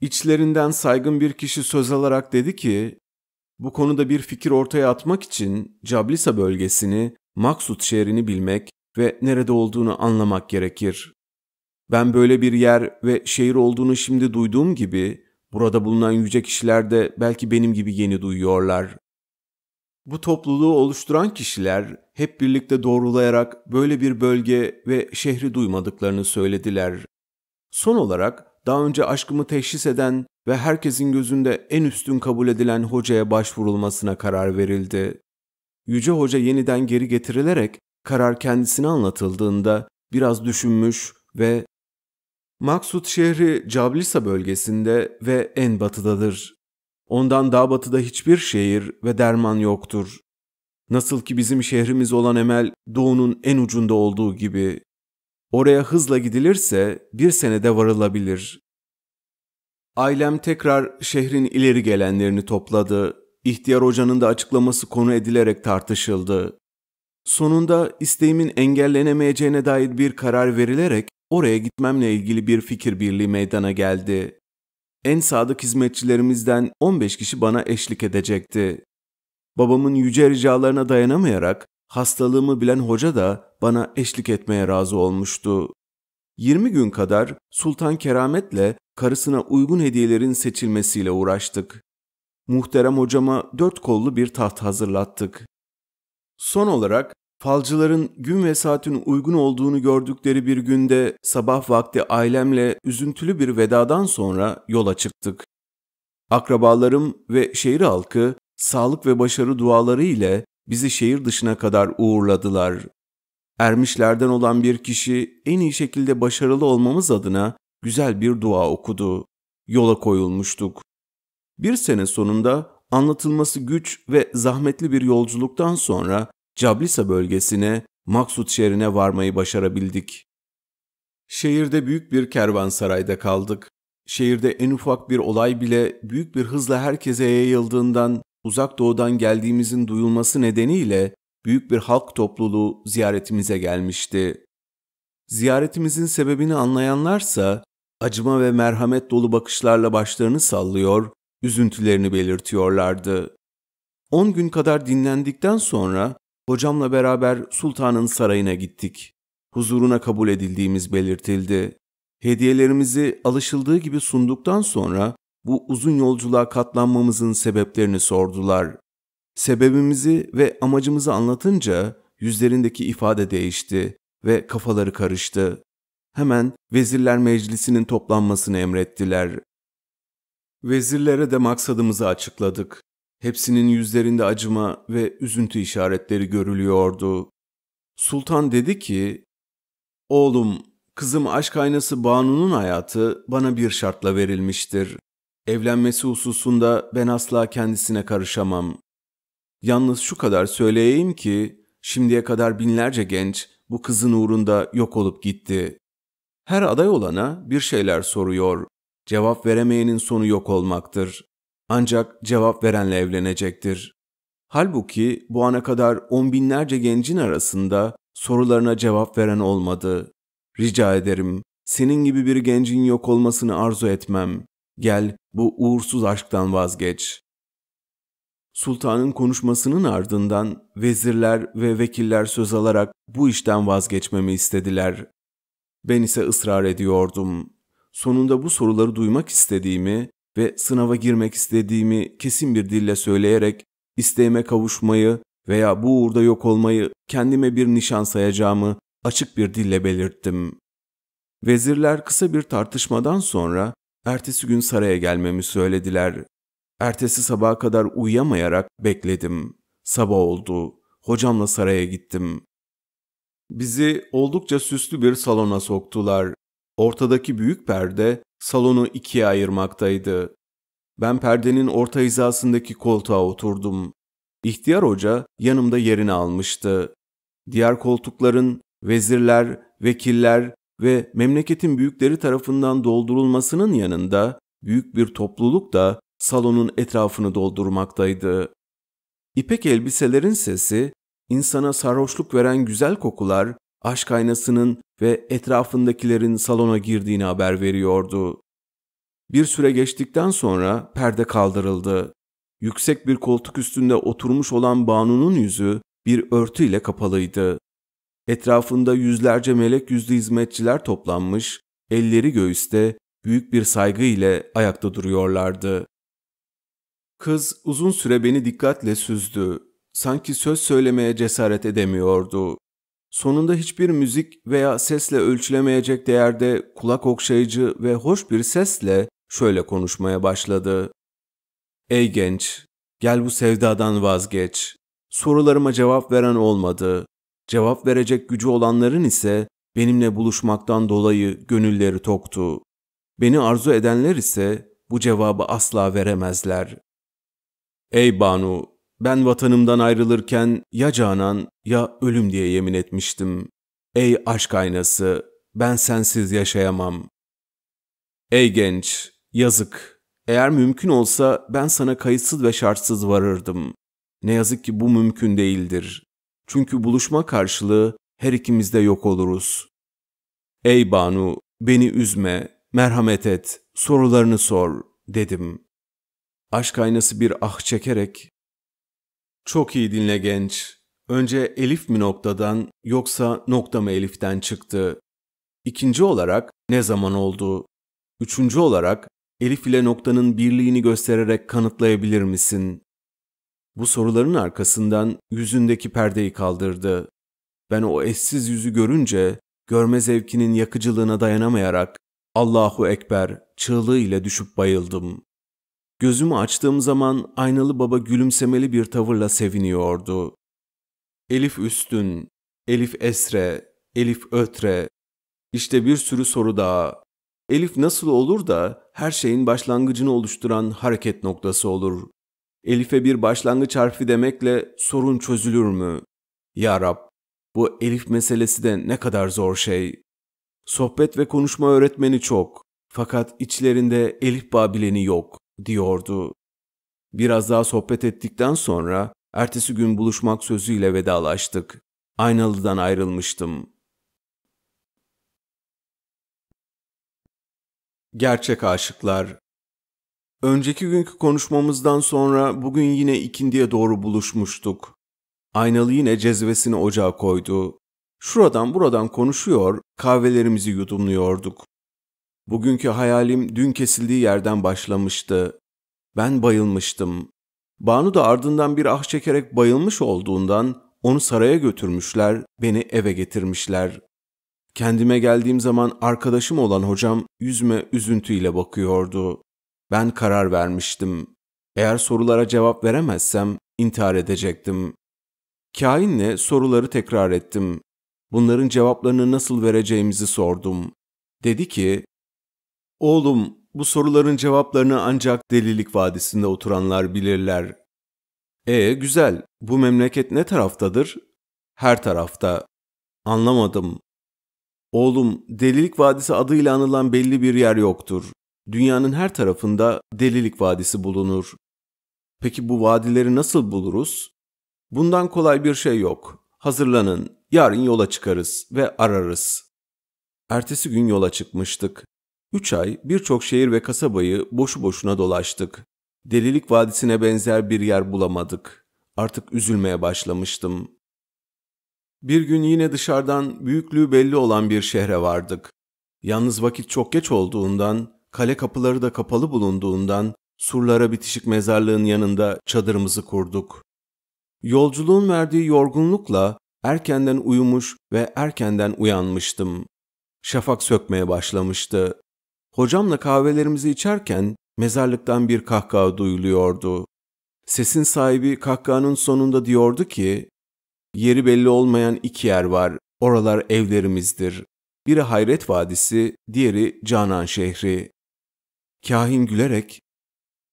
S1: İçlerinden saygın bir kişi söz alarak dedi ki, bu konuda bir fikir ortaya atmak için Cablisa bölgesini maksut şehrini bilmek ve nerede olduğunu anlamak gerekir. Ben böyle bir yer ve şehir olduğunu şimdi duyduğum gibi burada bulunan yüce kişiler de belki benim gibi yeni duyuyorlar. Bu topluluğu oluşturan kişiler hep birlikte doğrulayarak böyle bir bölge ve şehri duymadıklarını söylediler. Son olarak daha önce aşkımı teşhis eden ve herkesin gözünde en üstün kabul edilen hocaya başvurulmasına karar verildi. Yüce Hoca yeniden geri getirilerek karar kendisine anlatıldığında biraz düşünmüş ve Maksut şehri Cablisa bölgesinde ve en batıdadır. Ondan daha batıda hiçbir şehir ve derman yoktur. Nasıl ki bizim şehrimiz olan Emel doğunun en ucunda olduğu gibi. Oraya hızla gidilirse bir senede varılabilir. Ailem tekrar şehrin ileri gelenlerini topladı İhtiyar Hoca'nın da açıklaması konu edilerek tartışıldı. Sonunda isteğimin engellenemeyeceğine dair bir karar verilerek oraya gitmemle ilgili bir fikir birliği meydana geldi. En sadık hizmetçilerimizden 15 kişi bana eşlik edecekti. Babamın yüce ricalarına dayanamayarak hastalığımı bilen hoca da bana eşlik etmeye razı olmuştu. 20 gün kadar Sultan Keramet'le karısına uygun hediyelerin seçilmesiyle uğraştık muhterem hocama dört kollu bir taht hazırlattık. Son olarak falcıların gün ve saatin uygun olduğunu gördükleri bir günde sabah vakti ailemle üzüntülü bir vedadan sonra yola çıktık. Akrabalarım ve şehir halkı sağlık ve başarı duaları ile bizi şehir dışına kadar uğurladılar. Ermişlerden olan bir kişi en iyi şekilde başarılı olmamız adına güzel bir dua okudu. Yola koyulmuştuk. Bir sene sonunda anlatılması güç ve zahmetli bir yolculuktan sonra Cablisa bölgesine Maksut şehrine varmayı başarabildik. Şehirde büyük bir kervansarayda kaldık. Şehirde en ufak bir olay bile büyük bir hızla herkese yayıldığından uzak doğudan geldiğimizin duyulması nedeniyle büyük bir halk topluluğu ziyaretimize gelmişti. Ziyaretimizin sebebini anlayanlarsa acıma ve merhamet dolu bakışlarla başlarını sallıyor, üzüntülerini belirtiyorlardı. On gün kadar dinlendikten sonra hocamla beraber sultanın sarayına gittik. Huzuruna kabul edildiğimiz belirtildi. Hediyelerimizi alışıldığı gibi sunduktan sonra bu uzun yolculuğa katlanmamızın sebeplerini sordular. Sebebimizi ve amacımızı anlatınca yüzlerindeki ifade değişti ve kafaları karıştı. Hemen Vezirler Meclisi'nin toplanmasını emrettiler. Vezirlere de maksadımızı açıkladık. Hepsinin yüzlerinde acıma ve üzüntü işaretleri görülüyordu. Sultan dedi ki, ''Oğlum, kızım aşk aynası Banu'nun hayatı bana bir şartla verilmiştir. Evlenmesi hususunda ben asla kendisine karışamam. Yalnız şu kadar söyleyeyim ki, şimdiye kadar binlerce genç bu kızın uğrunda yok olup gitti. Her aday olana bir şeyler soruyor. Cevap veremeyenin sonu yok olmaktır. Ancak cevap verenle evlenecektir. Halbuki bu ana kadar on binlerce gencin arasında sorularına cevap veren olmadı. Rica ederim, senin gibi bir gencin yok olmasını arzu etmem. Gel bu uğursuz aşktan vazgeç. Sultanın konuşmasının ardından vezirler ve vekiller söz alarak bu işten vazgeçmemi istediler. Ben ise ısrar ediyordum sonunda bu soruları duymak istediğimi ve sınava girmek istediğimi kesin bir dille söyleyerek isteğime kavuşmayı veya bu uğurda yok olmayı kendime bir nişan sayacağımı açık bir dille belirttim. Vezirler kısa bir tartışmadan sonra ertesi gün saraya gelmemi söylediler. Ertesi sabaha kadar uyuyamayarak bekledim. Sabah oldu. Hocamla saraya gittim. Bizi oldukça süslü bir salona soktular. Ortadaki büyük perde salonu ikiye ayırmaktaydı. Ben perdenin orta hizasındaki koltuğa oturdum. İhtiyar hoca yanımda yerini almıştı. Diğer koltukların vezirler, vekiller ve memleketin büyükleri tarafından doldurulmasının yanında büyük bir topluluk da salonun etrafını doldurmaktaydı. İpek elbiselerin sesi, insana sarhoşluk veren güzel kokular, aşk aynasının ve etrafındakilerin salona girdiğini haber veriyordu. Bir süre geçtikten sonra perde kaldırıldı. Yüksek bir koltuk üstünde oturmuş olan Banu'nun yüzü bir örtüyle kapalıydı. Etrafında yüzlerce melek yüzlü hizmetçiler toplanmış, elleri göğüste büyük bir saygı ile ayakta duruyorlardı. Kız uzun süre beni dikkatle süzdü. Sanki söz söylemeye cesaret edemiyordu. Sonunda hiçbir müzik veya sesle ölçülemeyecek değerde kulak okşayıcı ve hoş bir sesle şöyle konuşmaya başladı. Ey genç, gel bu sevdadan vazgeç. Sorularıma cevap veren olmadı. Cevap verecek gücü olanların ise benimle buluşmaktan dolayı gönülleri toktu. Beni arzu edenler ise bu cevabı asla veremezler. Ey Banu, ben vatanımdan ayrılırken ya canan ya ölüm diye yemin etmiştim. Ey aşk aynası, ben sensiz yaşayamam. Ey genç, yazık. Eğer mümkün olsa ben sana kayıtsız ve şartsız varırdım. Ne yazık ki bu mümkün değildir. Çünkü buluşma karşılığı her ikimiz de yok oluruz. Ey Banu, beni üzme, merhamet et, sorularını sor, dedim. Aşk aynası bir ah çekerek çok iyi dinle genç. Önce elif mi noktadan yoksa nokta mı eliften çıktı? İkinci olarak ne zaman oldu? Üçüncü olarak elif ile noktanın birliğini göstererek kanıtlayabilir misin? Bu soruların arkasından yüzündeki perdeyi kaldırdı. Ben o eşsiz yüzü görünce görme zevkinin yakıcılığına dayanamayarak Allahu Ekber çığlığı ile düşüp bayıldım. Gözümü açtığım zaman aynalı baba gülümsemeli bir tavırla seviniyordu. Elif Üstün, Elif Esre, Elif Ötre, İşte bir sürü soru daha. Elif nasıl olur da her şeyin başlangıcını oluşturan hareket noktası olur. Elif'e bir başlangıç harfi demekle sorun çözülür mü? Ya Rab, bu Elif meselesi de ne kadar zor şey. Sohbet ve konuşma öğretmeni çok. Fakat içlerinde Elif Babileni yok diyordu. Biraz daha sohbet ettikten sonra ertesi gün buluşmak sözüyle vedalaştık. Aynalı'dan ayrılmıştım. Gerçek aşıklar Önceki günkü konuşmamızdan sonra bugün yine ikindiye doğru buluşmuştuk. Aynalı yine cezvesini ocağa koydu. Şuradan buradan konuşuyor, kahvelerimizi yudumluyorduk. Bugünkü hayalim dün kesildiği yerden başlamıştı. Ben bayılmıştım. Banu da ardından bir ah çekerek bayılmış olduğundan onu saraya götürmüşler, beni eve getirmişler. Kendime geldiğim zaman arkadaşım olan hocam yüzme üzüntüyle bakıyordu. Ben karar vermiştim. Eğer sorulara cevap veremezsem intihar edecektim. Kainle soruları tekrar ettim. Bunların cevaplarını nasıl vereceğimizi sordum. Dedi ki, Oğlum, bu soruların cevaplarını ancak delilik vadisinde oturanlar bilirler. E güzel, bu memleket ne taraftadır? Her tarafta. Anlamadım. Oğlum, Delilik Vadisi adıyla anılan belli bir yer yoktur. Dünyanın her tarafında Delilik Vadisi bulunur. Peki bu vadileri nasıl buluruz? Bundan kolay bir şey yok. Hazırlanın, yarın yola çıkarız ve ararız. Ertesi gün yola çıkmıştık. Üç ay birçok şehir ve kasabayı boşu boşuna dolaştık. Delilik Vadisi'ne benzer bir yer bulamadık. Artık üzülmeye başlamıştım. Bir gün yine dışarıdan büyüklüğü belli olan bir şehre vardık. Yalnız vakit çok geç olduğundan, kale kapıları da kapalı bulunduğundan surlara bitişik mezarlığın yanında çadırımızı kurduk. Yolculuğun verdiği yorgunlukla erkenden uyumuş ve erkenden uyanmıştım. Şafak sökmeye başlamıştı. Hocamla kahvelerimizi içerken mezarlıktan bir kahkaha duyuluyordu. Sesin sahibi kahkahanın sonunda diyordu ki, yeri belli olmayan iki yer var, oralar evlerimizdir. Biri Hayret Vadisi, diğeri Canan şehri. Kahin gülerek,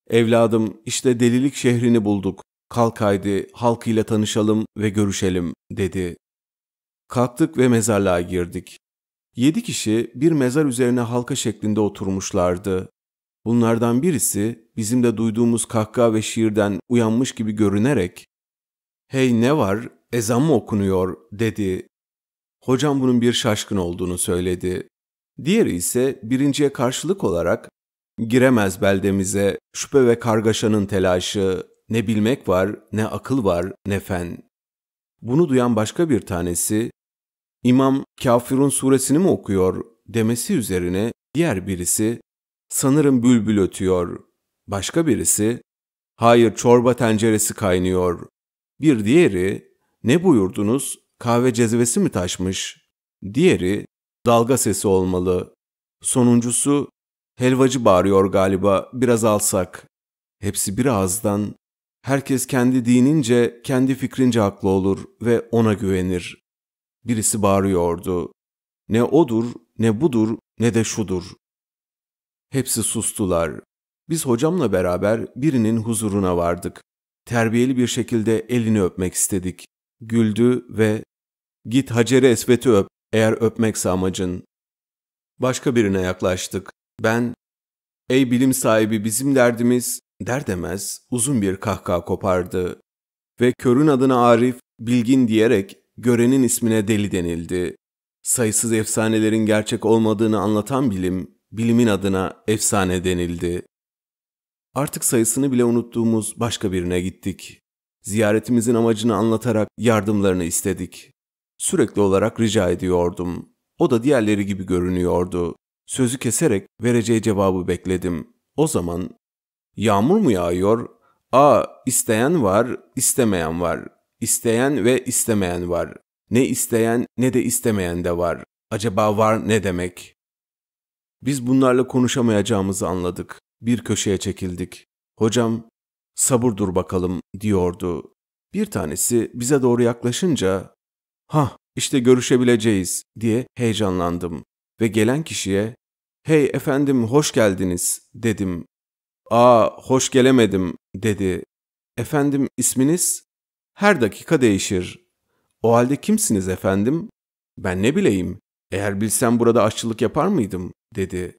S1: evladım işte delilik şehrini bulduk, kalk haydi halkıyla tanışalım ve görüşelim dedi. Kalktık ve mezarlığa girdik. Yedi kişi bir mezar üzerine halka şeklinde oturmuşlardı. Bunlardan birisi bizim de duyduğumuz kahkaha ve şiirden uyanmış gibi görünerek ''Hey ne var, ezan mı okunuyor?'' dedi. Hocam bunun bir şaşkın olduğunu söyledi. Diğeri ise birinciye karşılık olarak ''Giremez beldemize, şüphe ve kargaşanın telaşı, ne bilmek var, ne akıl var, ne fen.'' Bunu duyan başka bir tanesi İmam Kafirun suresini mi okuyor demesi üzerine diğer birisi sanırım bülbül ötüyor. Başka birisi hayır çorba tenceresi kaynıyor. Bir diğeri ne buyurdunuz kahve cezvesi mi taşmış? Diğeri dalga sesi olmalı. Sonuncusu helvacı bağırıyor galiba biraz alsak. Hepsi bir ağızdan herkes kendi dinince kendi fikrince haklı olur ve ona güvenir birisi bağırıyordu. Ne odur, ne budur, ne de şudur. Hepsi sustular. Biz hocamla beraber birinin huzuruna vardık. Terbiyeli bir şekilde elini öpmek istedik. Güldü ve ''Git Hacer-i Esvet'i öp, eğer öpmekse amacın.'' Başka birine yaklaştık. Ben ''Ey bilim sahibi bizim derdimiz'' der demez uzun bir kahkaha kopardı. Ve körün adına Arif, bilgin diyerek görenin ismine deli denildi. Sayısız efsanelerin gerçek olmadığını anlatan bilim, bilimin adına efsane denildi. Artık sayısını bile unuttuğumuz başka birine gittik. Ziyaretimizin amacını anlatarak yardımlarını istedik. Sürekli olarak rica ediyordum. O da diğerleri gibi görünüyordu. Sözü keserek vereceği cevabı bekledim. O zaman "Yağmur mu yağıyor? Aa, isteyen var, istemeyen var. İsteyen ve istemeyen var. Ne isteyen ne de istemeyen de var. Acaba var ne demek? Biz bunlarla konuşamayacağımızı anladık. Bir köşeye çekildik. Hocam, sabır dur bakalım diyordu. Bir tanesi bize doğru yaklaşınca, ha işte görüşebileceğiz diye heyecanlandım ve gelen kişiye "Hey efendim hoş geldiniz." dedim. "Aa hoş gelemedim." dedi. "Efendim isminiz?" her dakika değişir. O halde kimsiniz efendim? Ben ne bileyim, eğer bilsem burada aşçılık yapar mıydım, dedi.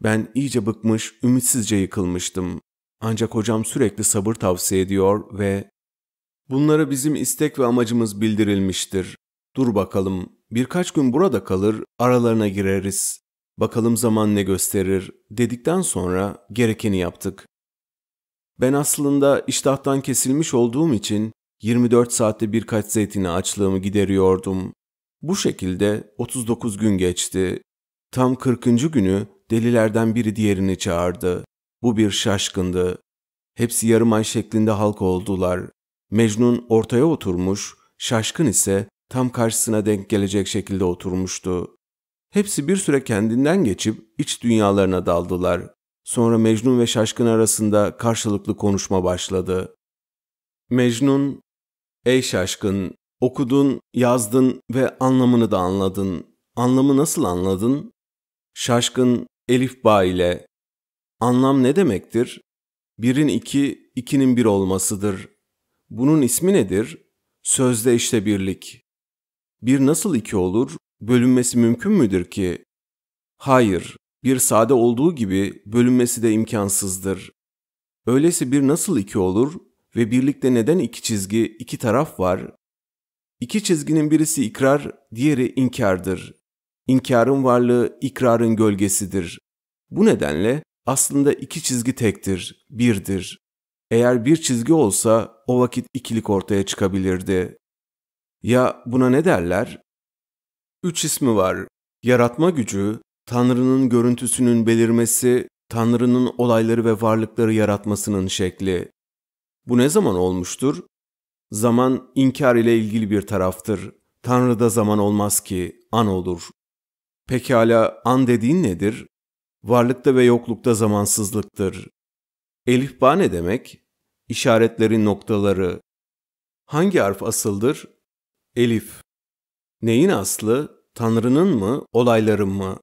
S1: Ben iyice bıkmış, ümitsizce yıkılmıştım. Ancak hocam sürekli sabır tavsiye ediyor ve Bunlara bizim istek ve amacımız bildirilmiştir. Dur bakalım, birkaç gün burada kalır, aralarına gireriz. Bakalım zaman ne gösterir dedikten sonra gerekeni yaptık. Ben aslında iştahtan kesilmiş olduğum için 24 saatte birkaç zeytine açlığımı gideriyordum. Bu şekilde 39 gün geçti. Tam 40. günü delilerden biri diğerini çağırdı. Bu bir şaşkındı. Hepsi yarım ay şeklinde halk oldular. Mecnun ortaya oturmuş, şaşkın ise tam karşısına denk gelecek şekilde oturmuştu. Hepsi bir süre kendinden geçip iç dünyalarına daldılar. Sonra Mecnun ve şaşkın arasında karşılıklı konuşma başladı. Mecnun, Ey şaşkın, okudun, yazdın ve anlamını da anladın. Anlamı nasıl anladın? Şaşkın, Elif Ba ile. Anlam ne demektir? Birin iki, ikinin bir olmasıdır. Bunun ismi nedir? Sözde işte birlik. Bir nasıl iki olur? Bölünmesi mümkün müdür ki? Hayır, bir sade olduğu gibi bölünmesi de imkansızdır. Öylesi bir nasıl iki olur? ve birlikte neden iki çizgi, iki taraf var? İki çizginin birisi ikrar, diğeri inkardır. İnkarın varlığı ikrarın gölgesidir. Bu nedenle aslında iki çizgi tektir, birdir. Eğer bir çizgi olsa o vakit ikilik ortaya çıkabilirdi. Ya buna ne derler? Üç ismi var. Yaratma gücü, Tanrı'nın görüntüsünün belirmesi, Tanrı'nın olayları ve varlıkları yaratmasının şekli. Bu ne zaman olmuştur? Zaman inkar ile ilgili bir taraftır. Tanrı'da zaman olmaz ki, an olur. Pekala an dediğin nedir? Varlıkta ve yoklukta zamansızlıktır. Elif ba ne demek? İşaretlerin noktaları. Hangi harf asıldır? Elif. Neyin aslı? Tanrı'nın mı, olayların mı?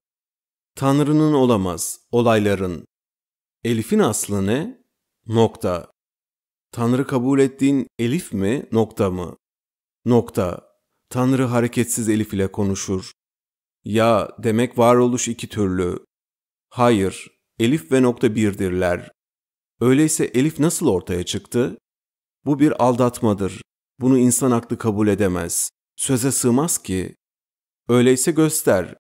S1: Tanrı'nın olamaz, olayların. Elif'in aslı ne? Nokta. Tanrı kabul ettiğin Elif mi, nokta mı? Nokta. Tanrı hareketsiz Elif ile konuşur. Ya demek varoluş iki türlü. Hayır, Elif ve nokta birdirler. Öyleyse Elif nasıl ortaya çıktı? Bu bir aldatmadır. Bunu insan aklı kabul edemez. Söze sığmaz ki. Öyleyse göster.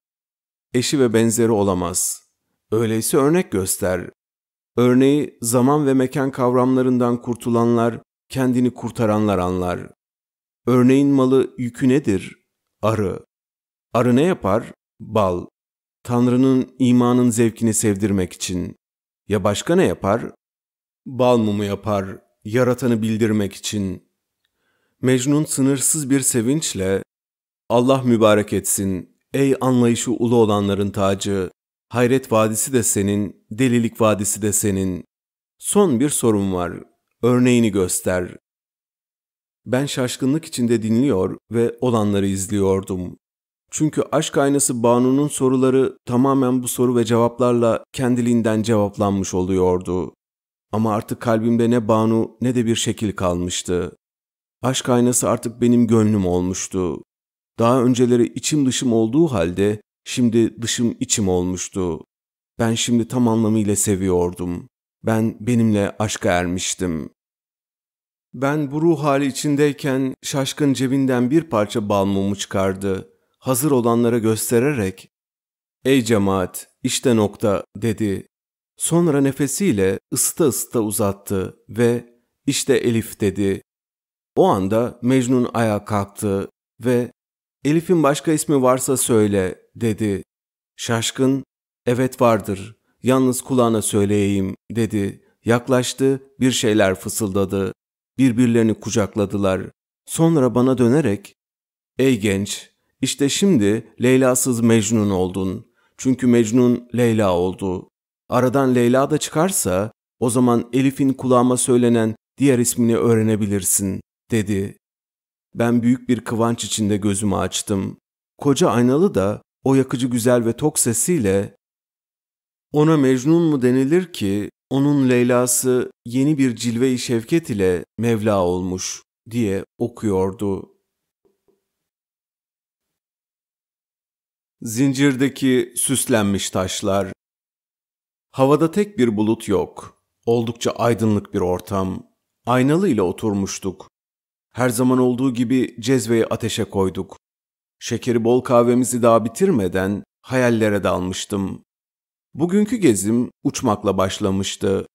S1: Eşi ve benzeri olamaz. Öyleyse örnek göster. Örneği zaman ve mekan kavramlarından kurtulanlar, kendini kurtaranlar anlar. Örneğin malı yükü nedir? Arı. Arı ne yapar? Bal. Tanrı'nın imanın zevkini sevdirmek için. Ya başka ne yapar? Bal mumu yapar, yaratanı bildirmek için. Mecnun sınırsız bir sevinçle, Allah mübarek etsin, ey anlayışı ulu olanların tacı, hayret vadisi de senin, Delilik Vadisi de senin. Son bir sorun var. Örneğini göster. Ben şaşkınlık içinde dinliyor ve olanları izliyordum. Çünkü aşk aynası Banu'nun soruları tamamen bu soru ve cevaplarla kendiliğinden cevaplanmış oluyordu. Ama artık kalbimde ne Banu ne de bir şekil kalmıştı. Aşk aynası artık benim gönlüm olmuştu. Daha önceleri içim dışım olduğu halde şimdi dışım içim olmuştu. Ben şimdi tam anlamıyla seviyordum. Ben benimle aşka ermiştim. Ben bu ruh hali içindeyken şaşkın cebinden bir parça bal mumu çıkardı. Hazır olanlara göstererek ''Ey cemaat, işte nokta'' dedi. Sonra nefesiyle ısıta ısıta uzattı ve ''İşte Elif'' dedi. O anda Mecnun ayağa kalktı ve ''Elif'in başka ismi varsa söyle'' dedi. Şaşkın Evet vardır. Yalnız kulağına söyleyeyim dedi. Yaklaştı, bir şeyler fısıldadı. Birbirlerini kucakladılar. Sonra bana dönerek Ey genç, işte şimdi Leyla'sız Mecnun oldun. Çünkü Mecnun Leyla oldu. Aradan Leyla da çıkarsa o zaman Elif'in kulağıma söylenen diğer ismini öğrenebilirsin, dedi. Ben büyük bir kıvanç içinde gözümü açtım. Koca aynalı da o yakıcı güzel ve tok sesiyle ona Mecnun mu denilir ki onun Leyla'sı yeni bir cilve-i şevket ile Mevla olmuş diye okuyordu. Zincirdeki süslenmiş taşlar Havada tek bir bulut yok. Oldukça aydınlık bir ortam. Aynalı ile oturmuştuk. Her zaman olduğu gibi cezveyi ateşe koyduk. Şekeri bol kahvemizi daha bitirmeden hayallere dalmıştım. Bugünkü gezim uçmakla başlamıştı.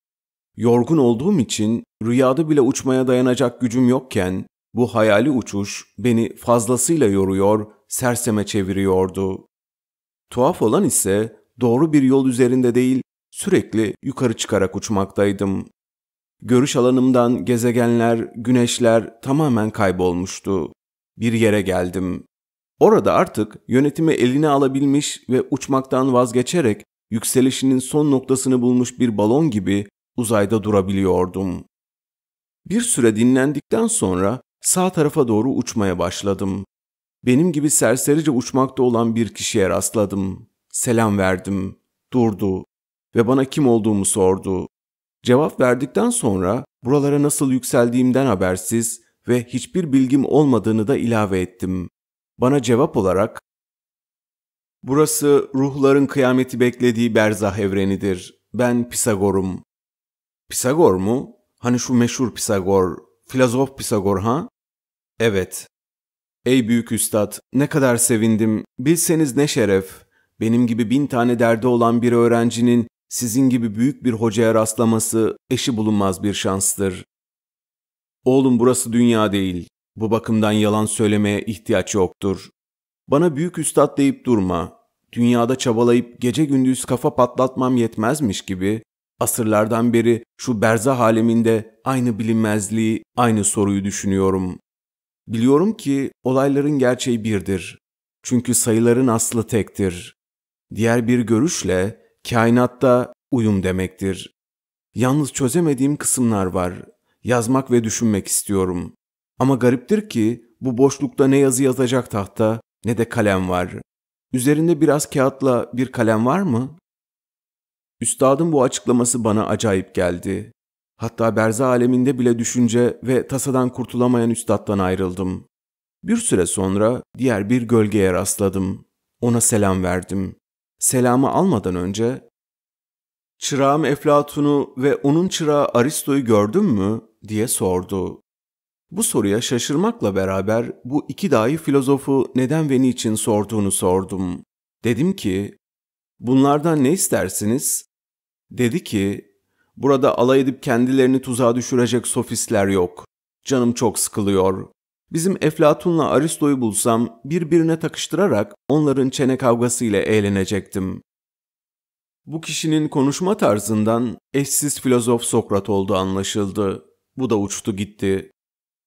S1: Yorgun olduğum için rüyada bile uçmaya dayanacak gücüm yokken bu hayali uçuş beni fazlasıyla yoruyor, serseme çeviriyordu. Tuhaf olan ise doğru bir yol üzerinde değil, sürekli yukarı çıkarak uçmaktaydım. Görüş alanımdan gezegenler, güneşler tamamen kaybolmuştu. Bir yere geldim. Orada artık yönetimi eline alabilmiş ve uçmaktan vazgeçerek yükselişinin son noktasını bulmuş bir balon gibi uzayda durabiliyordum. Bir süre dinlendikten sonra sağ tarafa doğru uçmaya başladım. Benim gibi serserice uçmakta olan bir kişiye rastladım. Selam verdim. Durdu ve bana kim olduğumu sordu. Cevap verdikten sonra buralara nasıl yükseldiğimden habersiz ve hiçbir bilgim olmadığını da ilave ettim. Bana cevap olarak Burası ruhların kıyameti beklediği berzah evrenidir. Ben Pisagor'um. Pisagor mu? Hani şu meşhur Pisagor, filozof Pisagor ha? Evet. Ey büyük üstad, ne kadar sevindim. Bilseniz ne şeref. Benim gibi bin tane derdi olan bir öğrencinin sizin gibi büyük bir hocaya rastlaması eşi bulunmaz bir şanstır. Oğlum burası dünya değil. Bu bakımdan yalan söylemeye ihtiyaç yoktur. Bana büyük üstad deyip durma, dünyada çabalayıp gece gündüz kafa patlatmam yetmezmiş gibi asırlardan beri şu berzah aleminde aynı bilinmezliği, aynı soruyu düşünüyorum. Biliyorum ki olayların gerçeği birdir. Çünkü sayıların aslı tektir. Diğer bir görüşle kainatta uyum demektir. Yalnız çözemediğim kısımlar var. Yazmak ve düşünmek istiyorum. Ama gariptir ki bu boşlukta ne yazı yazacak tahta ne de kalem var. Üzerinde biraz kağıtla bir kalem var mı? Üstadın bu açıklaması bana acayip geldi. Hatta berza aleminde bile düşünce ve tasadan kurtulamayan üstattan ayrıldım. Bir süre sonra diğer bir gölgeye rastladım. Ona selam verdim. Selamı almadan önce ''Çırağım Eflatun'u ve onun çırağı Aristo'yu gördün mü?'' diye sordu. Bu soruya şaşırmakla beraber bu iki dahi filozofu neden ve niçin sorduğunu sordum. Dedim ki, bunlardan ne istersiniz? Dedi ki, burada alay edip kendilerini tuzağa düşürecek sofistler yok. Canım çok sıkılıyor. Bizim Eflatun'la Aristo'yu bulsam birbirine takıştırarak onların çene kavgası ile eğlenecektim. Bu kişinin konuşma tarzından eşsiz filozof Sokrat oldu anlaşıldı. Bu da uçtu gitti.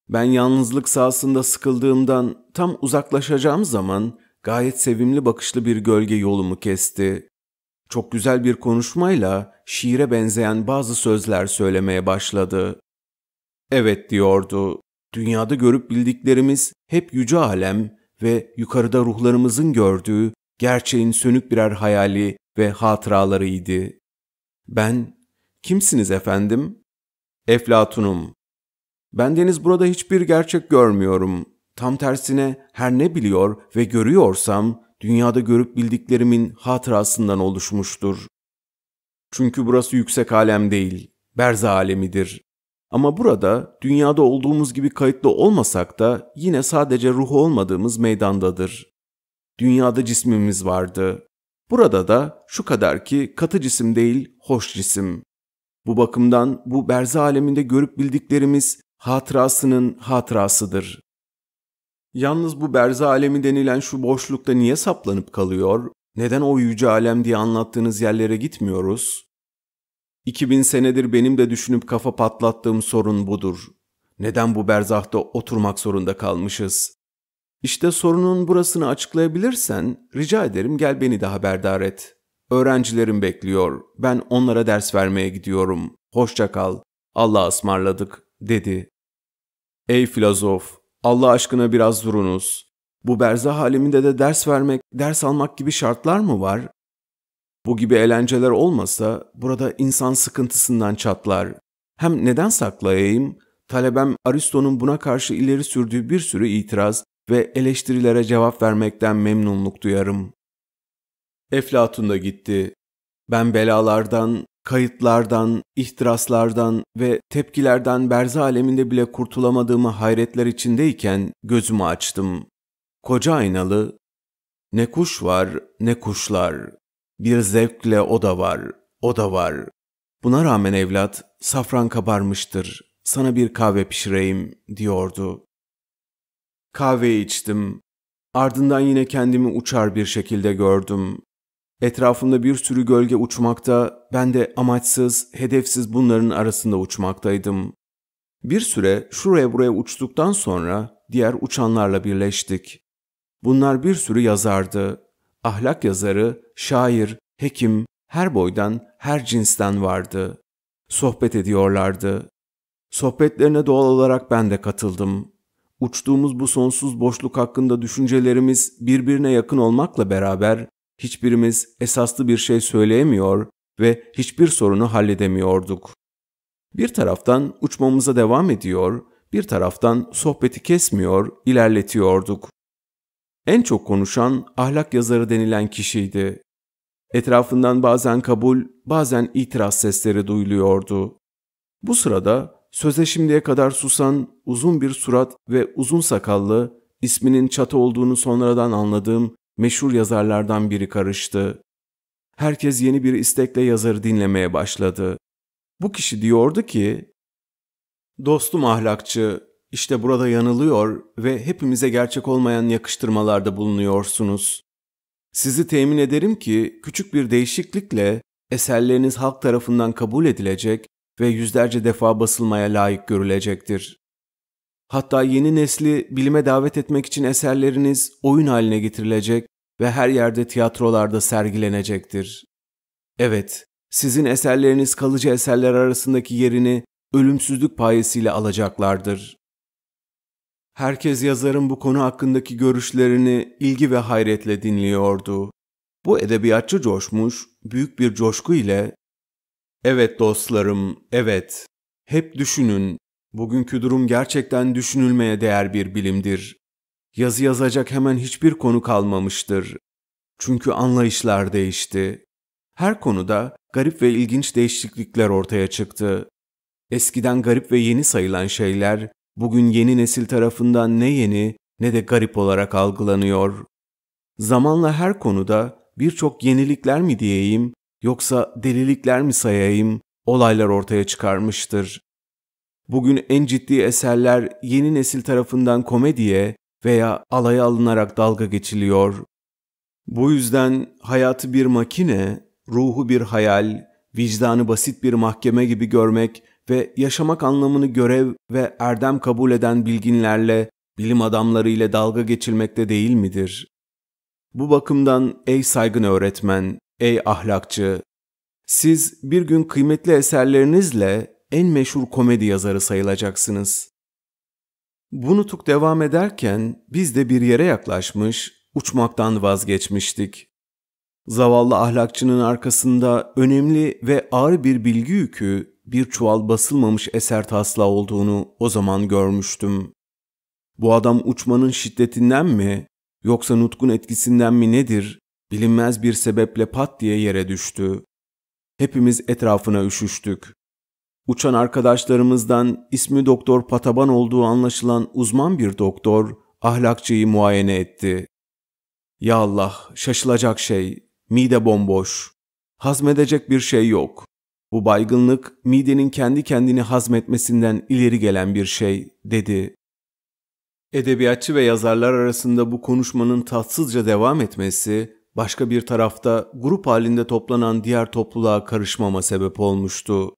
S1: Ben yalnızlık sahasında sıkıldığımdan tam uzaklaşacağım zaman gayet sevimli bakışlı bir gölge yolumu kesti. Çok güzel bir konuşmayla şiire benzeyen bazı sözler söylemeye başladı. Evet diyordu. Dünyada görüp bildiklerimiz hep yüce alem ve yukarıda ruhlarımızın gördüğü gerçeğin sönük birer hayali ve hatıralarıydı. Ben, kimsiniz efendim? Eflatunum. Ben deniz burada hiçbir gerçek görmüyorum. Tam tersine her ne biliyor ve görüyorsam dünyada görüp bildiklerimin hatırasından oluşmuştur. Çünkü burası yüksek alem değil, berza alemidir. Ama burada dünyada olduğumuz gibi kayıtlı olmasak da yine sadece ruhu olmadığımız meydandadır. Dünyada cismimiz vardı. Burada da şu kadar ki katı cisim değil, hoş cisim. Bu bakımdan bu berza aleminde görüp bildiklerimiz hatırasının hatırasıdır. Yalnız bu berza alemi denilen şu boşlukta niye saplanıp kalıyor? Neden o yüce alem diye anlattığınız yerlere gitmiyoruz? 2000 senedir benim de düşünüp kafa patlattığım sorun budur. Neden bu berzahta oturmak zorunda kalmışız? İşte sorunun burasını açıklayabilirsen rica ederim gel beni de haberdar et. Öğrencilerim bekliyor. Ben onlara ders vermeye gidiyorum. Hoşça kal. Allah'a ısmarladık." dedi. Ey filozof, Allah aşkına biraz durunuz. Bu berzah aleminde de ders vermek, ders almak gibi şartlar mı var? Bu gibi eğlenceler olmasa burada insan sıkıntısından çatlar. Hem neden saklayayım? Talebem Aristo'nun buna karşı ileri sürdüğü bir sürü itiraz ve eleştirilere cevap vermekten memnunluk duyarım. Eflatun da gitti. Ben belalardan, kayıtlardan, ihtiraslardan ve tepkilerden berza aleminde bile kurtulamadığımı hayretler içindeyken gözümü açtım. Koca aynalı, ne kuş var ne kuşlar, bir zevkle o da var, o da var. Buna rağmen evlat, safran kabarmıştır, sana bir kahve pişireyim, diyordu. Kahve içtim. Ardından yine kendimi uçar bir şekilde gördüm. Etrafımda bir sürü gölge uçmakta, ben de amaçsız, hedefsiz bunların arasında uçmaktaydım. Bir süre şuraya buraya uçtuktan sonra diğer uçanlarla birleştik. Bunlar bir sürü yazardı. Ahlak yazarı, şair, hekim, her boydan, her cinsten vardı. Sohbet ediyorlardı. Sohbetlerine doğal olarak ben de katıldım. Uçtuğumuz bu sonsuz boşluk hakkında düşüncelerimiz birbirine yakın olmakla beraber hiçbirimiz esaslı bir şey söyleyemiyor ve hiçbir sorunu halledemiyorduk. Bir taraftan uçmamıza devam ediyor, bir taraftan sohbeti kesmiyor, ilerletiyorduk. En çok konuşan ahlak yazarı denilen kişiydi. Etrafından bazen kabul, bazen itiraz sesleri duyuluyordu. Bu sırada söze şimdiye kadar susan, uzun bir surat ve uzun sakallı, isminin çatı olduğunu sonradan anladığım meşhur yazarlardan biri karıştı. Herkes yeni bir istekle yazarı dinlemeye başladı. Bu kişi diyordu ki, Dostum ahlakçı, işte burada yanılıyor ve hepimize gerçek olmayan yakıştırmalarda bulunuyorsunuz. Sizi temin ederim ki küçük bir değişiklikle eserleriniz halk tarafından kabul edilecek ve yüzlerce defa basılmaya layık görülecektir. Hatta yeni nesli bilime davet etmek için eserleriniz oyun haline getirilecek ve her yerde tiyatrolarda sergilenecektir. Evet, sizin eserleriniz kalıcı eserler arasındaki yerini ölümsüzlük payesiyle alacaklardır. Herkes yazarın bu konu hakkındaki görüşlerini ilgi ve hayretle dinliyordu. Bu edebiyatçı coşmuş, büyük bir coşku ile ''Evet dostlarım, evet. Hep düşünün. Bugünkü durum gerçekten düşünülmeye değer bir bilimdir. Yazı yazacak hemen hiçbir konu kalmamıştır. Çünkü anlayışlar değişti. Her konuda garip ve ilginç değişiklikler ortaya çıktı. Eskiden garip ve yeni sayılan şeyler bugün yeni nesil tarafından ne yeni ne de garip olarak algılanıyor. Zamanla her konuda birçok yenilikler mi diyeyim yoksa delilikler mi sayayım olaylar ortaya çıkarmıştır. Bugün en ciddi eserler yeni nesil tarafından komediye, veya alaya alınarak dalga geçiliyor. Bu yüzden hayatı bir makine, ruhu bir hayal, vicdanı basit bir mahkeme gibi görmek ve yaşamak anlamını görev ve erdem kabul eden bilginlerle, bilim adamları ile dalga geçilmekte değil midir? Bu bakımdan ey saygın öğretmen, ey ahlakçı, siz bir gün kıymetli eserlerinizle en meşhur komedi yazarı sayılacaksınız. Bu nutuk devam ederken biz de bir yere yaklaşmış, uçmaktan vazgeçmiştik. Zavallı ahlakçının arkasında önemli ve ağır bir bilgi yükü, bir çuval basılmamış eser tasla olduğunu o zaman görmüştüm. Bu adam uçmanın şiddetinden mi, yoksa nutkun etkisinden mi nedir, bilinmez bir sebeple pat diye yere düştü. Hepimiz etrafına üşüştük. Uçan arkadaşlarımızdan ismi Doktor Pataban olduğu anlaşılan uzman bir doktor ahlakçıyı muayene etti. Ya Allah, şaşılacak şey, mide bomboş. Hazmedecek bir şey yok. Bu baygınlık midenin kendi kendini hazmetmesinden ileri gelen bir şey, dedi. Edebiyatçı ve yazarlar arasında bu konuşmanın tatsızca devam etmesi, başka bir tarafta grup halinde toplanan diğer topluluğa karışmama sebep olmuştu.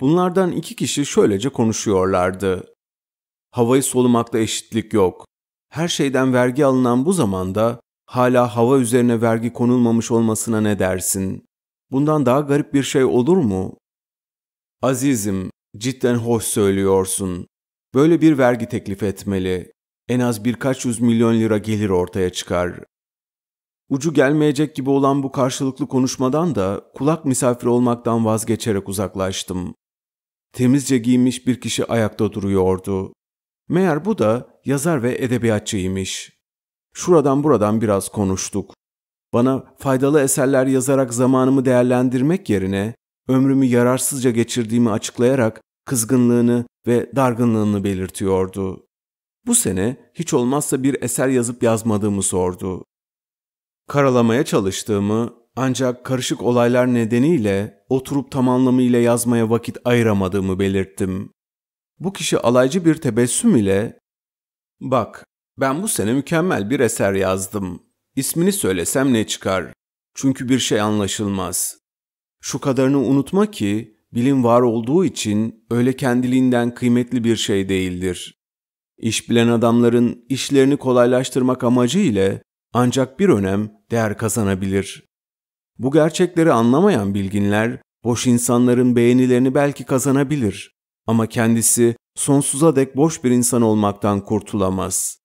S1: Bunlardan iki kişi şöylece konuşuyorlardı. Havayı solumakla eşitlik yok. Her şeyden vergi alınan bu zamanda hala hava üzerine vergi konulmamış olmasına ne dersin? Bundan daha garip bir şey olur mu? Azizim, cidden hoş söylüyorsun. Böyle bir vergi teklif etmeli. En az birkaç yüz milyon lira gelir ortaya çıkar. Ucu gelmeyecek gibi olan bu karşılıklı konuşmadan da kulak misafiri olmaktan vazgeçerek uzaklaştım. Temizce giyinmiş bir kişi ayakta duruyordu. Meğer bu da yazar ve edebiyatçıymış. Şuradan buradan biraz konuştuk. Bana faydalı eserler yazarak zamanımı değerlendirmek yerine ömrümü yararsızca geçirdiğimi açıklayarak kızgınlığını ve dargınlığını belirtiyordu. Bu sene hiç olmazsa bir eser yazıp yazmadığımı sordu. Karalamaya çalıştığımı ancak karışık olaylar nedeniyle oturup tam anlamıyla yazmaya vakit ayıramadığımı belirttim. Bu kişi alaycı bir tebessüm ile ''Bak, ben bu sene mükemmel bir eser yazdım. İsmini söylesem ne çıkar? Çünkü bir şey anlaşılmaz. Şu kadarını unutma ki bilim var olduğu için öyle kendiliğinden kıymetli bir şey değildir. İş bilen adamların işlerini kolaylaştırmak amacı ile ancak bir önem değer kazanabilir. Bu gerçekleri anlamayan bilginler boş insanların beğenilerini belki kazanabilir ama kendisi sonsuza dek boş bir insan olmaktan kurtulamaz.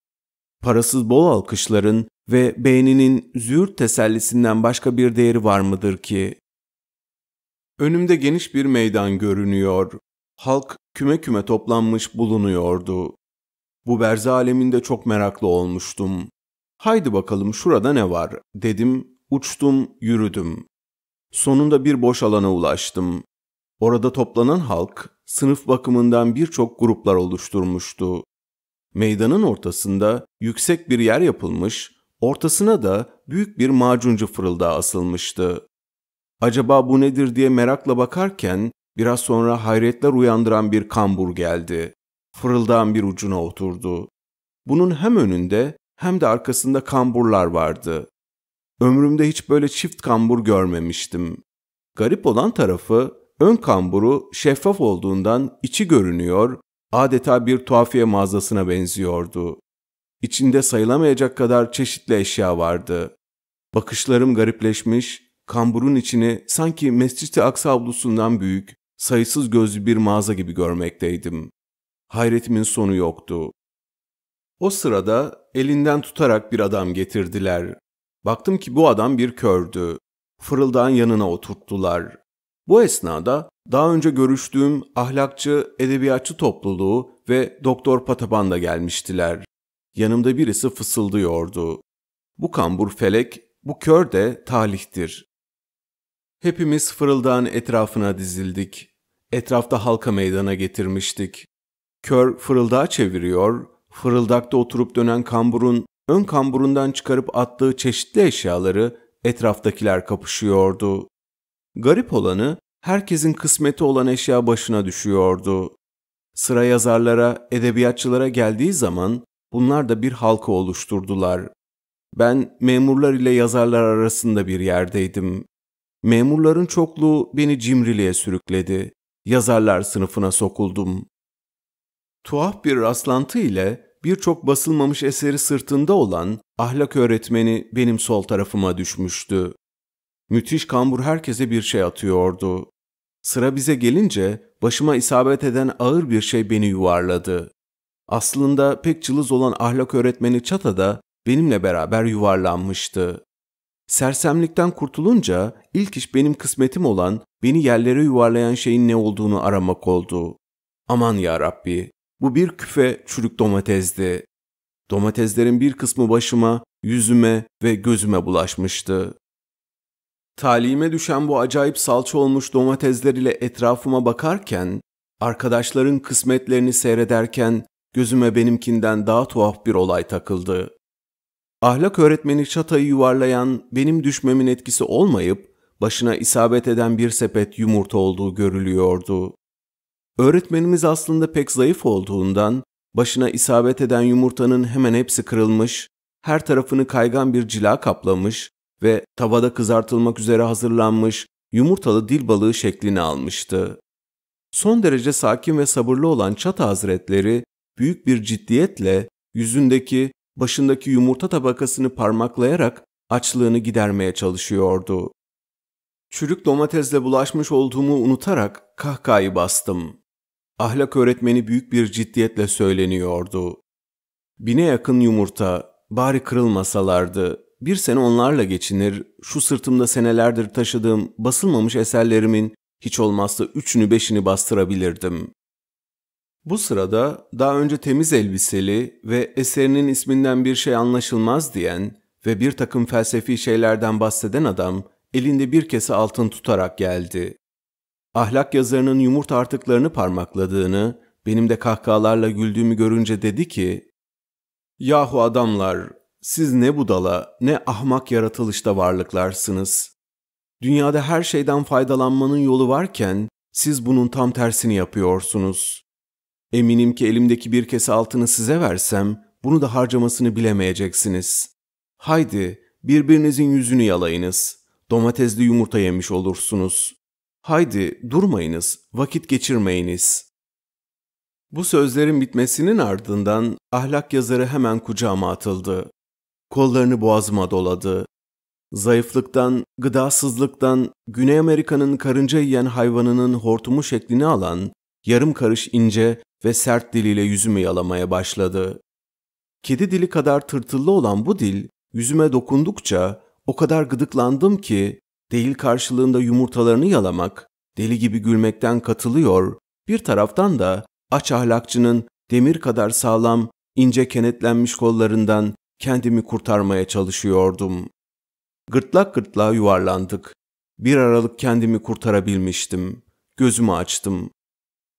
S1: Parasız bol alkışların ve beğeninin züğürt tesellisinden başka bir değeri var mıdır ki? Önümde geniş bir meydan görünüyor. Halk küme küme toplanmış bulunuyordu. Bu berze aleminde çok meraklı olmuştum. Haydi bakalım şurada ne var dedim uçtum, yürüdüm. Sonunda bir boş alana ulaştım. Orada toplanan halk sınıf bakımından birçok gruplar oluşturmuştu. Meydanın ortasında yüksek bir yer yapılmış, ortasına da büyük bir macuncu fırıldağı asılmıştı. Acaba bu nedir diye merakla bakarken biraz sonra hayretler uyandıran bir kambur geldi. Fırıldağın bir ucuna oturdu. Bunun hem önünde hem de arkasında kamburlar vardı. Ömrümde hiç böyle çift kambur görmemiştim. Garip olan tarafı ön kamburu şeffaf olduğundan içi görünüyor, adeta bir tuhafiye mağazasına benziyordu. İçinde sayılamayacak kadar çeşitli eşya vardı. Bakışlarım garipleşmiş, kamburun içini sanki Mescid-i Aksa avlusundan büyük, sayısız gözlü bir mağaza gibi görmekteydim. Hayretimin sonu yoktu. O sırada elinden tutarak bir adam getirdiler. Baktım ki bu adam bir kördü. Fırıldağın yanına oturttular. Bu esnada daha önce görüştüğüm ahlakçı, edebiyatçı topluluğu ve Doktor Pataban da gelmiştiler. Yanımda birisi fısıldıyordu. Bu kambur felek, bu kör de talihtir. Hepimiz fırıldağın etrafına dizildik. Etrafta halka meydana getirmiştik. Kör fırıldağı çeviriyor, fırıldakta oturup dönen kamburun ön kamburundan çıkarıp attığı çeşitli eşyaları etraftakiler kapışıyordu. Garip olanı herkesin kısmeti olan eşya başına düşüyordu. Sıra yazarlara, edebiyatçılara geldiği zaman bunlar da bir halkı oluşturdular. Ben memurlar ile yazarlar arasında bir yerdeydim. Memurların çokluğu beni cimriliğe sürükledi. Yazarlar sınıfına sokuldum. Tuhaf bir rastlantı ile birçok basılmamış eseri sırtında olan ahlak öğretmeni benim sol tarafıma düşmüştü. Müthiş kambur herkese bir şey atıyordu. Sıra bize gelince başıma isabet eden ağır bir şey beni yuvarladı. Aslında pek cılız olan ahlak öğretmeni çatada benimle beraber yuvarlanmıştı. Sersemlikten kurtulunca ilk iş benim kısmetim olan beni yerlere yuvarlayan şeyin ne olduğunu aramak oldu. Aman ya Rabbi, bu bir küfe çürük domatesdi. Domateslerin bir kısmı başıma, yüzüme ve gözüme bulaşmıştı. Talime düşen bu acayip salça olmuş domatesler ile etrafıma bakarken, arkadaşların kısmetlerini seyrederken gözüme benimkinden daha tuhaf bir olay takıldı. Ahlak öğretmeni çatayı yuvarlayan benim düşmemin etkisi olmayıp başına isabet eden bir sepet yumurta olduğu görülüyordu. Öğretmenimiz aslında pek zayıf olduğundan başına isabet eden yumurtanın hemen hepsi kırılmış, her tarafını kaygan bir cila kaplamış ve tavada kızartılmak üzere hazırlanmış yumurtalı dil balığı şeklini almıştı. Son derece sakin ve sabırlı olan Çata Hazretleri büyük bir ciddiyetle yüzündeki, başındaki yumurta tabakasını parmaklayarak açlığını gidermeye çalışıyordu. Çürük domatesle bulaşmış olduğumu unutarak kahkahayı bastım ahlak öğretmeni büyük bir ciddiyetle söyleniyordu. Bine yakın yumurta, bari kırılmasalardı, bir sene onlarla geçinir, şu sırtımda senelerdir taşıdığım basılmamış eserlerimin hiç olmazsa üçünü beşini bastırabilirdim. Bu sırada daha önce temiz elbiseli ve eserinin isminden bir şey anlaşılmaz diyen ve bir takım felsefi şeylerden bahseden adam elinde bir kese altın tutarak geldi ahlak yazarının yumurta artıklarını parmakladığını, benim de kahkahalarla güldüğümü görünce dedi ki, ''Yahu adamlar, siz ne budala ne ahmak yaratılışta varlıklarsınız. Dünyada her şeyden faydalanmanın yolu varken siz bunun tam tersini yapıyorsunuz. Eminim ki elimdeki bir kese altını size versem bunu da harcamasını bilemeyeceksiniz. Haydi birbirinizin yüzünü yalayınız. Domatesli yumurta yemiş olursunuz. Haydi durmayınız, vakit geçirmeyiniz. Bu sözlerin bitmesinin ardından ahlak yazarı hemen kucağıma atıldı. Kollarını boğazıma doladı. Zayıflıktan, gıdasızlıktan, Güney Amerika'nın karınca yiyen hayvanının hortumu şeklini alan, yarım karış ince ve sert diliyle yüzümü yalamaya başladı. Kedi dili kadar tırtıllı olan bu dil, yüzüme dokundukça o kadar gıdıklandım ki değil karşılığında yumurtalarını yalamak, deli gibi gülmekten katılıyor, bir taraftan da aç ahlakçının demir kadar sağlam, ince kenetlenmiş kollarından kendimi kurtarmaya çalışıyordum. Gırtlak gırtlağa yuvarlandık. Bir aralık kendimi kurtarabilmiştim. Gözümü açtım.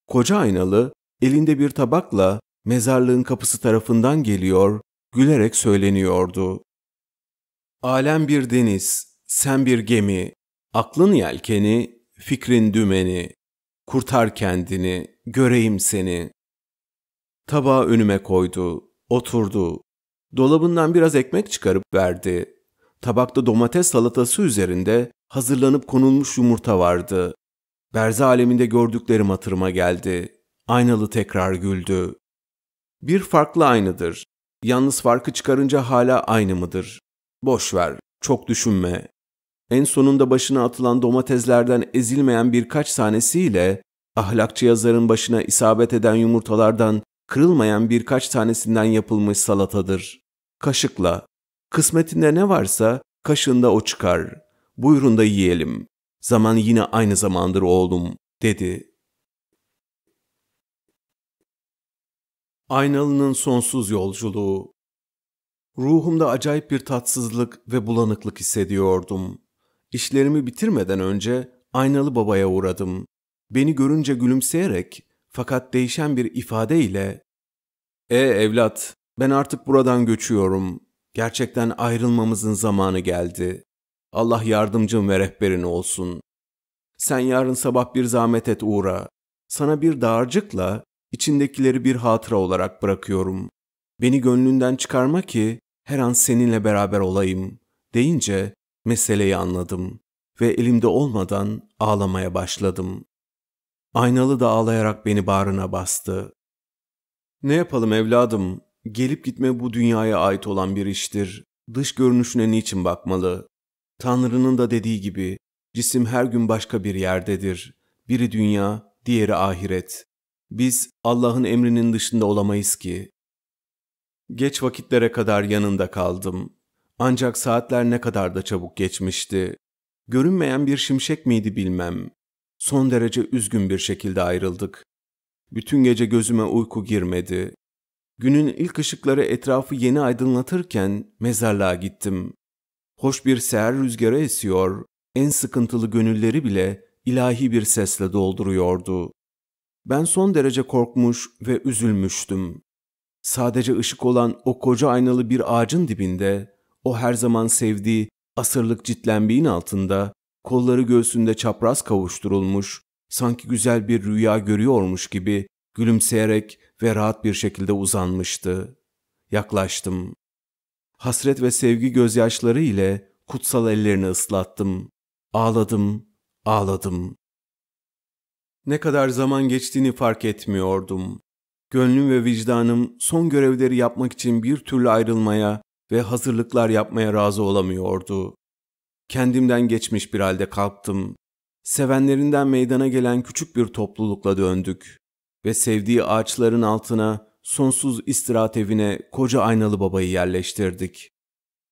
S1: Koca aynalı elinde bir tabakla mezarlığın kapısı tarafından geliyor, gülerek söyleniyordu. Alem bir deniz, sen bir gemi, aklın yelkeni, fikrin dümeni. Kurtar kendini, göreyim seni. Tabağı önüme koydu, oturdu. Dolabından biraz ekmek çıkarıp verdi. Tabakta domates salatası üzerinde hazırlanıp konulmuş yumurta vardı. Berze aleminde gördüklerim hatırıma geldi. Aynalı tekrar güldü. Bir farklı aynıdır. Yalnız farkı çıkarınca hala aynı mıdır? Boş ver, çok düşünme en sonunda başına atılan domateslerden ezilmeyen birkaç tanesiyle ahlakçı yazarın başına isabet eden yumurtalardan kırılmayan birkaç tanesinden yapılmış salatadır. Kaşıkla. Kısmetinde ne varsa kaşında o çıkar. Buyurun da yiyelim. Zaman yine aynı zamandır oğlum, dedi. Aynalı'nın sonsuz yolculuğu Ruhumda acayip bir tatsızlık ve bulanıklık hissediyordum. İşlerimi bitirmeden önce aynalı babaya uğradım. Beni görünce gülümseyerek fakat değişen bir ifadeyle ''E evlat, ben artık buradan göçüyorum. Gerçekten ayrılmamızın zamanı geldi. Allah yardımcın ve rehberin olsun. Sen yarın sabah bir zahmet et uğra. Sana bir dağarcıkla içindekileri bir hatıra olarak bırakıyorum. Beni gönlünden çıkarma ki her an seninle beraber olayım.'' deyince meseleyi anladım ve elimde olmadan ağlamaya başladım. Aynalı da ağlayarak beni bağrına bastı. Ne yapalım evladım? Gelip gitme bu dünyaya ait olan bir iştir. Dış görünüşüne niçin bakmalı? Tanrı'nın da dediği gibi cisim her gün başka bir yerdedir. Biri dünya, diğeri ahiret. Biz Allah'ın emrinin dışında olamayız ki. Geç vakitlere kadar yanında kaldım. Ancak saatler ne kadar da çabuk geçmişti. Görünmeyen bir şimşek miydi bilmem. Son derece üzgün bir şekilde ayrıldık. Bütün gece gözüme uyku girmedi. Günün ilk ışıkları etrafı yeni aydınlatırken mezarlığa gittim. Hoş bir seher rüzgarı esiyor, en sıkıntılı gönülleri bile ilahi bir sesle dolduruyordu. Ben son derece korkmuş ve üzülmüştüm. Sadece ışık olan o koca aynalı bir ağacın dibinde o her zaman sevdiği asırlık citlenbiğin altında, kolları göğsünde çapraz kavuşturulmuş, sanki güzel bir rüya görüyormuş gibi gülümseyerek ve rahat bir şekilde uzanmıştı. Yaklaştım. Hasret ve sevgi gözyaşları ile kutsal ellerini ıslattım. Ağladım, ağladım. Ne kadar zaman geçtiğini fark etmiyordum. Gönlüm ve vicdanım son görevleri yapmak için bir türlü ayrılmaya ve hazırlıklar yapmaya razı olamıyordu. Kendimden geçmiş bir halde kalktım. Sevenlerinden meydana gelen küçük bir toplulukla döndük ve sevdiği ağaçların altına sonsuz istirahat evine koca aynalı babayı yerleştirdik.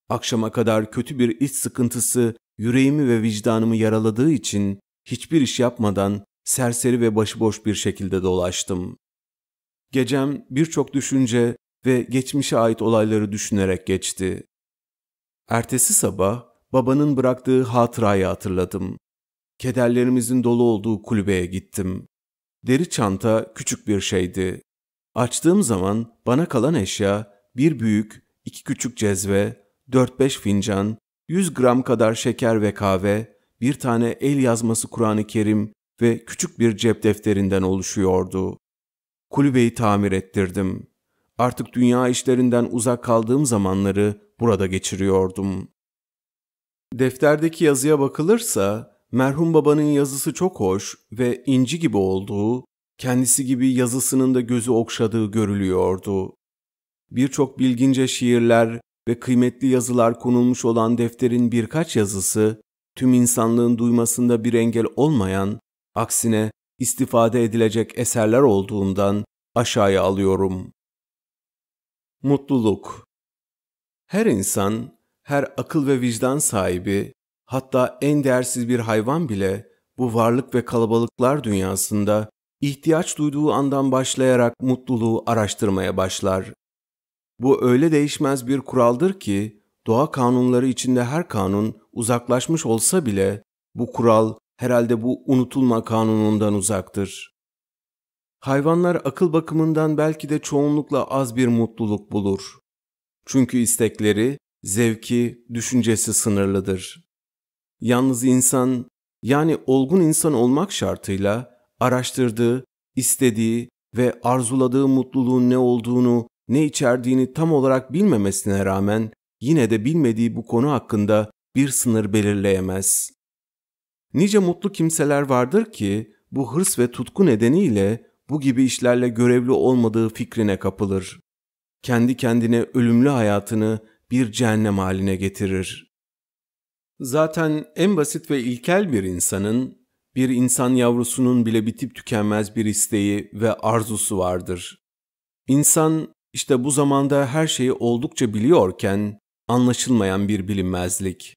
S1: Akşama kadar kötü bir iç sıkıntısı yüreğimi ve vicdanımı yaraladığı için hiçbir iş yapmadan serseri ve başıboş bir şekilde dolaştım. Gecem birçok düşünce ve geçmişe ait olayları düşünerek geçti. Ertesi sabah babanın bıraktığı hatırayı hatırladım. Kederlerimizin dolu olduğu kulübeye gittim. Deri çanta küçük bir şeydi. Açtığım zaman bana kalan eşya bir büyük, iki küçük cezve, dört beş fincan, yüz gram kadar şeker ve kahve, bir tane el yazması Kur'an-ı Kerim ve küçük bir cep defterinden oluşuyordu. Kulübeyi tamir ettirdim. Artık dünya işlerinden uzak kaldığım zamanları burada geçiriyordum. Defterdeki yazıya bakılırsa merhum babanın yazısı çok hoş ve inci gibi olduğu, kendisi gibi yazısının da gözü okşadığı görülüyordu. Birçok bilgince şiirler ve kıymetli yazılar konulmuş olan defterin birkaç yazısı tüm insanlığın duymasında bir engel olmayan, aksine istifade edilecek eserler olduğundan aşağıya alıyorum. Mutluluk Her insan, her akıl ve vicdan sahibi, hatta en değersiz bir hayvan bile bu varlık ve kalabalıklar dünyasında ihtiyaç duyduğu andan başlayarak mutluluğu araştırmaya başlar. Bu öyle değişmez bir kuraldır ki doğa kanunları içinde her kanun uzaklaşmış olsa bile bu kural herhalde bu unutulma kanunundan uzaktır. Hayvanlar akıl bakımından belki de çoğunlukla az bir mutluluk bulur. Çünkü istekleri, zevki, düşüncesi sınırlıdır. Yalnız insan, yani olgun insan olmak şartıyla araştırdığı, istediği ve arzuladığı mutluluğun ne olduğunu, ne içerdiğini tam olarak bilmemesine rağmen yine de bilmediği bu konu hakkında bir sınır belirleyemez. Nice mutlu kimseler vardır ki bu hırs ve tutku nedeniyle bu gibi işlerle görevli olmadığı fikrine kapılır. Kendi kendine ölümlü hayatını bir cehennem haline getirir. Zaten en basit ve ilkel bir insanın, bir insan yavrusunun bile bitip tükenmez bir isteği ve arzusu vardır. İnsan işte bu zamanda her şeyi oldukça biliyorken anlaşılmayan bir bilinmezlik.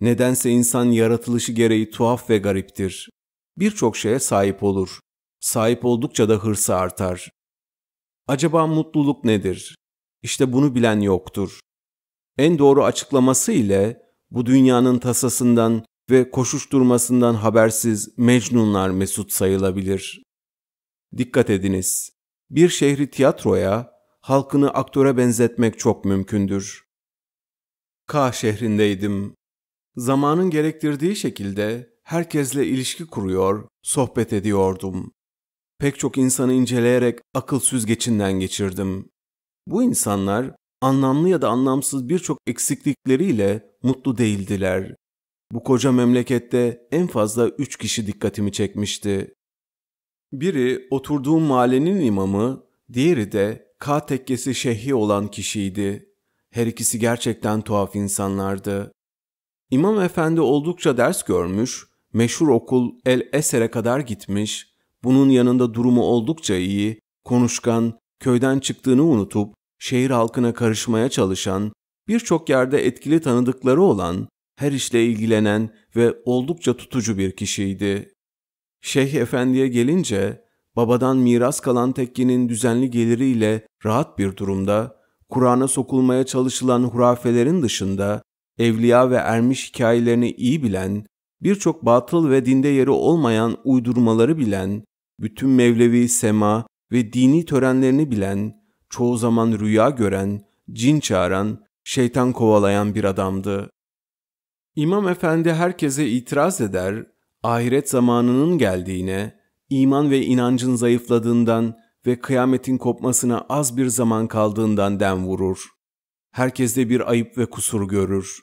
S1: Nedense insan yaratılışı gereği tuhaf ve gariptir. Birçok şeye sahip olur. Sahip oldukça da hırsı artar. Acaba mutluluk nedir? İşte bunu bilen yoktur. En doğru açıklaması ile bu dünyanın tasasından ve koşuşturmasından habersiz mecnunlar mesut sayılabilir. Dikkat ediniz. Bir şehri tiyatroya, halkını aktöre benzetmek çok mümkündür. K şehrindeydim. Zamanın gerektirdiği şekilde herkesle ilişki kuruyor, sohbet ediyordum pek çok insanı inceleyerek akıl süzgecinden geçirdim. Bu insanlar anlamlı ya da anlamsız birçok eksiklikleriyle mutlu değildiler. Bu koca memlekette en fazla üç kişi dikkatimi çekmişti. Biri oturduğum mahallenin imamı, diğeri de K tekkesi şeyhi olan kişiydi. Her ikisi gerçekten tuhaf insanlardı. İmam efendi oldukça ders görmüş, meşhur okul El Eser'e kadar gitmiş, bunun yanında durumu oldukça iyi, konuşkan, köyden çıktığını unutup şehir halkına karışmaya çalışan, birçok yerde etkili tanıdıkları olan, her işle ilgilenen ve oldukça tutucu bir kişiydi. Şeyh Efendi'ye gelince, babadan miras kalan tekkinin düzenli geliriyle rahat bir durumda, Kur'an'a sokulmaya çalışılan hurafelerin dışında, evliya ve ermiş hikayelerini iyi bilen, birçok batıl ve dinde yeri olmayan uydurmaları bilen, bütün Mevlevi sema ve dini törenlerini bilen, çoğu zaman rüya gören, cin çağıran, şeytan kovalayan bir adamdı. İmam Efendi herkese itiraz eder, ahiret zamanının geldiğine, iman ve inancın zayıfladığından ve kıyametin kopmasına az bir zaman kaldığından den vurur. Herkeste bir ayıp ve kusur görür.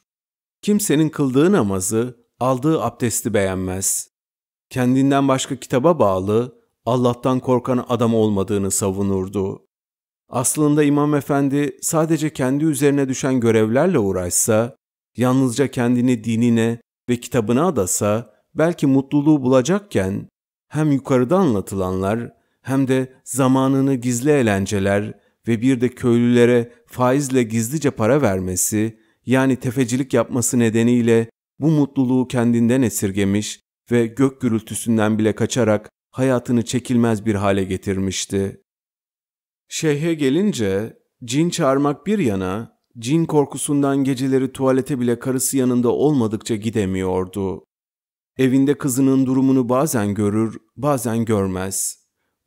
S1: Kimsenin kıldığı namazı, aldığı abdesti beğenmez. Kendinden başka kitaba bağlı, Allah'tan korkan adam olmadığını savunurdu. Aslında İmam Efendi sadece kendi üzerine düşen görevlerle uğraşsa, yalnızca kendini dinine ve kitabına adasa belki mutluluğu bulacakken hem yukarıda anlatılanlar hem de zamanını gizli eğlenceler ve bir de köylülere faizle gizlice para vermesi yani tefecilik yapması nedeniyle bu mutluluğu kendinden esirgemiş ve gök gürültüsünden bile kaçarak hayatını çekilmez bir hale getirmişti. Şeyhe gelince cin çağırmak bir yana cin korkusundan geceleri tuvalete bile karısı yanında olmadıkça gidemiyordu. Evinde kızının durumunu bazen görür, bazen görmez.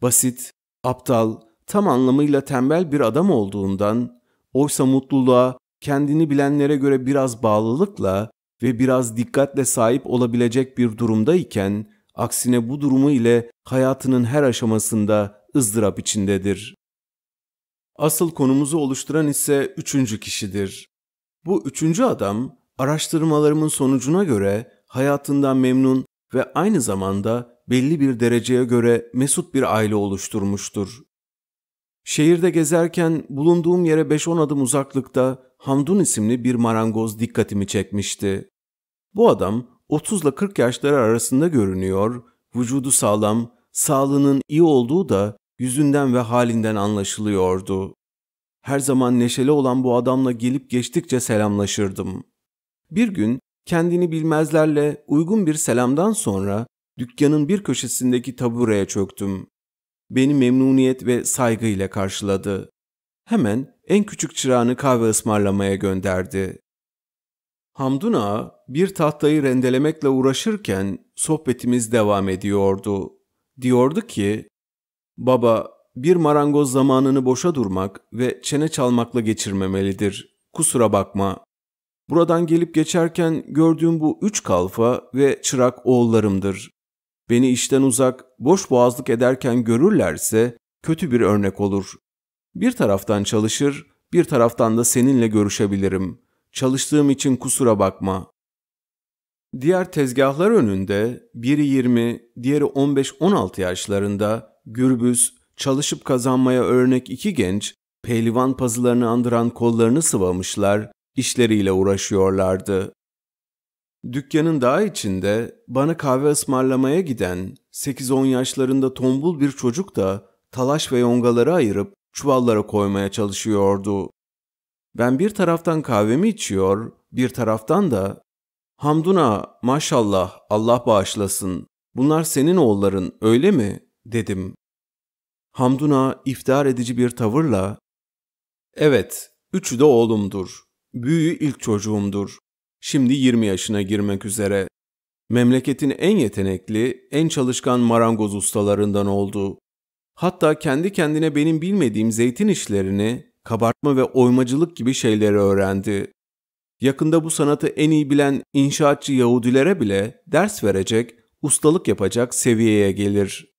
S1: Basit, aptal, tam anlamıyla tembel bir adam olduğundan, oysa mutluluğa kendini bilenlere göre biraz bağlılıkla ve biraz dikkatle sahip olabilecek bir durumdayken Aksine bu durumu ile hayatının her aşamasında ızdırap içindedir. Asıl konumuzu oluşturan ise üçüncü kişidir. Bu üçüncü adam araştırmalarımın sonucuna göre hayatından memnun ve aynı zamanda belli bir dereceye göre mesut bir aile oluşturmuştur. Şehirde gezerken bulunduğum yere 5-10 adım uzaklıkta Hamdun isimli bir marangoz dikkatimi çekmişti. Bu adam 30 ile 40 yaşları arasında görünüyor, vücudu sağlam, sağlığının iyi olduğu da yüzünden ve halinden anlaşılıyordu. Her zaman neşeli olan bu adamla gelip geçtikçe selamlaşırdım. Bir gün kendini bilmezlerle uygun bir selamdan sonra dükkanın bir köşesindeki tabureye çöktüm. Beni memnuniyet ve saygı ile karşıladı. Hemen en küçük çırağını kahve ısmarlamaya gönderdi. Hamdun Ağa bir tahtayı rendelemekle uğraşırken sohbetimiz devam ediyordu. Diyordu ki, ''Baba, bir marangoz zamanını boşa durmak ve çene çalmakla geçirmemelidir. Kusura bakma. Buradan gelip geçerken gördüğüm bu üç kalfa ve çırak oğullarımdır. Beni işten uzak, boş boğazlık ederken görürlerse kötü bir örnek olur. Bir taraftan çalışır, bir taraftan da seninle görüşebilirim. Çalıştığım için kusura bakma. Diğer tezgahlar önünde biri 20, diğeri 15-16 yaşlarında gürbüz, çalışıp kazanmaya örnek iki genç, pehlivan pazılarını andıran kollarını sıvamışlar, işleriyle uğraşıyorlardı. Dükkanın daha içinde bana kahve ısmarlamaya giden 8-10 yaşlarında tombul bir çocuk da talaş ve yongaları ayırıp çuvallara koymaya çalışıyordu. Ben bir taraftan kahvemi içiyor, bir taraftan da Hamduna maşallah Allah bağışlasın bunlar senin oğulların öyle mi dedim. Hamduna iftihar edici bir tavırla evet üçü de oğlumdur. Büyüğü ilk çocuğumdur. Şimdi 20 yaşına girmek üzere. Memleketin en yetenekli, en çalışkan marangoz ustalarından oldu. Hatta kendi kendine benim bilmediğim zeytin işlerini, kabartma ve oymacılık gibi şeyleri öğrendi. Yakında bu sanatı en iyi bilen inşaatçı Yahudilere bile ders verecek, ustalık yapacak seviyeye gelir.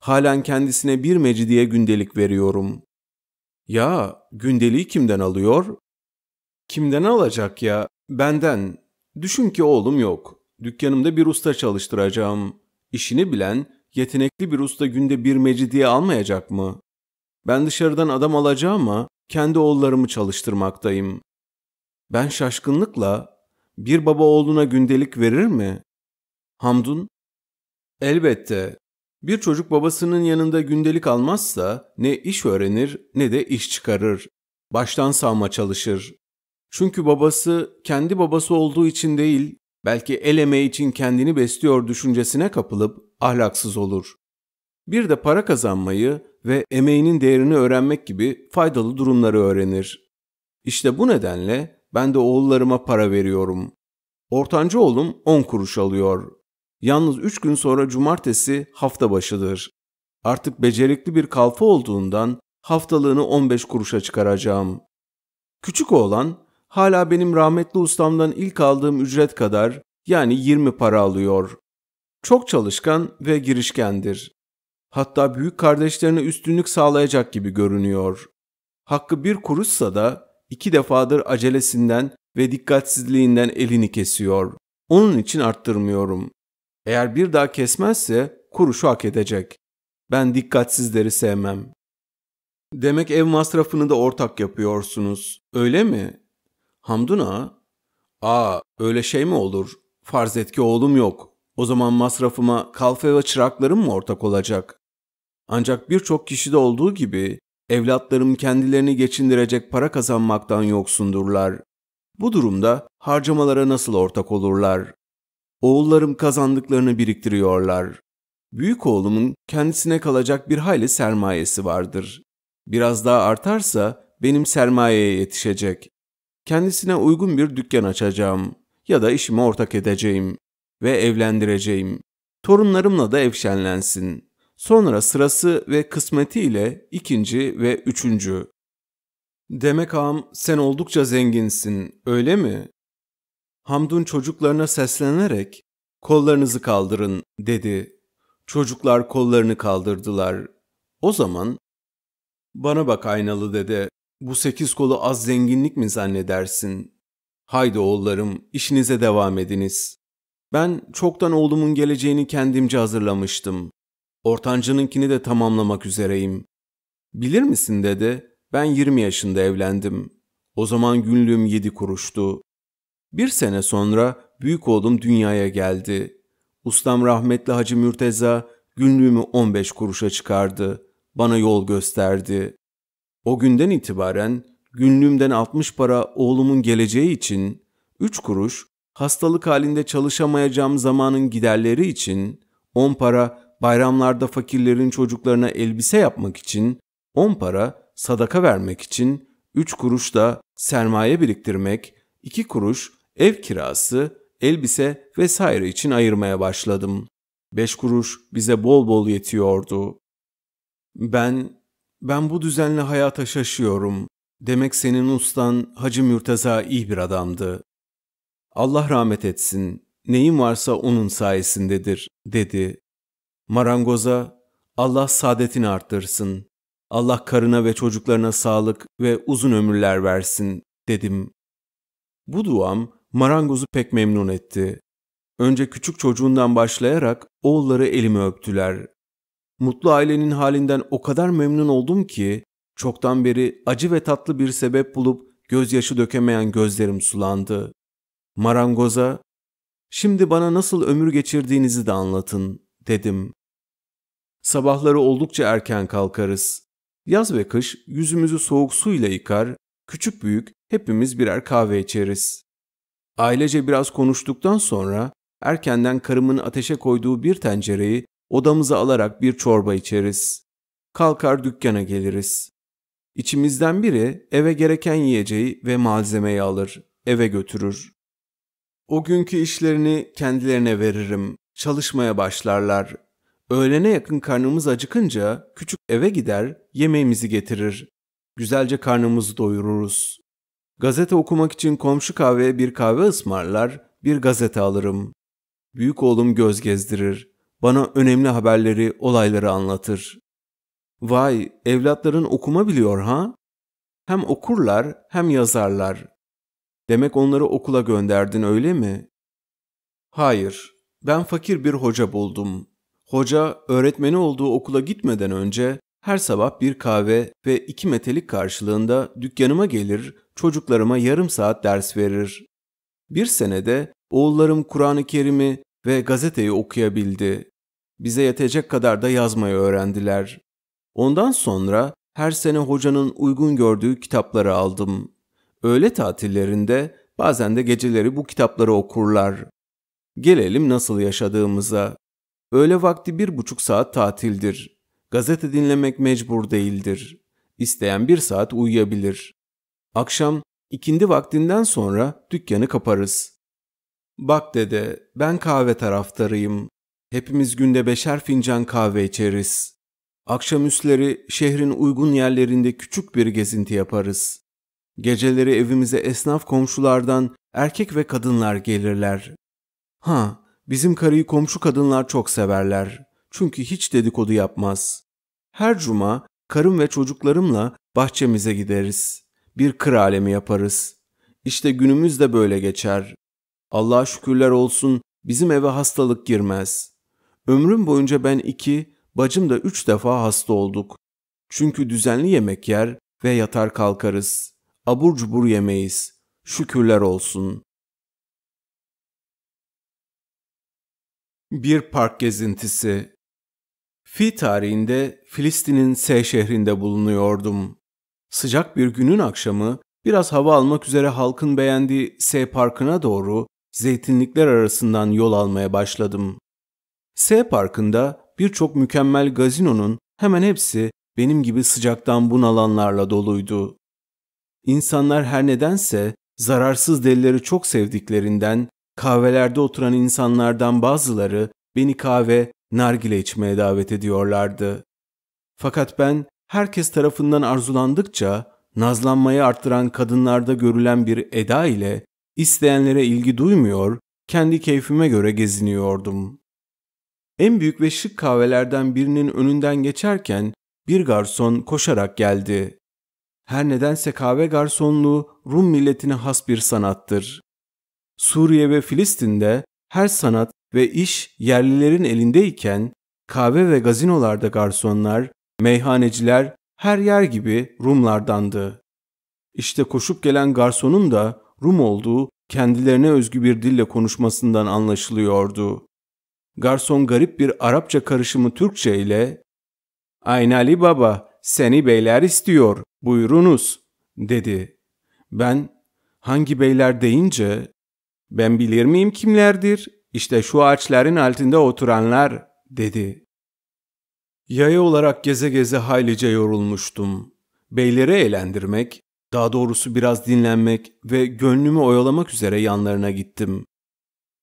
S1: Halen kendisine bir mecidiye gündelik veriyorum. Ya gündeliği kimden alıyor? Kimden alacak ya? Benden. Düşün ki oğlum yok. Dükkanımda bir usta çalıştıracağım. İşini bilen, yetenekli bir usta günde bir mecidiye almayacak mı? Ben dışarıdan adam alacağım ama kendi oğullarımı çalıştırmaktayım. Ben şaşkınlıkla bir baba oğluna gündelik verir mi? Hamdun, elbette bir çocuk babasının yanında gündelik almazsa ne iş öğrenir ne de iş çıkarır. Baştan sağma çalışır. Çünkü babası kendi babası olduğu için değil, belki el emeği için kendini besliyor düşüncesine kapılıp ahlaksız olur. Bir de para kazanmayı ve emeğinin değerini öğrenmek gibi faydalı durumları öğrenir. İşte bu nedenle ben de oğullarıma para veriyorum. Ortanca oğlum 10 kuruş alıyor. Yalnız 3 gün sonra cumartesi hafta başıdır. Artık becerikli bir kalfa olduğundan haftalığını 15 kuruşa çıkaracağım. Küçük oğlan hala benim rahmetli ustamdan ilk aldığım ücret kadar yani 20 para alıyor. Çok çalışkan ve girişkendir. Hatta büyük kardeşlerine üstünlük sağlayacak gibi görünüyor. Hakkı bir kuruşsa da iki defadır acelesinden ve dikkatsizliğinden elini kesiyor. Onun için arttırmıyorum. Eğer bir daha kesmezse kuruşu hak edecek. Ben dikkatsizleri sevmem. Demek ev masrafını da ortak yapıyorsunuz. Öyle mi? Hamdun ağa. Aa öyle şey mi olur? Farz et ki oğlum yok. O zaman masrafıma kalfe ve çıraklarım mı ortak olacak? Ancak birçok kişide olduğu gibi Evlatlarım kendilerini geçindirecek para kazanmaktan yoksundurlar. Bu durumda harcamalara nasıl ortak olurlar? Oğullarım kazandıklarını biriktiriyorlar. Büyük oğlumun kendisine kalacak bir hayli sermayesi vardır. Biraz daha artarsa benim sermayeye yetişecek. Kendisine uygun bir dükkan açacağım ya da işimi ortak edeceğim ve evlendireceğim. Torunlarımla da evşenlensin sonra sırası ve kısmetiyle ikinci ve üçüncü. Demek ağam sen oldukça zenginsin, öyle mi? Hamdun çocuklarına seslenerek kollarınızı kaldırın dedi. Çocuklar kollarını kaldırdılar. O zaman bana bak aynalı dede, bu sekiz kolu az zenginlik mi zannedersin? Haydi oğullarım, işinize devam ediniz. Ben çoktan oğlumun geleceğini kendimce hazırlamıştım. Ortancı'nınkini de tamamlamak üzereyim. Bilir misin dedi, ben 20 yaşında evlendim. O zaman günlüğüm 7 kuruştu. Bir sene sonra büyük oğlum dünyaya geldi. Ustam rahmetli Hacı Mürteza günlüğümü 15 kuruşa çıkardı. Bana yol gösterdi. O günden itibaren günlüğümden 60 para oğlumun geleceği için, 3 kuruş hastalık halinde çalışamayacağım zamanın giderleri için, 10 para bayramlarda fakirlerin çocuklarına elbise yapmak için, 10 para sadaka vermek için, 3 kuruş da sermaye biriktirmek, 2 kuruş ev kirası, elbise vesaire için ayırmaya başladım. 5 kuruş bize bol bol yetiyordu. Ben, ben bu düzenli hayata şaşıyorum. Demek senin ustan Hacı Mürteza iyi bir adamdı. Allah rahmet etsin, neyim varsa onun sayesindedir, dedi. Marangoza, Allah saadetini arttırsın. Allah karına ve çocuklarına sağlık ve uzun ömürler versin dedim. Bu duam marangozu pek memnun etti. Önce küçük çocuğundan başlayarak oğulları elimi öptüler. Mutlu ailenin halinden o kadar memnun oldum ki çoktan beri acı ve tatlı bir sebep bulup gözyaşı dökemeyen gözlerim sulandı. Marangoza, şimdi bana nasıl ömür geçirdiğinizi de anlatın dedim. Sabahları oldukça erken kalkarız. Yaz ve kış yüzümüzü soğuk suyla yıkar, küçük büyük hepimiz birer kahve içeriz. Ailece biraz konuştuktan sonra erkenden karımın ateşe koyduğu bir tencereyi odamıza alarak bir çorba içeriz. Kalkar dükkana geliriz. İçimizden biri eve gereken yiyeceği ve malzemeyi alır, eve götürür. O günkü işlerini kendilerine veririm çalışmaya başlarlar. Öğlene yakın karnımız acıkınca küçük eve gider yemeğimizi getirir. Güzelce karnımızı doyururuz. Gazete okumak için komşu kahveye bir kahve ısmarlar, bir gazete alırım. Büyük oğlum göz gezdirir. Bana önemli haberleri, olayları anlatır. Vay, evlatların okuma biliyor ha? Hem okurlar hem yazarlar. Demek onları okula gönderdin öyle mi? Hayır, ben fakir bir hoca buldum. Hoca öğretmeni olduğu okula gitmeden önce her sabah bir kahve ve iki metelik karşılığında dükkanıma gelir, çocuklarıma yarım saat ders verir. Bir senede oğullarım Kur'an-ı Kerim'i ve gazeteyi okuyabildi. Bize yetecek kadar da yazmayı öğrendiler. Ondan sonra her sene hocanın uygun gördüğü kitapları aldım. Öğle tatillerinde bazen de geceleri bu kitapları okurlar. Gelelim nasıl yaşadığımıza. Öğle vakti bir buçuk saat tatildir. Gazete dinlemek mecbur değildir. İsteyen bir saat uyuyabilir. Akşam ikindi vaktinden sonra dükkanı kaparız. Bak dede, ben kahve taraftarıyım. Hepimiz günde beşer fincan kahve içeriz. Akşamüstleri şehrin uygun yerlerinde küçük bir gezinti yaparız. Geceleri evimize esnaf komşulardan erkek ve kadınlar gelirler. Ha, bizim karıyı komşu kadınlar çok severler. Çünkü hiç dedikodu yapmaz. Her cuma karım ve çocuklarımla bahçemize gideriz. Bir kır alemi yaparız. İşte günümüz de böyle geçer. Allah'a şükürler olsun bizim eve hastalık girmez. Ömrüm boyunca ben iki, bacım da üç defa hasta olduk. Çünkü düzenli yemek yer ve yatar kalkarız. Abur cubur yemeyiz. Şükürler olsun. Bir park gezintisi. Fi tarihinde Filistin'in S şehrinde bulunuyordum. Sıcak bir günün akşamı biraz hava almak üzere halkın beğendiği S parkına doğru zeytinlikler arasından yol almaya başladım. S parkında birçok mükemmel gazinonun hemen hepsi benim gibi sıcaktan bunalanlarla doluydu. İnsanlar her nedense zararsız delileri çok sevdiklerinden Kahvelerde oturan insanlardan bazıları beni kahve, nargile içmeye davet ediyorlardı. Fakat ben herkes tarafından arzulandıkça nazlanmayı arttıran kadınlarda görülen bir eda ile isteyenlere ilgi duymuyor, kendi keyfime göre geziniyordum. En büyük ve şık kahvelerden birinin önünden geçerken bir garson koşarak geldi. Her nedense kahve garsonluğu Rum milletine has bir sanattır. Suriye ve Filistin'de her sanat ve iş yerlilerin elindeyken kahve ve gazinolarda garsonlar, meyhaneciler her yer gibi Rumlardandı. İşte koşup gelen garsonun da Rum olduğu kendilerine özgü bir dille konuşmasından anlaşılıyordu. Garson garip bir Arapça karışımı Türkçe ile ''Aynali baba, seni beyler istiyor, buyurunuz.'' dedi. Ben hangi beyler deyince ben bilir miyim kimlerdir? İşte şu ağaçların altında oturanlar, dedi. Yaya olarak geze geze haylice yorulmuştum. Beyleri eğlendirmek, daha doğrusu biraz dinlenmek ve gönlümü oyalamak üzere yanlarına gittim.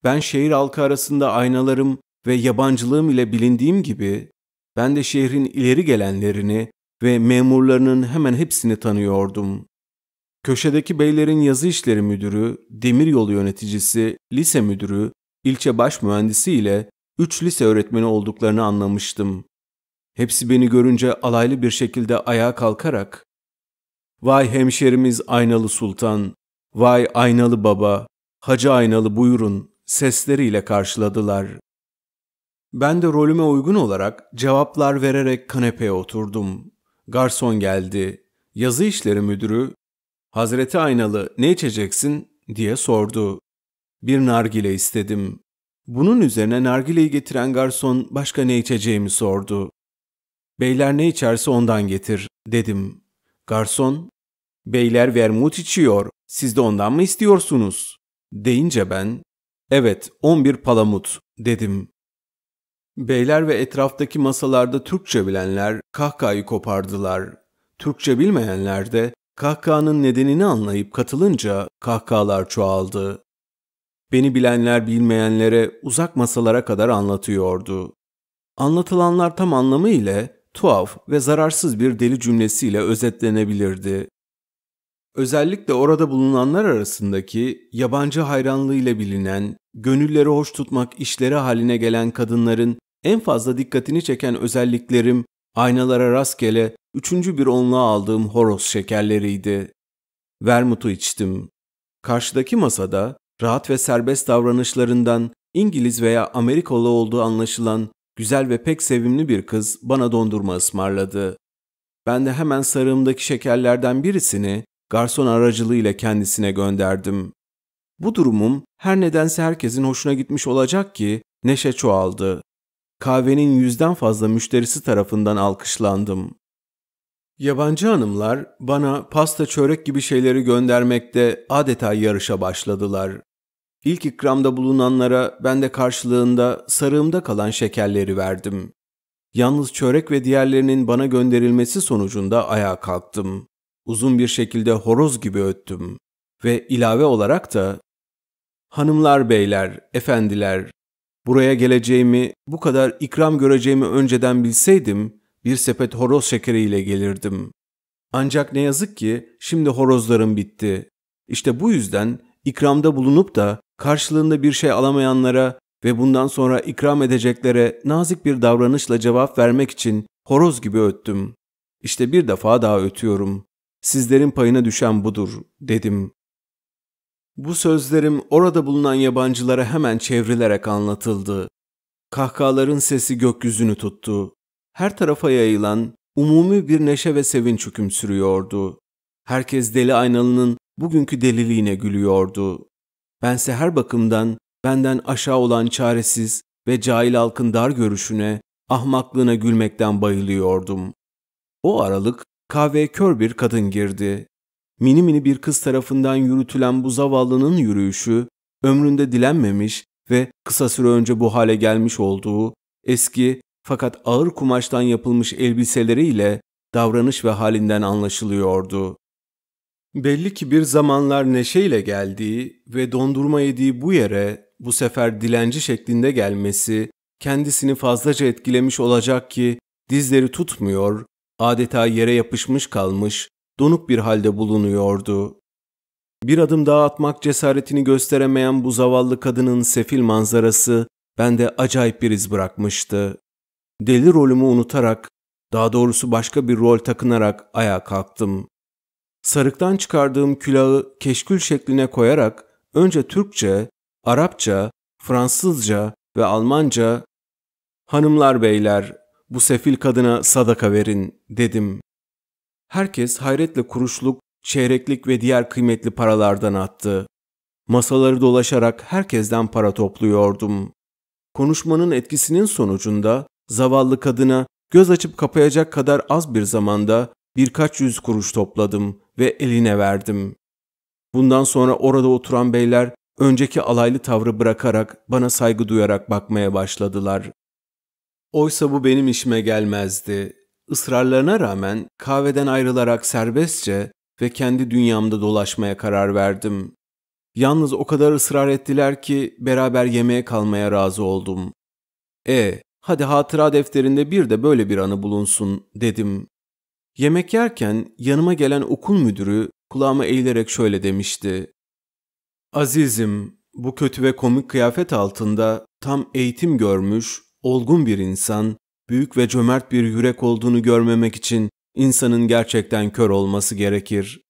S1: Ben şehir halkı arasında aynalarım ve yabancılığım ile bilindiğim gibi, ben de şehrin ileri gelenlerini ve memurlarının hemen hepsini tanıyordum. Köşedeki beylerin yazı işleri müdürü, demiryolu yöneticisi, lise müdürü, ilçe baş mühendisi ile üç lise öğretmeni olduklarını anlamıştım. Hepsi beni görünce alaylı bir şekilde ayağa kalkarak ''Vay hemşerimiz Aynalı Sultan, vay Aynalı Baba, Hacı Aynalı buyurun.'' sesleriyle karşıladılar. Ben de rolüme uygun olarak cevaplar vererek kanepeye oturdum. Garson geldi. Yazı işleri müdürü Hazreti Aynalı ne içeceksin diye sordu. Bir nargile istedim. Bunun üzerine nargileyi getiren garson başka ne içeceğimi sordu. Beyler ne içerse ondan getir dedim. Garson, beyler vermut içiyor, siz de ondan mı istiyorsunuz? Deyince ben, evet on bir palamut dedim. Beyler ve etraftaki masalarda Türkçe bilenler kahkahayı kopardılar. Türkçe bilmeyenler de Kahkahanın nedenini anlayıp katılınca kahkahalar çoğaldı. Beni bilenler bilmeyenlere uzak masalara kadar anlatıyordu. Anlatılanlar tam anlamı ile tuhaf ve zararsız bir deli cümlesiyle özetlenebilirdi. Özellikle orada bulunanlar arasındaki yabancı hayranlığıyla bilinen, gönülleri hoş tutmak işleri haline gelen kadınların en fazla dikkatini çeken özelliklerim aynalara rastgele Üçüncü bir onluğa aldığım horoz şekerleriydi. Vermut'u içtim. Karşıdaki masada rahat ve serbest davranışlarından İngiliz veya Amerikalı olduğu anlaşılan güzel ve pek sevimli bir kız bana dondurma ısmarladı. Ben de hemen sarığımdaki şekerlerden birisini garson aracılığıyla kendisine gönderdim. Bu durumum her nedense herkesin hoşuna gitmiş olacak ki neşe çoğaldı. Kahvenin yüzden fazla müşterisi tarafından alkışlandım. Yabancı hanımlar bana pasta çörek gibi şeyleri göndermekte adeta yarışa başladılar. İlk ikramda bulunanlara ben de karşılığında sarığımda kalan şekerleri verdim. Yalnız çörek ve diğerlerinin bana gönderilmesi sonucunda ayağa kalktım. Uzun bir şekilde horoz gibi öttüm ve ilave olarak da Hanımlar, beyler, efendiler, buraya geleceğimi, bu kadar ikram göreceğimi önceden bilseydim bir sepet horoz şekeriyle gelirdim. Ancak ne yazık ki şimdi horozlarım bitti. İşte bu yüzden ikramda bulunup da karşılığında bir şey alamayanlara ve bundan sonra ikram edeceklere nazik bir davranışla cevap vermek için horoz gibi öttüm. İşte bir defa daha ötüyorum. Sizlerin payına düşen budur, dedim. Bu sözlerim orada bulunan yabancılara hemen çevrilerek anlatıldı. Kahkahaların sesi gökyüzünü tuttu her tarafa yayılan umumi bir neşe ve sevinç hüküm sürüyordu. Herkes deli aynalının bugünkü deliliğine gülüyordu. Bense her bakımdan benden aşağı olan çaresiz ve cahil halkın dar görüşüne, ahmaklığına gülmekten bayılıyordum. O aralık kahveye kör bir kadın girdi. Mini mini bir kız tarafından yürütülen bu zavallının yürüyüşü, ömründe dilenmemiş ve kısa süre önce bu hale gelmiş olduğu eski fakat ağır kumaştan yapılmış elbiseleriyle davranış ve halinden anlaşılıyordu. Belli ki bir zamanlar neşeyle geldiği ve dondurma yediği bu yere bu sefer dilenci şeklinde gelmesi kendisini fazlaca etkilemiş olacak ki dizleri tutmuyor, adeta yere yapışmış kalmış, donuk bir halde bulunuyordu. Bir adım daha atmak cesaretini gösteremeyen bu zavallı kadının sefil manzarası bende acayip bir iz bırakmıştı deli rolümü unutarak, daha doğrusu başka bir rol takınarak ayağa kalktım. Sarıktan çıkardığım külahı keşkül şekline koyarak önce Türkçe, Arapça, Fransızca ve Almanca "Hanımlar beyler, bu sefil kadına sadaka verin." dedim. Herkes hayretle kuruşluk, çeyreklik ve diğer kıymetli paralardan attı. Masaları dolaşarak herkesten para topluyordum. Konuşmanın etkisinin sonucunda Zavallı kadına göz açıp kapayacak kadar az bir zamanda birkaç yüz kuruş topladım ve eline verdim. Bundan sonra orada oturan beyler önceki alaylı tavrı bırakarak bana saygı duyarak bakmaya başladılar. Oysa bu benim işime gelmezdi. Israrlarına rağmen kahveden ayrılarak serbestçe ve kendi dünyamda dolaşmaya karar verdim. Yalnız o kadar ısrar ettiler ki beraber yemeğe kalmaya razı oldum. E, Hadi hatıra defterinde bir de böyle bir anı bulunsun dedim. Yemek yerken yanıma gelen okul müdürü kulağıma eğilerek şöyle demişti. Azizim, bu kötü ve komik kıyafet altında tam eğitim görmüş, olgun bir insan, büyük ve cömert bir yürek olduğunu görmemek için insanın gerçekten kör olması gerekir.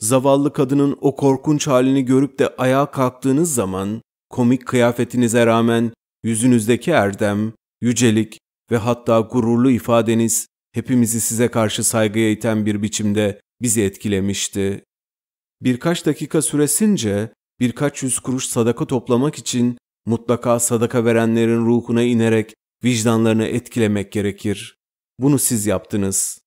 S1: Zavallı kadının o korkunç halini görüp de ayağa kalktığınız zaman komik kıyafetinize rağmen yüzünüzdeki erdem, yücelik ve hatta gururlu ifadeniz hepimizi size karşı saygıya iten bir biçimde bizi etkilemişti. Birkaç dakika süresince birkaç yüz kuruş sadaka toplamak için mutlaka sadaka verenlerin ruhuna inerek vicdanlarını etkilemek gerekir. Bunu siz yaptınız.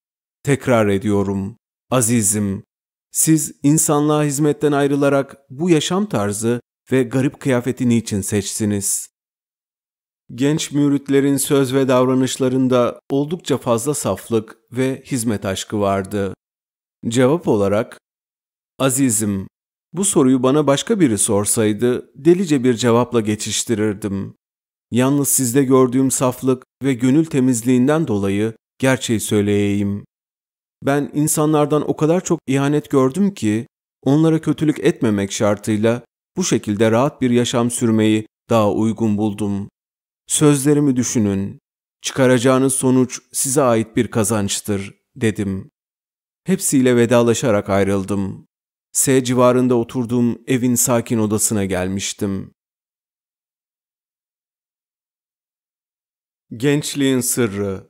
S1: Tekrar ediyorum. Azizim, siz insanlığa hizmetten ayrılarak bu yaşam tarzı ve garip kıyafeti niçin seçtiniz? Genç müritlerin söz ve davranışlarında oldukça fazla saflık ve hizmet aşkı vardı. Cevap olarak, Azizim, bu soruyu bana başka biri sorsaydı delice bir cevapla geçiştirirdim. Yalnız sizde gördüğüm saflık ve gönül temizliğinden dolayı gerçeği söyleyeyim. Ben insanlardan o kadar çok ihanet gördüm ki onlara kötülük etmemek şartıyla bu şekilde rahat bir yaşam sürmeyi daha uygun buldum. Sözlerimi düşünün. Çıkaracağınız sonuç size ait bir kazançtır, dedim. Hepsiyle vedalaşarak ayrıldım. S civarında oturduğum evin sakin odasına gelmiştim. Gençliğin Sırrı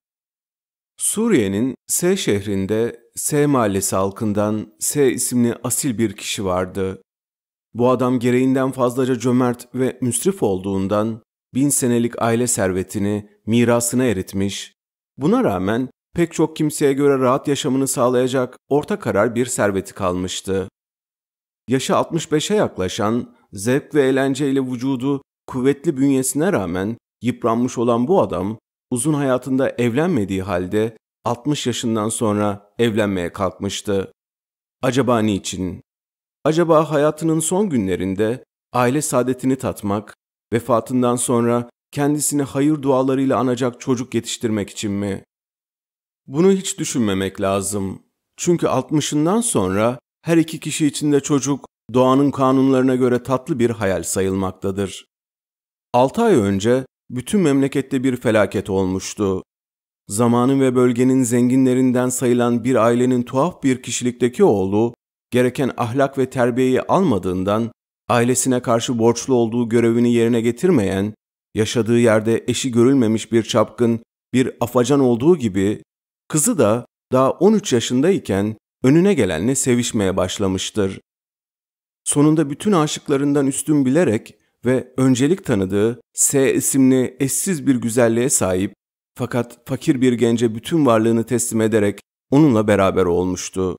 S1: Suriye'nin S şehrinde S mahallesi halkından S isimli asil bir kişi vardı. Bu adam gereğinden fazlaca cömert ve müsrif olduğundan bin senelik aile servetini, mirasını eritmiş, buna rağmen pek çok kimseye göre rahat yaşamını sağlayacak orta karar bir serveti kalmıştı. Yaşı 65'e yaklaşan, zevk ve eğlenceyle vücudu kuvvetli bünyesine rağmen yıpranmış olan bu adam, uzun hayatında evlenmediği halde 60 yaşından sonra evlenmeye kalkmıştı. Acaba niçin? Acaba hayatının son günlerinde aile saadetini tatmak, Vefatından sonra kendisini hayır dualarıyla anacak çocuk yetiştirmek için mi? Bunu hiç düşünmemek lazım. Çünkü 60'ından sonra her iki kişi için de çocuk doğanın kanunlarına göre tatlı bir hayal sayılmaktadır. 6 ay önce bütün memlekette bir felaket olmuştu. Zamanın ve bölgenin zenginlerinden sayılan bir ailenin tuhaf bir kişilikteki oğlu gereken ahlak ve terbiyeyi almadığından ailesine karşı borçlu olduğu görevini yerine getirmeyen, yaşadığı yerde eşi görülmemiş bir çapkın, bir afacan olduğu gibi, kızı da daha 13 yaşındayken önüne gelenle sevişmeye başlamıştır. Sonunda bütün aşıklarından üstün bilerek ve öncelik tanıdığı S isimli eşsiz bir güzelliğe sahip fakat fakir bir gence bütün varlığını teslim ederek onunla beraber olmuştu.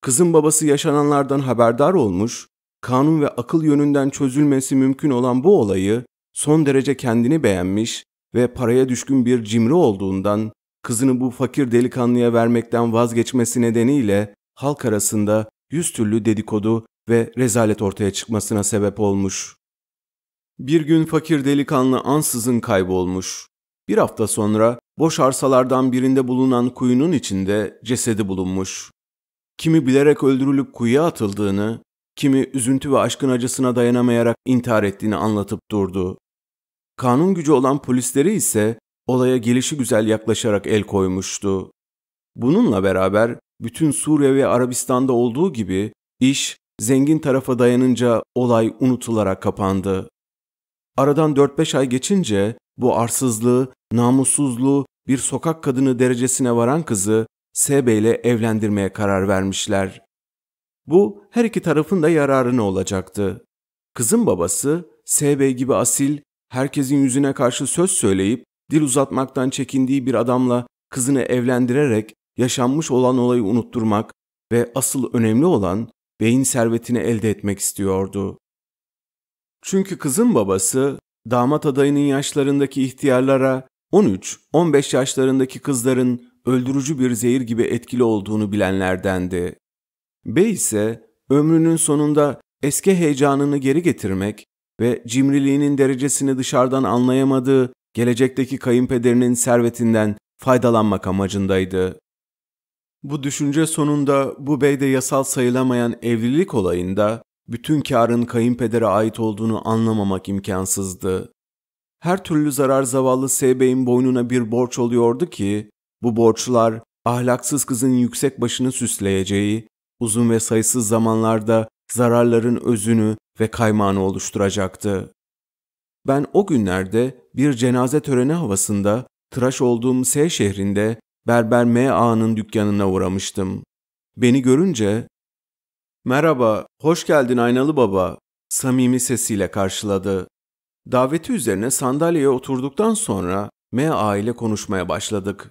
S1: Kızın babası yaşananlardan haberdar olmuş kanun ve akıl yönünden çözülmesi mümkün olan bu olayı son derece kendini beğenmiş ve paraya düşkün bir cimri olduğundan kızını bu fakir delikanlıya vermekten vazgeçmesi nedeniyle halk arasında yüz türlü dedikodu ve rezalet ortaya çıkmasına sebep olmuş. Bir gün fakir delikanlı ansızın kaybolmuş. Bir hafta sonra boş arsalardan birinde bulunan kuyunun içinde cesedi bulunmuş. Kimi bilerek öldürülüp kuyuya atıldığını, kimi üzüntü ve aşkın acısına dayanamayarak intihar ettiğini anlatıp durdu. Kanun gücü olan polisleri ise olaya gelişi güzel yaklaşarak el koymuştu. Bununla beraber bütün Suriye ve Arabistan'da olduğu gibi iş zengin tarafa dayanınca olay unutularak kapandı. Aradan 4-5 ay geçince bu arsızlığı, namussuzluğu bir sokak kadını derecesine varan kızı S. ile evlendirmeye karar vermişler. Bu her iki tarafın da yararına olacaktı. Kızın babası SB gibi asil, herkesin yüzüne karşı söz söyleyip dil uzatmaktan çekindiği bir adamla kızını evlendirerek yaşanmış olan olayı unutturmak ve asıl önemli olan beyin servetini elde etmek istiyordu. Çünkü kızın babası damat adayının yaşlarındaki ihtiyarlara 13-15 yaşlarındaki kızların öldürücü bir zehir gibi etkili olduğunu bilenlerdendi. B ise ömrünün sonunda eski heyecanını geri getirmek ve cimriliğinin derecesini dışarıdan anlayamadığı gelecekteki kayınpederinin servetinden faydalanmak amacındaydı. Bu düşünce sonunda bu beyde yasal sayılamayan evlilik olayında bütün karın kayınpedere ait olduğunu anlamamak imkansızdı. Her türlü zarar zavallı beyin boynuna bir borç oluyordu ki bu borçlar ahlaksız kızın yüksek başını süsleyeceği uzun ve sayısız zamanlarda zararların özünü ve kaymağını oluşturacaktı. Ben o günlerde bir cenaze töreni havasında tıraş olduğum S şehrinde berber M A'nın dükkanına uğramıştım. Beni görünce "Merhaba, hoş geldin Aynalı Baba." samimi sesiyle karşıladı. Daveti üzerine sandalyeye oturduktan sonra M A ile konuşmaya başladık.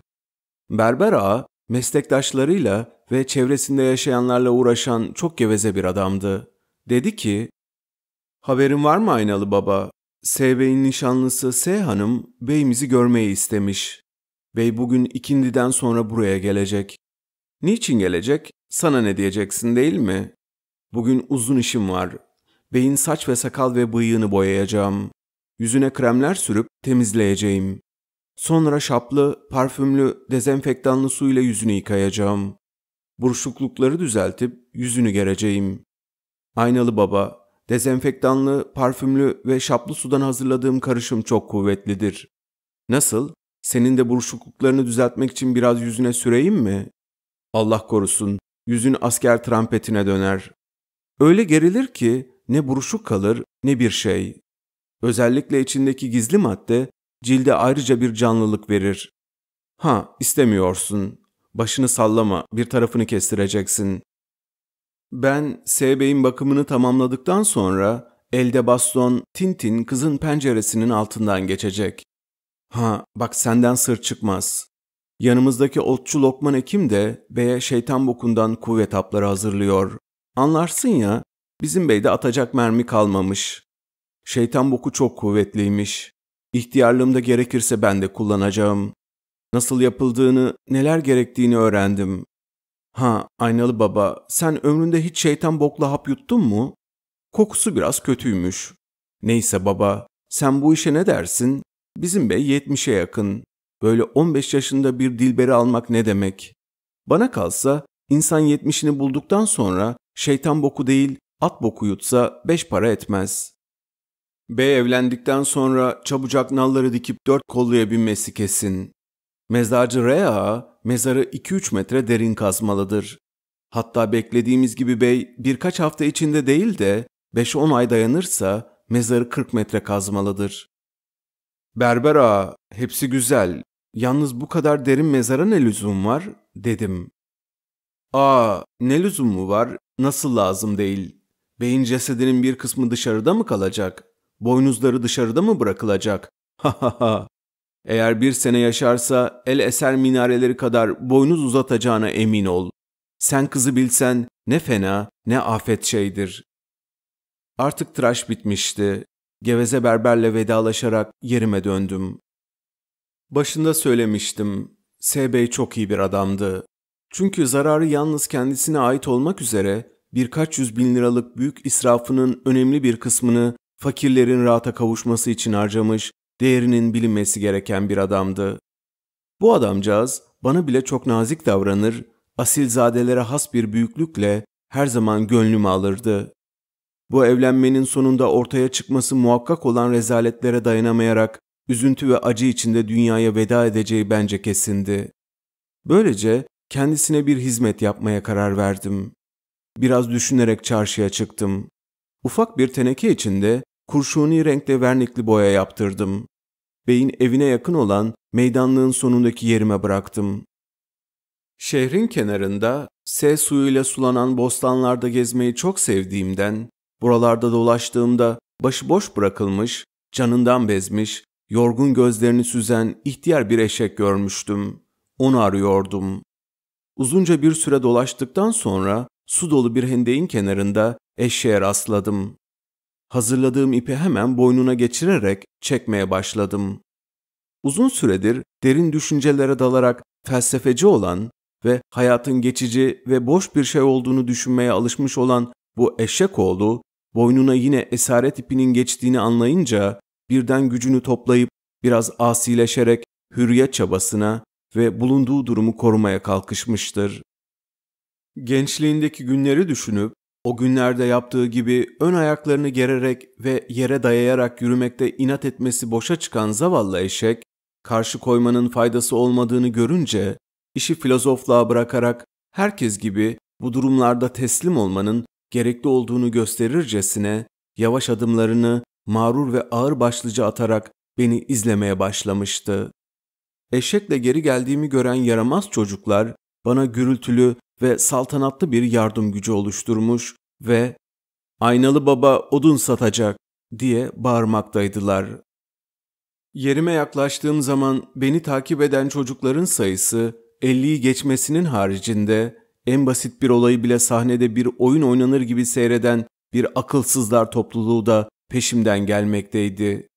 S1: Berber A meslektaşlarıyla ve çevresinde yaşayanlarla uğraşan çok geveze bir adamdı. Dedi ki, ''Haberin var mı Aynalı Baba? S Bey'in nişanlısı S Hanım beyimizi görmeyi istemiş. Bey bugün ikindiden sonra buraya gelecek. Niçin gelecek? Sana ne diyeceksin değil mi? Bugün uzun işim var. Beyin saç ve sakal ve bıyığını boyayacağım. Yüzüne kremler sürüp temizleyeceğim. Sonra şaplı, parfümlü, dezenfektanlı su ile yüzünü yıkayacağım buruşuklukları düzeltip yüzünü gereceğim. Aynalı baba, dezenfektanlı, parfümlü ve şaplı sudan hazırladığım karışım çok kuvvetlidir. Nasıl? Senin de buruşukluklarını düzeltmek için biraz yüzüne süreyim mi? Allah korusun, yüzün asker trampetine döner. Öyle gerilir ki ne buruşuk kalır ne bir şey. Özellikle içindeki gizli madde cilde ayrıca bir canlılık verir. Ha, istemiyorsun. Başını sallama, bir tarafını kestireceksin. Ben Sebey'in bakımını tamamladıktan sonra elde baston Tintin kızın penceresinin altından geçecek. Ha bak senden sır çıkmaz. Yanımızdaki otçu Lokman Ekim de beye şeytan bokundan kuvvet hapları hazırlıyor. Anlarsın ya bizim beyde atacak mermi kalmamış. Şeytan boku çok kuvvetliymiş. İhtiyarlığımda gerekirse ben de kullanacağım. Nasıl yapıldığını, neler gerektiğini öğrendim. Ha, aynalı baba, sen ömründe hiç şeytan bokla hap yuttun mu? Kokusu biraz kötüymüş. Neyse baba, sen bu işe ne dersin? Bizim bey 70'e yakın. Böyle 15 yaşında bir dilberi almak ne demek? Bana kalsa insan 70'ini bulduktan sonra şeytan boku değil at boku yutsa 5 para etmez. Bey evlendikten sonra çabucak nalları dikip dört kolluya binmesi kesin. Mezarcı Rea mezarı 2-3 metre derin kazmalıdır. Hatta beklediğimiz gibi bey birkaç hafta içinde değil de 5-10 ay dayanırsa mezarı 40 metre kazmalıdır. Berber ağa, hepsi güzel. Yalnız bu kadar derin mezara ne lüzum var? dedim. Aa, ne lüzum mu var? Nasıl lazım değil? Beyin cesedinin bir kısmı dışarıda mı kalacak? Boynuzları dışarıda mı bırakılacak? Ha ha ha. Eğer bir sene yaşarsa el eser minareleri kadar boynuz uzatacağına emin ol. Sen kızı bilsen ne fena ne afet şeydir. Artık tıraş bitmişti. Geveze berberle vedalaşarak yerime döndüm. Başında söylemiştim. S. Bey çok iyi bir adamdı. Çünkü zararı yalnız kendisine ait olmak üzere birkaç yüz bin liralık büyük israfının önemli bir kısmını fakirlerin rahata kavuşması için harcamış değerinin bilinmesi gereken bir adamdı. Bu adamcağız bana bile çok nazik davranır, asilzadelere has bir büyüklükle her zaman gönlümü alırdı. Bu evlenmenin sonunda ortaya çıkması muhakkak olan rezaletlere dayanamayarak üzüntü ve acı içinde dünyaya veda edeceği bence kesindi. Böylece kendisine bir hizmet yapmaya karar verdim. Biraz düşünerek çarşıya çıktım. Ufak bir teneke içinde kurşuni renkte vernikli boya yaptırdım. Bey'in evine yakın olan meydanlığın sonundaki yerime bıraktım. Şehrin kenarında S suyuyla sulanan bostanlarda gezmeyi çok sevdiğimden, buralarda dolaştığımda başıboş bırakılmış, canından bezmiş, yorgun gözlerini süzen ihtiyar bir eşek görmüştüm. Onu arıyordum. Uzunca bir süre dolaştıktan sonra su dolu bir hendeğin kenarında eşeğe rastladım. Hazırladığım ipi hemen boynuna geçirerek çekmeye başladım. Uzun süredir derin düşüncelere dalarak felsefeci olan ve hayatın geçici ve boş bir şey olduğunu düşünmeye alışmış olan bu eşek oğlu boynuna yine esaret ipinin geçtiğini anlayınca birden gücünü toplayıp biraz asileşerek hürriyet çabasına ve bulunduğu durumu korumaya kalkışmıştır. Gençliğindeki günleri düşünüp o günlerde yaptığı gibi ön ayaklarını gererek ve yere dayayarak yürümekte inat etmesi boşa çıkan zavallı eşek, karşı koymanın faydası olmadığını görünce işi filozofluğa bırakarak herkes gibi bu durumlarda teslim olmanın gerekli olduğunu gösterircesine yavaş adımlarını mağrur ve ağır başlıca atarak beni izlemeye başlamıştı. Eşekle geri geldiğimi gören yaramaz çocuklar bana gürültülü ve saltanatlı bir yardım gücü oluşturmuş ve ''Aynalı baba odun satacak'' diye bağırmaktaydılar. Yerime yaklaştığım zaman beni takip eden çocukların sayısı 50'yi geçmesinin haricinde en basit bir olayı bile sahnede bir oyun oynanır gibi seyreden bir akılsızlar topluluğu da peşimden gelmekteydi.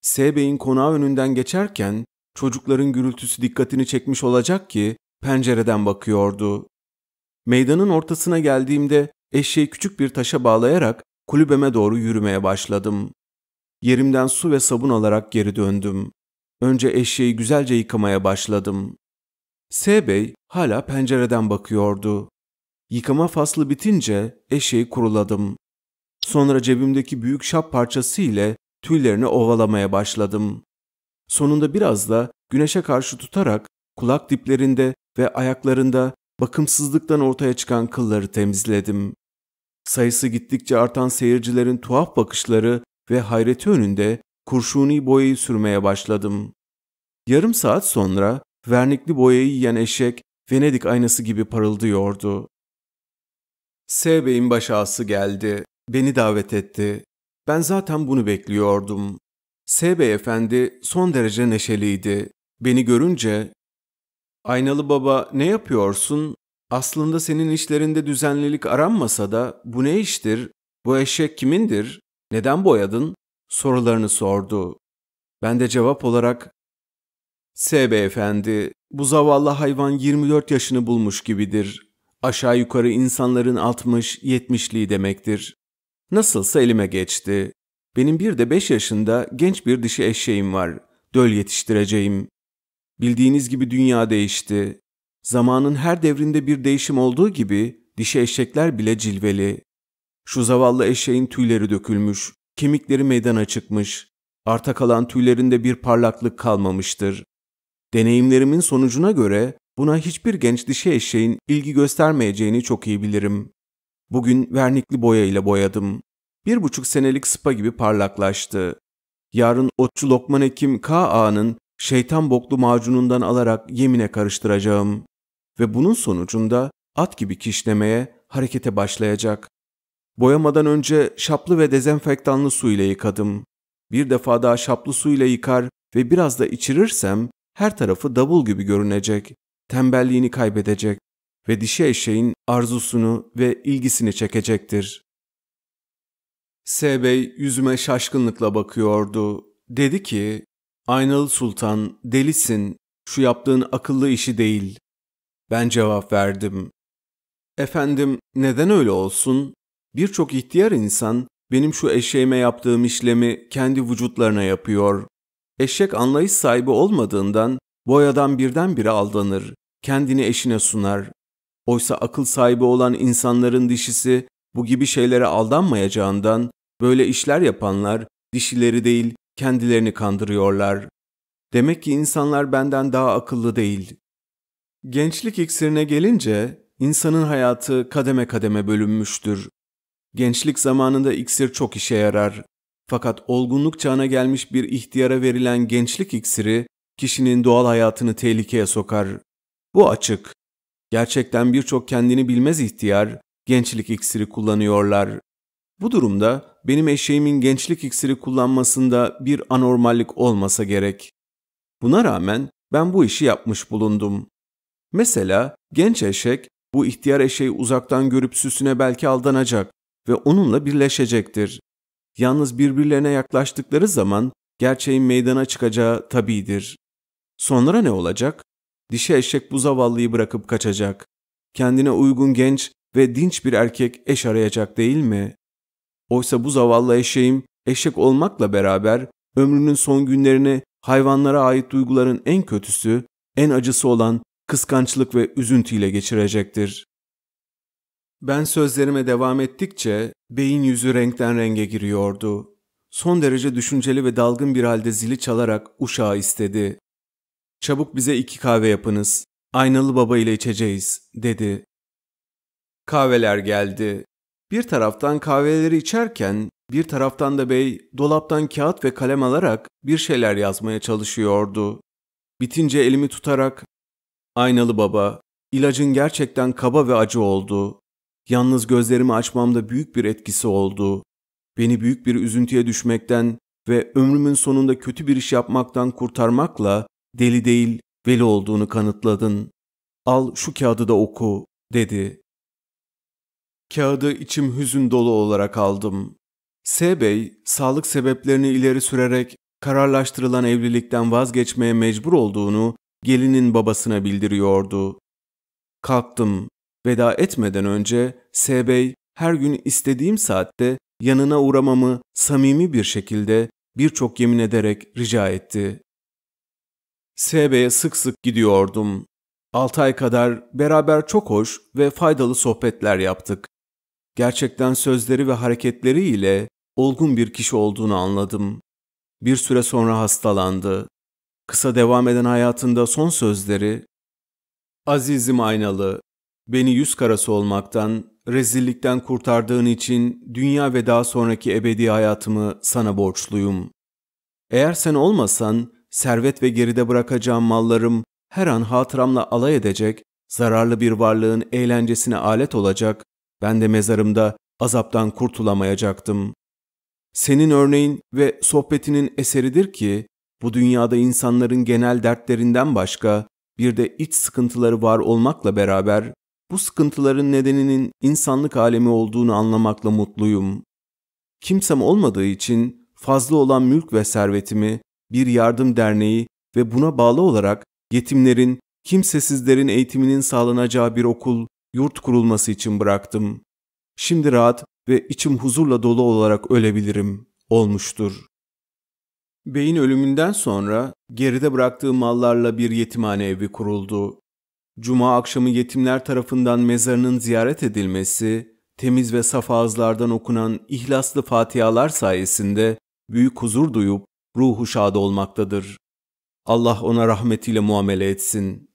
S1: S Bey'in konağı önünden geçerken çocukların gürültüsü dikkatini çekmiş olacak ki pencereden bakıyordu. Meydanın ortasına geldiğimde eşeği küçük bir taşa bağlayarak kulübeme doğru yürümeye başladım. Yerimden su ve sabun alarak geri döndüm. Önce eşeği güzelce yıkamaya başladım. S Bey hala pencereden bakıyordu. Yıkama faslı bitince eşeği kuruladım. Sonra cebimdeki büyük şap parçası ile tüylerini ovalamaya başladım. Sonunda biraz da güneşe karşı tutarak kulak diplerinde ve ayaklarında Bakımsızlıktan ortaya çıkan kılları temizledim. Sayısı gittikçe artan seyircilerin tuhaf bakışları ve hayreti önünde kurşuni boyayı sürmeye başladım. Yarım saat sonra vernikli boyayı yiyen eşek Venedik aynası gibi parıldıyordu. S Bey'in baş geldi. Beni davet etti. Ben zaten bunu bekliyordum. S Bey efendi son derece neşeliydi. Beni görünce Aynalı baba ne yapıyorsun? Aslında senin işlerinde düzenlilik aranmasa da bu ne iştir? Bu eşek kimindir? Neden boyadın? sorularını sordu. Ben de cevap olarak S beyefendi, bu zavallı hayvan 24 yaşını bulmuş gibidir. Aşağı yukarı insanların 60-70'liği demektir. Nasılsa elime geçti. Benim bir de 5 yaşında genç bir dişi eşeğim var. Döl yetiştireceğim. Bildiğiniz gibi dünya değişti. Zamanın her devrinde bir değişim olduğu gibi dişi eşekler bile cilveli. Şu zavallı eşeğin tüyleri dökülmüş, kemikleri meydana çıkmış. Arta kalan tüylerinde bir parlaklık kalmamıştır. Deneyimlerimin sonucuna göre buna hiçbir genç dişi eşeğin ilgi göstermeyeceğini çok iyi bilirim. Bugün vernikli boya ile boyadım. Bir buçuk senelik spa gibi parlaklaştı. Yarın otçu Lokman Ekim K.A.'nın şeytan boklu macunundan alarak yemine karıştıracağım ve bunun sonucunda at gibi kişnemeye, harekete başlayacak. Boyamadan önce şaplı ve dezenfektanlı su ile yıkadım. Bir defa daha şaplı su ile yıkar ve biraz da içirirsem her tarafı davul gibi görünecek. Tembelliğini kaybedecek ve dişi eşeğin arzusunu ve ilgisini çekecektir. S. Bey yüzüme şaşkınlıkla bakıyordu. Dedi ki, Aynalı Sultan, delisin, şu yaptığın akıllı işi değil. Ben cevap verdim. Efendim, neden öyle olsun? Birçok ihtiyar insan benim şu eşeğime yaptığım işlemi kendi vücutlarına yapıyor. Eşek anlayış sahibi olmadığından boyadan birdenbire aldanır, kendini eşine sunar. Oysa akıl sahibi olan insanların dişisi bu gibi şeylere aldanmayacağından böyle işler yapanlar dişileri değil kendilerini kandırıyorlar. Demek ki insanlar benden daha akıllı değil. Gençlik iksirine gelince insanın hayatı kademe kademe bölünmüştür. Gençlik zamanında iksir çok işe yarar. Fakat olgunluk çağına gelmiş bir ihtiyara verilen gençlik iksiri kişinin doğal hayatını tehlikeye sokar. Bu açık. Gerçekten birçok kendini bilmez ihtiyar gençlik iksiri kullanıyorlar. Bu durumda benim eşeğimin gençlik iksiri kullanmasında bir anormallik olmasa gerek. Buna rağmen ben bu işi yapmış bulundum. Mesela genç eşek bu ihtiyar eşeği uzaktan görüp süsüne belki aldanacak ve onunla birleşecektir. Yalnız birbirlerine yaklaştıkları zaman gerçeğin meydana çıkacağı tabidir. Sonra ne olacak? Dişi eşek bu zavallıyı bırakıp kaçacak. Kendine uygun genç ve dinç bir erkek eş arayacak değil mi? Oysa bu zavallı eşeğim eşek olmakla beraber ömrünün son günlerini hayvanlara ait duyguların en kötüsü, en acısı olan kıskançlık ve üzüntüyle geçirecektir. Ben sözlerime devam ettikçe beyin yüzü renkten renge giriyordu. Son derece düşünceli ve dalgın bir halde zili çalarak uşağı istedi. Çabuk bize iki kahve yapınız. Aynalı baba ile içeceğiz, dedi. Kahveler geldi. Bir taraftan kahveleri içerken bir taraftan da bey dolaptan kağıt ve kalem alarak bir şeyler yazmaya çalışıyordu. Bitince elimi tutarak "Aynalı baba, ilacın gerçekten kaba ve acı oldu. Yalnız gözlerimi açmamda büyük bir etkisi oldu. Beni büyük bir üzüntüye düşmekten ve ömrümün sonunda kötü bir iş yapmaktan kurtarmakla deli değil veli olduğunu kanıtladın. Al şu kağıdı da oku." dedi. Kağıdı içim hüzün dolu olarak aldım. S. Bey, sağlık sebeplerini ileri sürerek kararlaştırılan evlilikten vazgeçmeye mecbur olduğunu gelinin babasına bildiriyordu. Kalktım. Veda etmeden önce S. Bey her gün istediğim saatte yanına uğramamı samimi bir şekilde birçok yemin ederek rica etti. S. S.B'ye sık sık gidiyordum. 6 ay kadar beraber çok hoş ve faydalı sohbetler yaptık. Gerçekten sözleri ve hareketleri ile olgun bir kişi olduğunu anladım. Bir süre sonra hastalandı. Kısa devam eden hayatında son sözleri Azizim Aynalı, beni yüz karası olmaktan, rezillikten kurtardığın için dünya ve daha sonraki ebedi hayatımı sana borçluyum. Eğer sen olmasan, servet ve geride bırakacağım mallarım her an hatıramla alay edecek, zararlı bir varlığın eğlencesine alet olacak ben de mezarımda azaptan kurtulamayacaktım. Senin örneğin ve sohbetinin eseridir ki bu dünyada insanların genel dertlerinden başka bir de iç sıkıntıları var olmakla beraber bu sıkıntıların nedeninin insanlık alemi olduğunu anlamakla mutluyum. Kimsem olmadığı için fazla olan mülk ve servetimi bir yardım derneği ve buna bağlı olarak yetimlerin, kimsesizlerin eğitiminin sağlanacağı bir okul yurt kurulması için bıraktım. Şimdi rahat ve içim huzurla dolu olarak ölebilirim olmuştur. Bey'in ölümünden sonra geride bıraktığı mallarla bir yetimhane evi kuruldu. Cuma akşamı yetimler tarafından mezarının ziyaret edilmesi, temiz ve saf ağızlardan okunan ihlaslı fatihalar sayesinde büyük huzur duyup ruhu şad olmaktadır. Allah ona rahmetiyle muamele etsin.